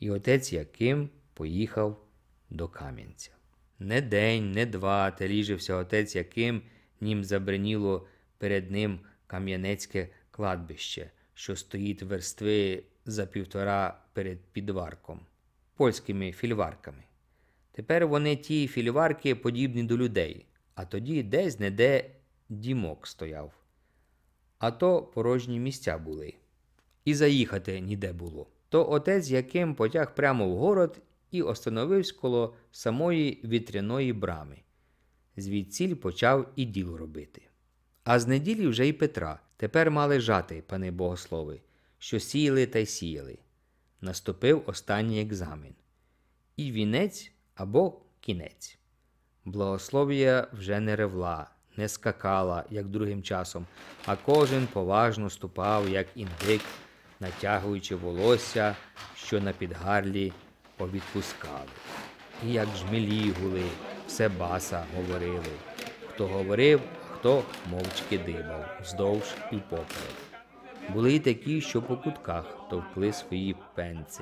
І отець Яким поїхав до Кам'янця. Не день, не два теріжився отець Яким, нім забриніло перед ним кам'янецьке кладбище, що стоїть верстви за півтора перед підварком, польськими фільварками. Тепер вони ті фільварки подібні до людей, а тоді десь не де дімок стояв. А то порожні місця були. І заїхати ніде було. То отець яким потяг прямо в город і остановився коло самої вітряної брами, звідсіль почав і діло робити. А з неділі вже й Петра тепер мали жати, пани богослови, що сіяли та й сіяли. Наступив останній екзамен. І вінець або кінець. Благослов'я вже не ревла, не скакала, як другим часом, а кожен поважно ступав, як індик, натягуючи волосся, що на підгарлі повідпускали. І як жмелі гули, все баса говорили. Хто говорив, хто мовчки дибав вздовж і поперед. Були й такі, що по кутках товкли свої пенці,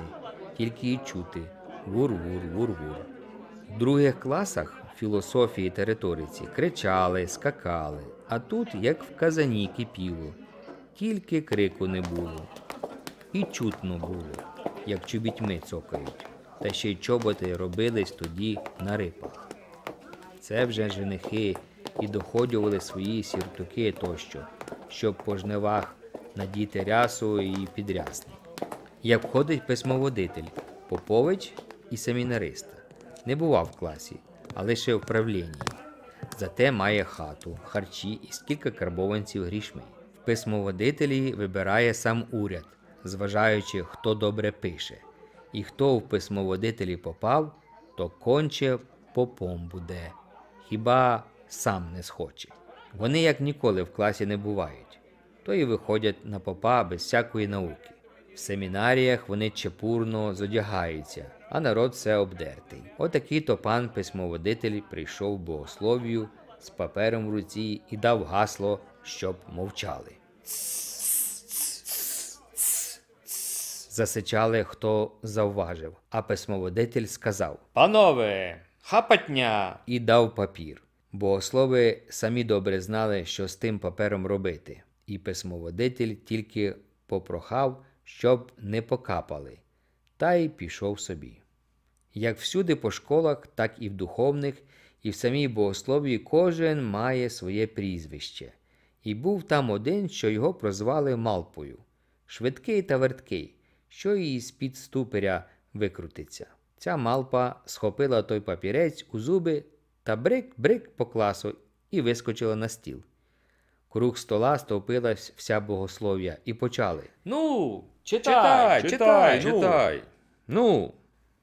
тільки й чути гур-гур-гур-гур. В других класах філософії та риториці кричали, скакали, а тут, як в казані, кипіло, тільки крику не було. І чутно було, як чобітьми цокають, та ще й чоботи робились тоді на рипах. Це вже женихи і доходювали свої сіртуки тощо, щоб по жнивах надіти рясу і підрясник. Як входить письмоводитель, Попович і семінариста. Не бував в класі, а лише в правлінні. Зате має хату, харчі і скільки карбованців грішми. В письмоводителі вибирає сам уряд, зважаючи, хто добре пише. І хто в письмоводителі попав, то конче попом буде. Хіба сам не схоче. Вони, як ніколи, в класі не бувають, то і виходять на попа без всякої науки. В семінаріях вони чепурно зодягаються, а народ все обдертий. Отакий то пан письмоводитель прийшов богослов'ю з папером в руці і дав гасло, щоб мовчали. Засичали, хто завважив, а письмоводитель сказав Панове, хапатня! і дав папір. Богослови самі добре знали, що з тим папером робити, і письмоводитель тільки попрохав, щоб не покапали, та й пішов собі. Як всюди по школах, так і в духовних, і в самій богослов'ї кожен має своє прізвище, і був там один, що його прозвали Малпою, швидкий та верткий, що її з-під ступеря викрутиться. Ця малпа схопила той папірець у зуби та брик-брик по класу і вискочила на стіл. Круг стола стовпилась вся богослов'я і почали. Ну, читай, читай, ну. читай. ну.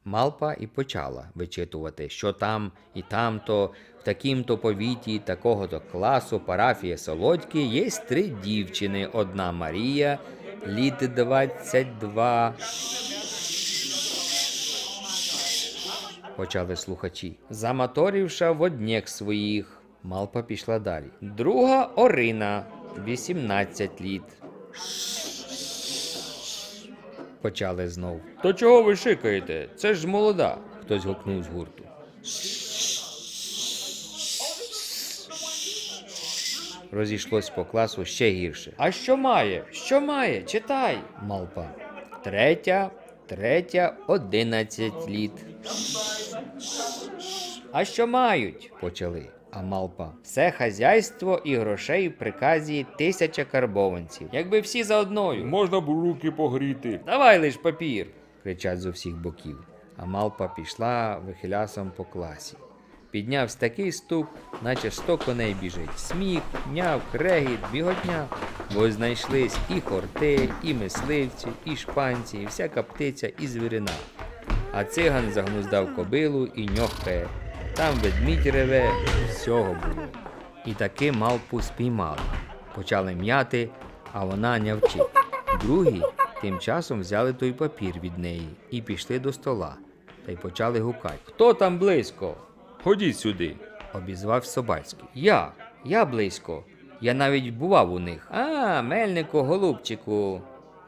Малпа і почала вичитувати, що там і там-то, в такім-то повіті, такого-то класу парафія Солодьки є три дівчини: одна Марія, літ 22. почали слухачі, заматорівша в одніх своїх. Малпа пішла далі. Друга Орина 18 літ. Почали знов. То чого ви шикаєте? Це ж молода. Хтось гукнув з гурту. Розійшлось по класу ще гірше. А що має? Що має? Читай. Малпа. Третя, третя, одинадцять літ. А що мають? почали. А малпа все хазяйство і грошей в приказі тисяча карбованців. Якби всі за одною. Можна б руки погріти. Давай лиш папір. кричать з усіх боків. А малпа пішла вихилясом по класі. Піднявся такий стук, наче сто коней біжить. Сміх, няв, крегіт, біготня. Бо знайшлись і хорти, і мисливці, і шпанці, і всяка птиця, і звірина а циган загнуздав кобилу і ньохкає. Там ведмідь реве, всього було. І таки мавпу спіймали. Почали м'яти, а вона нявчить. Другі тим часом взяли той папір від неї і пішли до стола та й почали гукати. Хто там близько? Ходіть сюди, обізвав Собацький. Я, я близько. Я навіть бував у них. А, мельнику, голубчику,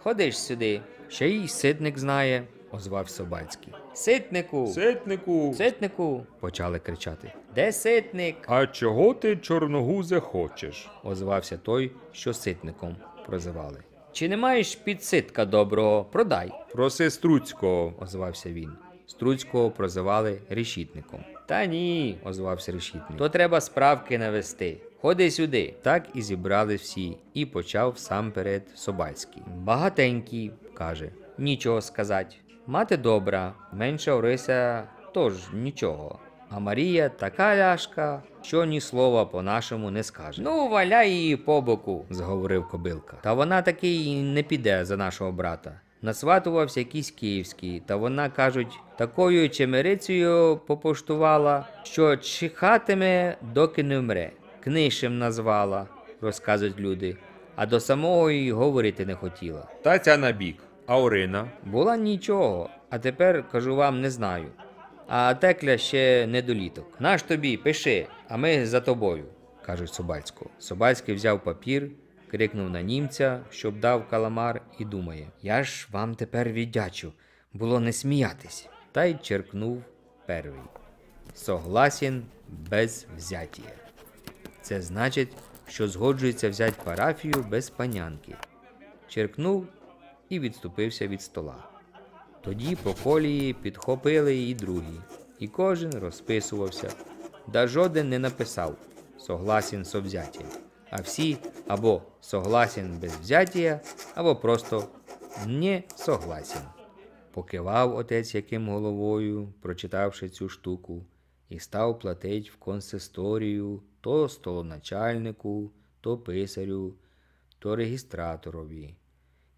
ходиш сюди. Ще й ситник знає озвав Собацький. Ситнику. Ситнику. Ситнику. почали кричати. Де ситник? А чого ти, чорногузе, хочеш? озвався той, що ситником прозивали. Чи не маєш підситка доброго? Продай. Проси Струцького, озвався він. Струцького прозивали решітником. Та ні, озвався решітник. То треба справки навести. Ходи сюди. Так і зібрали всі, і почав сам перед Собацький. Багатенький, каже, нічого сказати. Мати добра, менша Орися тож нічого. А Марія така ляшка, що ні слова по-нашому не скаже. Ну, валяй її по боку, зговорив кобилка. Та вона таки не піде за нашого брата. Насватувався якийсь київський, та вона, кажуть, такою чемерицею попоштувала, що чихатиме, доки не вмре. Книшем назвала, розказують люди, а до самого й говорити не хотіла. Та ця набік. А Орина? Була нічого, а тепер кажу вам, не знаю. А текля ще недоліток. Наш тобі, пиши, а ми за тобою, кажуть Собальського. Собальський взяв папір, крикнув на німця, щоб дав каламар, і думає: Я ж вам тепер віддячу, було не сміятись. Та й черкнув перший. Согласен без взятія. Це значить, що згоджується взяти парафію без панянки. Черкнув і відступився від стола. Тоді по колії підхопили її другі, і кожен розписувався, да жоден не написав согласен со взяттям, а всі або согласен без взяття, або просто не согласен. Покивав отець яким головою, прочитавши цю штуку, і став платить в консисторію то столоначальнику, то писарю, то регістраторові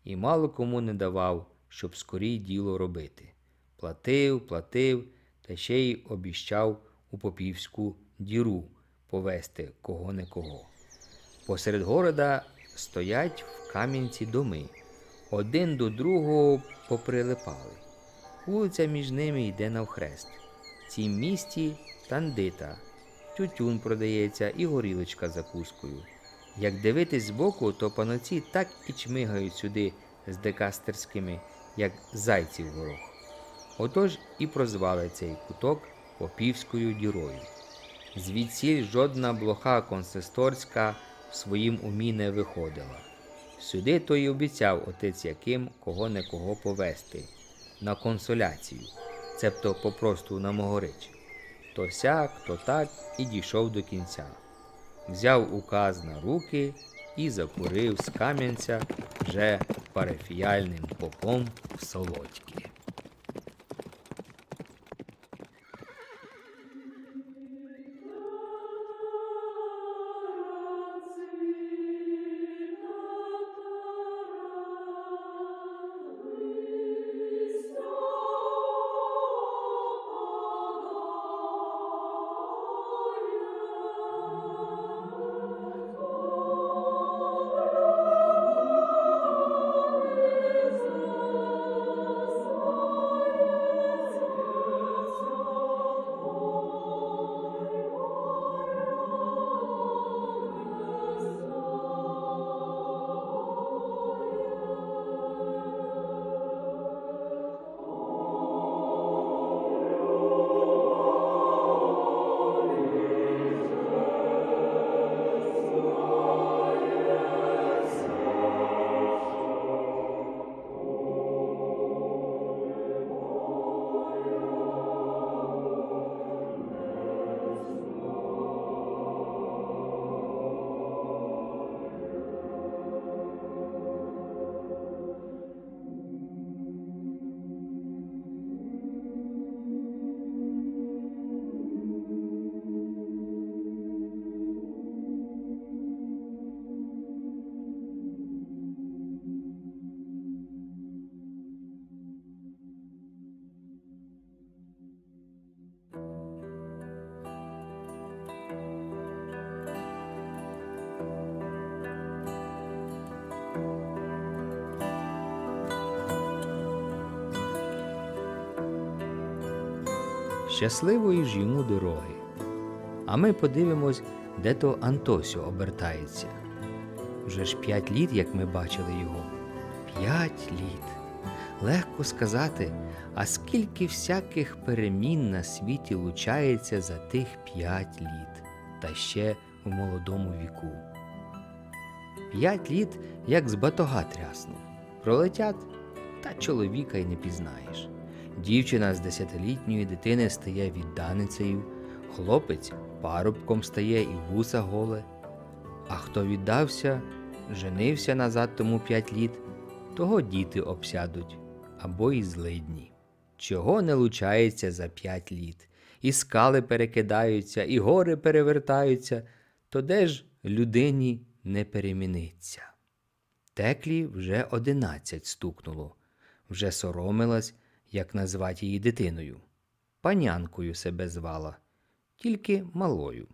і мало кому не давав, щоб скорій діло робити. Платив, платив, та ще й обіщав у попівську діру повести кого не кого. Посеред города стоять в Кам'янці доми. Один до другого поприлипали. Вулиця між ними йде навхрест. В цім місті тандита, тютюн продається і горілочка закускою. Як дивитись збоку, то паноці так і чмигають сюди з декастерськими, як зайці в горох. Отож і прозвали цей куток попівською дірою. Звідси жодна блоха консисторська в своїм умі не виходила. Сюди то й обіцяв отець яким кого не кого повести, на консоляцію, цебто попросту на могорич. То сяк, то так і дійшов до кінця взяв указ на руки і закурив з кам'янця вже парафіяльним попом в Солодьки. щасливої ж йому дороги. А ми подивимось, де то Антосю обертається. Вже ж п'ять літ, як ми бачили його. П'ять літ. Легко сказати, а скільки всяких перемін на світі лучається за тих п'ять літ, та ще у молодому віку. П'ять літ, як з батога трясне, пролетять та чоловіка й не пізнаєш. Дівчина з десятилітньої дитини стає відданицею, хлопець парубком стає і вуса голе. А хто віддався, женився назад тому п'ять літ, того діти обсядуть або й злидні. Чого не лучається за п'ять літ, і скали перекидаються, і гори перевертаються, то де ж людині не переміниться? Теклі вже одинадцять стукнуло, вже соромилась як назвати її дитиною. Панянкою себе звала, тільки малою.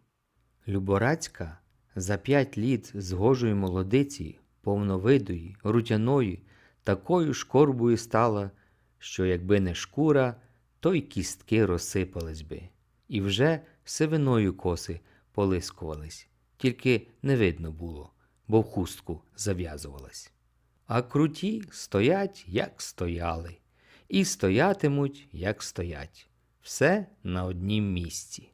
Люборацька за п'ять літ згожої молодиці, повновидої, рутяної, такою шкорбою стала, що, якби не шкура, то й кістки розсипались би, і вже сивиною коси полискувались, тільки не видно було, бо в хустку зав'язувалась. А круті стоять, як стояли і стоятимуть, як стоять, все на однім місці.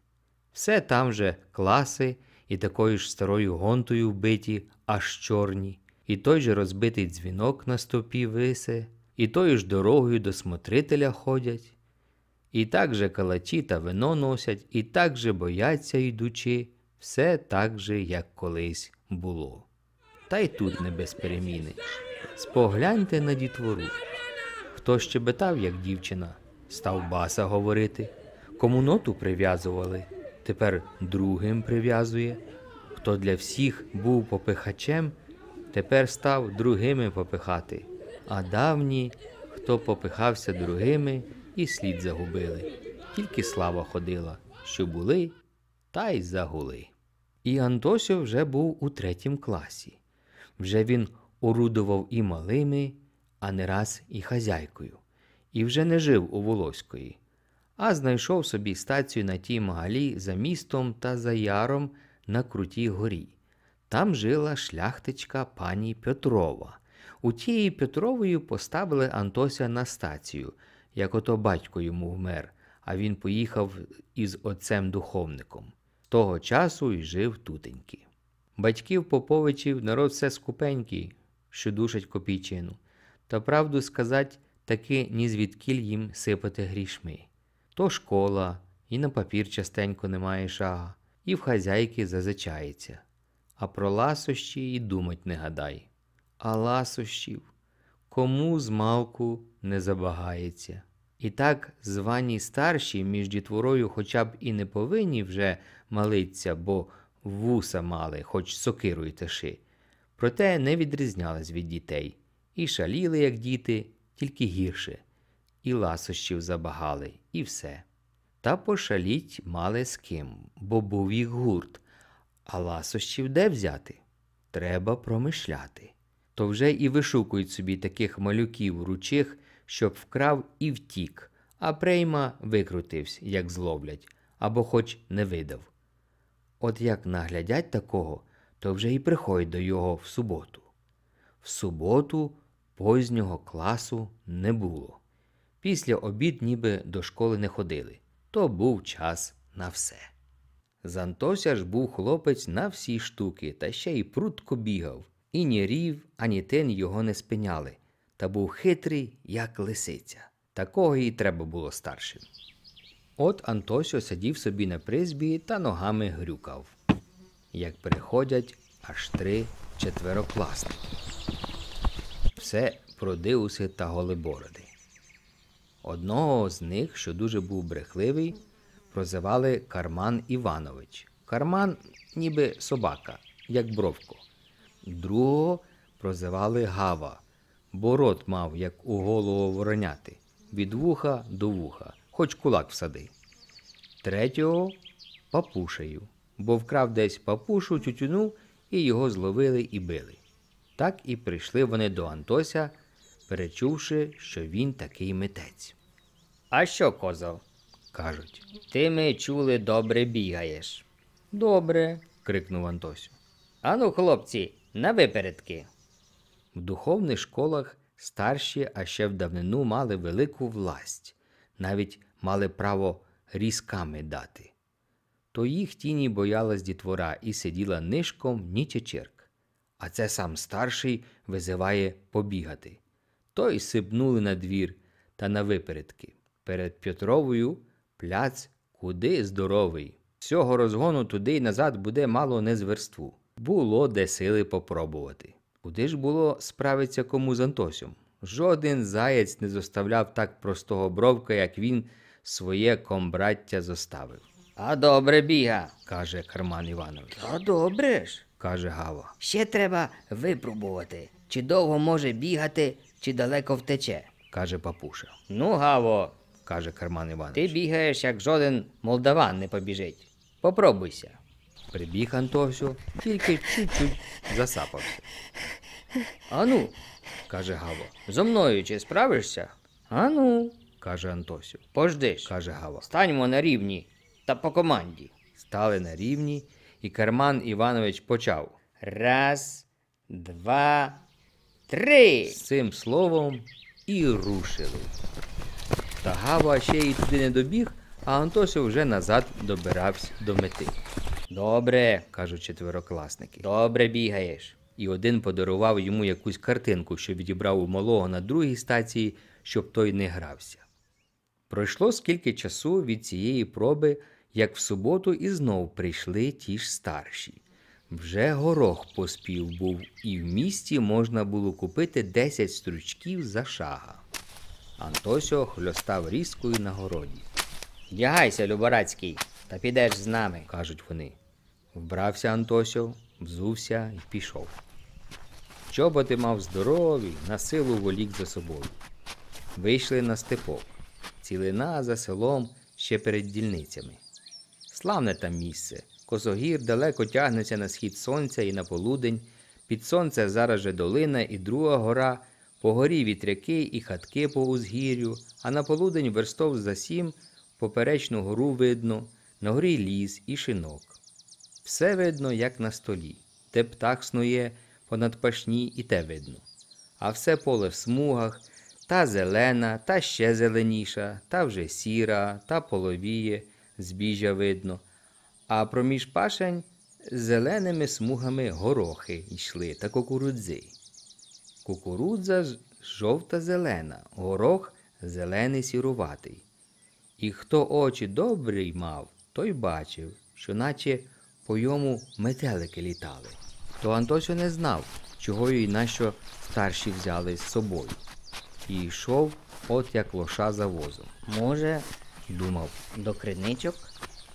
Все там же класи і такою ж старою гонтою вбиті, аж чорні, і той же розбитий дзвінок на стопі висе, і тою ж дорогою до смотрителя ходять, і так же калачі та вино носять, і так же бояться йдучи, все так же, як колись було. Та й тут не без переміни. Спогляньте на дітвору. Хто щебетав, як дівчина, став баса говорити, кому ноту прив'язували, тепер другим прив'язує, хто для всіх був попихачем, тепер став другими попихати, а давні, хто попихався другими, і слід загубили. Тільки слава ходила, що були, та й загули. І Антосьо вже був у третім класі. Вже він орудував і малими а не раз і хазяйкою, і вже не жив у Волоської, а знайшов собі стацію на тій магалі за містом та за яром на Крутій горі. Там жила шляхтичка пані Петрова. У тієї Петровою поставили Антося на стацію, як ото батько йому вмер, а він поїхав із отцем духовником. Того часу й жив тутеньки. Батьків Поповичів народ все скупенький, що душать копійчину. Та правду сказать, таки ні звідкіль їм сипати грішми. То школа, і на папір частенько немає шага, і в хазяйки зазичається. А про ласощі і думать не гадай. А ласощів кому з мавку не забагається. І так звані старші між дітворою хоча б і не повинні вже малиться, бо вуса мали, хоч сокиру й тиши, проте не відрізнялись від дітей. І шаліли, як діти, тільки гірше, і ласощів забагали, і все. Та пошаліть мали з ким, бо був їх гурт, а ласощів де взяти? Треба промишляти. То вже і вишукують собі таких малюків ручих, щоб вкрав і втік, а прейма викрутився, як зловлять, або хоч не видав. От як наглядять такого, то вже і приходять до його в суботу. В суботу позднього класу не було. Після обід ніби до школи не ходили. То був час на все. Зантося ж був хлопець на всі штуки, та ще й прутко бігав, і ні рів, ані тин його не спиняли, та був хитрий, як лисиця. Такого й треба було старшим. От Антосіо сидів собі на призбі та ногами грюкав. Як приходять аж три четверокласники все продиуси та голебороди. Одного з них, що дуже був брехливий, прозивали Карман Іванович. Карман ніби собака, як бровко. Другого прозивали Гава. Бород мав, як у голову вороняти, від вуха до вуха, хоч кулак всади. Третього папушею, бо вкрав десь папушу тютюну і його зловили і били. Так і прийшли вони до Антося, перечувши, що він такий митець. А що, козов? кажуть. Ти ми чули, добре бігаєш. Добре. крикнув Антосю. Ану, хлопці, на випередки. В духовних школах старші, а ще в давнину мали велику власть, навіть мали право різками дати. То їх тіні боялась дітвора і сиділа нишком, ні чечерк а це сам старший визиває побігати. Той й сипнули на двір та на випередки. Перед Петровою пляц куди здоровий. Всього розгону туди й назад буде мало не зверству. Було де сили попробувати. Куди ж було справиться кому з Антосем? Жоден заєць не зоставляв так простого бровка, як він своє комбраття зоставив. А добре біга, каже Карман Іванович. А добре ж каже Гава. Ще треба випробувати, чи довго може бігати, чи далеко втече, каже папуша. Ну, Гаво, каже Карман Іванович, ти бігаєш, як жоден молдаван не побіжить. Попробуйся. Прибіг Антосю, тільки чуть-чуть засапався. Ану, каже Гаво. зо мною чи справишся? Ану, каже Антосю. Пождиш. каже Гаво. Станьмо на рівні та по команді. Стали на рівні. І Карман Іванович почав. Раз, два, три. З цим словом і рушили. Та Гава ще й туди не добіг, а Антося вже назад добирався до мети. Добре, кажуть четверокласники. Добре бігаєш. І один подарував йому якусь картинку, що відібрав у малого на другій стації, щоб той не грався. Пройшло скільки часу від цієї проби як в суботу і знов прийшли ті ж старші. Вже горох поспів був, і в місті можна було купити десять стручків за шага. Антосіо хльостав різкою на городі. Дягайся, Люборацький, та підеш з нами, кажуть вони. Вбрався Антосіо, взувся і пішов. Чоботи мав здорові, на силу волік за собою. Вийшли на степок, цілина за селом ще перед дільницями. Славне там місце. Косогір далеко тягнеться на схід сонця і на полудень. Під сонце зараз же долина і друга гора, по горі вітряки і хатки по узгір'ю, а на полудень верстов за сім, поперечну гору видно, на горі ліс і шинок. Все видно, як на столі, те птах снує понад пашні і те видно. А все поле в смугах та зелена, та ще зеленіша, та вже сіра, та половіє збіжжя видно, а проміж пашень зеленими смугами горохи йшли та кукурудзи. Кукурудза жовта зелена, горох зелений сіруватий. І хто очі добрі мав, той бачив, що наче по йому метелики літали. То Антошо не знав, чого і нащо старші взяли з собою. І йшов от як лоша за возом. Може, думав до криничок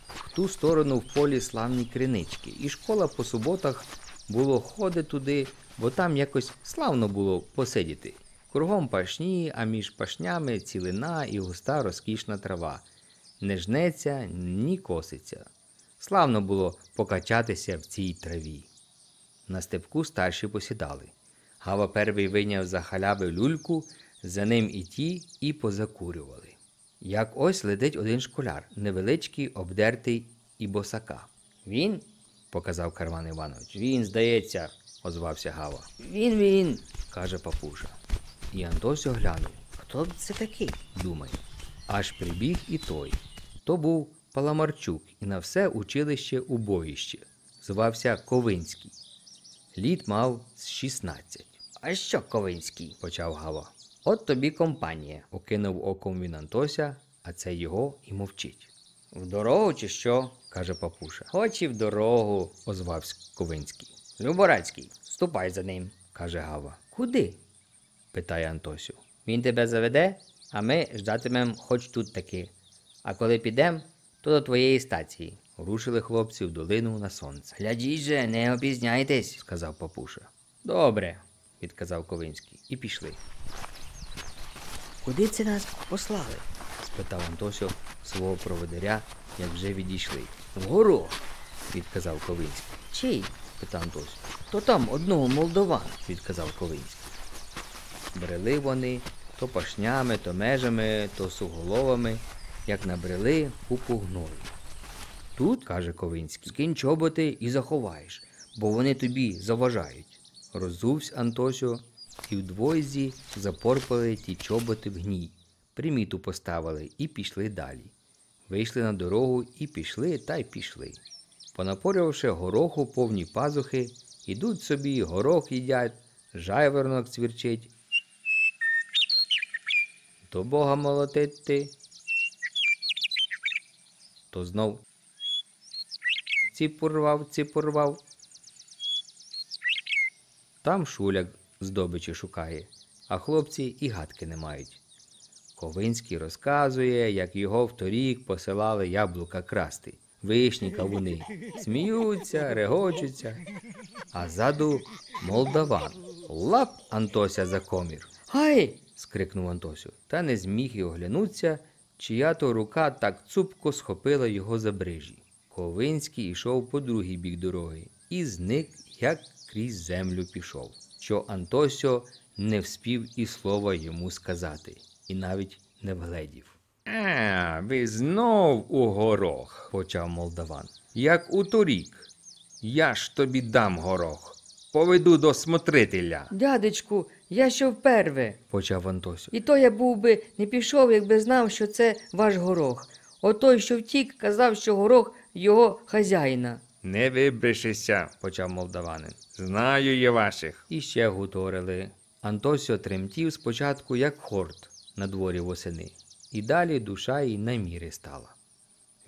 в ту сторону в полі славні кринички. І школа по суботах було ходи туди, бо там якось славно було посидіти. Кругом пашні, а між пашнями цілина і густа розкішна трава. Не жнеться, ні коситься. Славно було покачатися в цій траві. На степку старші посідали. Гава перший вийняв за халяви люльку, за ним і ті, і позакурювали. Як ось ледить один школяр, невеличкий, обдертий і босака. Він? показав Карван Іванович. Він, здається, озвався Гава. Він він. каже папуша. І Антось оглянув. Хто б це такий? думає. Аж прибіг і той. То був Паламарчук і на все училище убоїще. Звався Ковинський. Літ мав з 16. А що Ковинський? почав Гава. От тобі компанія, окинув оком він Антося, а це його і мовчить. В дорогу чи що? каже папуша. Хоч і в дорогу, озвався Ковинський. Люборацький, ступай за ним, каже Гава. Куди? питає Антосю. Він тебе заведе, а ми ждатимемо хоч тут таки. А коли підем, то до твоєї стації. Рушили хлопці в долину на сонце. Глядіть же, не обізняйтесь, сказав папуша. Добре, відказав Ковинський, і пішли. Куди це нас послали? спитав Антосю свого проведеря, як вже відійшли. Вгору, відказав Ковинський. Чий? спитав Антосю. То там одного молдована, відказав Ковинський. Брели вони то пашнями, то межами, то суголовами, як набрели купу гною. Тут, каже Ковинський, скинь чоботи і заховаєш, бо вони тобі заважають. Розувсь Антосю і вдвозі запорпали ті чоботи в гній, приміту поставили і пішли далі. Вийшли на дорогу і пішли, та й пішли. Понапорювавши гороху повні пазухи, ідуть собі, горох їдять, жайвернок цвірчить. То бога молотить ти, то знов ці порвав, ці порвав. Там шуляк здобичі шукає, а хлопці і гадки не мають. Ковинський розказує, як його вторік посилали яблука красти, вишні кавуни, сміються, регочуться. А ззаду молдаван. Лап Антося за комір. Гай. скрикнув Антосю, та не зміг і оглянутися, чия то рука так цупко схопила його за брижі. Ковинський йшов по другий бік дороги і зник, як крізь землю пішов що Антосіо не вспів і слова йому сказати, і навіть не вгледів. А, е, ви знов у горох, почав молдаван. Як у торік. Я ж тобі дам горох. Поведу до смотрителя. Дядечку, я ще вперве, почав Антосю. І то я був би не пішов, якби знав, що це ваш горох. Отой, що втік, казав, що горох його хазяїна. Не вибрешися, почав молдаванин. Знаю я ваших. І ще гуторили. Антосіо тремтів спочатку, як хорт на дворі восени, і далі душа їй на міри стала.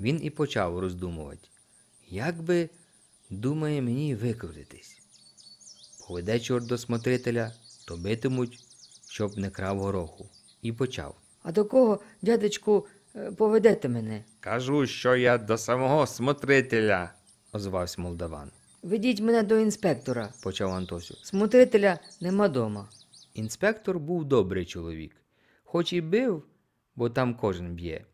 Він і почав роздумувати, як би, думає, мені викрутитись. Поведе чорт до смотрителя, то битимуть, щоб не крав гороху, і почав. А до кого, дядечку, е, поведете мене? Кажу, що я до самого смотрителя озвався молдаван. Ведіть мене до інспектора, почав Антосю. Смотрителя нема дома. Інспектор був добрий чоловік, хоч і бив, бо там кожен б'є.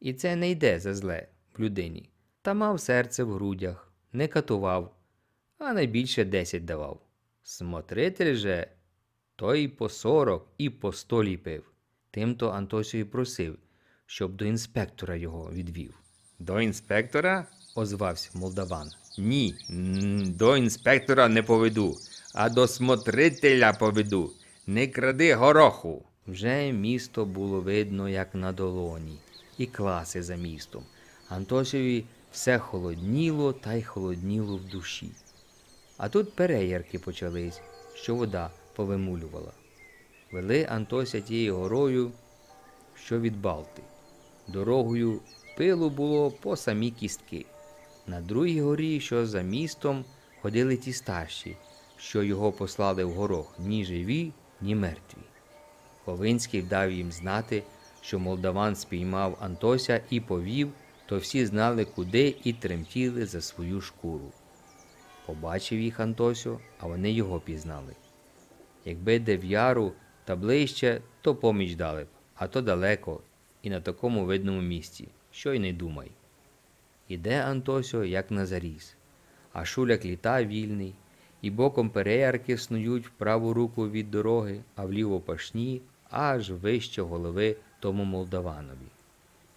І це не йде за зле в людині. Та мав серце в грудях, не катував, а найбільше десять давав. Смотритель же той по сорок і по сто ліпив. Тимто Антосю і просив, щоб до інспектора його відвів. До інспектора? озвався молдаван. Ні, до інспектора не поведу, а до смотрителя поведу. Не кради гороху. Вже місто було видно, як на долоні, і класи за містом. Антошеві все холодніло та й холодніло в душі. А тут переярки почались, що вода повимулювала. Вели Антося тією горою, що від Балти. Дорогою пилу було по самі кістки. На другій горі, що за містом, ходили ті старші, що його послали в горох ні живі, ні мертві. Ховинський дав їм знати, що молдаван спіймав Антося і повів, то всі знали, куди і тремтіли за свою шкуру. Побачив їх Антосю, а вони його пізнали. Якби де в яру та ближче, то поміч дали б, а то далеко, і на такому видному місці, що й не думай. Іде Антосіо, як на заріз. А шуляк літа вільний, і боком переярки снують в праву руку від дороги, а вліво пашні, аж вище голови тому молдаванові.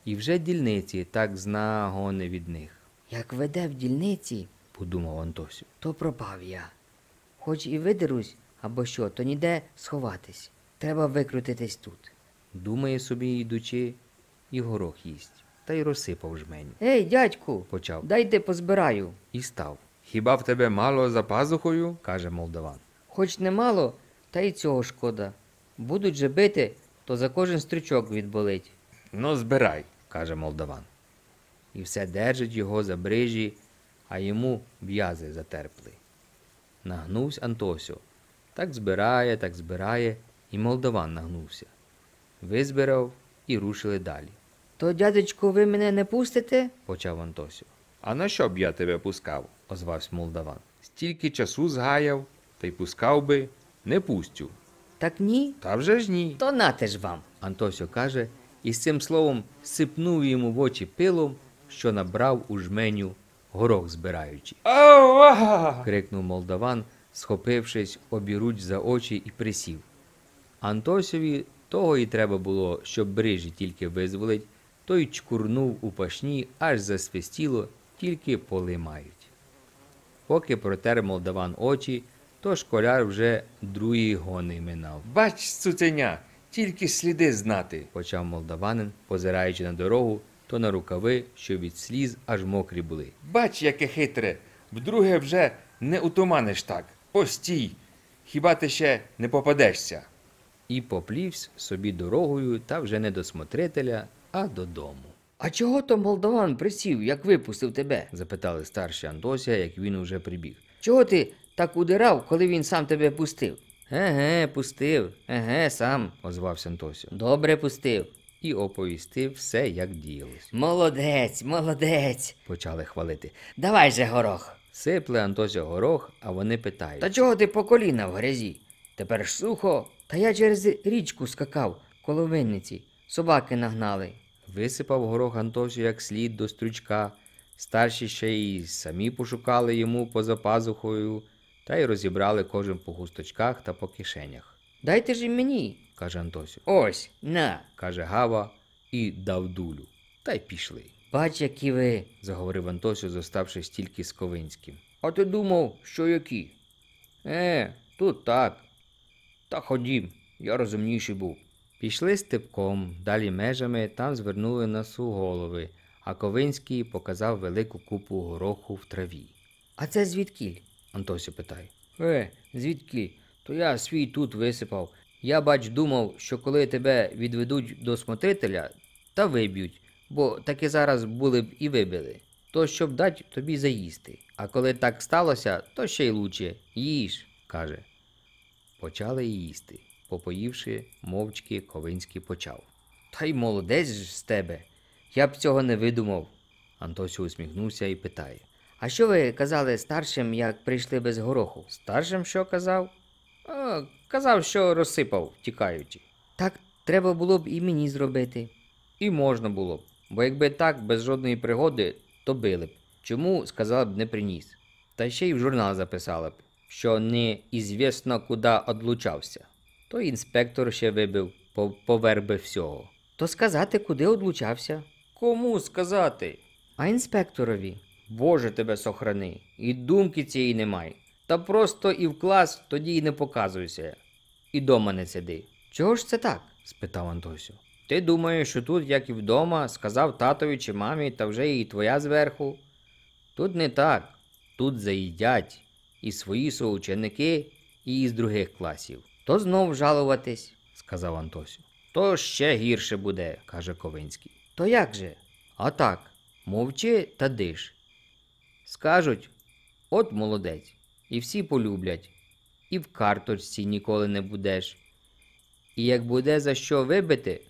І вже дільниці так знагоне від них. Як веде в дільниці, подумав Антосю, то пропав я. Хоч і видерусь або що, то ніде сховатись. Треба викрутитись тут. Думає собі, йдучи, і горох їсть та й розсипав жмень. Ей, дядьку, почав. Дайте позбираю. І став. Хіба в тебе мало за пазухою? каже молдаван. Хоч не мало, та й цього шкода. Будуть же бити, то за кожен стрічок відболить. Ну, збирай, каже молдаван. І все держить його за брижі, а йому в'язи затерпли. Нагнувся Антосю. Так збирає, так збирає, і молдаван нагнувся. Визбирав і рушили далі. То, дядечку, ви мене не пустите? почав Антосів. А на що б я тебе пускав? озвався молдаван. Стільки часу згаяв, та й пускав би, не пустю. Так ні? Та вже ж ні. То нате ж вам. Антосю каже, і з цим словом сипнув йому в очі пилом, що набрав у жменю горох збираючи. Ава! крикнув молдаван, схопившись обіруч за очі і присів. Антосьові того і треба було, щоб брижі тільки визволить, той чкурнув у пашні, аж засвистіло, тільки поли мають. Поки протер молдаван очі, то школяр вже другі гони минав. Бач, цуценя, тільки сліди знати, почав молдаванин, позираючи на дорогу, то на рукави, що від сліз аж мокрі були. Бач, яке хитре, вдруге вже не утуманиш так. Постій, хіба ти ще не попадешся? І поплівсь собі дорогою та вже не до смотрителя, а додому. А чого то молдаван присів, як випустив тебе? запитали старші Антосія, як він уже прибіг. Чого ти так удирав, коли він сам тебе пустив? Еге, пустив, еге, сам, озвався Антосіо. Добре пустив. І оповістив все, як діялось. Молодець, молодець, почали хвалити. Давай же горох. Сипле Антося горох, а вони питають. Та чого ти по коліна в грязі? Тепер ж сухо. Та я через річку скакав коло винниці. Собаки нагнали. Висипав горох Антоші як слід до стрючка. Старші ще й самі пошукали йому поза пазухою та й розібрали кожен по густочках та по кишенях. Дайте ж і мені, каже Антосю. Ось на. каже Гава і дав дулю. Та й пішли. Бач, які ви, заговорив Антосю, зоставшись тільки з Ковинським. А ти думав, що які? Е, тут так. Та ходім, я розумніший був. Пішли степком, далі межами, там звернули на суголови, а Ковинський показав велику купу гороху в траві. А це звідки? Антося питає. Е, звідки? То я свій тут висипав. Я, бач, думав, що коли тебе відведуть до смотрителя, та виб'ють, бо таки зараз були б і вибили. То щоб дать тобі заїсти. А коли так сталося, то ще й лучше. Їж, каже. Почали їсти попоївши, мовчки, Ковинський почав. Та й молодець ж з тебе. Я б цього не видумав. Антосю усміхнувся і питає. А що ви казали старшим, як прийшли без гороху? Старшим що казав? А, Казав, що розсипав, тікаючи. Так треба було б і мені зробити. І можна було б, бо якби так, без жодної пригоди, то били б. Чому, сказала б, не приніс. Та ще й в журнал записали б, що неізвісно куди одлучався то інспектор ще вибив по поверби всього. То сказати, куди одлучався? Кому сказати? А інспекторові. Боже тебе сохрани, і думки цієї немай. Та просто і в клас тоді й не показуйся. І дома не сиди. Чого ж це так? спитав Антосю. Ти думаєш, що тут, як і вдома, сказав татові чи мамі, та вже і твоя зверху? Тут не так. Тут заїдять і свої соученики, і із других класів то знов жалуватись, сказав Антосю. То ще гірше буде, каже Ковинський. То як же? А так, мовчи та диш. Скажуть от молодець, і всі полюблять, і в карточці ніколи не будеш. І як буде за що вибити,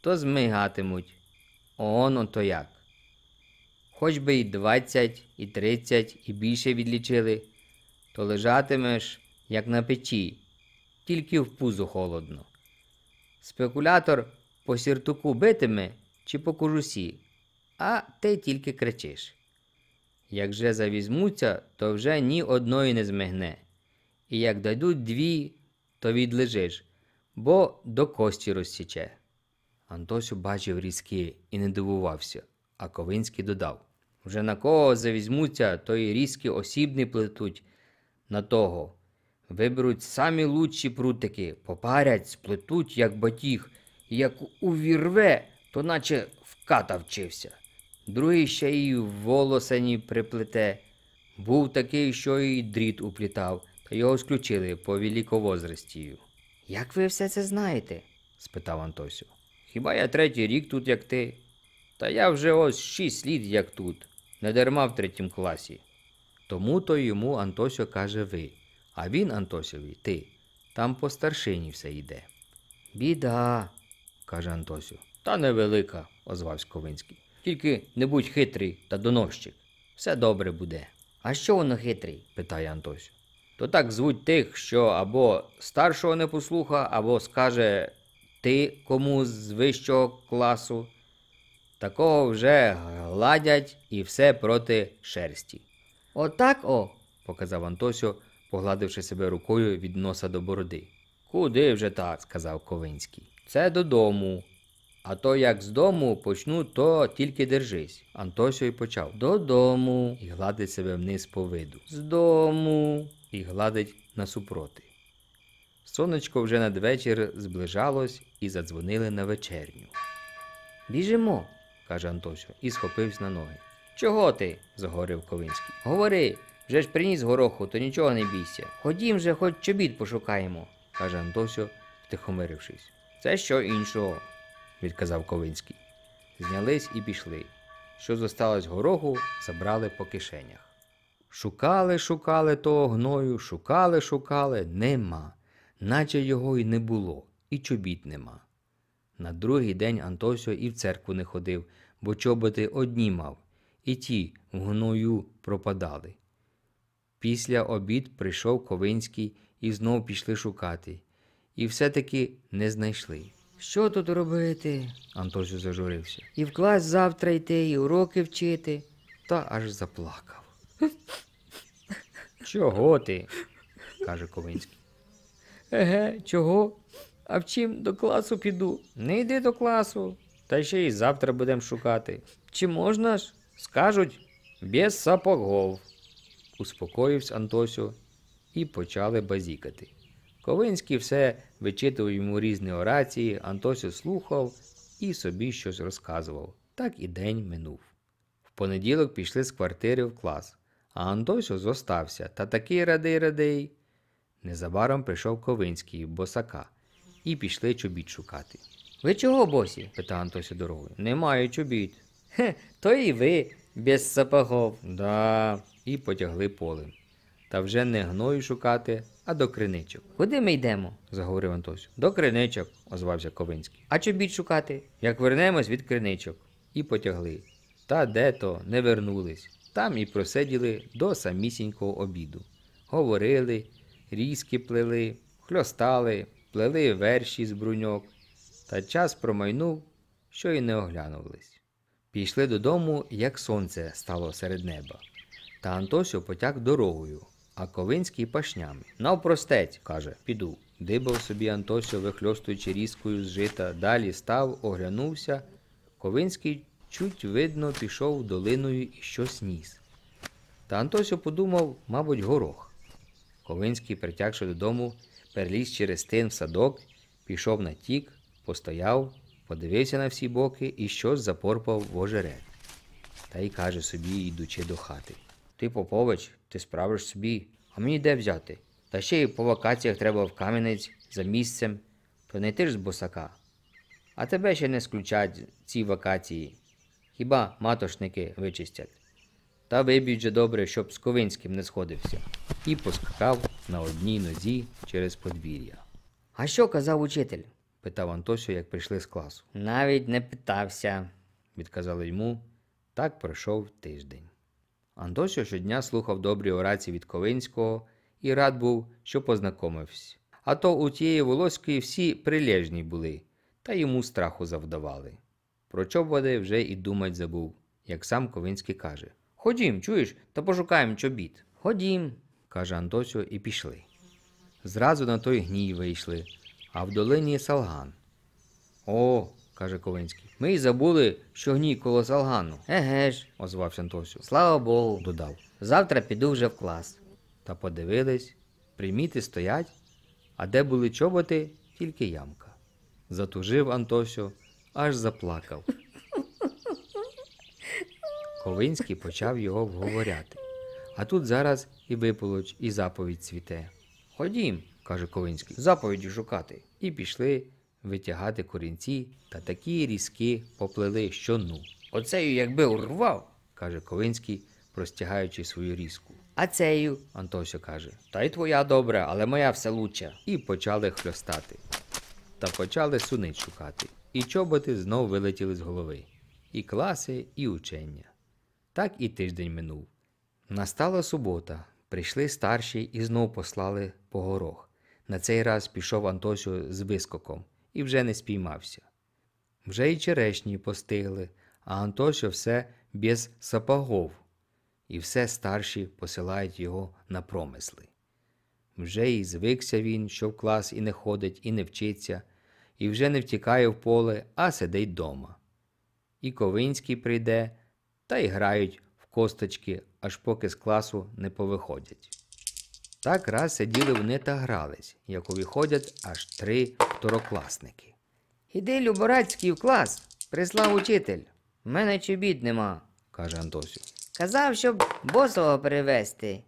то змигатимуть. Оно то як. Хоч би і двадцять, і тридцять, і більше відлічили, то лежатимеш, як на печі тільки в пузу холодно. Спекулятор по сіртуку битиме чи по кожусі, а ти тільки кричиш. Як же завізьмуться, то вже ні одної не змигне. І як дадуть дві, то відлежиш, бо до кості розсіче. Антосю бачив різки і не дивувався, а Ковинський додав Вже на кого завізьмуться, то і різки осібні плетуть на того. Виберуть самі лучші прутики, попарять, сплетуть, як батіг, і як увірве, то наче вката вчився. Другий ще й волосані приплете. Був такий, що й дріт уплітав, та його сключили по великовозрастію. Як ви все це знаєте? спитав Антосю. Хіба я третій рік тут, як ти? Та я вже ось шість літ, як тут, не дарма в третім класі. Тому то йому Антосю каже ви. А він, Антосьові, ти, там по старшині все йде. Біда, каже Антосю. Та невелика, озвався Ковинський. Тільки не будь хитрий та доносчик. Все добре буде. А що воно хитрий? питає Антосю. То так звуть тих, що або старшого не послуха, або скаже ти кому з вищого класу. Такого вже гладять і все проти шерсті. Отак о, показав Антосю погладивши себе рукою від носа до бороди. Куди вже так, сказав Ковинський. Це додому. А то як з дому почну, то тільки держись. Антосіо й почав додому і гладить себе вниз по виду. З дому і гладить насупроти. Сонечко вже надвечір зближалось і задзвонили на вечерню. Біжимо, каже Антосіо і схопився на ноги. Чого ти? загорів Ковинський. Говори, вже ж приніс гороху, то нічого не бійся. Ходім же, хоч чобіт пошукаємо, каже Антосю, втихомирившись. Це що іншого, відказав Ковинський. Знялись і пішли. Що зосталось гороху, забрали по кишенях. Шукали, шукали того гною, шукали, шукали, нема, наче його й не було, і чобіт нема. На другий день Антосіо і в церкву не ходив, бо чоботи одні мав, і ті в гною пропадали. Після обід прийшов Ковинський і знов пішли шукати. І все-таки не знайшли. Що тут робити? Антосю зажурився. І в клас завтра йти, і уроки вчити, та аж заплакав. Чого ти? каже Ковинський. Еге, чого? А в чим до класу піду? Не йди до класу, та ще й завтра будемо шукати. Чи можна ж? Скажуть без сапогов. Успокоївсь Антосю і почали базікати. Ковинський все вичитував йому різні орації, Антосю слухав і собі щось розказував. Так і день минув. В понеділок пішли з квартири в клас, а Антосю зостався та такий радий радий. Незабаром прийшов Ковинський, босака, і пішли чобіт шукати. Ви чого, босі? питав Антосю дорогою. Не маю чобіт. Хе, то і ви без сапогов. Да і потягли полем. Та вже не гною шукати, а до криничок. Куди ми йдемо? заговорив Антось. До криничок, озвався Ковинський. А чобіт шукати? Як вернемось від криничок. І потягли. Та де то не вернулись. Там і просиділи до самісінького обіду. Говорили, різки плели, хльостали, плели верші з бруньок. Та час промайнув, що й не оглянулись. Пішли додому, як сонце стало серед неба та Антосю потяг дорогою, а Ковинський пашнями. Навпростець, каже, піду. Дибав собі Антосю, вихльостуючи різкою з жита, далі став, оглянувся. Ковинський чуть видно пішов долиною і щось ніс. Та Антосю подумав, мабуть, горох. Ковинський, притягши додому, переліз через тин в садок, пішов на тік, постояв, подивився на всі боки і щось запорпав в ожерель. Та й каже собі, йдучи до хати. Ти Попович, ти справиш собі, а мені де взяти? Та ще й по вакаціях треба в Кам'янець за місцем, то не ти ж з босака. А тебе ще не сключать ці вакації. Хіба матошники вичистять? Та виб'ють же добре, щоб з Ковинським не сходився, і поскакав на одній нозі через подвір'я. А що казав учитель? питав Антосю, як прийшли з класу. Навіть не питався, відказали йому. Так пройшов тиждень. Антоша щодня слухав добрі орації від Ковинського і рад був, що познайомився. А то у тієї волоської всі прилежні були, та йому страху завдавали. Про чоботи вже і думать забув, як сам Ковинський каже Ходім, чуєш, та пошукаємо чобіт. Ходім, каже Антосю, і пішли. Зразу на той гній вийшли, а в долині салган. О, каже Ковинський. Ми й забули, що гній коло салгану. Еге ж, озвався Антосю. Слава Богу, додав. Завтра піду вже в клас. Та подивились, приміти стоять, а де були чоботи, тільки ямка. Затужив Антосю, аж заплакав. Ковинський почав його вговоряти. А тут зараз і виполоч, і заповідь цвіте. Ходім, каже Ковинський, заповіді шукати. І пішли витягати корінці та такі різки поплили, що ну. Оцею, якби урвав, каже Ковинський, простягаючи свою різку. А цею, Антося каже, та й твоя добра, але моя все луча. І почали хльостати. Та почали сунить шукати. І чоботи знов вилетіли з голови. І класи, і учення. Так і тиждень минув. Настала субота. Прийшли старші і знов послали по горох. На цей раз пішов Антосю з вискоком і вже не спіймався. Вже і черешні постигли, а Антоша все без сапогов, і все старші посилають його на промисли. Вже і звикся він, що в клас і не ходить, і не вчиться, і вже не втікає в поле, а сидить дома. І Ковинський прийде, та й грають в косточки, аж поки з класу не повиходять. Так раз сиділи вони та грались, як увіходять аж три второкласники. Іди, Люборацький, в клас, прислав учитель. У мене чобіт нема, каже Антосю. Казав, щоб босого перевезти.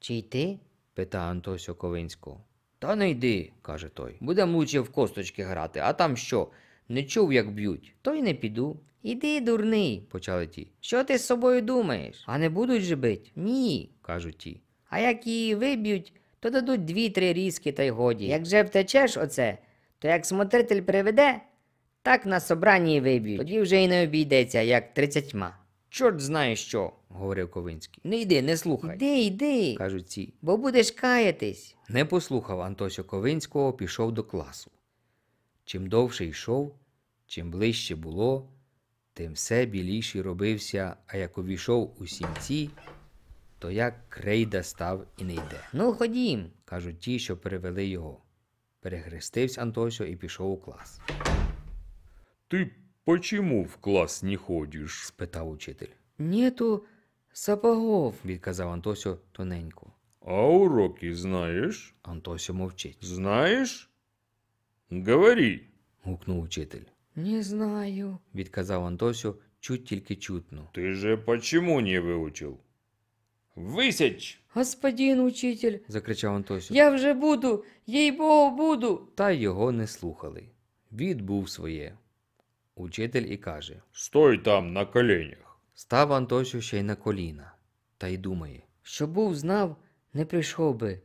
Чи йти? питає Антосю Ковинського. Та не йди, каже той. Будемо лучше в косточки грати, а там що? Не чув, як б'ють, то й не піду. Іди, дурний, почали ті. Що ти з собою думаєш? А не будуть же бити? Ні, кажуть ті. А як її виб'ють, то дадуть дві-три різки та й годі. Як же втечеш оце, то як смотритель приведе, так на собранні і виб'ють. Тоді вже й не обійдеться, як тридцятьма. Чорт знає що, говорив Ковинський. Не йди, не слухай. Іди, йди, кажуть ці. Бо будеш каятись. Не послухав Антосю Ковинського, пішов до класу. Чим довше йшов, чим ближче було, тим все біліший робився, а як увійшов у сімці, то як крейда став і не йде. Ну, ходім, кажуть ті, що перевели його. Перехрестився Антосю і пішов у клас. Ти почему в клас не ходиш? спитав учитель. Нету сапогов, відказав Антосю тоненько. А уроки знаєш? Антосю мовчить. Знаєш? Говори. гукнув учитель. Не знаю, відказав Антосю чуть тільки чутно. Ти же почему не вивчив? Висяч! Господін учитель, закричав Антосю. Я вже буду, їй богу, буду. Та його не слухали. Відбув своє. Учитель і каже: Стой там на коленях. Став Антосю ще й на коліна, та й думає. Що був знав, не прийшов би,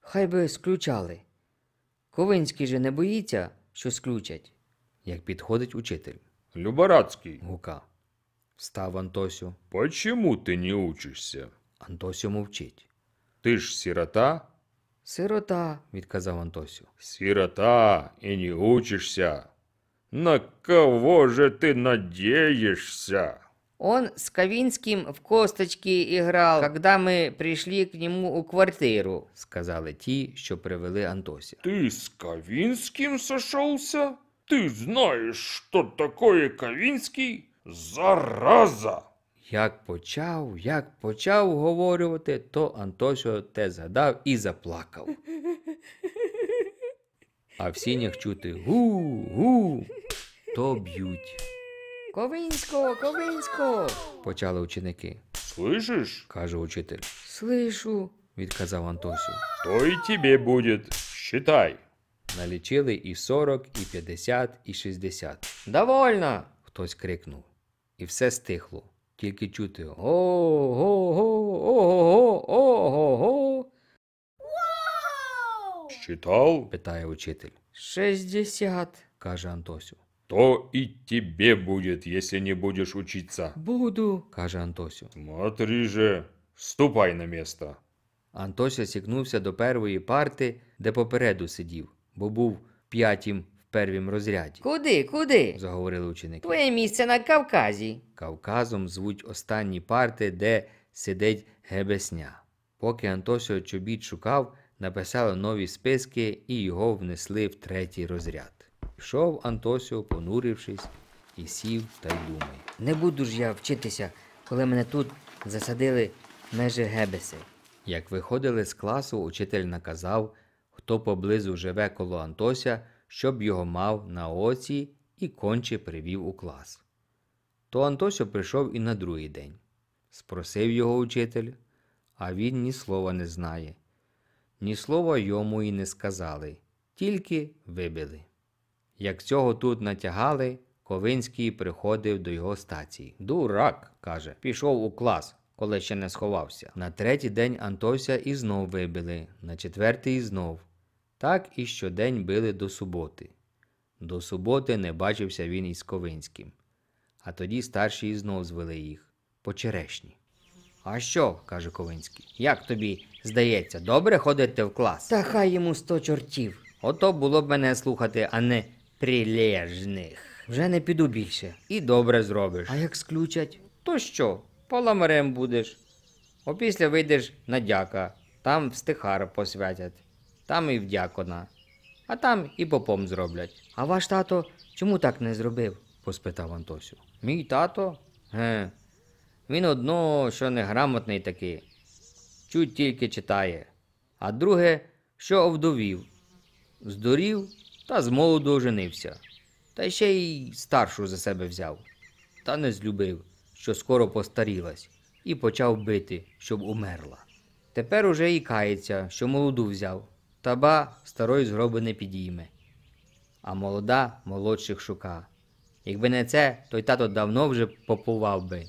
хай би сключали. Ковинський же не боїться, що сключать, як підходить учитель. Любарацький. гука. Став Антосю. Почему ти не учишся? Антосю мовчить. Ти ж сирота? Сирота, відказав Антосю. Сирота, і не учишся. На кого же ти надієшся? Он з Ковинским в косточки играл, когда ми прийшли к нему у квартиру, сказали ті, що привели Антося. Ти з Ковинским сошелся? Ти знаєш, що такое Ковинский? Зараза! Як почав, як почав говорювати, то Антошо те згадав і заплакав. А в сінях чути гу-гу, то б'ють. Ковинсько, Ковинсько, почали ученики. Слышиш? каже учитель. Слышу, відказав Антосю. То і тобі буде. Считай. Налічили і 40, і 50, і 60. Довольно! хтось крикнув. І все стихло. Тільки чути Ого-го-го-ого-го-го-го. Считал? питає учитель. Шістдесят, каже Антосю. То і тебе буде, якщо не будеш учитися. Буду, каже Антосю. Смотри же, ступай на место. Антося сікнувся до первої парти, де попереду сидів, бо був п'ятім первім розряді. Куди, куди? заговорили ученики. Твоє місце на Кавказі. Кавказом звуть останні парти, де сидить гебесня. Поки Антосіо Чобіт шукав, написали нові списки і його внесли в третій розряд. Пішов Антосіо, понурившись, і сів та й думає. Не буду ж я вчитися, коли мене тут засадили межі гебеси. Як виходили з класу, учитель наказав, хто поблизу живе коло Антося, щоб його мав на оці і конче привів у клас. То Антосю прийшов і на другий день. Спросив його учитель, а він ні слова не знає. Ні слова йому і не сказали, тільки вибили. Як цього тут натягали, Ковинський приходив до його стації. Дурак, каже, пішов у клас, коли ще не сховався. На третій день Антося і знов вибили, на четвертий знов. Так і щодень били до суботи. До суботи не бачився він із Ковинським. А тоді старші знов звели їх по черешні. А що? каже Ковинський. Як тобі здається, добре ходити в клас? Та хай йому сто чортів. Ото було б мене слухати, а не прилежних. Вже не піду більше. І добре зробиш. А як сключать? То що, поламарем будеш. Опісля вийдеш на дяка, там встихар посвятять там і вдякона, а там і попом зроблять. А ваш тато чому так не зробив? поспитав Антосю. Мій тато? Ге. Він одно, що неграмотний такий, чуть тільки читає, а друге, що овдовів, здурів та з молоду оженився, та ще й старшу за себе взяв, та не злюбив, що скоро постарілась, і почав бити, щоб умерла. Тепер уже і кається, що молоду взяв. Таба ба старої згроби не підійме. А молода молодших шука. Якби не це, той тато давно вже попував би.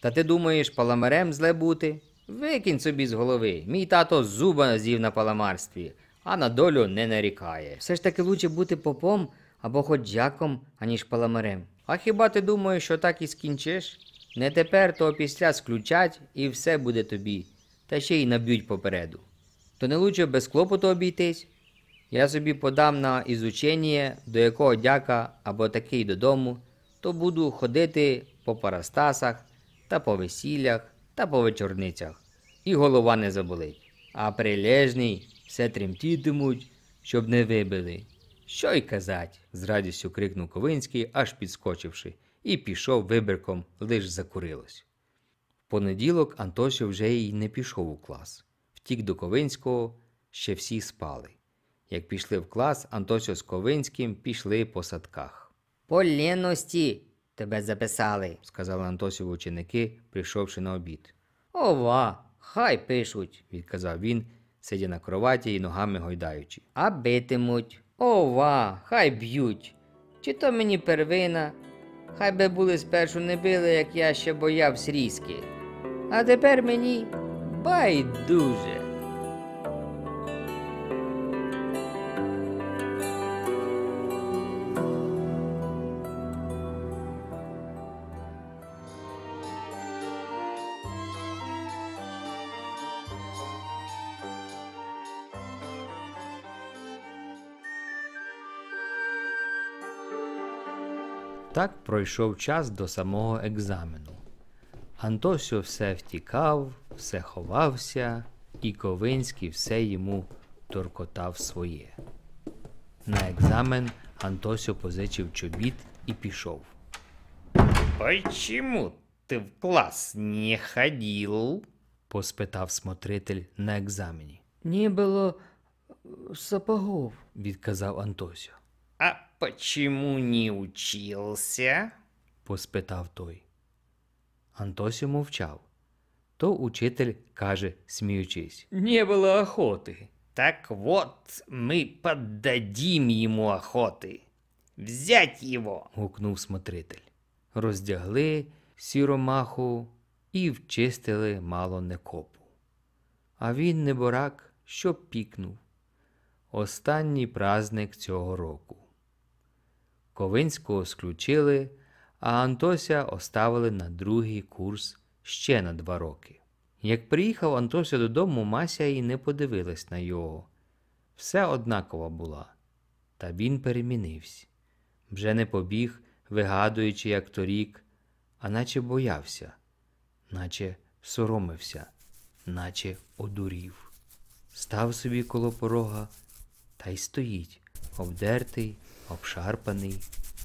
Та ти думаєш, паламарем зле бути? Викинь собі з голови. Мій тато зуба з'їв на паламарстві, а на долю не нарікає. Все ж таки лучше бути попом або хоч дяком, аніж паламарем. А хіба ти думаєш, що так і скінчиш? Не тепер, то після сключать і все буде тобі, та ще й наб'ють попереду то не лучше без клопоту обійтись. Я собі подам на ізучення, до якого дяка або такий додому, то буду ходити по парастасах та по весіллях та по вечорницях. І голова не заболить. А прилежний все тремтітимуть, щоб не вибили. Що й казать? з радістю крикнув Ковинський, аж підскочивши, і пішов вибірком, лиш закурилось. В понеділок Антося вже й не пішов у клас втік до Ковинського, ще всі спали. Як пішли в клас, Антосіо з Ковинським пішли по садках. По лєності тебе записали, сказали Антосів ученики, прийшовши на обід. Ова, хай пишуть, відказав він, сидя на кроваті і ногами гойдаючи. А битимуть. Ова, хай б'ють. Чи то мені первина? Хай би були спершу не били, як я ще боявся різки. А тепер мені. Байдуже. Так пройшов час до самого екзамену. Антосіо все втікав, все ховався, і Ковинський все йому торкотав своє. На екзамен Антосю позичив чобіт і пішов. А чому ти в клас не ходил? поспитав смотритель на екзамені. «Не було е, сапогов, відказав Антосю. А чому не учився? поспитав той. Антосю мовчав то учитель каже, сміючись: Не було охоти. Так от ми поддадим йому охоти. Взять його. гукнув смотритель. Роздягли сіромаху і вчистили мало некопу. А він, неборак, що пікнув. Останній праздник цього року. Ковинського сключили, а Антося оставили на другий курс ще на два роки. Як приїхав Антося додому, Мася й не подивилась на його. Все однакова була, та він перемінився. Вже не побіг, вигадуючи, як торік, а наче боявся, наче соромився, наче одурів. Став собі коло порога та й стоїть, обдертий, обшарпаний,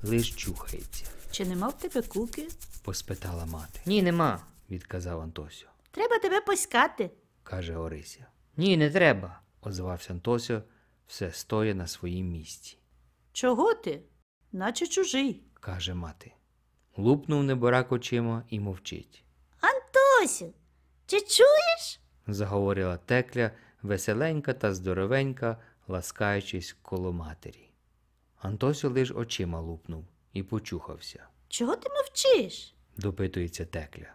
лиш чухається. Чи нема в тебе куки? поспитала мати. Ні, нема відказав Антосіо. Треба тебе поскати, каже Орися. Ні, не треба, озвався Антосіо, все стоє на своїм місці. Чого ти? Наче чужий, каже мати. Лупнув неборак очима і мовчить. Антосю, чи чуєш? заговорила текля веселенька та здоровенька, ласкаючись коло матері. Антосю лиш очима лупнув і почухався. Чого ти мовчиш? допитується текля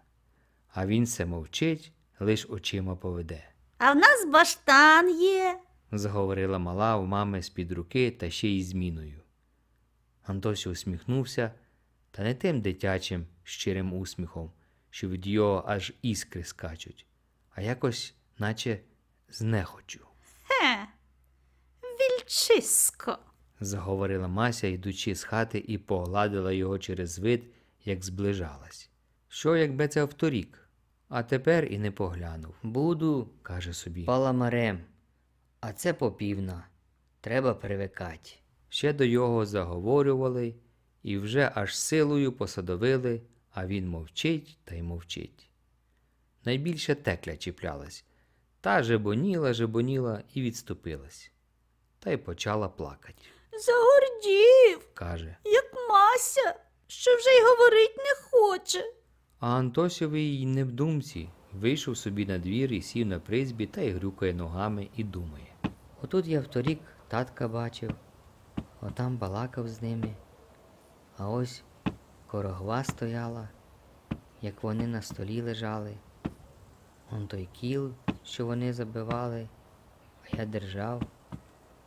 а він все мовчить, лиш очима поведе. А в нас баштан є, заговорила мала у мами з-під руки та ще й зміною. Антося усміхнувся, та не тим дитячим, щирим усміхом, що від його аж іскри скачуть, а якось, наче знехочу. Хе, вільчисько, заговорила Мася, йдучи з хати, і погладила його через вид, як зближалась. Що, якби це вторік? а тепер і не поглянув. Буду, каже собі, паламарем, а це попівна. Треба привикати. Ще до його заговорювали і вже аж силою посадовили, а він мовчить та й мовчить. Найбільше текля чіплялась, та жебоніла, жебоніла і відступилась. Та й почала плакати. Загордів, каже, як мася, що вже й говорить не хоче. А Антосьовий не в думці, вийшов собі на двір і сів на призбі та й грюкає ногами і думає. Отут я вторік татка бачив, отам балакав з ними, а ось корогва стояла, як вони на столі лежали. Он той кіл, що вони забивали, а я держав.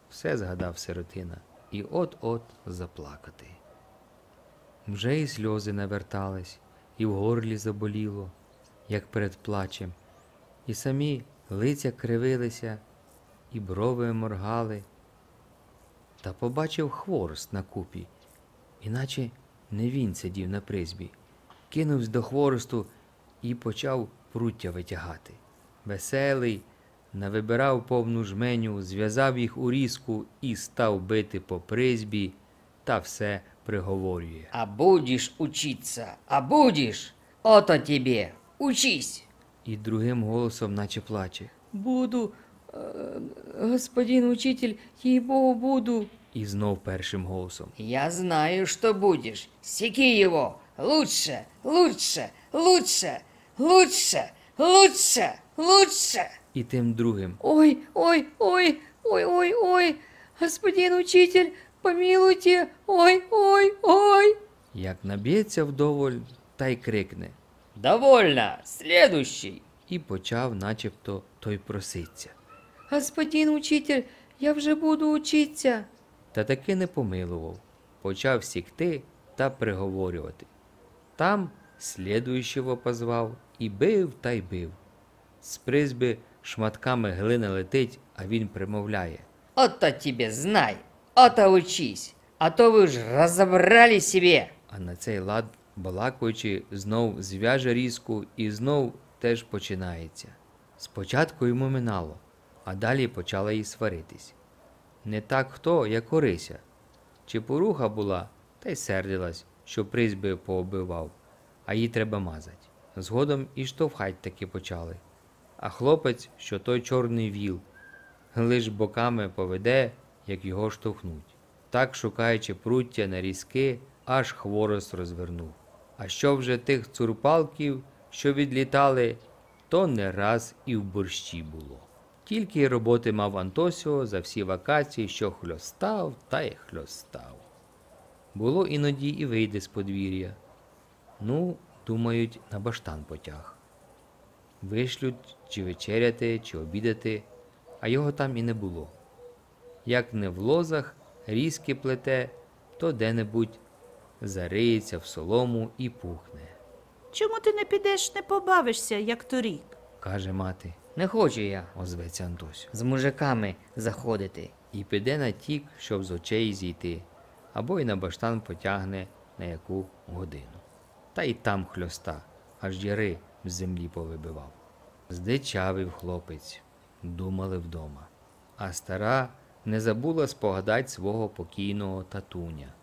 Все згадав сиротина і от-от заплакати. Вже і сльози навертались і в горлі заболіло, як перед плачем, і самі лиця кривилися, і брови моргали. Та побачив хворост на купі, іначе не він сидів на призбі, кинувсь до хворосту і почав пруття витягати. Веселий, навибирав повну жменю, зв'язав їх у різку і став бити по призбі, та все приговорює. А будеш учиться, а будеш, ото тобі учись. І другим голосом, наче плаче. Буду, е, господин учитель, їй богу, буду. І знов першим голосом. Я знаю, що будеш. Сіки його. Лучше, лучше, лучше, лучше, лучше, лучше. І тим другим. Ой, ой, ой, ой, ой, ой, господин учитель помілуйте, ой, ой, ой. Як наб'ється вдоволь, та й крикне Довольно, слідущий. І почав начебто той проситься. Господин учитель, я вже буду учиться. Та таки не помилував. Почав сікти та приговорювати. Там слідуючого позвав і бив та й бив. З призьби шматками глина летить, а він примовляє. Ото тебе знай! отовчись, а то ви ж розібрали себе. А на цей лад, балакуючи, знов зв'яже різку і знов теж починається. Спочатку йому минало, а далі почала їй сваритись. Не так хто, як Орися. Чи поруха була, та й сердилась, що призьби пообивав, а їй треба мазать. Згодом і штовхать таки почали. А хлопець, що той чорний віл, лиш боками поведе, як його штовхнуть. Так, шукаючи пруття на різки, аж хворост розвернув. А що вже тих цурпалків, що відлітали, то не раз і в борщі було. Тільки роботи мав Антосіо за всі вакації, що хльостав та й хльостав. Було іноді і вийде з подвір'я. Ну, думають, на баштан потяг. Вишлють чи вечеряти, чи обідати, а його там і не було як не в лозах, різки плете, то де-небудь зариється в солому і пухне. Чому ти не підеш, не побавишся, як торік? каже мати. Не хочу я, озветься Антось, з мужиками заходити. І піде на тік, щоб з очей зійти, або й на баштан потягне на яку годину. Та й там хльоста, аж діри в землі повибивав. Здичавив хлопець, думали вдома. А стара не забула спогадать свого покійного татуня,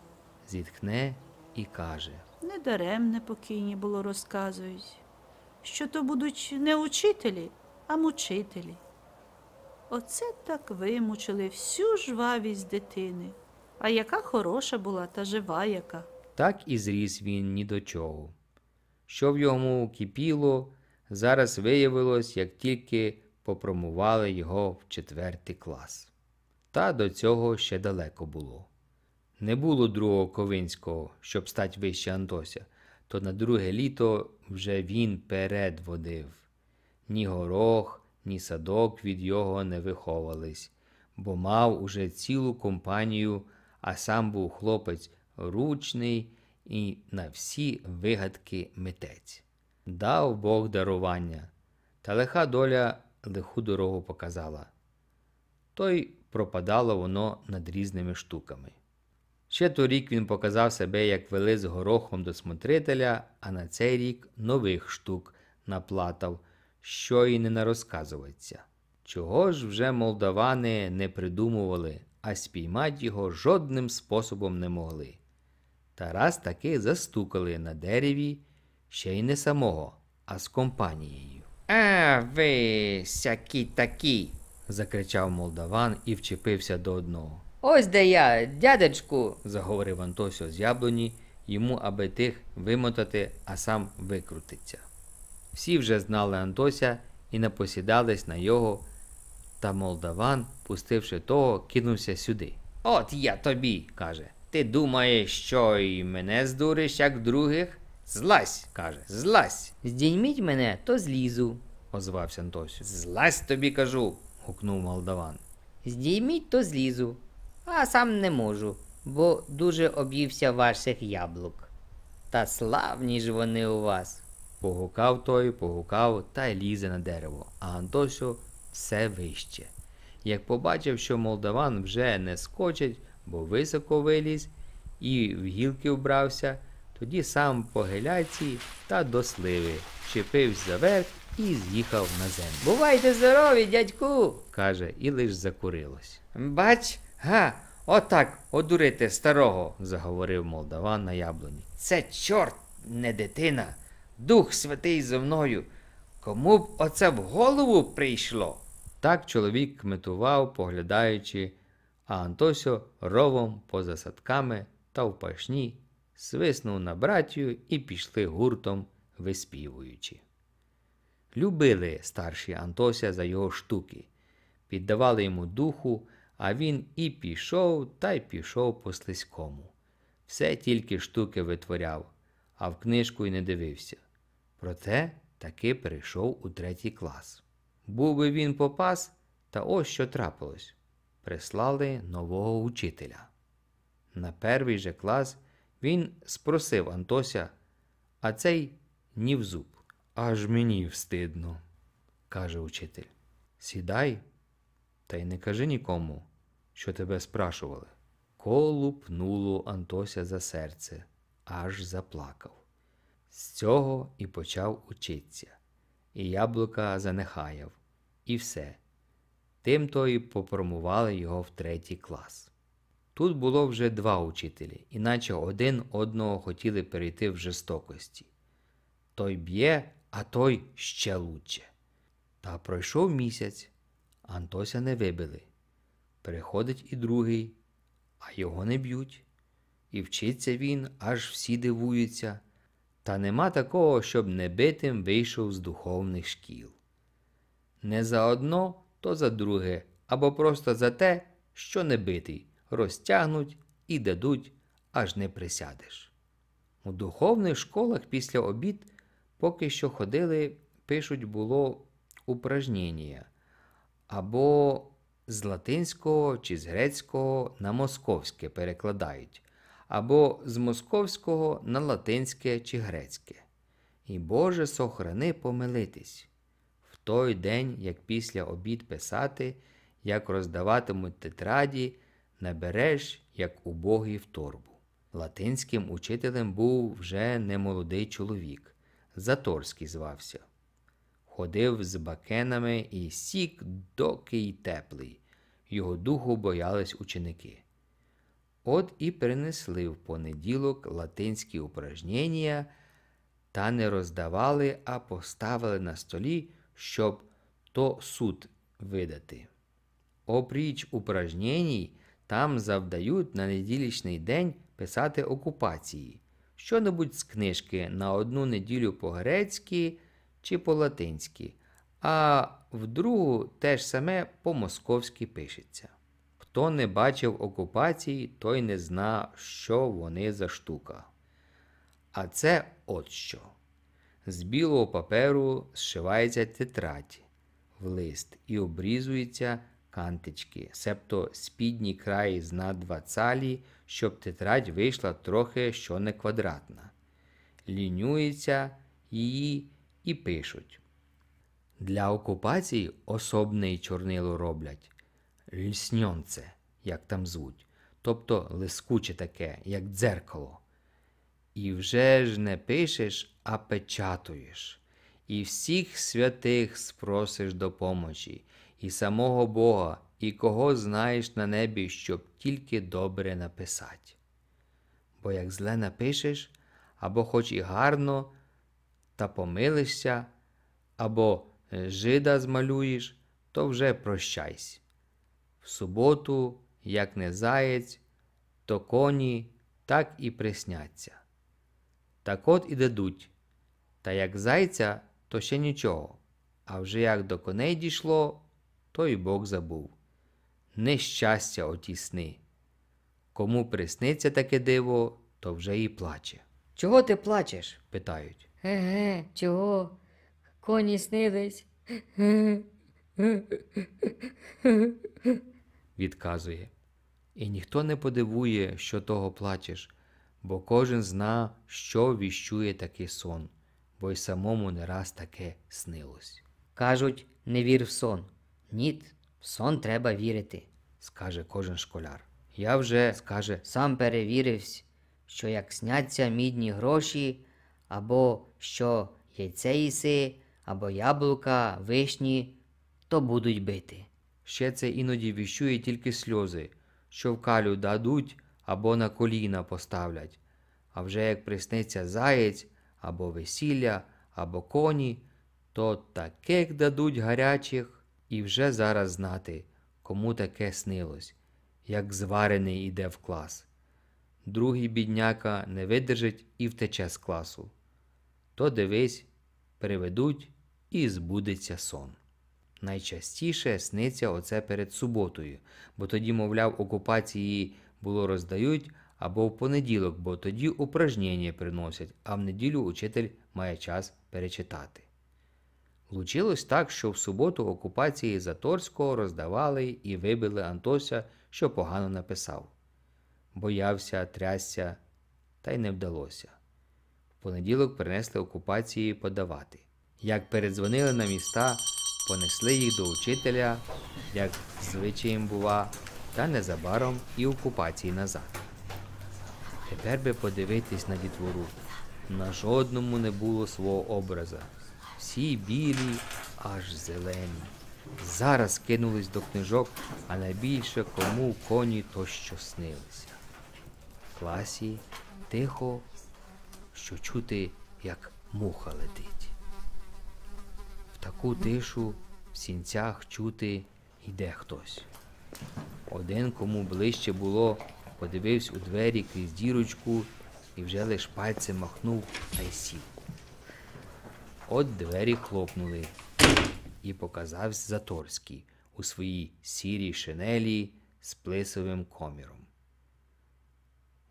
зітхне і каже Недаремне покійні було, розказують, що то будуть не учителі, а мучителі. Оце так вимучили всю жвавість дитини, а яка хороша була та жива яка. Так і зріс він ні до чого. Що в йому кипіло, зараз виявилось, як тільки попромували його в четвертий клас. Та до цього ще далеко було. Не було другого Ковинського, щоб стати вище Антося, то на друге літо вже він перед водив. Ні горох, ні садок від його не виховались, бо мав уже цілу компанію, а сам був хлопець ручний і на всі вигадки митець. Дав Бог дарування, та лиха доля лиху дорогу показала. Той пропадало воно над різними штуками. Ще торік він показав себе, як вели з горохом до смотрителя, а на цей рік нових штук наплатав, що й не нарозказується. Чого ж вже молдавани не придумували, а спіймати його жодним способом не могли. Тарас таки застукали на дереві ще й не самого, а з компанією. А ви сякі такі закричав молдаван і вчепився до одного. Ось де я, дядечку, заговорив Антосіо з яблуні, йому, аби тих вимотати, а сам викрутиться. Всі вже знали Антося і напосідались на його, та молдаван, пустивши того, кинувся сюди. От я тобі, каже. Ти думаєш, що й мене здуриш, як других? Злазь, каже, злазь. Здійміть мене, то злізу, озвався Антосю. Злазь тобі кажу гукнув молдаван. Здійміть, то злізу, а сам не можу, бо дуже об'ївся ваших яблук. Та славні ж вони у вас. Погукав той, погукав та й лізе на дерево, а Антосю все вище. Як побачив, що молдаван вже не скочить, бо високо виліз і в гілки вбрався, тоді сам по геляці та до сливи, чепився за верх і з'їхав на землю. Бувайте здорові, дядьку, каже, і лиш закурилось. Бач, га, отак одурити старого, заговорив молдаван на яблуні. Це чорт не дитина, Дух Святий зо мною. Кому б оце в голову прийшло? Так чоловік кметував, поглядаючи, а Антосьо ровом поза садками та в пашні свиснув на братію і пішли гуртом виспівуючи. Любили старші Антося за його штуки, піддавали йому духу, а він і пішов, та й пішов по слизькому. Все тільки штуки витворяв, а в книжку й не дивився. Проте таки перейшов у третій клас. Був би він попас, та ось що трапилось. Прислали нового учителя. На перший же клас він спросив Антося, а цей ні в зуб. Аж мені встидно, каже учитель. Сідай, та й не кажи нікому, що тебе спрашували. Колу пнуло Антося за серце, аж заплакав. З цього і почав учитися. І яблука занехаяв, і все. Тим то і попромували його в третій клас. Тут було вже два учителі, іначе один одного хотіли перейти в жорстокості. Той б'є, а той ще лучче. Та пройшов місяць, Антося не вибили. Приходить і другий, а його не б'ють. І вчиться він, аж всі дивуються. Та нема такого, щоб небитим вийшов з духовних шкіл. Не за одно, то за друге, або просто за те, що небитий, розтягнуть і дадуть, аж не присядеш. У духовних школах після обід Поки що ходили, пишуть, було упражнення або з латинського чи з грецького на московське перекладають, або з московського на латинське чи грецьке. І Боже сохрани помилитись. В той день, як після обід писати, як роздаватимуть тетраді, набереш, як убогий в торбу. Латинським учителем був вже немолодий чоловік. Заторський звався. Ходив з бакенами і сік, докий теплий. Його духу боялись ученики. От і принесли в понеділок латинські упражнення та не роздавали, а поставили на столі, щоб то суд видати. Опріч упражненій там завдають на неділічний день писати окупації щонебудь з книжки на одну неділю по-грецьки чи по-латинськи, а в другу те ж саме по-московськи пишеться. Хто не бачив окупації, той не зна, що вони за штука. А це от що. З білого паперу зшивається тетрадь в лист і обрізуються кантички, себто спідні краї з надвацалі – щоб тетрадь вийшла трохи що не квадратна. Лінюються її і пишуть. Для окупації особне чорнило роблять лісньонце, як там звуть, тобто лискуче таке, як дзеркало. І вже ж не пишеш, а печатуєш, і всіх святих спросиш допомочі, і самого Бога і кого знаєш на небі, щоб тільки добре написать. Бо як зле напишеш, або хоч і гарно, та помилишся, або жида змалюєш, то вже прощайся. В суботу, як не заєць, то коні так і присняться. Так от і дадуть, та як зайця, то ще нічого, а вже як до коней дійшло, то й Бог забув нещастя оті сни, Кому присниться таке диво, то вже і плаче. Чого ти плачеш? питають. Еге, чого? Коні снились. Відказує. І ніхто не подивує, що того плачеш, бо кожен зна, що віщує такий сон, бо й самому не раз таке снилось. Кажуть, не вір в сон. Ніт, в сон треба вірити, скаже кожен школяр. Я вже, скаже, сам перевірився, що як сняться мідні гроші, або що яйце їси, або яблука, вишні, то будуть бити. Ще це іноді віщує тільки сльози, що в калю дадуть або на коліна поставлять. А вже як присниться заєць, або весілля, або коні, то таких дадуть гарячих і вже зараз знати, кому таке снилось, як зварений іде в клас. Другий бідняка не видержить і втече з класу. То дивись, приведуть і збудеться сон. Найчастіше сниться оце перед суботою, бо тоді, мовляв, окупації було роздають або в понеділок, бо тоді упражнення приносять, а в неділю учитель має час перечитати. Влучилось так, що в суботу окупації Заторського роздавали і вибили Антося, що погано написав. Боявся, трясся, та й не вдалося. В понеділок принесли окупації подавати. Як передзвонили на міста, понесли їх до учителя, як звичаєм бува, та незабаром і окупації назад. Тепер би подивитись на дітвору. На жодному не було свого образа всі білі, аж зелені. Зараз кинулись до книжок, а найбільше кому коні то що снилися. В класі тихо, що чути, як муха летить. В таку тишу в сінцях чути йде хтось. Один, кому ближче було, подивився у двері крізь дірочку і вже лиш пальцем махнув та й сів. От двері хлопнули, і показався Заторський у своїй сірій шинелі з плисовим коміром.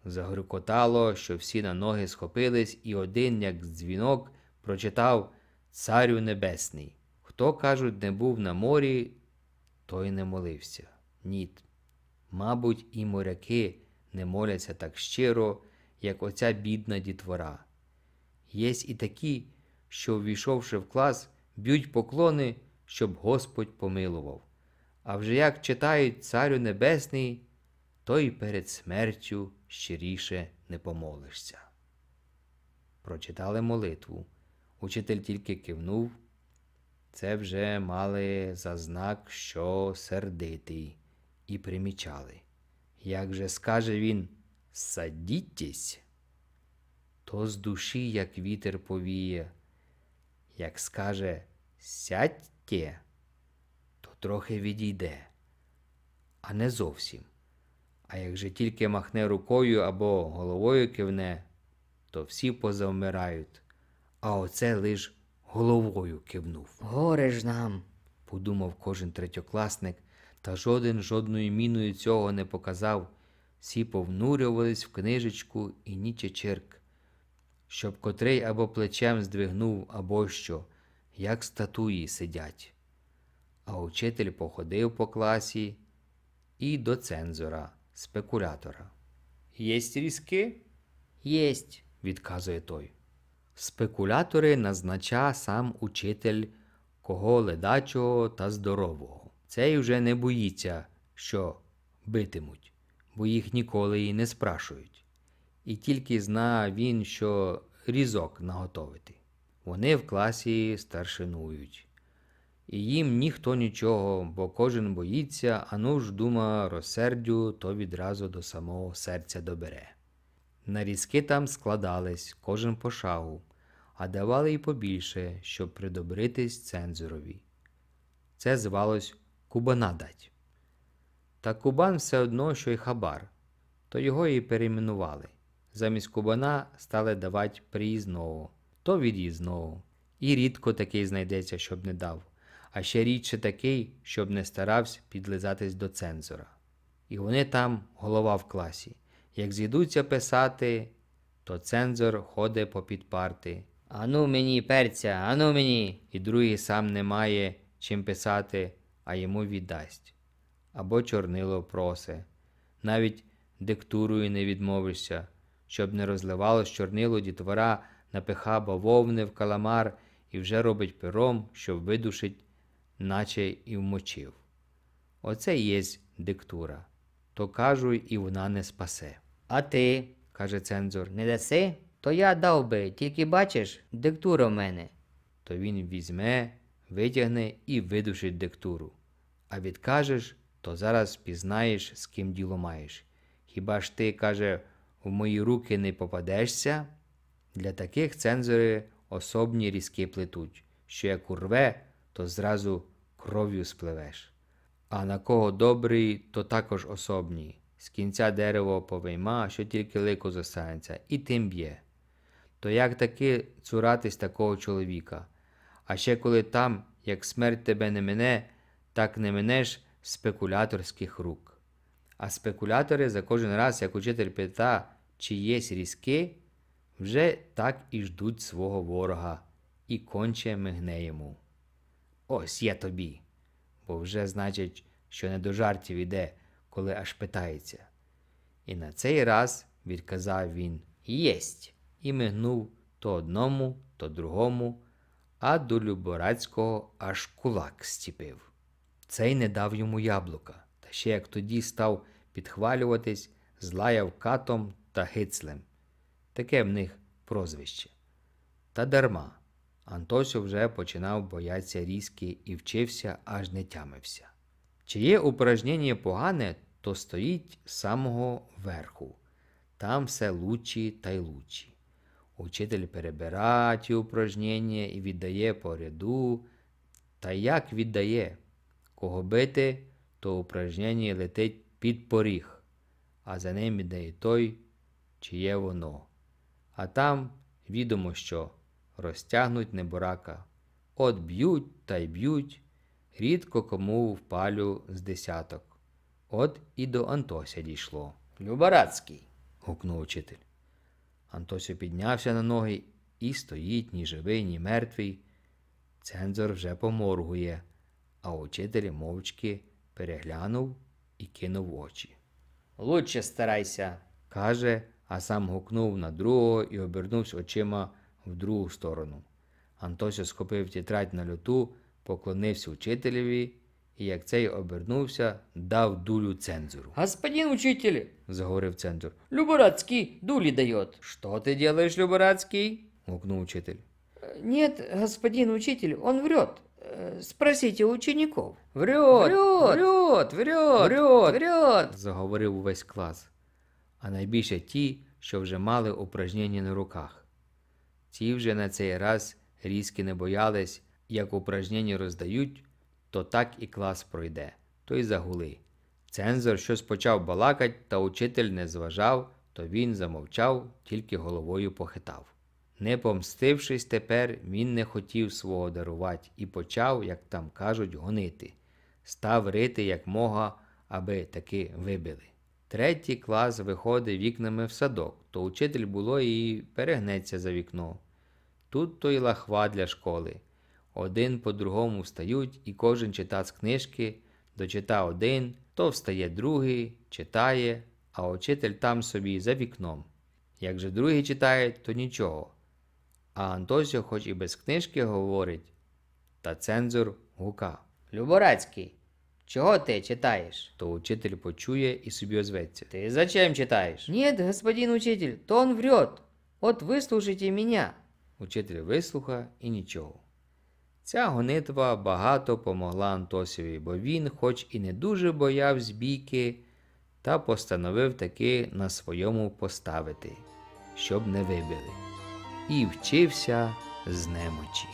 Загрюкотало, що всі на ноги схопились, і один, як дзвінок, прочитав Царю Небесний. Хто, кажуть, не був на морі, той не молився. Ніт. Мабуть, і моряки не моляться так щиро, як оця бідна дітвора. Єсть і такі що, увійшовши в клас, б'ють поклони, щоб Господь помилував. А вже як читають Царю Небесний, то й перед смертю щиріше не помолишся. Прочитали молитву. Учитель тільки кивнув. Це вже мали за знак, що сердитий, і примічали. Як же скаже він садітесь, то з душі, як вітер повіє, як скаже сядьте, то трохи відійде, а не зовсім. А як же тільки махне рукою або головою кивне, то всі позавмирають, а оце лиш головою кивнув. Горе ж нам, подумав кожен третьокласник, та жоден жодною міною цього не показав. Всі повнурювались в книжечку і черк щоб котрий або плечем здвигнув, або що, як статуї сидять. А учитель походив по класі і до цензора, спекулятора. Єсть різки? Єсть, відказує той. Спекулятори назнача сам учитель кого ледачого та здорового. Цей вже не боїться, що битимуть, бо їх ніколи і не спрашують і тільки зна він, що різок наготовити. Вони в класі старшинують. І їм ніхто нічого, бо кожен боїться, а ну ж дума розсердю, то відразу до самого серця добере. Нарізки там складались, кожен по шагу, а давали й побільше, щоб придобритись цензурові. Це звалось Кубана Та Кубан все одно, що й хабар, то його і перейменували замість кубана стали давати приїзного, то від'їзного. І рідко такий знайдеться, щоб не дав, а ще рідше такий, щоб не старався підлизатись до цензора. І вони там голова в класі. Як з'їдуться писати, то цензор ходе попід парти. Ану мені, перця, ану мені. І другий сам не має чим писати, а йому віддасть. Або чорнило просе. Навіть диктурою не відмовишся щоб не розливалось чорнило дітвора, напиха бавовни в каламар і вже робить пером, щоб видушить, наче і вмочив. Оце є диктура. То кажу, і вона не спасе. А ти, каже цензор, не даси? То я дав би, тільки бачиш, диктура в мене. То він візьме, витягне і видушить диктуру. А відкажеш, то зараз пізнаєш, з ким діло маєш. Хіба ж ти, каже, в мої руки не попадешся, для таких цензори особні різки плетуть, що як урве, то зразу кров'ю спливеш. А на кого добрий, то також особні. З кінця дерево повийма, що тільки лико зостанеться, і тим б'є. То як таки цуратись такого чоловіка? А ще коли там, як смерть тебе не мине, так не минеш спекуляторських рук а спекулятори за кожен раз, як учитель пита, чи єсь різки, вже так і ждуть свого ворога і конче мигне йому. Ось я тобі. Бо вже значить, що не до жартів іде, коли аж питається. І на цей раз відказав він Єсть! і мигнув то одному, то другому, а до Люборацького аж кулак стіпив. Цей не дав йому яблука ще як тоді став підхвалюватись, злаяв катом та гицлем. Таке в них прозвище. Та дарма. Антосю вже починав боятися різки і вчився, аж не тямився. Чиє є упражнення погане, то стоїть з самого верху. Там все лучі та й лучі. Учитель перебирає ті упражнення і віддає по ряду. Та як віддає? Кого бити, то упражнення летить під поріг, а за ним іде і той, чиє воно. А там відомо що розтягнуть небурака. От б'ють та й б'ють, рідко кому впалю з десяток. От і до Антося дійшло. Любарацький. гукнув учитель. Антося піднявся на ноги і стоїть ні живий, ні мертвий. Цензор вже поморгує, а учитель мовчки переглянув і кинув очі. Лучше старайся, каже, а сам гукнув на другого і обернувся очима в другу сторону. Антося схопив тетрадь на люту, поклонився учителеві і, як цей обернувся, дав дулю цензуру. Господин учитель, заговорив цензур, Люборацкий дулі дает. Що ти делаєш, Люборацкий? гукнув учитель. Е, нет, господин учитель, он врет. Е, спросіть у учеников. Врет, врет, врет, врет, врет, врет, заговорив увесь клас, а найбільше ті, що вже мали упражнення на руках. Ці вже на цей раз різки не боялись, як упражнення роздають, то так і клас пройде, то й загули. Цензор щось почав балакать, та учитель не зважав, то він замовчав, тільки головою похитав. Не помстившись тепер, він не хотів свого дарувати і почав, як там кажуть, гонити. Став рити, як мога, аби таки вибили. Третій клас виходить вікнами в садок, то учитель було і перегнеться за вікно. Тут то й лахва для школи. Один по другому встають, і кожен чита з книжки, дочита один, то встає другий, читає, а учитель там собі за вікном. Як же другий читає, то нічого. А Антосіо, хоч і без книжки, говорить, та цензур гука. Люборацький, чого ти читаєш? То учитель почує і собі озветься. Ти зачем читаєш? Ні, господин учитель, то он врет. От вислушайте мене. Учитель вислуха і нічого. Ця гонитва багато помогла Антосіві, бо він, хоч і не дуже бояв збійки, та постановив таки на своєму поставити, щоб не вибили і вчився з немочі.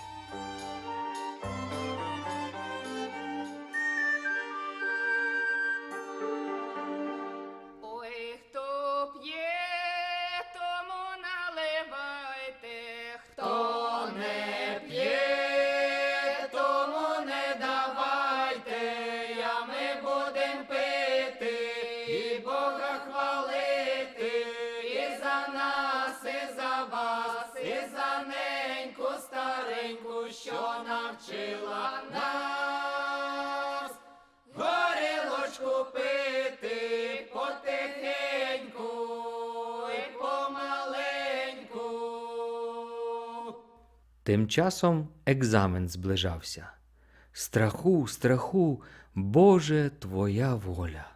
Тим часом екзамен зближався. Страху, страху, Боже, твоя воля.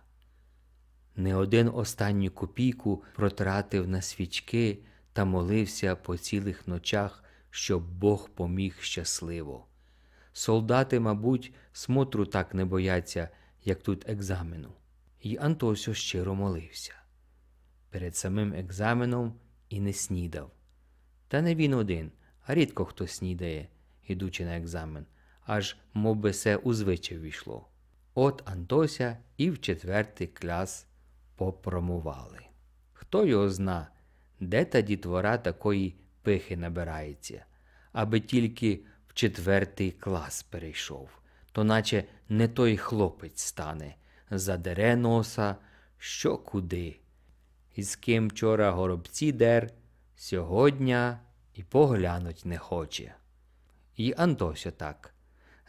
Не один останню копійку протратив на свічки та молився по цілих ночах, щоб Бог поміг щасливо. Солдати, мабуть, смотру так не бояться, як тут екзамену. І Антосю щиро молився. Перед самим екзаменом і не снідав. Та не він один рідко хто снідає, ідучи на екзамен, аж мов би се у звичай війшло. От Антося і в четвертий клас попромували. Хто його зна, де та дітвора такої пихи набирається, аби тільки в четвертий клас перейшов, то наче не той хлопець стане, задере носа, що куди. І з ким вчора горобці дер, сьогодні і поглянуть не хоче. І Антося так.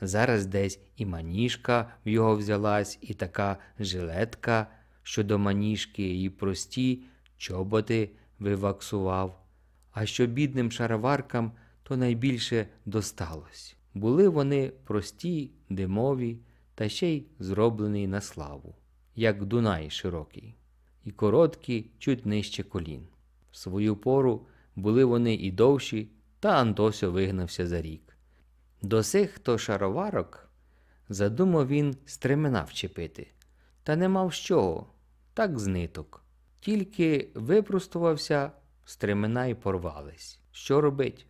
Зараз десь і маніжка в його взялась, і така жилетка, що до маніжки, і прості чоботи виваксував. А що бідним шароваркам то найбільше досталось. Були вони прості, димові, та ще й зроблені на славу, як Дунай широкий, і короткі чуть нижче колін. В свою пору були вони і довші, та Антосю вигнався за рік. До сих хто шароварок задумав він стремена вчепити, та не мав з чого, так з ниток. Тільки випростувався, стремена й порвались. Що робить?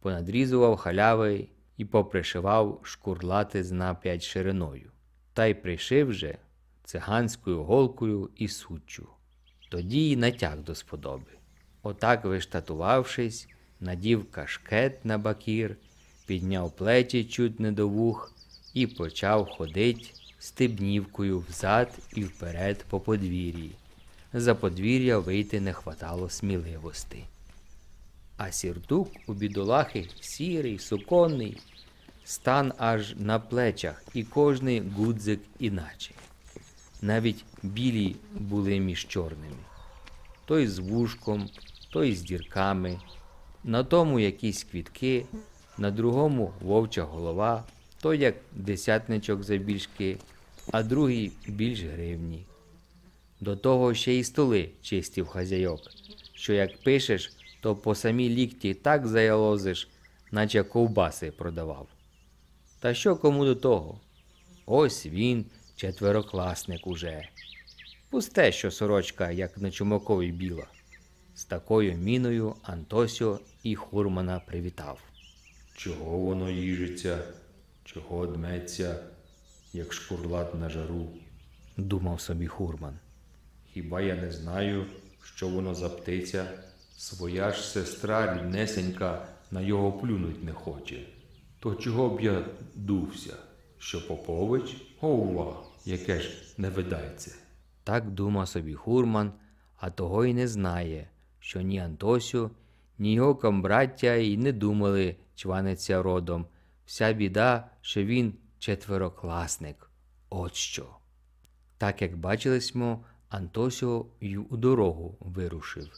Понадрізував халяви і попришивав шкурлати з на п'ять шириною, та й пришив же циганською голкою і суччю. Тоді й натяг до сподоби. Отак, виштатувавшись, надів кашкет на бакір, підняв плечі чуть не до вух і почав ходить стебнівкою взад і вперед по подвір'ї. За подвір'я вийти не хватало сміливості. А сіртук у бідолахи сірий, суконний, стан аж на плечах, і кожний гудзик іначе. Навіть білі були між чорними. Той з вушком, то із дірками, на тому якісь квітки, на другому вовча голова, то як десятничок за більшки, а другий більш гривні. До того ще й столи чистів хазяйок, що як пишеш, то по самій лікті так заялозиш, наче ковбаси продавав. Та що кому до того? Ось він, четверокласник уже. Пусте, що сорочка, як на чумакові біла. З такою міною Антосіо і хурмана привітав. Чого воно їжиться, чого дметься, як шкурлат на жару, думав собі хурман. Хіба я не знаю, що воно за птиця? Своя ж сестра ріднесенька на його плюнуть не хоче. То чого б я дувся, що Попович Ова, яке ж не видається. Так думав собі хурман, а того й не знає, що ні Антосю, ні його комбраття й не думали чванеться родом. Вся біда, що він четверокласник. От що. Так як бачились ми, Антосіо й у дорогу вирушив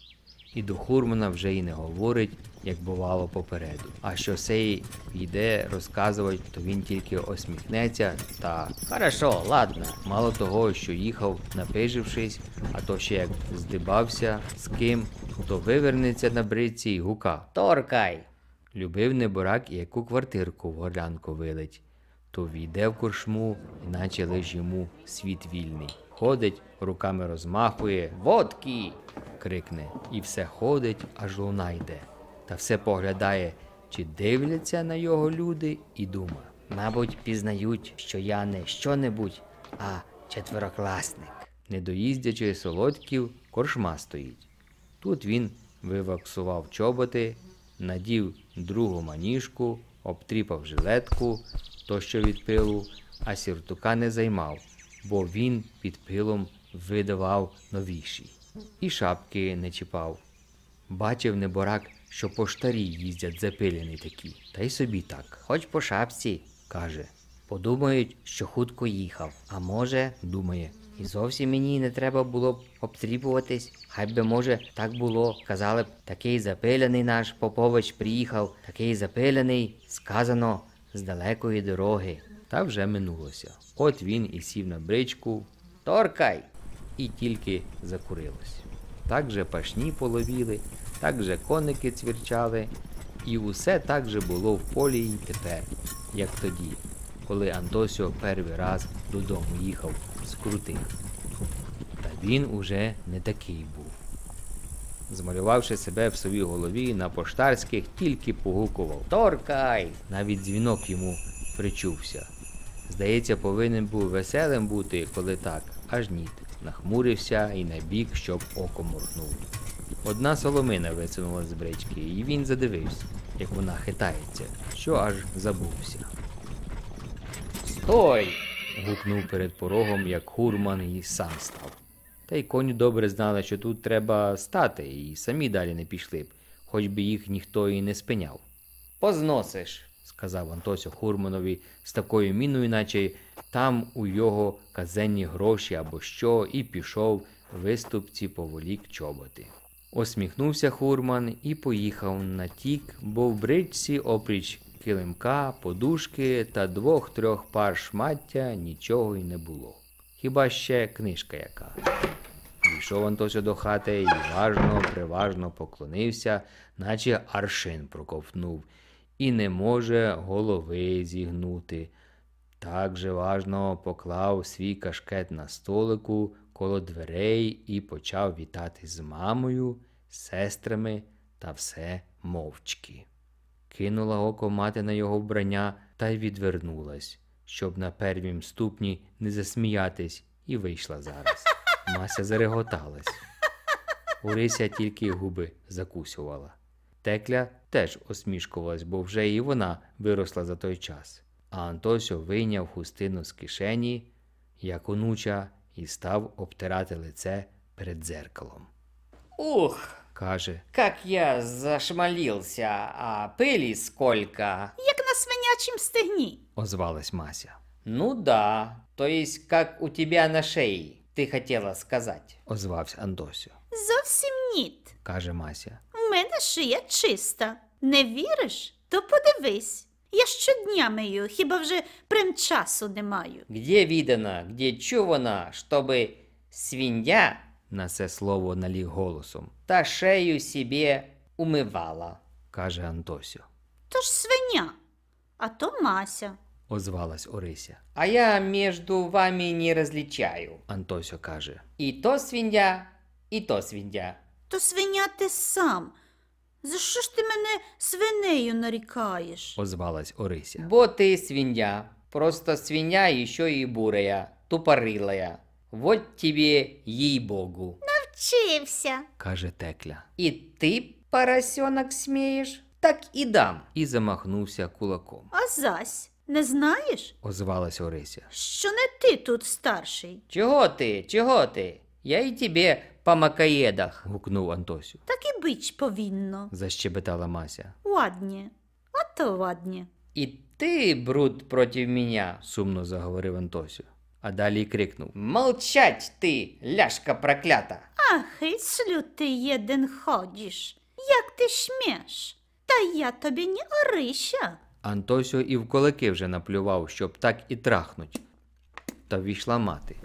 і до Хурмана вже й не говорить, як бувало попереду. А що сей йде розказувати, то він тільки осміхнеться та хорошо, ладно. Мало того, що їхав, напижившись, а то ще як здибався з ким, то вивернеться на бриці і гука. Торкай! Любив неборак і яку квартирку в горлянку вилить. То війде в коршму, іначе лиш йому світ вільний. Ходить, руками розмахує. Водки! крикне, і все ходить, аж луна йде. Та все поглядає, чи дивляться на його люди, і дума. Мабуть, пізнають, що я не що-небудь, а четверокласник. Не доїздячи солодків, коршма стоїть. Тут він виваксував чоботи, надів другу маніжку, обтріпав жилетку, то що від пилу, а сіртука не займав, бо він під пилом видавав новіші і шапки не чіпав. Бачив неборак, що поштарі їздять запилені такі, та й собі так, хоч по шапці, каже. Подумають, що хутко їхав. А може, думає, і зовсім мені не треба було б обтріпуватись. Хай би, може, так було. Казали б, такий запиляний наш Попович приїхав, такий запилений, сказано, з далекої дороги. Та вже минулося. От він і сів на бричку. Торкай! і тільки закурилось. Так же пашні половіли, так же коники цвірчали, і усе так же було в полі й тепер, як тоді, коли Антосіо перший раз додому їхав з крутих. Та він уже не такий був. Змалювавши себе в своїй голові на поштарських, тільки погукував Торкай! Навіть дзвінок йому причувся. Здається, повинен був веселим бути, коли так, аж ніт нахмурився і набік, щоб око моргнуло. Одна соломина висунула з брички, і він задивився, як вона хитається, що аж забувся. Стой! гукнув перед порогом, як хурман і сам став. Та й коні добре знали, що тут треба стати, і самі далі не пішли б, хоч би їх ніхто і не спиняв. Позносиш сказав Антосю Хурманові з такою міною, наче там у його казенні гроші або що, і пішов виступці поволік чоботи. Осміхнувся Хурман і поїхав на тік, бо в бричці опріч килимка, подушки та двох-трьох пар шмаття нічого й не було. Хіба ще книжка яка? Пішов Антося до хати і важно, приважно поклонився, наче аршин проковтнув і не може голови зігнути. Так же важно поклав свій кашкет на столику коло дверей і почав вітати з мамою, сестрами та все мовчки. Кинула око мати на його вбрання та й відвернулась, щоб на первім ступні не засміятись, і вийшла зараз. Мася зареготалась. Орися тільки губи закусювала. Текля теж осмішкувалась, бо вже і вона виросла за той час. А Антосьо вийняв хустину з кишені, як онуча, і став обтирати лице перед дзеркалом. Ух! каже, как я зашмалился, а пилі сколька, Як на свинячім стегні, озвалась Мася. Ну да, то есть как у тебя на шеї, ти хотіла сказати, озвався Антосю. Зовсім ніт, каже Мася мене шия чиста. Не віриш? То подивись. Я щодня мию, хіба вже прям часу не маю. Где відано, где чувано, щоби свинья, на це слово наліг голосом, та шею собі умивала, каже Антосю. То ж свиня, а то мася. озвалась Орися. А я між вами не розлічаю, Антосю каже. І то свинья, і то свинья. То свиня ти сам. За що ж ти мене свинею нарікаєш? озвалась Орися. Бо ти свиня, просто свиня, і що и бурая, тупорилая, Вот тобі, їй богу навчився, каже Текля. І ти поросенок, смієш, Так і дам. І замахнувся кулаком. А зась, не знаєш, Озвалась Орися. що не ти тут старший? Чого ти, чого ти? Я и тебе по макаєдах. гукнув Антосю. Так і бич повінно, защебетала Мася. Ладні, а то ладні. І ти, бруд, проти мене, сумно заговорив Антосю, а далі крикнув Молчать ти, ляшка проклята. Ах, і слю ти єден ходиш. Як ти смієш? Та я тобі не орища. Антосю і в кулаки вже наплював, щоб так і трахнуть. Та війшла мати.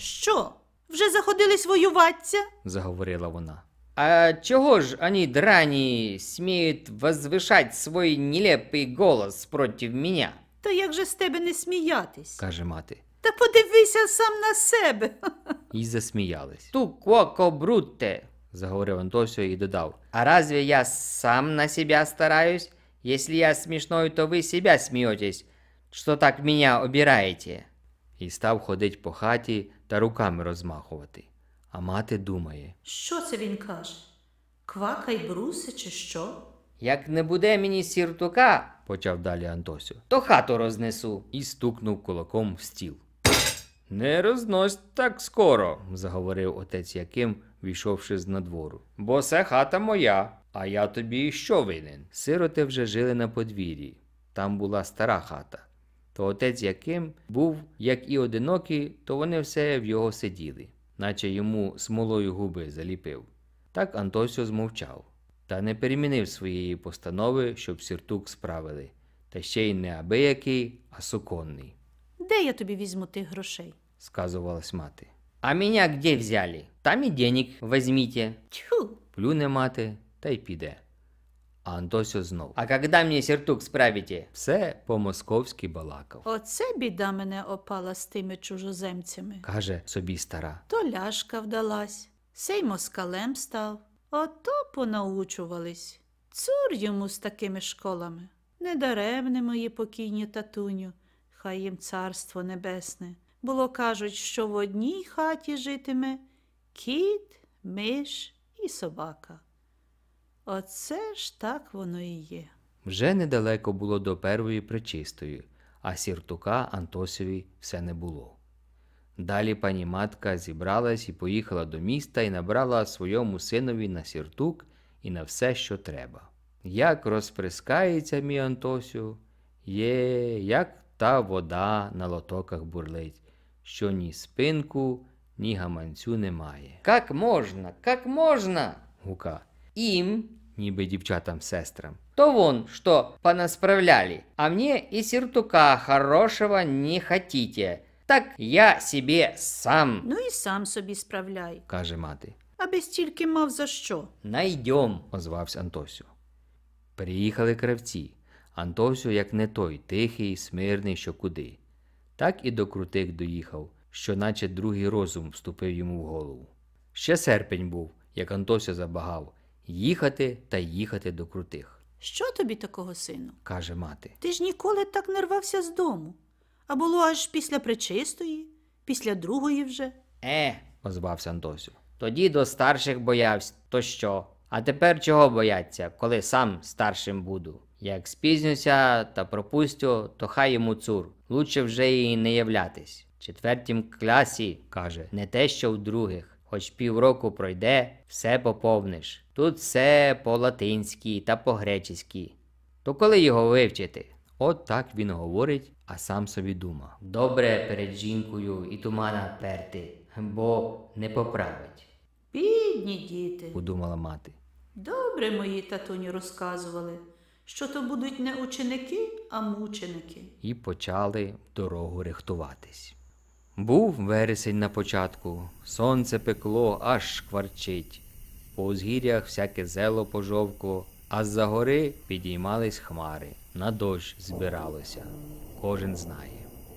Що? Вже заходились воюватися? заговорила вона. А чого ж вони драні сміють возвышать свій нелепий голос проти мене? Та як же з тебе не сміятись? каже мати. Та подивися сам на себе. І засміялись. Ту коко брутте, заговорив Антосіо і додав. А разве я сам на себе стараюсь? Если я смешной, то ви себе смієтесь, что так мене обираєте? І став ходить по хаті, та руками розмахувати. А мати думає Що це він каже? Квакай бруси, чи що? Як не буде мені сіртука, почав далі Антосю, то хату рознесу і стукнув кулаком в стіл. Не рознось так скоро, заговорив отець Яким, війшовши з надвору. Бо це хата моя, а я тобі що винен? Сироти вже жили на подвір'ї. Там була стара хата. То отець Яким був, як і одинокий, то вони все в його сиділи, наче йому смолою губи заліпив. Так Антосіо змовчав, та не перемінив своєї постанови, щоб сіртук справили, та ще й не абиякий, а суконний. Де я тобі візьму тих грошей? сказувалась мати. А мене де взяли? Там і денег візьміть. Тьфу! Плюне мати та й піде. А Антосю знов. А когда мені сертук справіті. Все по-московськи балакав. Оце біда мене опала з тими чужоземцями. Каже собі стара. То ляшка вдалась, сей москалем став. Ото понаучувались. Цур йому з такими школами. Недаремне мої покійні татуню, хай їм царство небесне. Було кажуть, що в одній хаті житиме кіт, миш і собака. Оце ж так воно і є. Вже недалеко було до первої пречистої, а сіртука Антосові все не було. Далі пані матка зібралась і поїхала до міста і набрала своєму синові на сіртук і на все, що треба. Як розприскається мій Антосю, є, як та вода на лотоках бурлить, що ні спинку, ні гаманцю немає. Как можна, як можна? гука им, ніби дівчатам-сестрам, то вон, что понасправляли, а мені і сіртука, хорошого не хотіте, так я себе сам, Ну і сам собі справляй, каже мати. аби стільки мав за що. Найдем, озвався Антосю. Приїхали кравці. Антосю, як не той тихий, смирний, що куди. Так і до крутих доїхав, що наче другий розум вступив йому в голову. Ще серпень був, як Антося забагав, їхати та їхати до крутих. Що тобі такого, сину? каже мати. Ти ж ніколи так не рвався з дому. А було аж після причистої, після другої вже. Е, озвався Антосю. Тоді до старших боявся, то що? А тепер чого бояться, коли сам старшим буду? Як спізнюся та пропустю, то хай йому цур. Лучше вже і не являтись. четвертім класі, каже, не те, що в других. Хоч півроку пройде, все поповниш. Тут все по латинськи та по гречески. То коли його вивчити? От так він говорить, а сам собі дума. Добре перед жінкою і тумана перти, бо не поправить. Бідні діти, подумала мати. Добре мої татуні розказували, що то будуть не ученики, а мученики. І почали дорогу рихтуватись. Був вересень на початку, сонце пекло, аж шкварчить. По узгір'ях всяке зело пожовкло, а з-за гори підіймались хмари, на дощ збиралося. Кожен знає.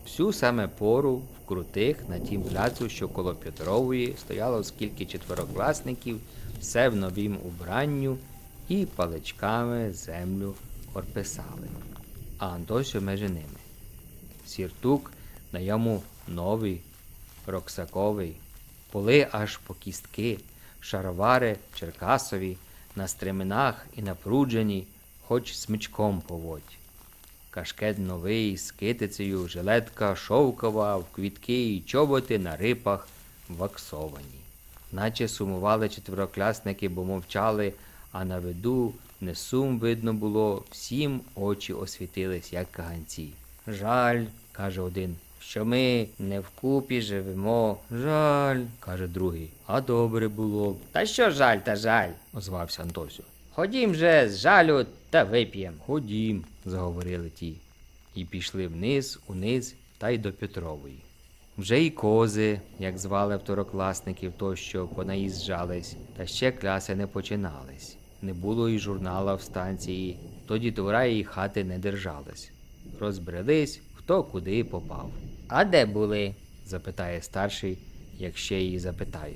Всю саме пору в крутих на тім пляцу, що коло Петрової, стояло скільки четверокласників, все в новім убранню і паличками землю корписали. А Антосю межи ними. Сіртук на йому новий, роксаковий, поли аж по кістки, шаровари черкасові, на стременах і напруджені, хоч смичком поводь. Кашкет новий з китицею, жилетка шовкова, в квітки і чоботи на рипах ваксовані. Наче сумували четверокласники, бо мовчали, а на виду не сум видно було, всім очі освітились, як каганці. Жаль, каже один, що ми не вкупі живемо. Жаль, каже другий. А добре було б. Та що жаль та жаль, озвався Антосю. Ходім же з жалю та вип'єм. Ходім, заговорили ті, і пішли вниз, униз та й до Петрової. Вже й кози, як звали второкласників, тощо понаїзджались, та ще кляси не починались. Не було й журнала в станції, тоді двора і хати не держались. Розбрелись, хто куди попав. А де були? запитає старший, як ще її запитаю.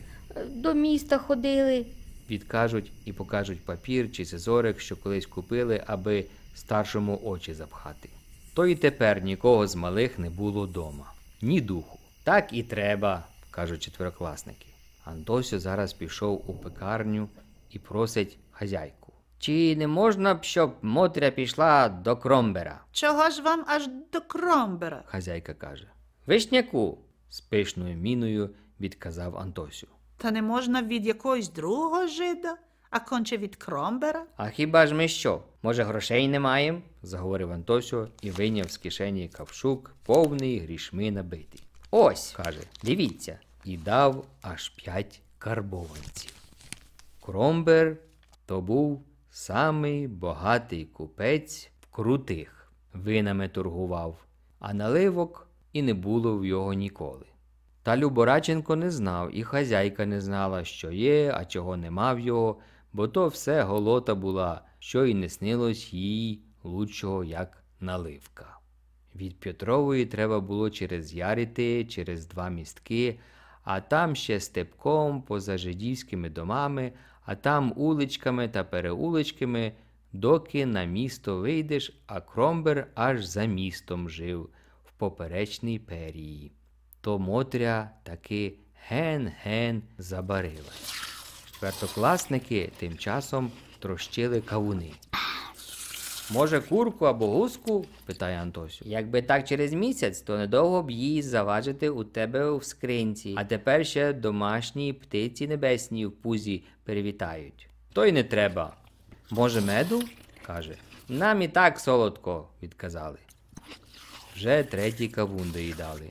До міста ходили. Відкажуть і покажуть папір чи сезорик, що колись купили, аби старшому очі запхати. То і тепер нікого з малих не було дома. Ні духу. Так і треба, кажуть четверокласники. Антосю зараз пішов у пекарню і просить хазяйку. Чи не можна б, щоб Мотря пішла до Кромбера? Чого ж вам аж до Кромбера? Хазяйка каже. Вишняку, з пишною міною відказав Антосю. Та не можна від якогось другого жида, а конче від кромбера. А хіба ж ми що? Може, грошей не маємо? заговорив Антосю і вийняв з кишені кавшук, повний грішми набитий. Ось, каже, дивіться, і дав аж п'ять карбованців. Кромбер то був самий богатий купець в крутих. Винами торгував, а наливок і не було в його ніколи. Та Любораченко не знав, і хазяйка не знала, що є, а чого нема в його, бо то все голота була, що й не снилось їй лучшого, як наливка. Від Петрової треба було через ярити, через два містки, а там ще степком, поза жидівськими домами, а там уличками та переуличками, доки на місто вийдеш, а кромбер аж за містом жив поперечній перії, То Мотря таки ген-ген забарила. Четвертокласники тим часом трощили кавуни. Може, курку або гуску? питає Антосю. Якби так через місяць, то недовго б її заважити у тебе в скринці, а тепер ще домашні птиці небесні в пузі перевітають. То й не треба. Може, меду? каже. Нам і так солодко, відказали. Вже третій кавун доїдали.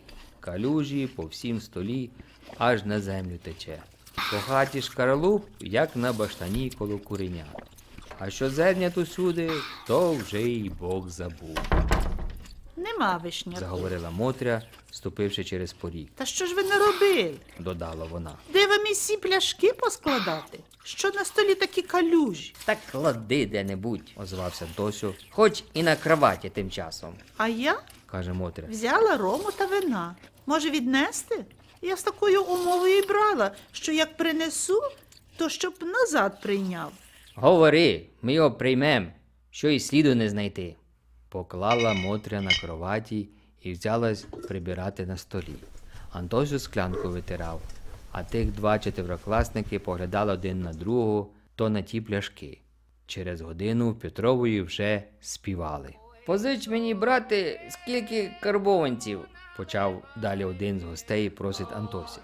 Калюжі по всім столі аж на землю тече. По хаті шкаралуп, як на баштані коло куреня. А що зернят усюди, то вже й Бог забув. Нема вишня. заговорила Мотря, ступивши через поріг. Та що ж ви не наробили? додала вона. Де вам і сі пляшки поскладати? Що на столі такі калюжі? Та клади де-небудь, озвався Досю, хоч і на кроваті тим часом. А я каже Мотря. Взяла рому та вина. Може, віднести? Я з такою умовою і брала, що як принесу, то щоб назад прийняв. Говори, ми його приймем, що і сліду не знайти. Поклала Мотря на кроваті і взялась прибирати на столі. Антошу склянку витирав, а тих два четверокласники поглядали один на другого, то на ті пляшки. Через годину Петрової вже співали. Позич мені, брате, скільки карбованців, почав далі один з гостей просить Антося.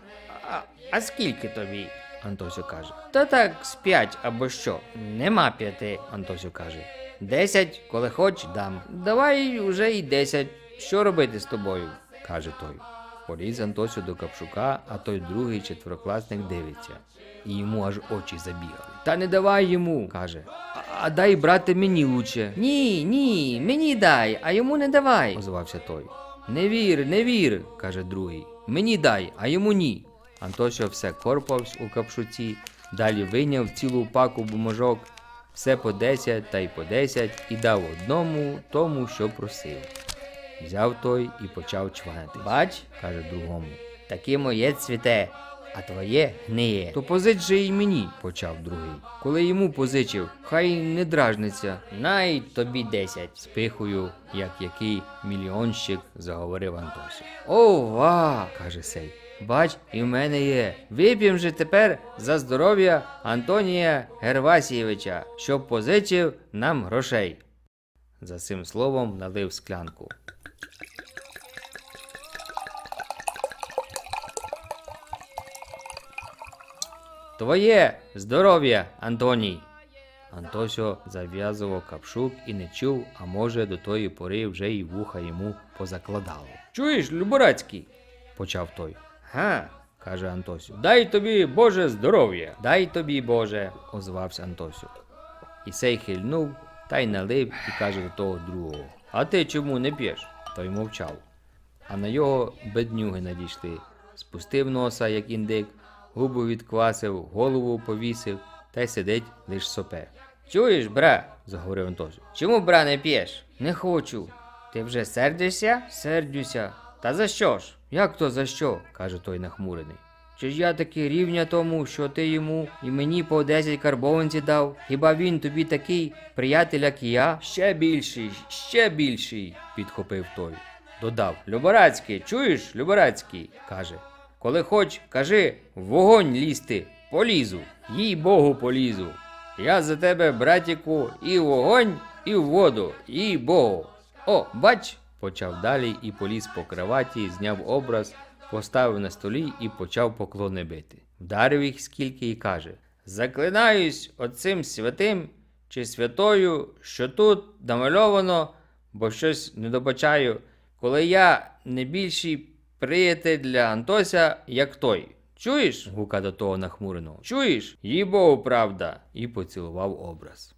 А, а скільки тобі? Антосю каже. Та так з п'ять або що. Нема п'яти, Антосю каже. Десять, коли хоч, дам. Давай уже і десять. Що робити з тобою? каже той. Поліз Антосю до капшука, а той другий четверокласник дивиться і йому аж очі забігали. Та не давай йому, каже. А дай, брате, мені лучше. Ні, ні, мені дай, а йому не давай, озвався той. Не вір, не вір, каже другий. Мені дай, а йому ні. Антошо все корпавсь у капшуці, далі вийняв цілу паку бумажок, все по десять та й по десять і дав одному тому, що просив. Взяв той і почав чванити. Бач, каже другому, таки моє цвіте а твоє гниє. То позич же й мені, почав другий. Коли йому позичив, хай не дражниться. Най тобі десять. спихою, як який мільйонщик, заговорив Антося. Ова, каже сей. Бач, і в мене є. Вип'єм же тепер за здоров'я Антонія Гервасійовича, що позичив нам грошей. За цим словом налив склянку. Твоє здоров'я, Антоній. Антосіо зав'язував капшук і не чув, а може, до тої пори вже й вуха йому позакладало. Чуєш, Люборацький? почав той. Га. каже Антосю. Дай тобі, Боже, здоров'я. Дай тобі, Боже, озвався Антосю. І сей хильнув та й налив і каже до того другого. А ти чому не п'єш? Той мовчав. А на його беднюги надійшли. Спустив носа, як індик, губу відквасив, голову повісив та й сидить лиш сопе. Чуєш, бра? заговорив Антош. Чому, бра, не п'єш? Не хочу. Ти вже сердишся? Сердюся. Та за що ж? Як то за що? каже той нахмурений. Чи ж я таки рівня тому, що ти йому і мені по 10 карбованці дав? Хіба він тобі такий приятель, як і я? Ще більший, ще більший, підхопив той. Додав Люборацький, чуєш, Люборацький? каже. Коли хоч, кажи, в вогонь лізти, полізу, їй Богу полізу. Я за тебе, братіку, і в вогонь, і в воду, їй Богу. О, бач! Почав далі і поліз по кроваті, зняв образ, поставив на столі і почав поклони бити. Вдарив їх скільки і каже: Заклинаюсь оцим святим чи святою, що тут намальовано, бо щось недобачаю, коли я не більший Приятель для Антося, як той. Чуєш? гука до того нахмурено. Чуєш? Їбов, правда, і поцілував образ.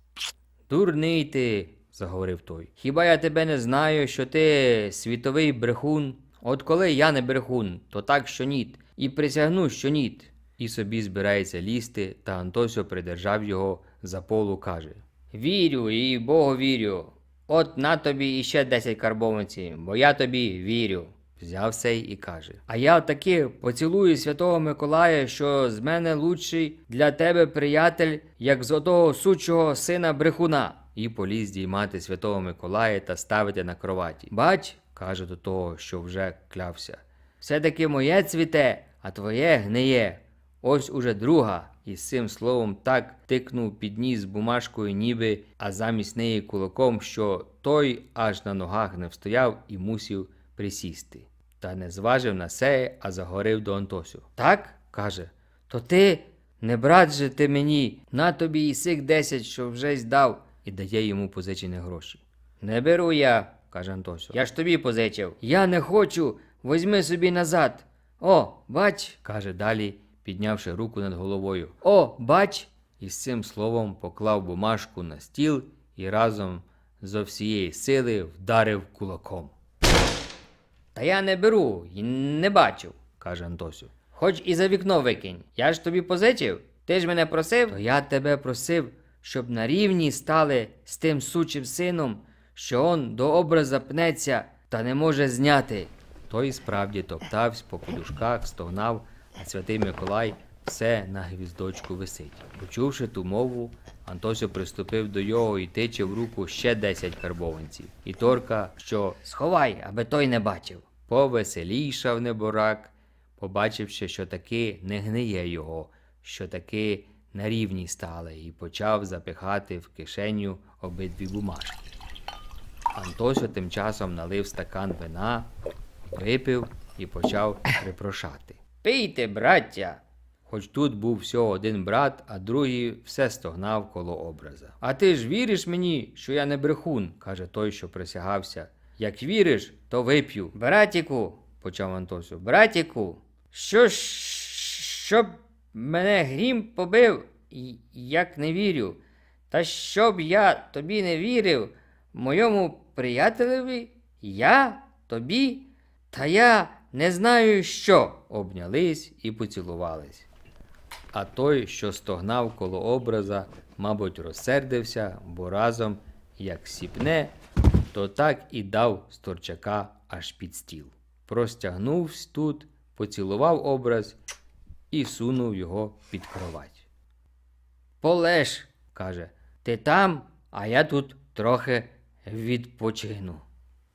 Дурний ти, заговорив той. Хіба я тебе не знаю, що ти світовий брехун? От коли я не брехун, то так, що ніт, і присягну, що ніт. І собі збирається лізти, та Антосьо придержав його за полу, каже Вірю, і Богу вірю. От на тобі іще десять карбованців, бо я тобі вірю. Взявся і каже: А я таки поцілую святого Миколая, що з мене лучший для тебе приятель, як з одного сучого сина брехуна, і поліз діймати святого Миколая та ставити на кроваті. Бач, каже до того, що вже клявся. Все-таки моє цвіте, а твоє гниє. Ось уже друга. І з цим словом так тикнув під ніс бумажкою, ніби, а замість неї кулаком, що той аж на ногах не встояв і мусів присісти. Та не зважив на сеє, а загорив до Антосю. Так? каже. То ти не брат же ти мені, на тобі і сих десять, що вже здав, і дає йому позичені гроші. Не беру я, каже Антосю. Я ж тобі позичив. Я не хочу. Возьми собі назад. О, бач, каже далі, піднявши руку над головою. О, бач. І з цим словом поклав бумажку на стіл і разом зо всієї сили вдарив кулаком. Та я не беру і не бачив, каже Антосю. Хоч і за вікно викинь. Я ж тобі позичив. Ти ж мене просив, то я тебе просив, щоб на рівні стали з тим сучим сином, що он до образа пнеться та не може зняти. Той справді топтався по подушках, стогнав, а святий Миколай все на гвіздочку висить. Почувши ту мову, Антосю приступив до його і тичив руку ще 10 карбованців. І Торка, що сховай, аби той не бачив. Повеселішав неборак, побачивши, що таки не гниє його, що таки на рівні стали, і почав запихати в кишеню обидві бумажки. Антоша тим часом налив стакан вина, випив і почав припрошати. Пийте, браття, Хоч тут був всього один брат, а другий все стогнав коло образа. А ти ж віриш мені, що я не брехун, каже той, що присягався. Як віриш, то вип'ю. Братіку, почав Антосю, братіку, що ж, щоб мене грім побив, як не вірю, та щоб я тобі не вірив, моєму приятелеві, я тобі, та я не знаю що. Обнялись і поцілувались. А той, що стогнав коло образа, мабуть, розсердився, бо разом, як сіпне, то так і дав сторчака аж під стіл. Простягнувсь тут, поцілував образ і сунув його під кровать. Полеж, каже, ти там, а я тут трохи відпочину.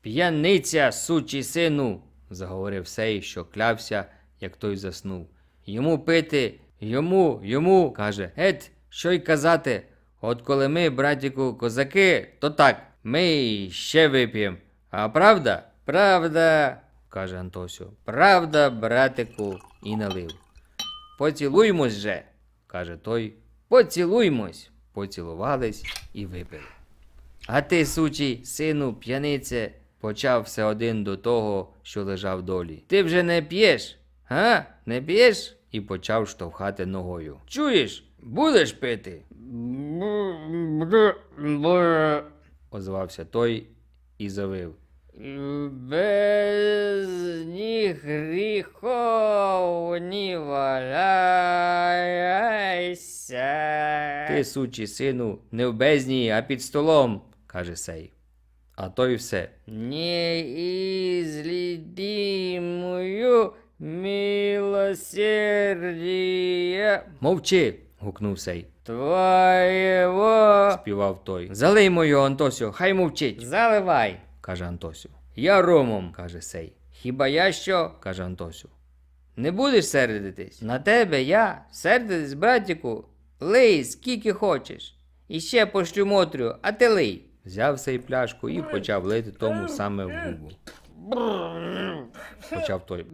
П'яниця, сучий сину, заговорив сей, що клявся, як той заснув. Йому пити. Йому, йому, каже, геть, що й казати. От коли ми, братіку, козаки, то так, ми ще вип'єм. А правда? Правда, каже Антосю. Правда, братику, і налив. Поцілуймось же, каже той. Поцілуймось. Поцілувались і випили. А ти, сучий, сину, п'янице, почав все один до того, що лежав долі. Ти вже не п'єш? Га? Не п'єш? і почав штовхати ногою. Чуєш, будеш пити? озвався той і завив. Без них гріхов не валяйся. Ти, сучий сину, не в бездні, а під столом, каже сей. А то й все. Не Милосердіє. Мовчи. гукнув сей. Твоєго. співав той. Залий мою, Антосю, хай мовчить. Заливай, каже Антосю. Я ромом, каже сей. Хіба я що? каже Антосю. Не будеш сердитись? На тебе я сердитись, братіку, лий, скільки хочеш. Іще ще пошлю Мотрю, а ти лий. Взяв сей пляшку і почав лити тому саме в губу почав той.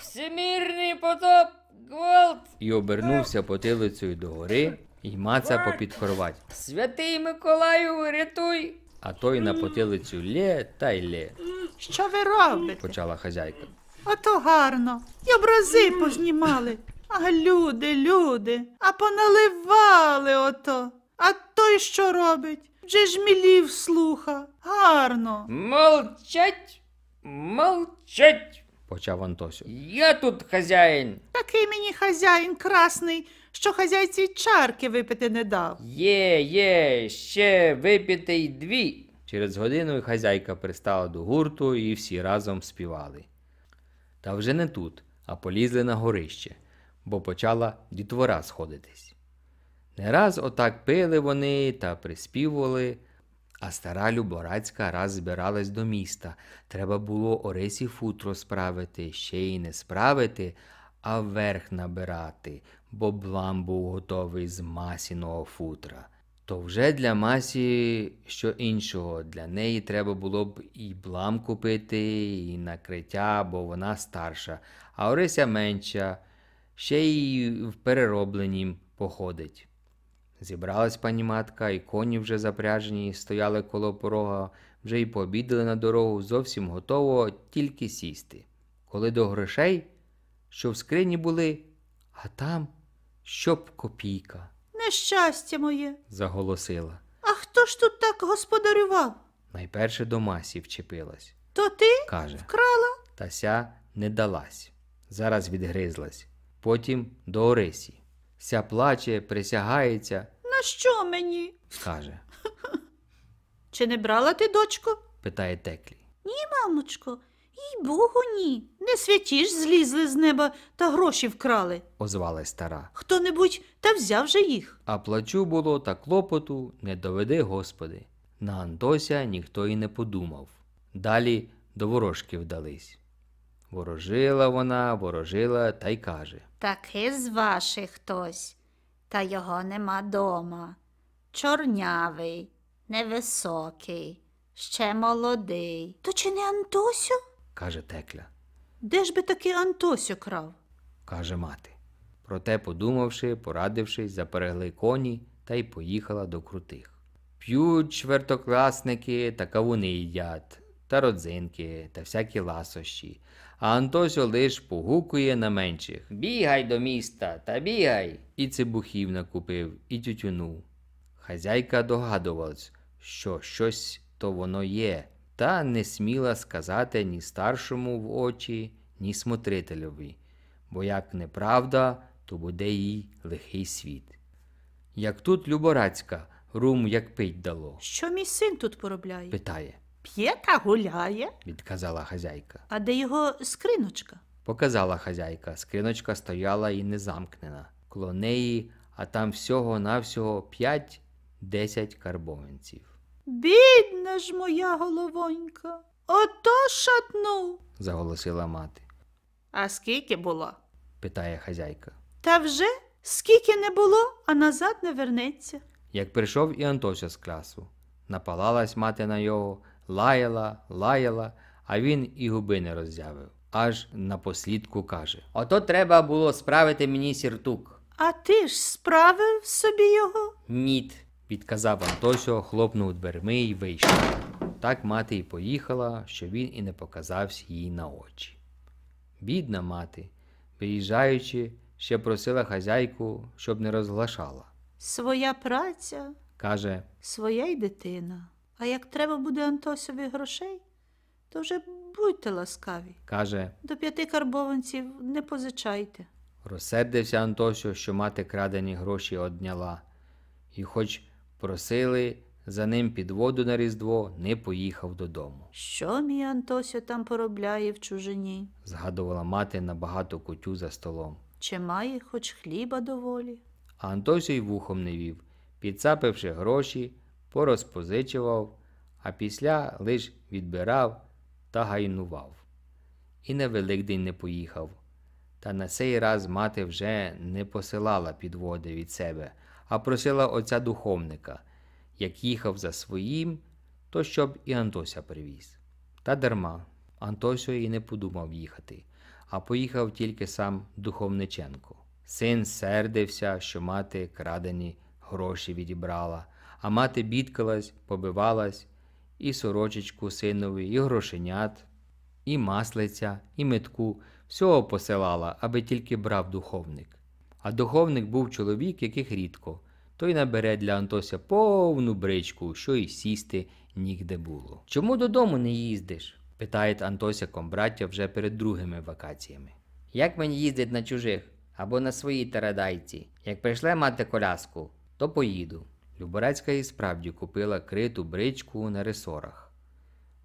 Всемірний потоп гвалт. І обернувся потилицею догори і маца попід хорвать. Святий Миколаю, рятуй! А той на потилицю лє та й лє, Що ви робите? почала хазяйка. А то гарно. І образи познімали. А люди, люди, а поналивали ото. А той що робить? Вже ж мілів слуха. Гарно. Молчать, молчать, почав Антосю. Я тут хазяїн. Такий мені хазяїн красний, що хазяйці чарки випити не дав. Є, є, ще випити й дві. Через годину хазяйка пристала до гурту і всі разом співали. Та вже не тут, а полізли на горище, бо почала дітвора сходитись. Не раз отак пили вони та приспівували, а стара Люборацька раз збиралась до міста. Треба було Оресі футро справити, ще й не справити, а верх набирати, бо блам був готовий з масіного футра. То вже для масі що іншого, для неї треба було б і блам купити, і накриття, бо вона старша, а Орися менша, ще й в переробленім походить. Зібралась пані матка, і коні вже запряжені, стояли коло порога, вже й пообідали на дорогу, зовсім готово тільки сісти. Коли до грошей, що в скрині були, а там щоб копійка. Нещастя моє, заголосила. А хто ж тут так господарював? Найперше до масі вчепилась. То ти каже, вкрала? Тася не далась. Зараз відгризлась. Потім до Орисі. Вся плаче, присягається. На що мені? скаже. Чи не брала ти, дочко? питає Теклі. Ні, мамочко, їй богу, ні. Не святі ж злізли з неба та гроші вкрали, озвалась стара. Хто небудь та взяв же їх. А плачу було та клопоту не доведи, господи. На Антося ніхто і не подумав. Далі до ворожки вдались. Ворожила вона, ворожила та й каже таки з ваших хтось, та його нема дома. Чорнявий, невисокий, ще молодий. То чи не Антосю? каже текля. Де ж би таки Антосю крав? каже мати. Проте, подумавши, порадившись, заперегли коні та й поїхала до крутих. П'ють чвертокласники та кавуни їдять, та родзинки та всякі ласощі а Антосьо лиш погукує на менших. Бігай до міста та бігай. І цибухів накупив, і тютюну. Хазяйка догадувалась, що щось то воно є, та не сміла сказати ні старшому в очі, ні смотрителеві, бо як неправда, то буде їй лихий світ. Як тут Люборацька, рум як пить дало. Що мій син тут поробляє? питає. П'є та гуляє, відказала хазяйка. А де його скриночка? Показала хазяйка. Скриночка стояла і не замкнена. Коло неї, а там всього-навсього п'ять-десять карбованців. Бідна ж моя головонька, ото шатнув, заголосила мати. А скільки було? питає хазяйка. Та вже скільки не було, а назад не вернеться. Як прийшов і Антося з класу, напалалась мати на його лаяла, лаяла, а він і губи не роззявив. Аж напослідку каже Ото треба було справити мені сіртук. А ти ж справив собі його? Ніт, відказав Антосіо, хлопнув дверми і вийшов. Так мати й поїхала, що він і не показався їй на очі. Бідна мати, виїжджаючи, ще просила хазяйку, щоб не розглашала. Своя праця, каже, своя й дитина. А як треба буде Антосові грошей, то вже будьте ласкаві. Каже до п'яти карбованців не позичайте. Розсердився Антосю, що мати крадені гроші одняла, і, хоч просили за ним під воду на Різдво, не поїхав додому. Що мій Антосю там поробляє в чужині? згадувала мати на багато кутю за столом. Чи має хоч хліба доволі? А Антосю й вухом не вів, підцапивши гроші порозпозичував, а після лиш відбирав та гайнував. І на Великдень не поїхав. Та на цей раз мати вже не посилала підводи від себе, а просила отця духовника, як їхав за своїм, то щоб і Антося привіз. Та дарма Антосю і не подумав їхати, а поїхав тільки сам духовниченко. Син сердився, що мати крадені гроші відібрала, а мати бідкалась, побивалась, і сорочечку синові, і грошенят, і маслиця, і метку, всього посилала, аби тільки брав духовник. А духовник був чоловік, яких рідко, той набере для Антося повну бричку, що й сісти нігде було. Чому додому не їздиш? питає Антося комбраття вже перед другими вакаціями. Як мені їздить на чужих або на своїй тарадайці? Як прийшла мати коляску, то поїду. Люборецька і справді купила криту бричку на ресорах.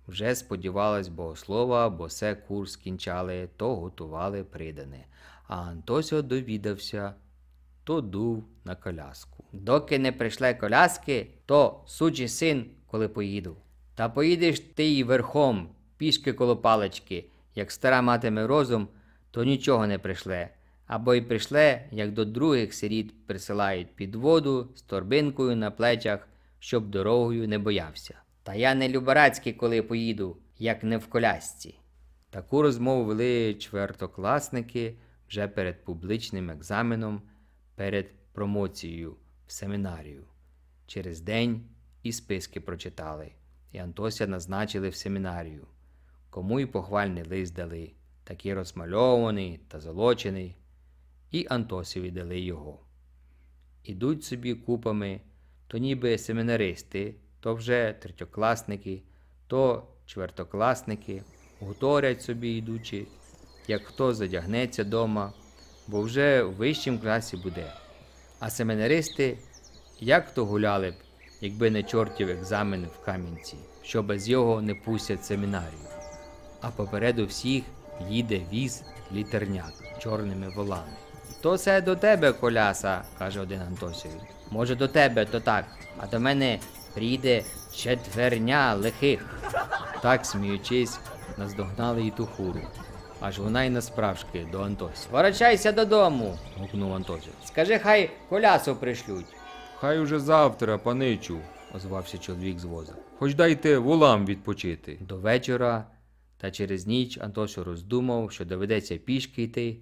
Вже сподівалась богослова, бо се курс кінчали, то готували придане. А Антосьо довідався, то дув на коляску. Доки не прийшли коляски, то сучий син, коли поїду. Та поїдеш ти й верхом, пішки коло палички, як стара матиме розум, то нічого не прийшле або й прийшле, як до других сиріт присилають під воду з торбинкою на плечах, щоб дорогою не боявся. Та я не любарацький, коли поїду, як не в колясці. Таку розмову вели чвертокласники вже перед публічним екзаменом, перед промоцією в семінарію. Через день і списки прочитали, і Антося назначили в семінарію. Кому й похвальний лист дали, такий розмальований та золочений, і Антосіві дали його. Ідуть собі купами, то ніби семінаристи, то вже третьокласники, то чвертокласники, гуторять собі йдучи, як хто задягнеться дома, бо вже в вищому класі буде. А семінаристи як то гуляли б, якби не чортів екзамен в Кам'янці, що без його не пустять семінарію. А попереду всіх їде віз літерняк чорними волами. То це до тебе коляса, каже один Антосіві. Може, до тебе, то так, а до мене прийде четверня лихих. Так, сміючись, наздогнали і ту хуру. Аж вона й насправжки до Антосі. Ворочайся додому. гукнув Антосів. Скажи, хай колясу прийшлють. Хай уже завтра, паничу, озвався чоловік з воза. Хоч дайте волам відпочити. До вечора, та через ніч Антошу роздумав, що доведеться пішки йти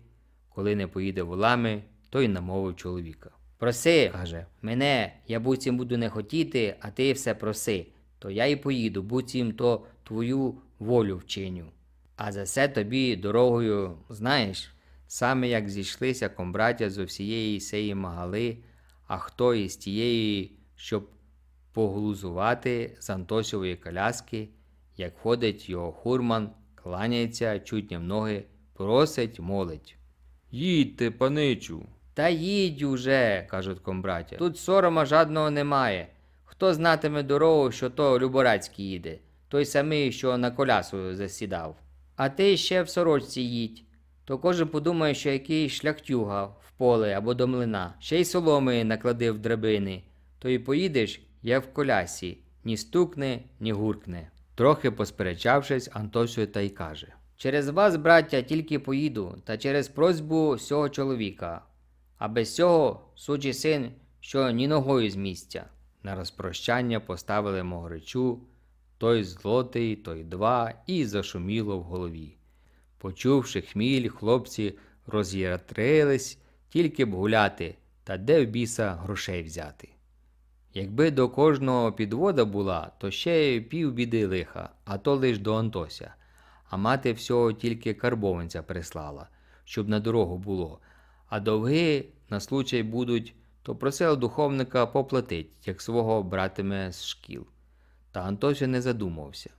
коли не поїде волами, той намовив чоловіка. Проси, каже, мене, я буцім буду не хотіти, а ти все проси, то я й поїду, буцім то твою волю вчиню. А за це тобі дорогою, знаєш, саме як зійшлися комбраття з усієї сеї магали, а хто із тієї, щоб поглузувати з Антосівої коляски, як ходить його хурман, кланяється, чуть ноги, просить, молить. Їдьте, паничу. Та їдь уже, кажуть комбраті. Тут сорома жадного немає. Хто знатиме дорогу, що то Люборацький їде, той самий, що на колясу засідав. А ти ще в сорочці їдь. То кожен подумає, що якийсь шляхтюга в поле або до млина, ще й соломи накладив драбини, то й поїдеш, я в колясі, ні стукне, ні гуркне. Трохи посперечавшись, Антосю та й каже Через вас, браття, тільки поїду, та через просьбу всього чоловіка, а без цього сучий син, що ні ногою з місця. На розпрощання поставили могричу той злотий, той два, і зашуміло в голові. Почувши хміль, хлопці роз'ятрились тільки б гуляти, та де в біса грошей взяти. Якби до кожного підвода була, то ще пів біди лиха, а то лиш до Антося а мати всього тільки карбованця прислала, щоб на дорогу було. А довги на случай будуть, то просила духовника поплатить, як свого братиме з шкіл. Та Антося не задумався.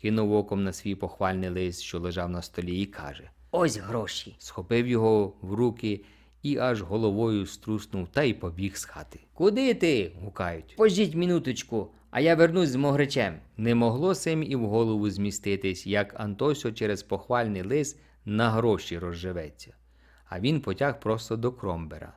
Кинув оком на свій похвальний лист, що лежав на столі, і каже Ось гроші. Схопив його в руки і аж головою струснув та й побіг з хати. Куди ти? гукають. Пожіть минуточку, а я вернусь з могричем. Не могло сим і в голову зміститись, як Антосьо через похвальний лис на гроші розживеться. А він потяг просто до кромбера.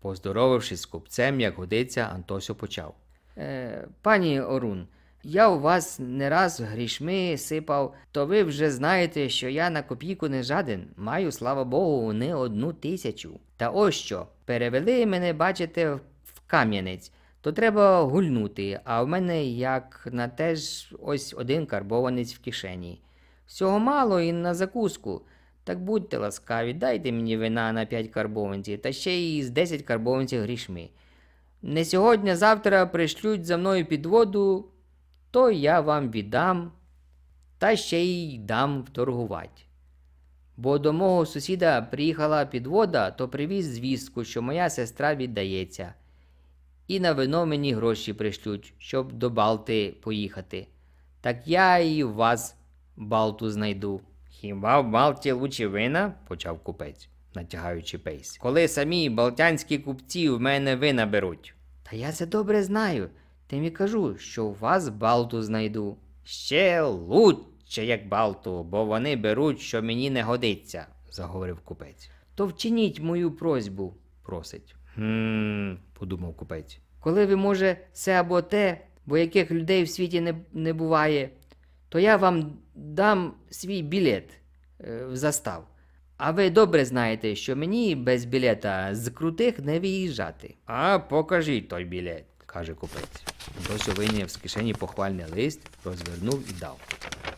Поздоровившись з купцем, як годиться, Антосьо почав. Е, Пані Орун. Я у вас не раз грішми сипав, то ви вже знаєте, що я на копійку не жаден, маю, слава Богу, не одну тисячу. Та ось що, перевели мене, бачите, в Кам'янець, то треба гульнути, а в мене як на те ж ось один карбованець в кишені. Всього мало і на закуску. Так будьте ласкаві, дайте мені вина на 5 карбованців, та ще й з 10 карбованців грішми. Не сьогодні, завтра прийшлють за мною підводу то я вам віддам та ще й дам вторгувати. Бо до мого сусіда приїхала підвода, то привіз звістку, що моя сестра віддається, і на вино мені гроші пришлють, щоб до Балти поїхати. Так я і в вас Балту знайду. Хіба в Балті лучі вина? почав купець, натягаючи пейс. Коли самі балтянські купці в мене вина беруть. Та я це добре знаю. Тим і кажу, що у вас балту знайду. Ще лучше, як балту, бо вони беруть, що мені не годиться, заговорив купець. То вчиніть мою просьбу, просить. Хм, подумав купець. Коли ви, може, це або те, бо яких людей в світі не, не буває, то я вам дам свій білет е, в застав. А ви добре знаєте, що мені без білета з крутих не виїжджати. А покажіть той білет каже купець. Досі вийняв з кишені похвальний лист, розвернув і дав.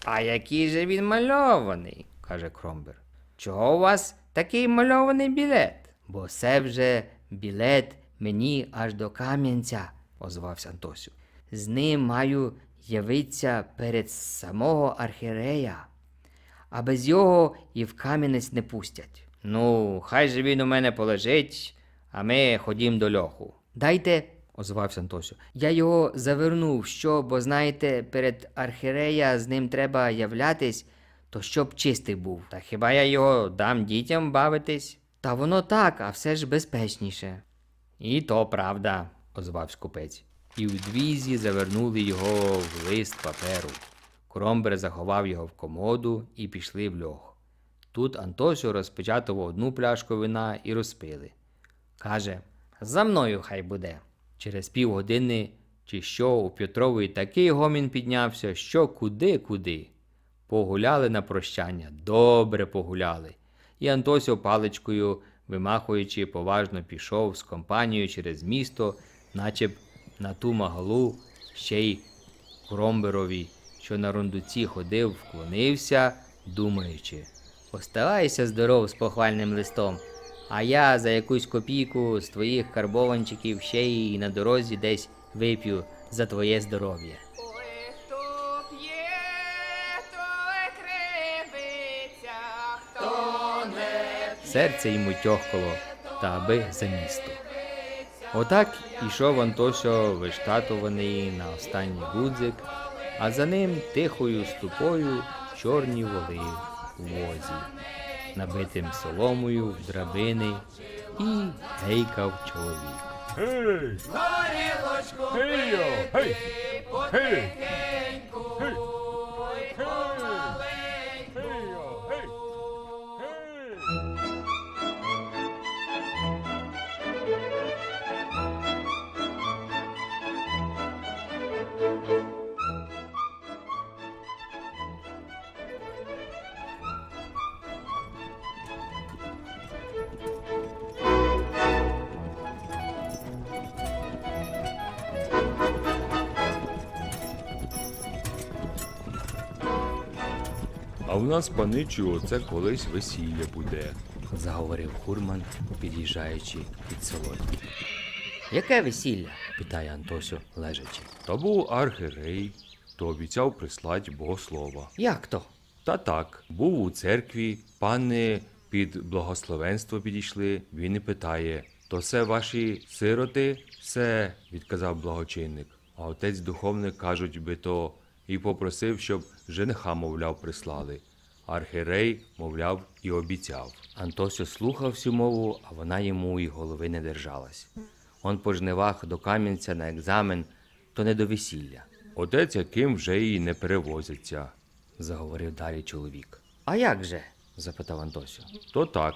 А який же він мальований, каже Кромбер. Чого у вас такий мальований білет? Бо це вже білет мені аж до Кам'янця, озвався Антосю. З ним маю явитися перед самого архірея, а без його і в Кам'янець не пустять. Ну, хай же він у мене полежить, а ми ходім до льоху. Дайте озвався Антосю. Я його завернув, що, бо знаєте, перед архірея з ним треба являтись, то щоб чистий був. Та хіба я його дам дітям бавитись? Та воно так, а все ж безпечніше. І то правда, озвався купець. І вдвізі завернули його в лист паперу. Кромбер заховав його в комоду і пішли в льох. Тут Антосю розпечатав одну пляшку вина і розпили. Каже За мною хай буде. Через півгодини чи що у Петрової такий гомін піднявся, що куди, куди. Погуляли на прощання, добре погуляли. І Антосьо паличкою, вимахуючи, поважно пішов з компанією через місто, наче б на ту магалу, ще й Кромберові, що на рундуці ходив, вклонився, думаючи. Оставайся здоров з похвальним листом. А я за якусь копійку з твоїх карбованчиків ще й на дорозі десь вип'ю за твоє здоров'я. Серце йому тьохкало, та аби за місто. Отак ішов Антосьо виштатований на останній гудзик, а за ним тихою ступою чорні воли в возі набитим соломою в драбини, і гейкав чоловік. Горілочку! Гей! Гей! А у нас, паничу, оце колись весілля буде, заговорив Хурман, під'їжджаючи під село. Яке весілля? питає Антосю, лежачи. Та був архирей, то обіцяв прислать богослова. Як то? Та так, був у церкві, пани під благословенство підійшли. Він і питає то це ваші сироти, все, відказав благочинник. А отець духовник кажуть, би то і попросив, щоб жениха, мовляв, прислали. Архірей, мовляв, і обіцяв. Антосю слухав всю мову, а вона йому і голови не держалась. Он по жнивах до Кам'янця на екзамен, то не до весілля. Отець яким вже і не перевозиться, заговорив далі чоловік. А як же? запитав Антосю. То так.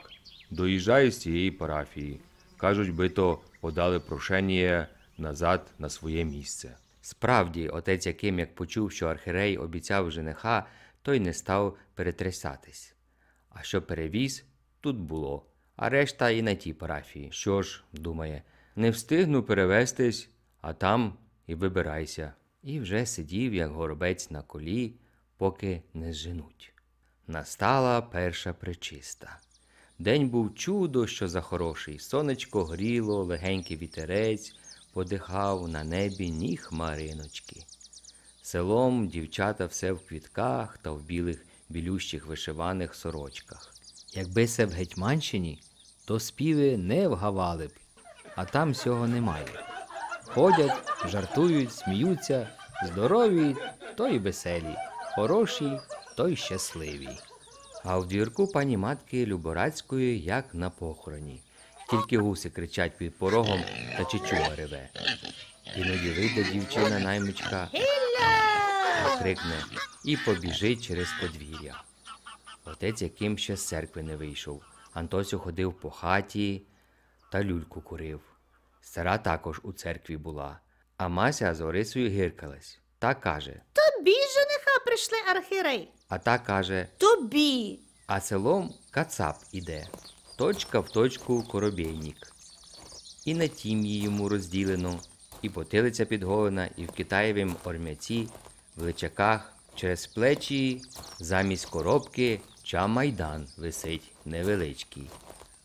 доїжджає з цієї парафії. Кажуть, би то подали прошення назад на своє місце. Справді, отець Яким, як почув, що архірей обіцяв жениха, той не став перетрясатись. А що перевіз, тут було, а решта і на тій парафії. Що ж, думає, не встигну перевестись, а там і вибирайся. І вже сидів, як горобець на колі, поки не зженуть. Настала перша причиста. День був чудо, що за хороший. Сонечко гріло, легенький вітерець подихав на небі ні хмариночки. Селом дівчата все в квітках та в білих білющих вишиваних сорочках. Якби це в Гетьманщині, то співи не вгавали б, а там цього немає. Ходять, жартують, сміються, здорові, то й веселі, хороші, то й щасливі. А в двірку пані матки Люборацької, як на похороні. Тільки гуси кричать під порогом та чечуга реве. Іноді вийде дівчина наймичка, крикне і побіжить через подвір'я. Отець яким ще з церкви не вийшов. Антосю ходив по хаті та люльку курив. Стара також у церкві була, а Мася з Орисою гиркалась та каже Тобі нехай прийшли архірей. А та каже Тобі. А селом кацап іде точка в точку коробейник. І на тім'ї йому розділено, і потилиця підголена, і в Китаєвім орм'яці, в личаках, через плечі, замість коробки чамайдан висить невеличкий.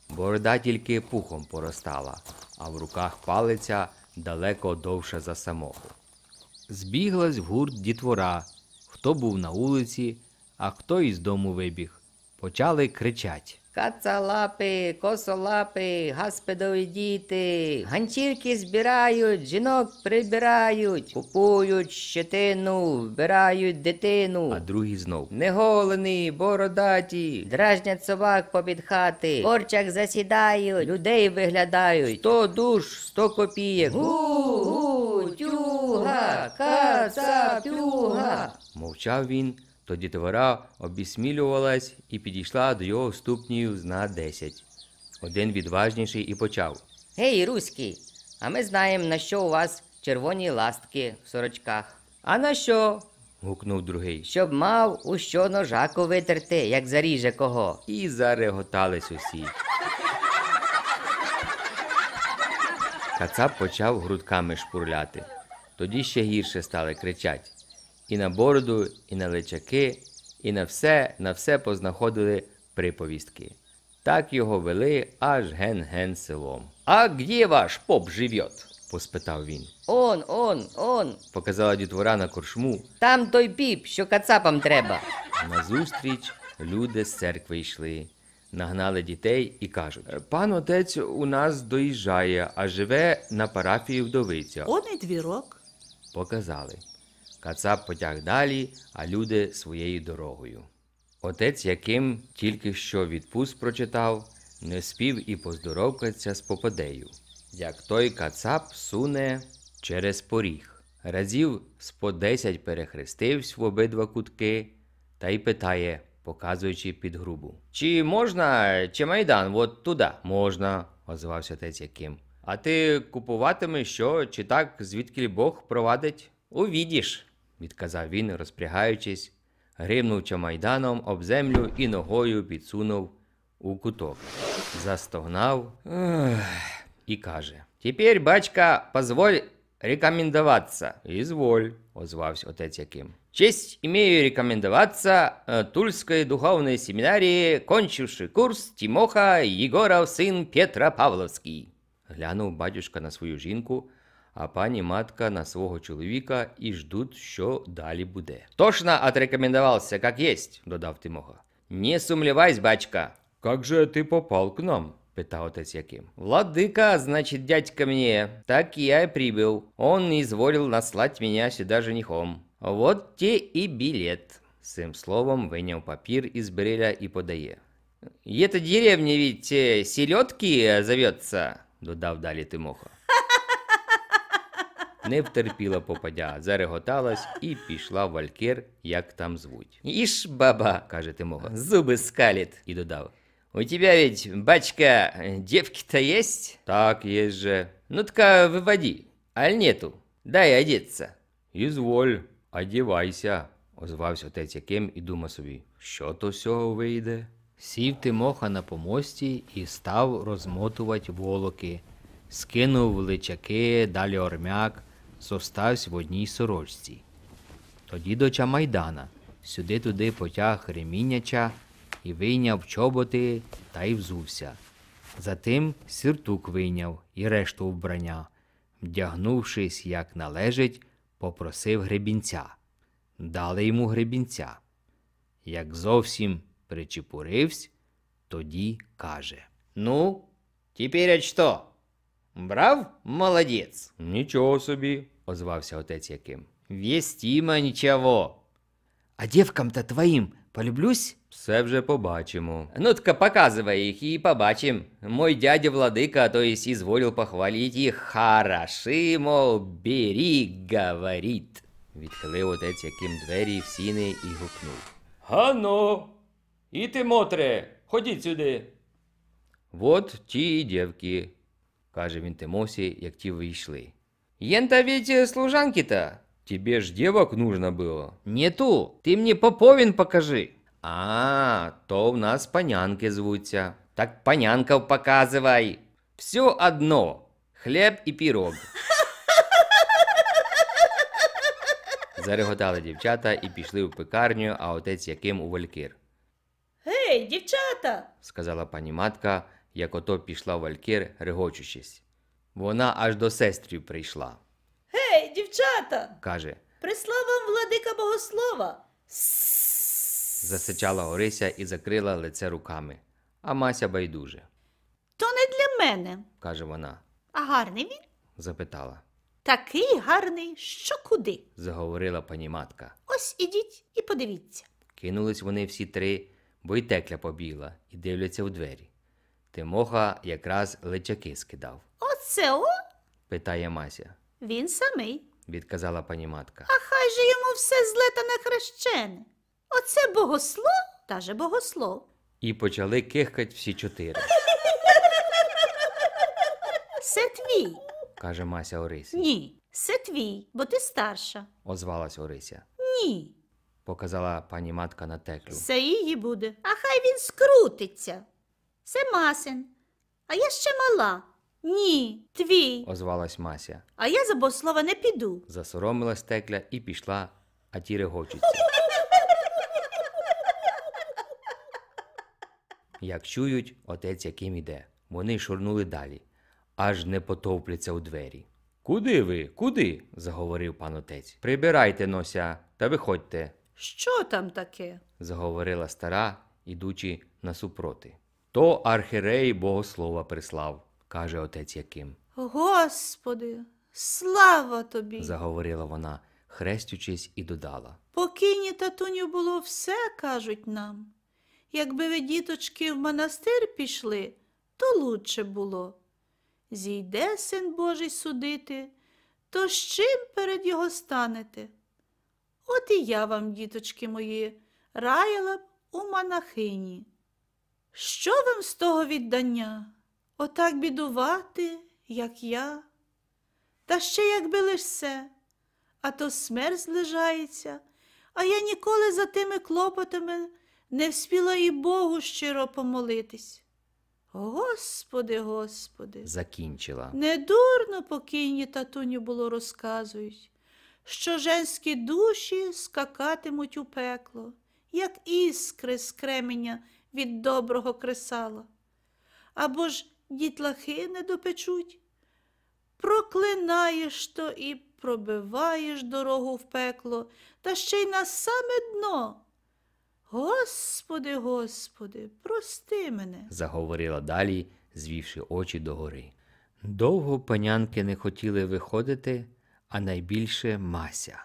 Борода тільки пухом поростала, а в руках палиця далеко довша за самого. Збіглась в гурт дітвора, хто був на улиці, а хто із дому вибіг. Почали кричать. Кацалапи, косолапи, гаспедові діти, ганчірки збирають, жінок прибирають, купують щетину, вбирають дитину. А другий знов неголені, бородаті, дражнять собак побід хати, в корчах засідають, людей виглядають. Сто душ, сто копієк. Гу-гу, тюга, каца тюга. Мовчав він. Тоді твора обісмілювалась і підійшла до його ступнію зна десять. Один відважніший і почав Гей, руський, а ми знаємо, на що у вас червоні ластки в сорочках. А на що? гукнув другий. Щоб мав у що ножаку витерти, як заріже кого. І зареготались усі. Кацап почав грудками шпурляти. Тоді ще гірше стали кричать і на бороду, і на личаки, і на все на все познаходили приповістки. Так його вели аж ген-ген селом. А где ваш поп живет? поспитав він. Он, он, он. Показала дітвора на коршму. Там той піп, що кацапам треба. Назустріч люди з церкви йшли, нагнали дітей і кажуть: Пан отець у нас доїжджає, а живе на парафії вдовиця. Он і двірок. Показали. Кацап потяг далі, а люди своєю дорогою. Отець, яким тільки що відпуск прочитав, не спів і поздоровкаться з попадею, як той кацап суне через поріг. Разів спо десять перехрестивсь в обидва кутки та й питає, показуючи під грубу Чи можна, чи майдан, от туди? Можна, озвався отець Яким. А ти купуватимеш що, чи так, звідки Бог провадить? Увідіш відказав він, розпрягаючись, гримнув чамайданом об землю і ногою підсунув у куток. Застогнав і каже: Тепер, бачка, позволь рекомендуватися. Ізволь, озвався отець Яким. Честь имею рекомендоваться е, Тульской духовной семинарии, кончивший курс Тимоха Егоров, сын Петра Павловський. Глянув батюшка на свою жінку. а пані матка на свого чоловіка і ждуть, що далі буде. Точно отрекомендувався, як єсть, додав Тимоха. Не сумлівайся, бачка. Как же ти попав к нам? питал отец Яким. «Владыка, значит, дядька мне, так я и прибыл. Он изволил наслать меня сюда женихом. Вот те и билет». С словом вынял папир из бреля и подае. «Эта деревня ведь селедки зовется», — додав далі Тимоха. не втерпіла попадя, зареготалась і пішла в алькер, як там звуть. Іш, баба, каже Тимога, зуби скаліт, і додав. У тебе ведь, бачка, девки-то есть? Так, є. же. Ну тка выводи. Аль нету. Дай одеться. Ізволь, одівайся, озвався отець Яким і думав собі, що то з цього вийде. Сів Тимоха на помості і став розмотувати волоки, скинув личаки, далі ормяк, составсь в одній сорочці. Тоді доча майдана сюди туди потяг ремінняча і вийняв чоботи та й взувся. Затим сіртук вийняв і решту вбрання. Вдягнувшись, як належить, попросив гребінця. Дали йому гребінця. Як зовсім причепуривсь, тоді каже Ну, тепер що? Брав молодець? Нічого собі, озвався отець Яким. Вестіма нічого. А дівкам-то твоїм полюблюсь? Все вже побачимо. Ну тка показывай їх і побачим. Мой дядя Владика, то есть изволил похвалить їх хороши, мол, бери, говорит. Відхилив отець Яким двері в сіни і гукнув. Гано, і ти мотре, ходіть сюди. Вот ті дівки, каже він Тимосі, як ті вийшли. Ента ведь э, служанки-то. Тебе ж девок нужно было. Нету, ту. Ты мне поповин покажи. А, то в нас панянки звуться. Так панянков показывай. Все одно. Хлеб і пірог. Зареготали дівчата і пішли в пекарню, а отець яким у валькір. Гей, дівчата. сказала пані матка, як ото пішла в валькір, регочучись. Вона аж до сестрів прийшла. Гей, дівчата. каже. Прислав вам владика богослова. засичала Орися і закрила лице руками. А Мася байдуже. То не для мене, каже вона. А гарний він? запитала. Такий гарний, що куди? заговорила пані матка. Ось ідіть і подивіться. Кинулись вони всі три, бо й текля побігла, і дивляться у двері. Тимоха якраз личаки скидав це о? питає Мася. Він самий, відказала пані матка. А хай же йому все зле та не хрещене, Оце богослов та же богослов. І почали кихкать всі чотири. Це твій, каже Мася Орисі. Ні, це твій, бо ти старша, озвалась Орися. Ні. Показала пані матка на теклю. Це її буде. А хай він скрутиться. Це масин. А я ще мала. Ні, твій. озвалась Мася. А я за Бослава не піду. Засоромилась текля і пішла, а ті регочуться. Як чують, отець яким іде. Вони шурнули далі, аж не потовпляться у двері. Куди ви? Куди? заговорив пан отець. Прибирайте нося та виходьте. Що там таке? заговорила стара, ідучи насупроти. То архірей богослова прислав каже отець Яким. Господи, слава тобі! заговорила вона, хрестючись, і додала. Покійні татуню було все, кажуть нам. Якби ви, діточки, в монастир пішли, то лучше було. Зійде син Божий судити, то з чим перед його станете? От і я вам, діточки мої, раяла б у монахині. Що вам з того віддання? отак бідувати, як я. Та ще якби лиш а то смерть злежається, а я ніколи за тими клопотами не вспіла і Богу щиро помолитись. Господи, Господи, закінчила. Недурно покійні татуню було розказують, що женські душі скакатимуть у пекло, як іскри з кременя від доброго кресала. Або ж дітлахи не допечуть. Проклинаєш то і пробиваєш дорогу в пекло, та ще й на саме дно. Господи, Господи, прости мене, заговорила далі, звівши очі догори. Довго панянки не хотіли виходити, а найбільше мася.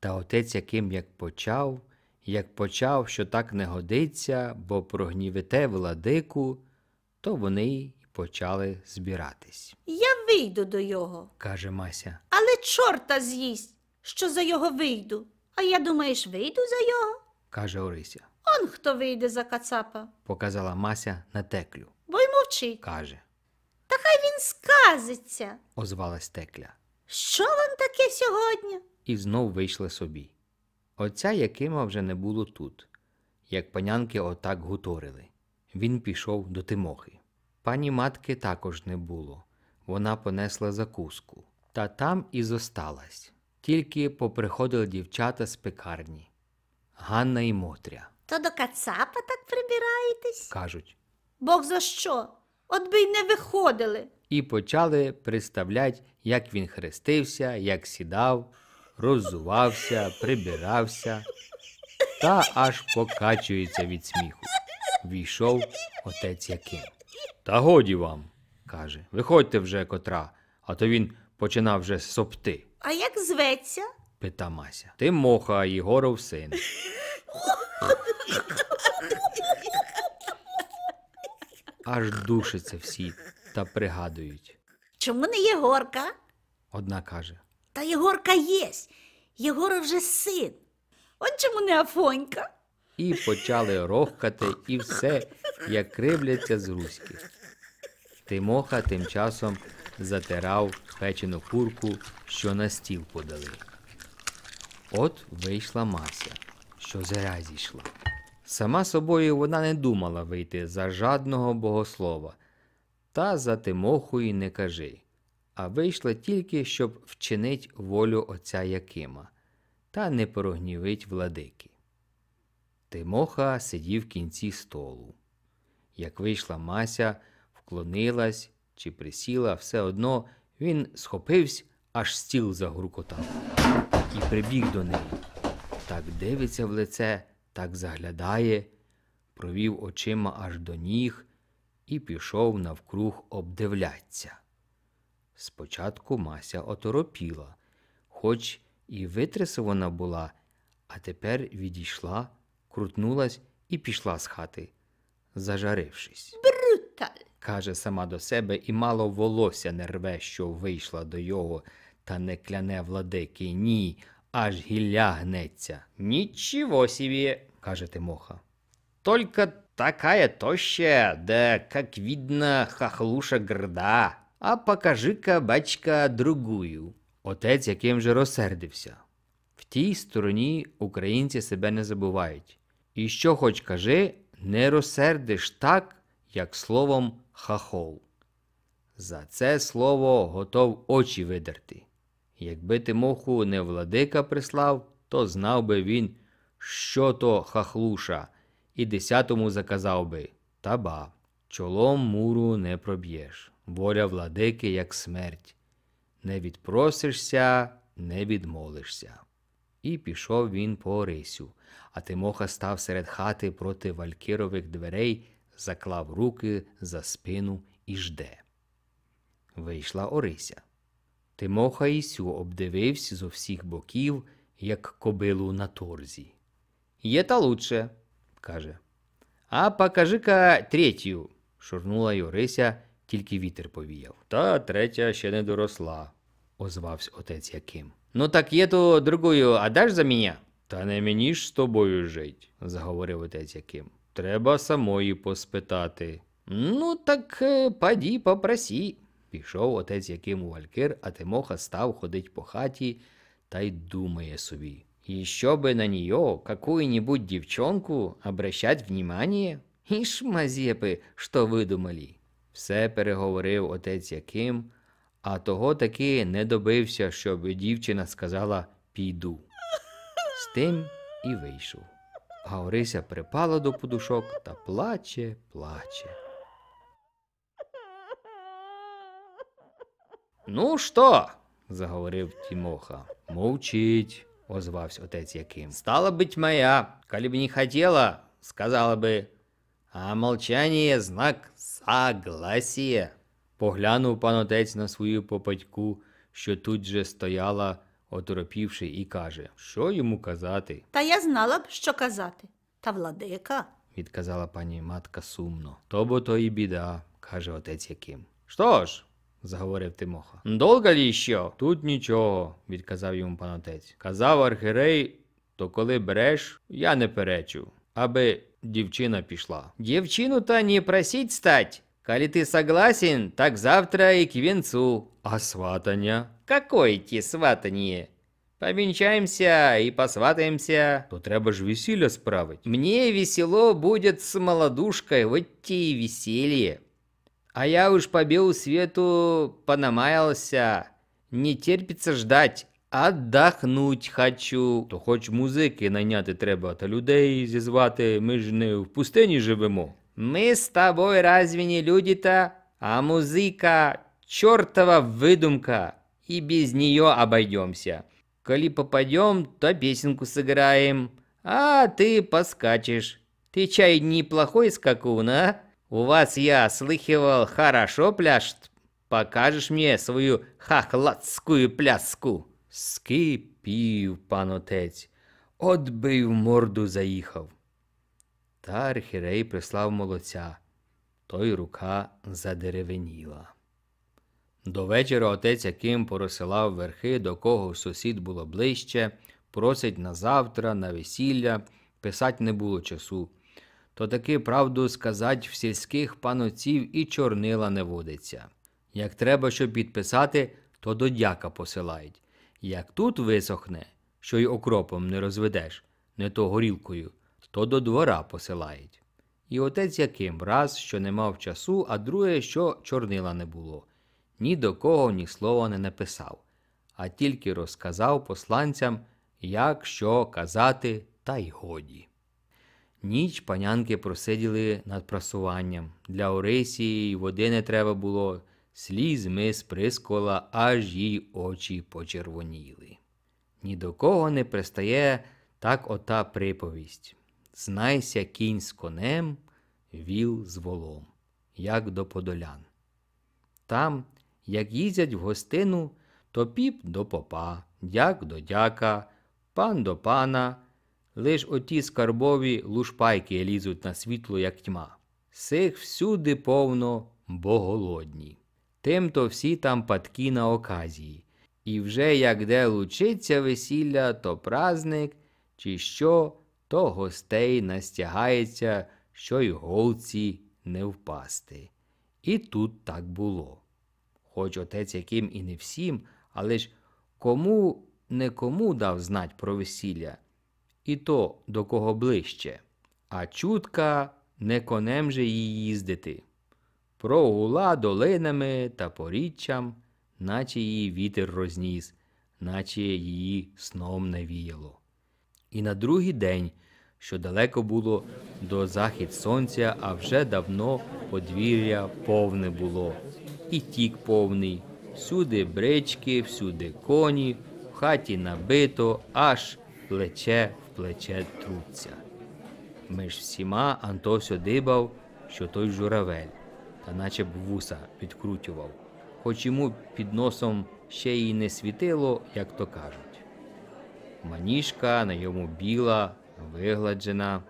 Та отець яким як почав, як почав, що так не годиться, бо прогнівете владику, то вони й почали збиратись. Я вийду до його, каже Мася. Але чорта з'їсть, що за його вийду. А я думаєш, вийду за його? каже Орися. Он хто вийде за Кацапа, показала Мася на теклю. Бо й мовчить. каже. Та хай він сказиться, озвалась текля. Що вам таке сьогодні? І знов вийшли собі. Отця Якима вже не було тут, як панянки отак гуторили він пішов до Тимохи. Пані матки також не було. Вона понесла закуску. Та там і зосталась. Тільки поприходили дівчата з пекарні Ганна і Мотря. То до Кацапа так прибираєтесь? кажуть. Бог за що? От би й не виходили. І почали представлять, як він хрестився, як сідав, роззувався, прибирався та аж покачується від сміху війшов отець Яким. Та годі вам, каже, виходьте вже котра, а то він починав вже сопти. А як зветься? пита Мася. Ти моха Єгоров син. Аж душиться всі та пригадують. Чому не Єгорка? Одна каже. Та Єгорка єсть. Єгора вже син. От чому не Афонька? і почали рохкати, і все, як кривляться з руських. Тимоха тим часом затирав печену курку, що на стіл подали. От вийшла мася, що зараз зійшла. Сама собою вона не думала вийти за жадного богослова, та за Тимохою не кажи, а вийшла тільки, щоб вчинить волю отця Якима, та не порогнівить владики. Тимоха сидів в кінці столу. Як вийшла Мася, вклонилась чи присіла, все одно він схопився, аж стіл загуркотав і прибіг до неї. Так дивиться в лице, так заглядає, провів очима аж до ніг і пішов навкруг обдивляться. Спочатку Мася оторопіла, хоч і витрясована була, а тепер відійшла крутнулась і пішла з хати, зажарившись. Бруталь! каже сама до себе, і мало волосся не рве, що вийшла до його, та не кляне владики. Ні, аж гілля гнеться. Нічого сіві, каже Тимоха. Только такая тоща, де, як видно, хахлуша грда. А покажи-ка, бачка, другую. Отець яким же розсердився. В тій стороні українці себе не забувають. І що хоч кажи, не розсердиш так, як словом хахол. За це слово готов очі видерти. Якби ти моху не владика прислав, то знав би він, що то хахлуша, і десятому заказав би Таба, чолом муру не проб'єш. Воля владики, як смерть. Не відпросишся, не відмолишся. І пішов він по Орисю. А Тимоха став серед хати проти валькірових дверей, заклав руки за спину і жде. Вийшла Орися. Тимоха Ісю обдивився зо всіх боків, як кобилу на торзі. Є та лучше, каже. А покажи-ка третю, шурнула й Орися, тільки вітер повіяв. Та третя ще не доросла, озвався отець Яким. Ну так є то другою, а даш за мене? Та не мені ж з тобою жить, заговорив отець Яким. Треба самої поспитати. Ну, так е, паді попросі. Пішов отець Яким у Валькир, а Тимоха став ходить по хаті та й думає собі. І що би на нього какую-нибудь дівчонку, обращать внимание? І ж, мазєпи, що видумали. Все переговорив отець Яким, а того таки не добився, щоб дівчина сказала піду з тим і вийшов. А Орися припала до подушок та плаче, плаче. Ну що? заговорив Тімоха. Мовчить, озвався отець Яким. Стала бить моя, коли б не хотіла, сказала би. А молчання знак согласія. Поглянув пан отець на свою попадьку, що тут же стояла оторопівши, і каже, що йому казати. Та я знала б, що казати. Та владика, відказала пані матка сумно. То бо то і біда, каже отець Яким. Що ж? Заговорив Тимоха. Довго лі що? Тут нічого, відказав йому пан отець. Казав архірей, то коли береш, я не перечу, аби дівчина пішла. Дівчину та не просіть стать. Коли ти согласен, так завтра і к вінцу. А сватання? Какое те сватані? Повінчаємся и посватаемся. То треба ж весілля справить. Мне весело будет с молодушкой, вот те и веселье. А я уж по белу свету понамаялся. Не терпится ждать. Отдохнуть хочу. То хоч музики наняти треба, то людей зізвати. Мы же не в пустыне живемо. Мы с тобой разве не люди-то? А музыка чортова выдумка и без нее обойдемся. Коли попадем, то песенку сыграем, а ты поскачешь. Ты чай неплохой скакун, а? У вас, я слыхивал, хорошо пляшет. Покажешь мне свою хахлацкую пляску?» Скипів пан отець, от би в морду заїхав. Та архірей прислав молодця, той рука задеревеніла. До вечора отець яким порозсилав верхи, до кого сусід було ближче, просить на завтра, на весілля, писать не було часу. То таки правду сказать в сільських панотців і чорнила не водиться. Як треба, щоб підписати, то до дяка посилають. Як тут висохне, що й окропом не розведеш, не то горілкою, то до двора посилають. І отець Яким раз, що не мав часу, а друге, що чорнила не було ні до кого ні слова не написав, а тільки розказав посланцям, як що казати, та й годі. Ніч панянки просиділи над прасуванням. Для Орисії води не треба було, сліз мис прискола, аж їй очі почервоніли. Ні до кого не пристає так ота приповість Знайся кінь з конем, віл з волом, як до подолян. Там як їздять в гостину, то піп до попа, дяк до дяка, пан до пана, лиш оті скарбові лушпайки лізуть на світло, як тьма. Сих всюди повно, бо голодні. Тим-то всі там падки на оказії. І вже як де лучиться весілля, то празник, чи що, то гостей настягається, що й голці не впасти. І тут так було хоч отець яким і не всім, але ж кому не кому дав знать про весілля, і то до кого ближче. А чутка не конем же їй їздити. Прогула долинами та поріччям, наче її вітер розніс, наче її сном не віяло. І на другий день що далеко було до захід сонця, а вже давно подвір'я повне було. І тік повний. Всюди брички, всюди коні, в хаті набито, аж плече в плече труться. Між всіма Антосьо дибав, що той журавель, та наче б вуса підкрутював, хоч йому під носом ще й не світило, як то кажуть. Маніжка на йому біла, вигладжена,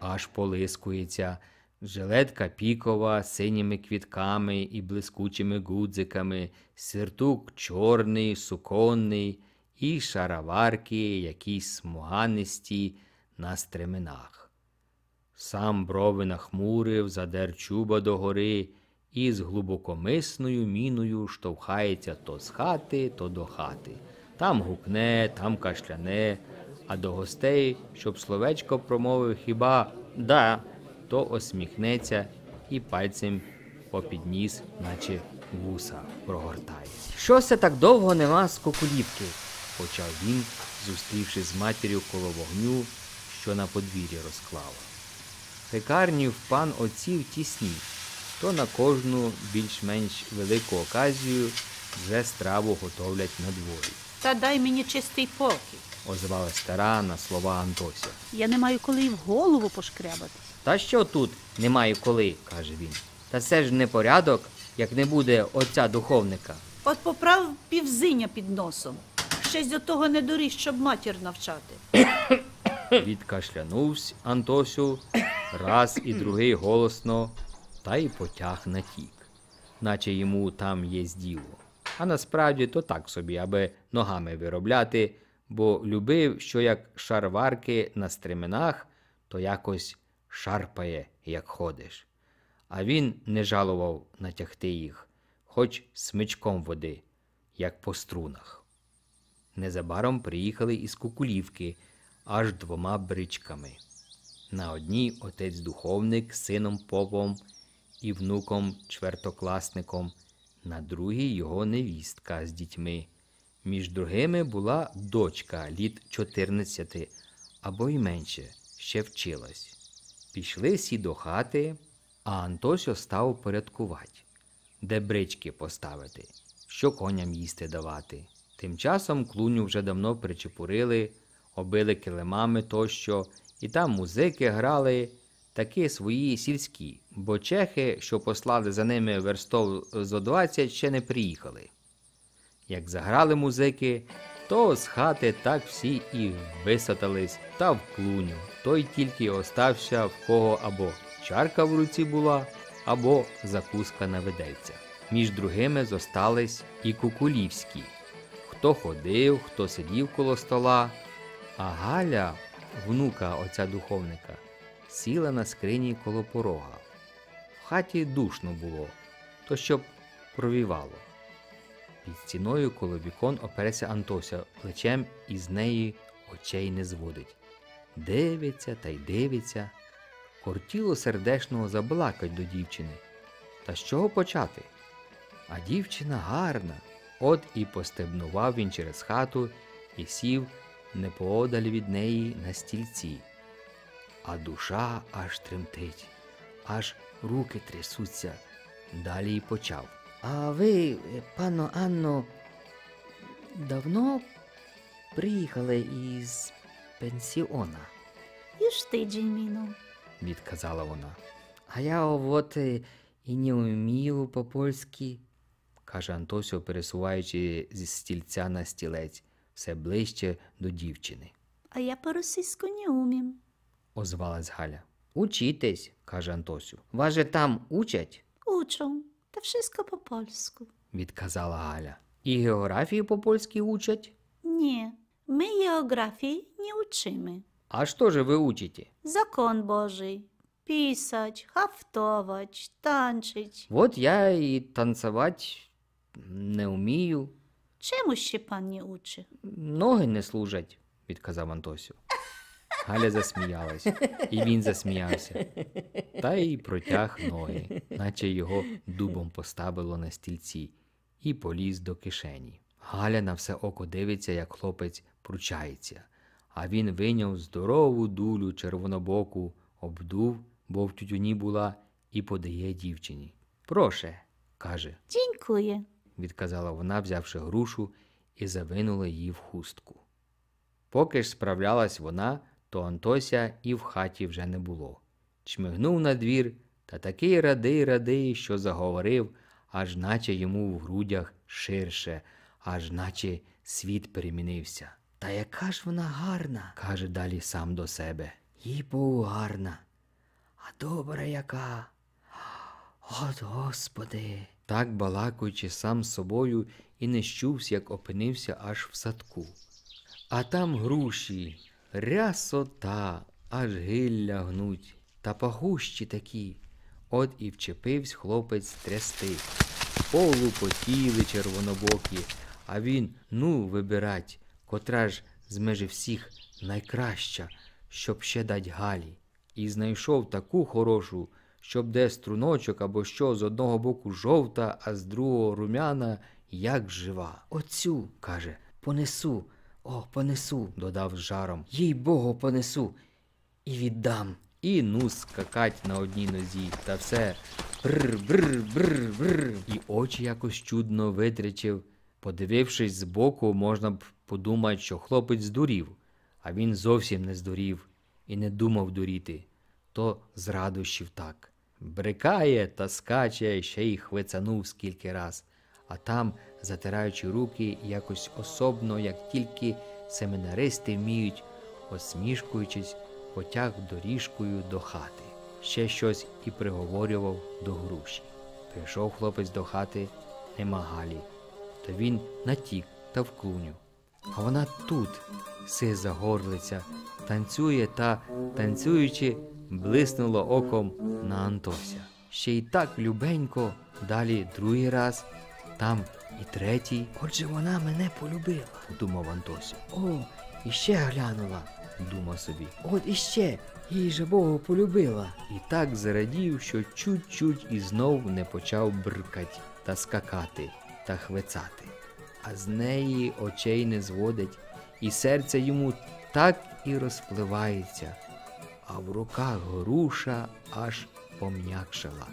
аж полискується. Жилетка пікова з синіми квітками і блискучими гудзиками, сиртук чорний, суконний, і шароварки, якісь смуганисті на стременах. Сам брови нахмурив, задер чуба догори і з глибокомисною міною штовхається то з хати, то до хати. Там гукне, там кашляне а до гостей, щоб словечко промовив хіба да, то осміхнеться і пальцем попідніс, наче вуса прогортає. Що це так довго нема з кукулівки? почав він, зустрівши з матір'ю коло вогню, що на подвір'ї розклала. Пекарні в пан отців тісні, то на кожну більш-менш велику оказію вже страву готовлять на дворі. Та дай мені чистий покій озивалась стара на слова Антося. Я не маю коли й в голову пошкрябати. Та що тут немає коли, каже він. Та це ж непорядок, як не буде отця духовника. От поправ півзиня під носом. Щось до того не доріг, щоб матір навчати. Відкашлянувсь Антосю раз і другий голосно, та й потяг на тік, наче йому там є зділо. А насправді то так собі, аби ногами виробляти бо любив, що як шарварки на стременах, то якось шарпає, як ходиш. А він не жалував натягти їх, хоч смичком води, як по струнах. Незабаром приїхали із Кукулівки аж двома бричками. На одній отець духовник з сином попом і внуком чвертокласником, на другій його невістка з дітьми. Між другими була дочка літ 14 або й менше, ще вчилась. Пішли всі до хати, а Антосьо став порядкувати, де брички поставити, що коням їсти давати. Тим часом клуню вже давно причепурили, обили килимами тощо, і там музики грали, такі свої сільські, бо чехи, що послали за ними верстов зо 20, ще не приїхали. Як заграли музики, то з хати так всі і висатались та в клуню. Той тільки остався в кого або чарка в руці була, або закуска на ведеться. Між другими зостались і кукулівські. Хто ходив, хто сидів коло стола. А Галя, внука отця духовника, сіла на скрині коло порога. В хаті душно було, то щоб провівало під стіною коло вікон опереться Антося плечем і з неї очей не зводить. Дивиться та й дивиться. Кортіло сердешного заблакать до дівчини. Та з чого почати? А дівчина гарна. От і постебнував він через хату і сів непоодаль від неї на стільці. А душа аж тремтить, аж руки трясуться. Далі й почав. А ви, пано Анно, давно приїхали із пенсіона? Іж ти, Джейміно, відказала вона. А я от е, і не вмію по-польськи, каже Антосіо, пересуваючи зі стільця на стілець все ближче до дівчини. А я по-російську не умім, озвалась Галя. Учітесь, каже Антосю. Вас же там учать? Учу. Та wszystko по польську, відказала Аля. І географії по польськи учать? Ні, ми географії не учимо. А що ж ви учите? Закон Божий. Писать, хафтовать, танчить. От я і танцевать не вмію. Чому ще пан не учи? Ноги не служать, відказав Антосю. Галя засміялась, і він засміявся, та й протяг ноги, наче його дубом поставило на стільці, і поліз до кишені. Галя на все око дивиться, як хлопець пручається, а він виняв здорову дулю червонобоку, обдув, бо в тютюні була, і подає дівчині. Проше, каже. Дякую, відказала вона, взявши грушу, і завинула її в хустку. Поки ж справлялась вона, то Антося і в хаті вже не було. Чмигнув на двір та такий радий радий, що заговорив, аж наче йому в грудях ширше, аж наче світ перемінився. Та яка ж вона гарна, каже далі сам до себе. Їй був гарна, а добра яка. От господи. Так балакуючи сам з собою і не щувся, як опинився аж в садку. А там груші, Рясота, аж гилля гнуть, та пагущі такі. От і вчепивсь хлопець трясти. Полупотіли червонобокі, а він, ну, вибирать, котра ж з межі всіх найкраща, щоб ще дать галі. І знайшов таку хорошу, щоб де струночок або що з одного боку жовта, а з другого румяна, як жива. Оцю, каже, понесу. О, понесу, додав з жаром. Їй богу, понесу і віддам. І ну скакать на одній нозі. Та все брр, бр брр, брр. І очі якось чудно витричив, Подивившись збоку, можна б подумати, що хлопець здурів, а він зовсім не здурів і не думав дуріти. То з радощів так. Брикає та скаче, ще й хвицанув скільки раз, а там затираючи руки якось особно, як тільки семинаристи вміють, осмішкуючись, потяг доріжкою до хати. Ще щось і приговорював до груші. Прийшов хлопець до хати, нема Галі, то він натік та в клуню. А вона тут, сиза горлиця, танцює та, танцюючи, блиснула оком на Антося. Ще й так любенько, далі другий раз там і третій. Отже, вона мене полюбила, думав Антося. О, іще глянула, думав собі. От іще їй же Богу полюбила. І так зарадів, що чуть-чуть і знов не почав бркать та скакати та хвицати. А з неї очей не зводить, і серце йому так і розпливається, а в руках груша аж пом'якшала,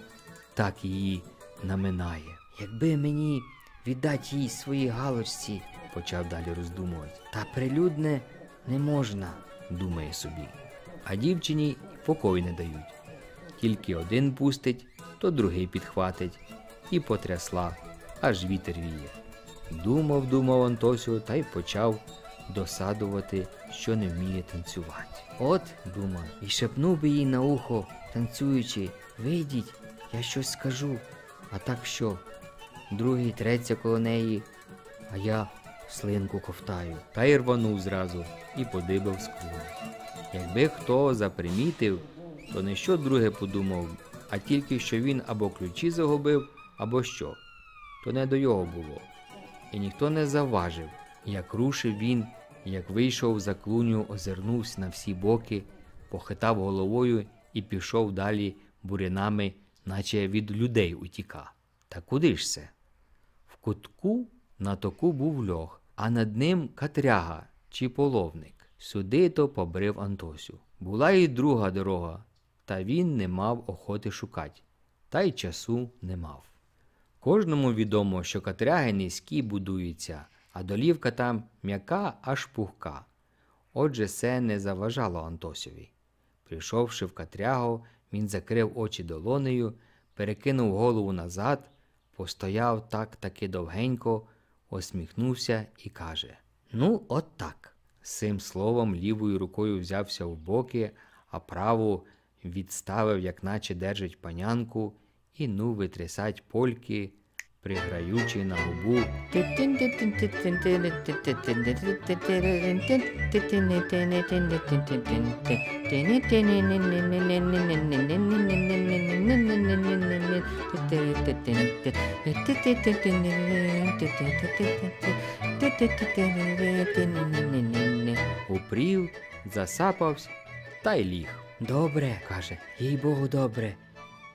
так її наминає. Якби мені віддать їй свої галочці, почав далі роздумувати. Та прилюдне не можна, думає собі. А дівчині покою не дають. Тільки один пустить, то другий підхватить і потрясла, аж вітер віє. Думав, думав Антосю та й почав досадувати, що не вміє танцювати. От, думав, і шепнув би їй на ухо, танцюючи, вийдіть, я щось скажу. А так що? другий треться коло неї, а я слинку ковтаю. Та й рванув зразу і подибав скло. Якби хто запримітив, то не що друге подумав, а тільки що він або ключі загубив, або що, то не до його було. І ніхто не заважив, як рушив він, як вийшов за клуню, озирнувся на всі боки, похитав головою і пішов далі бурянами, наче від людей утіка. Та куди ж це? кутку на току був льох, а над ним катряга чи половник. Сюди то побрив Антосю. Була й друга дорога, та він не мав охоти шукати, та й часу не мав. Кожному відомо, що катряги низькі будуються, а долівка там м'яка аж пухка. Отже, це не заважало Антосіві. Прийшовши в катрягу, він закрив очі долонею, перекинув голову назад. Постояв так таки довгенько, осміхнувся і каже: Ну, от так. З цим словом лівою рукою взявся в боки, а праву відставив, як наче держить панянку, і ну витрясать польки приграючи на губу. Упрів, засапався та й ліг. Добре, каже, їй богу, добре.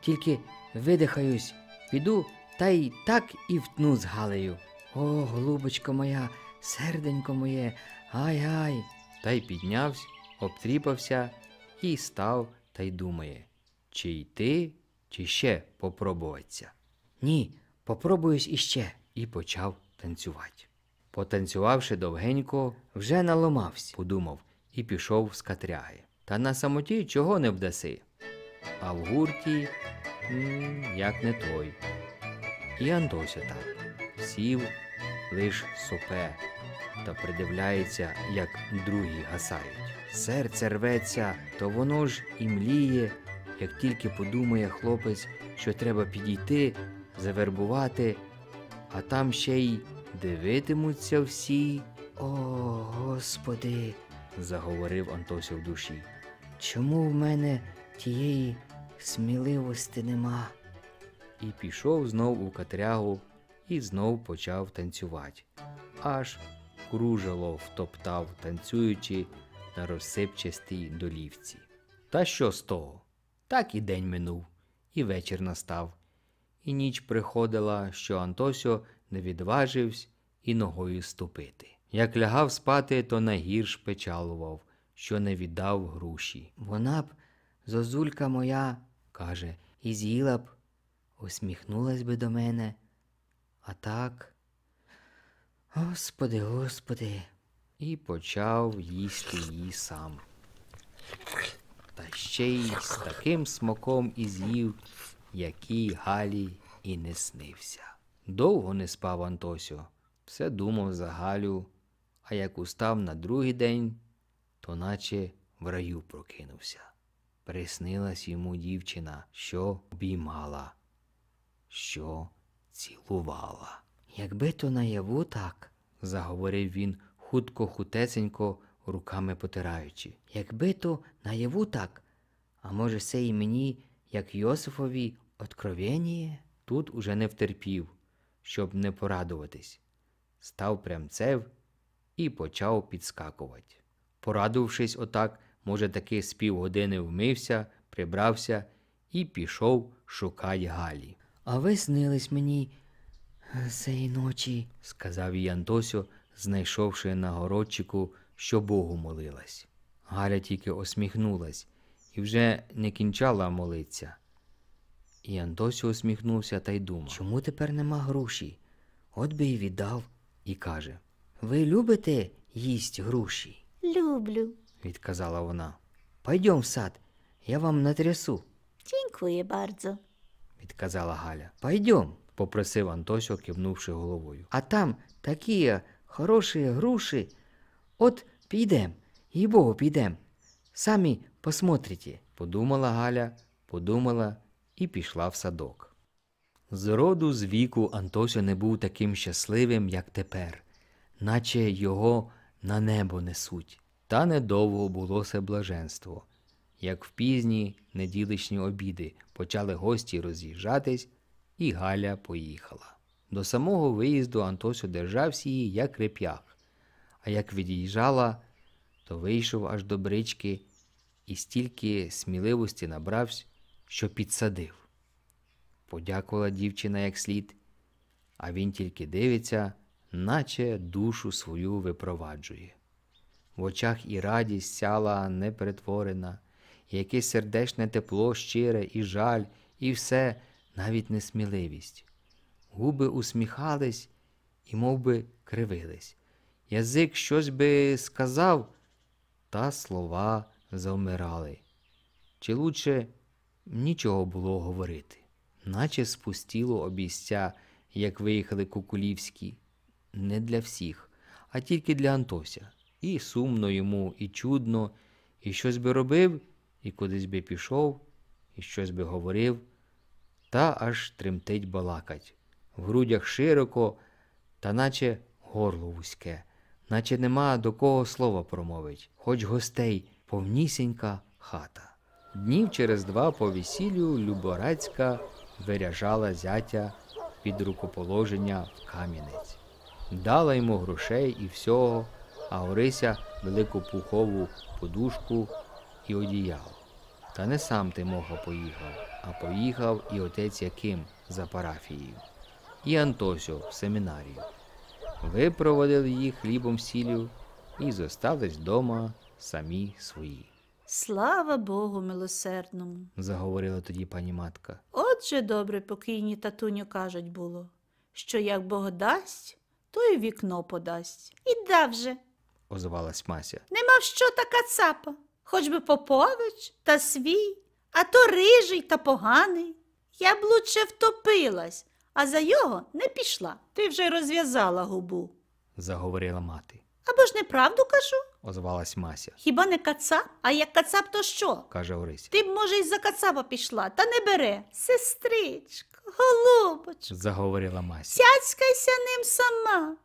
Тільки видихаюсь, піду та й так і втну з Галею. О, голубочко моя, серденько моє, ай-ай. Та й піднявся, обтріпався і став та й думає, чи йти, чи ще попробуватися. Ні, попробуюсь іще. І почав танцювати. Потанцювавши довгенько, вже наламався, подумав, і пішов з катряги. Та на самоті чого не вдаси. А в гурті -м, як не той. І Антося так сів лиш сопе та придивляється, як другі гасають. Серце рветься, то воно ж і мліє, як тільки подумає хлопець, що треба підійти, завербувати, а там ще й дивитимуться всі. О, Господи, заговорив Антося в душі. Чому в мене тієї сміливості нема? і пішов знов у катрягу і знов почав танцювати. Аж кружело втоптав, танцюючи на розсипчастій долівці. Та що з того? Так і день минув, і вечір настав. І ніч приходила, що Антосьо не відважився і ногою ступити. Як лягав спати, то найгірш печалував, що не віддав груші. Вона б, зозулька моя, каже, і з'їла б усміхнулась би до мене. А так. Господи, господи, і почав їсти її сам. Та ще й з таким смаком і з'їв, який Галі і не снився. Довго не спав Антосю, все думав за Галю, а як устав на другий день, то наче в раю прокинувся. Приснилась йому дівчина, що обіймала що цілувала. Якби то наяву так, заговорив він хутко хутесенько, руками потираючи. Якби то наяву так, а може, це і мені, як Йосифові, откровеніє? Тут уже не втерпів, щоб не порадуватись. Став прямцев і почав підскакувати. Порадувавшись отак, може, таки з півгодини вмився, прибрався і пішов шукати Галі а ви снились мені цієї ночі, сказав їй Антосю, знайшовши на городчику, що Богу молилась. Галя тільки осміхнулась і вже не кінчала молитися. І Антосю усміхнувся та й думав Чому тепер нема груші? От би й віддав, і каже Ви любите їсть груші? Люблю, відказала вона. Пойдем в сад, я вам натрясу. Дякую, bardzo підказала Галя. Пойдем, попросив Антосьо, кивнувши головою. А там такі хороші груші. От підем, їй богу, підем. Самі посмотрите, подумала Галя, подумала і пішла в садок. З роду з віку Антося не був таким щасливим, як тепер, наче його на небо несуть. Та недовго було це блаженство як в пізні неділичні обіди почали гості роз'їжджатись, і Галя поїхала. До самого виїзду Антось одержався її як реп'ях, а як від'їжджала, то вийшов аж до брички і стільки сміливості набрався, що підсадив. Подякувала дівчина як слід, а він тільки дивиться, наче душу свою випроваджує. В очах і радість сяла непритворена якесь сердечне тепло, щире, і жаль, і все, навіть несміливість. Губи усміхались і мов би, кривились. Язик щось би сказав, та слова завмирали. Чи лучше нічого було говорити, наче спустіло обійстя, як виїхали кукулівські, не для всіх, а тільки для Антося. І сумно йому, і чудно, і щось би робив, і кудись би пішов, і щось би говорив, та аж тремтить балакать, в грудях широко, та наче горло вузьке, наче нема до кого слова промовить, хоч гостей повнісінька хата. Днів через два по весіллю Люборацька виряжала зятя під рукоположення в кам'янець, дала йому грошей і всього, а Орися велику пухову подушку і одіяв, Та не сам Тимоха поїхав, а поїхав і отець Яким за парафією, і Антосіо в семінарію. Випроводили їх хлібом сіллю і зостались вдома самі свої. Слава Богу милосердному, заговорила тоді пані матка. Отже добре покійні татуню кажуть було, що як Бог дасть, то й вікно подасть. І дав же, озвалась Мася. Нема що така цапа хоч би Попович та свій, а то рижий та поганий. Я б лучше втопилась, а за його не пішла. Ти вже розв'язала губу, заговорила мати. Або ж неправду кажу, озвалась Мася. Хіба не кацап? А як кацап, то що? каже Орися. Ти б, може, й за кацапа пішла, та не бере. Сестричко, голубочко, заговорила Мася. Цяцькайся ним сама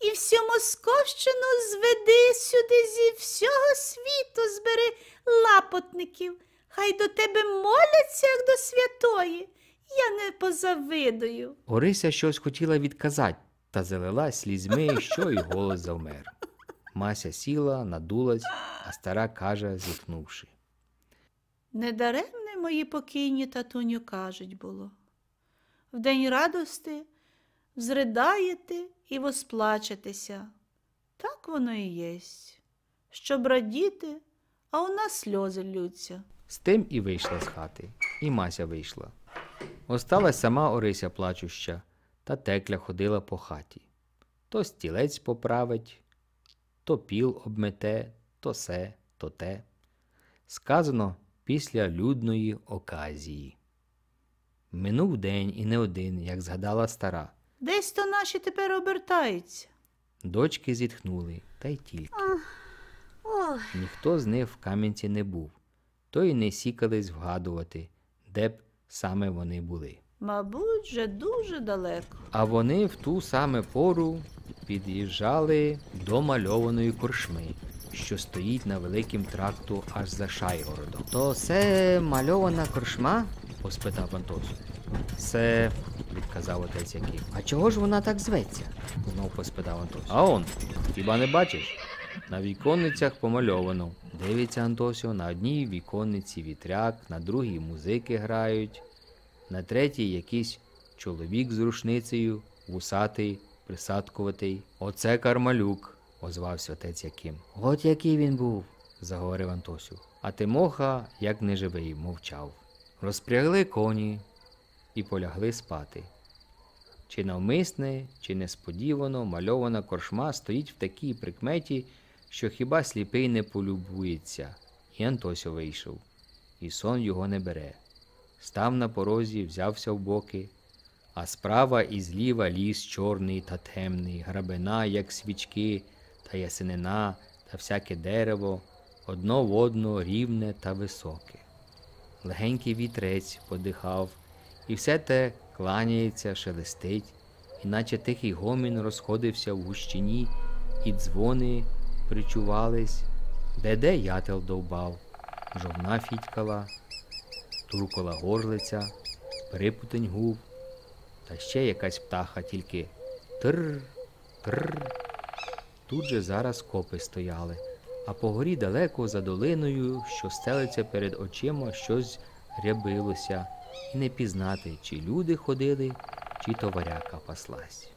і всю Московщину зведи сюди зі всього світу збери лапотників. Хай до тебе моляться, як до святої. Я не позавидую. Орися щось хотіла відказать, та залилась слізьми, що й голос завмер. Мася сіла, надулась, а стара каже, зітхнувши. Недаремне мої покійні татуню кажуть було. В день радости взридаєте і восплачетеся. Так воно і єсть. Щоб радіти, а у нас сльози лються. З тим і вийшла з хати, і Мася вийшла. Осталась сама Орися плачуща, та текля ходила по хаті. То стілець поправить, то піл обмете, то се, то те. Сказано після людної оказії. Минув день і не один, як згадала стара. Десь то наші тепер обертаються. Дочки зітхнули, та й тільки. Ніхто з них в Кам'янці не був, то й не сікались вгадувати, де б саме вони були. Мабуть, вже дуже далеко. А вони в ту саме пору під'їжджали до мальованої коршми, що стоїть на великім тракту аж за Шайгородом. То це мальована коршма? поспитав Антос. Це, відказав отець Яків. А чого ж вона так зветься? знов поспитав Антос. А он, хіба не бачиш? На віконницях помальовано. Дивиться Антосіо, на одній віконниці вітряк, на другій музики грають, на третій якийсь чоловік з рушницею, вусатий, присадкуватий. Оце Кармалюк, озвався отець Яким. От який він був, заговорив Антосю. А Тимоха, як неживий, мовчав. Розпрягли коні і полягли спати. Чи навмисне, чи несподівано мальована коршма стоїть в такій прикметі, що хіба сліпий не полюбується, і Антося вийшов, і сон його не бере. Став на порозі, взявся в боки, а справа і зліва ліс чорний та темний, грабина, як свічки, та ясенина, та всяке дерево, одно в одно рівне та високе. Легенький вітрець подихав і все те кланяється, шелестить, іначе тихий гомін розходився в гущині, і дзвони причувались, де де ятел довбав, жовна фітькала, туркола горлиця, припутень губ, та ще якась птаха тільки тр, тр. Тут же зараз копи стояли, а по горі далеко за долиною, що стелиться перед очима, щось рябилося і не пізнати, чи люди ходили, чи товаряка паслась.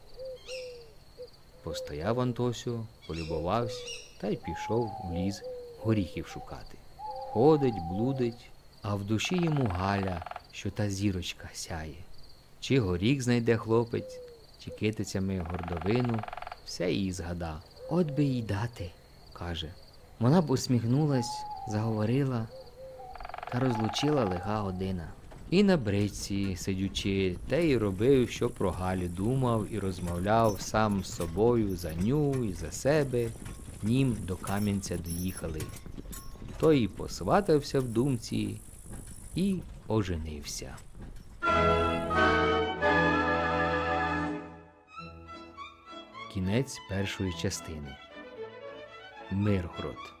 Постояв Антосю, полюбувався та й пішов у ліс горіхів шукати. Ходить, блудить, а в душі йому Галя, що та зірочка сяє. Чи горіх знайде хлопець, чи китицями гордовину, все її згада. От би їй дати, каже. Вона б усміхнулась, заговорила та розлучила лиха година. І на бриці, сидючи, те й робив, що про Галі, думав і розмовляв сам з собою за ню і за себе, нім до Кам'янця доїхали. Той і посватався в думці і оженився. Кінець першої частини Миргород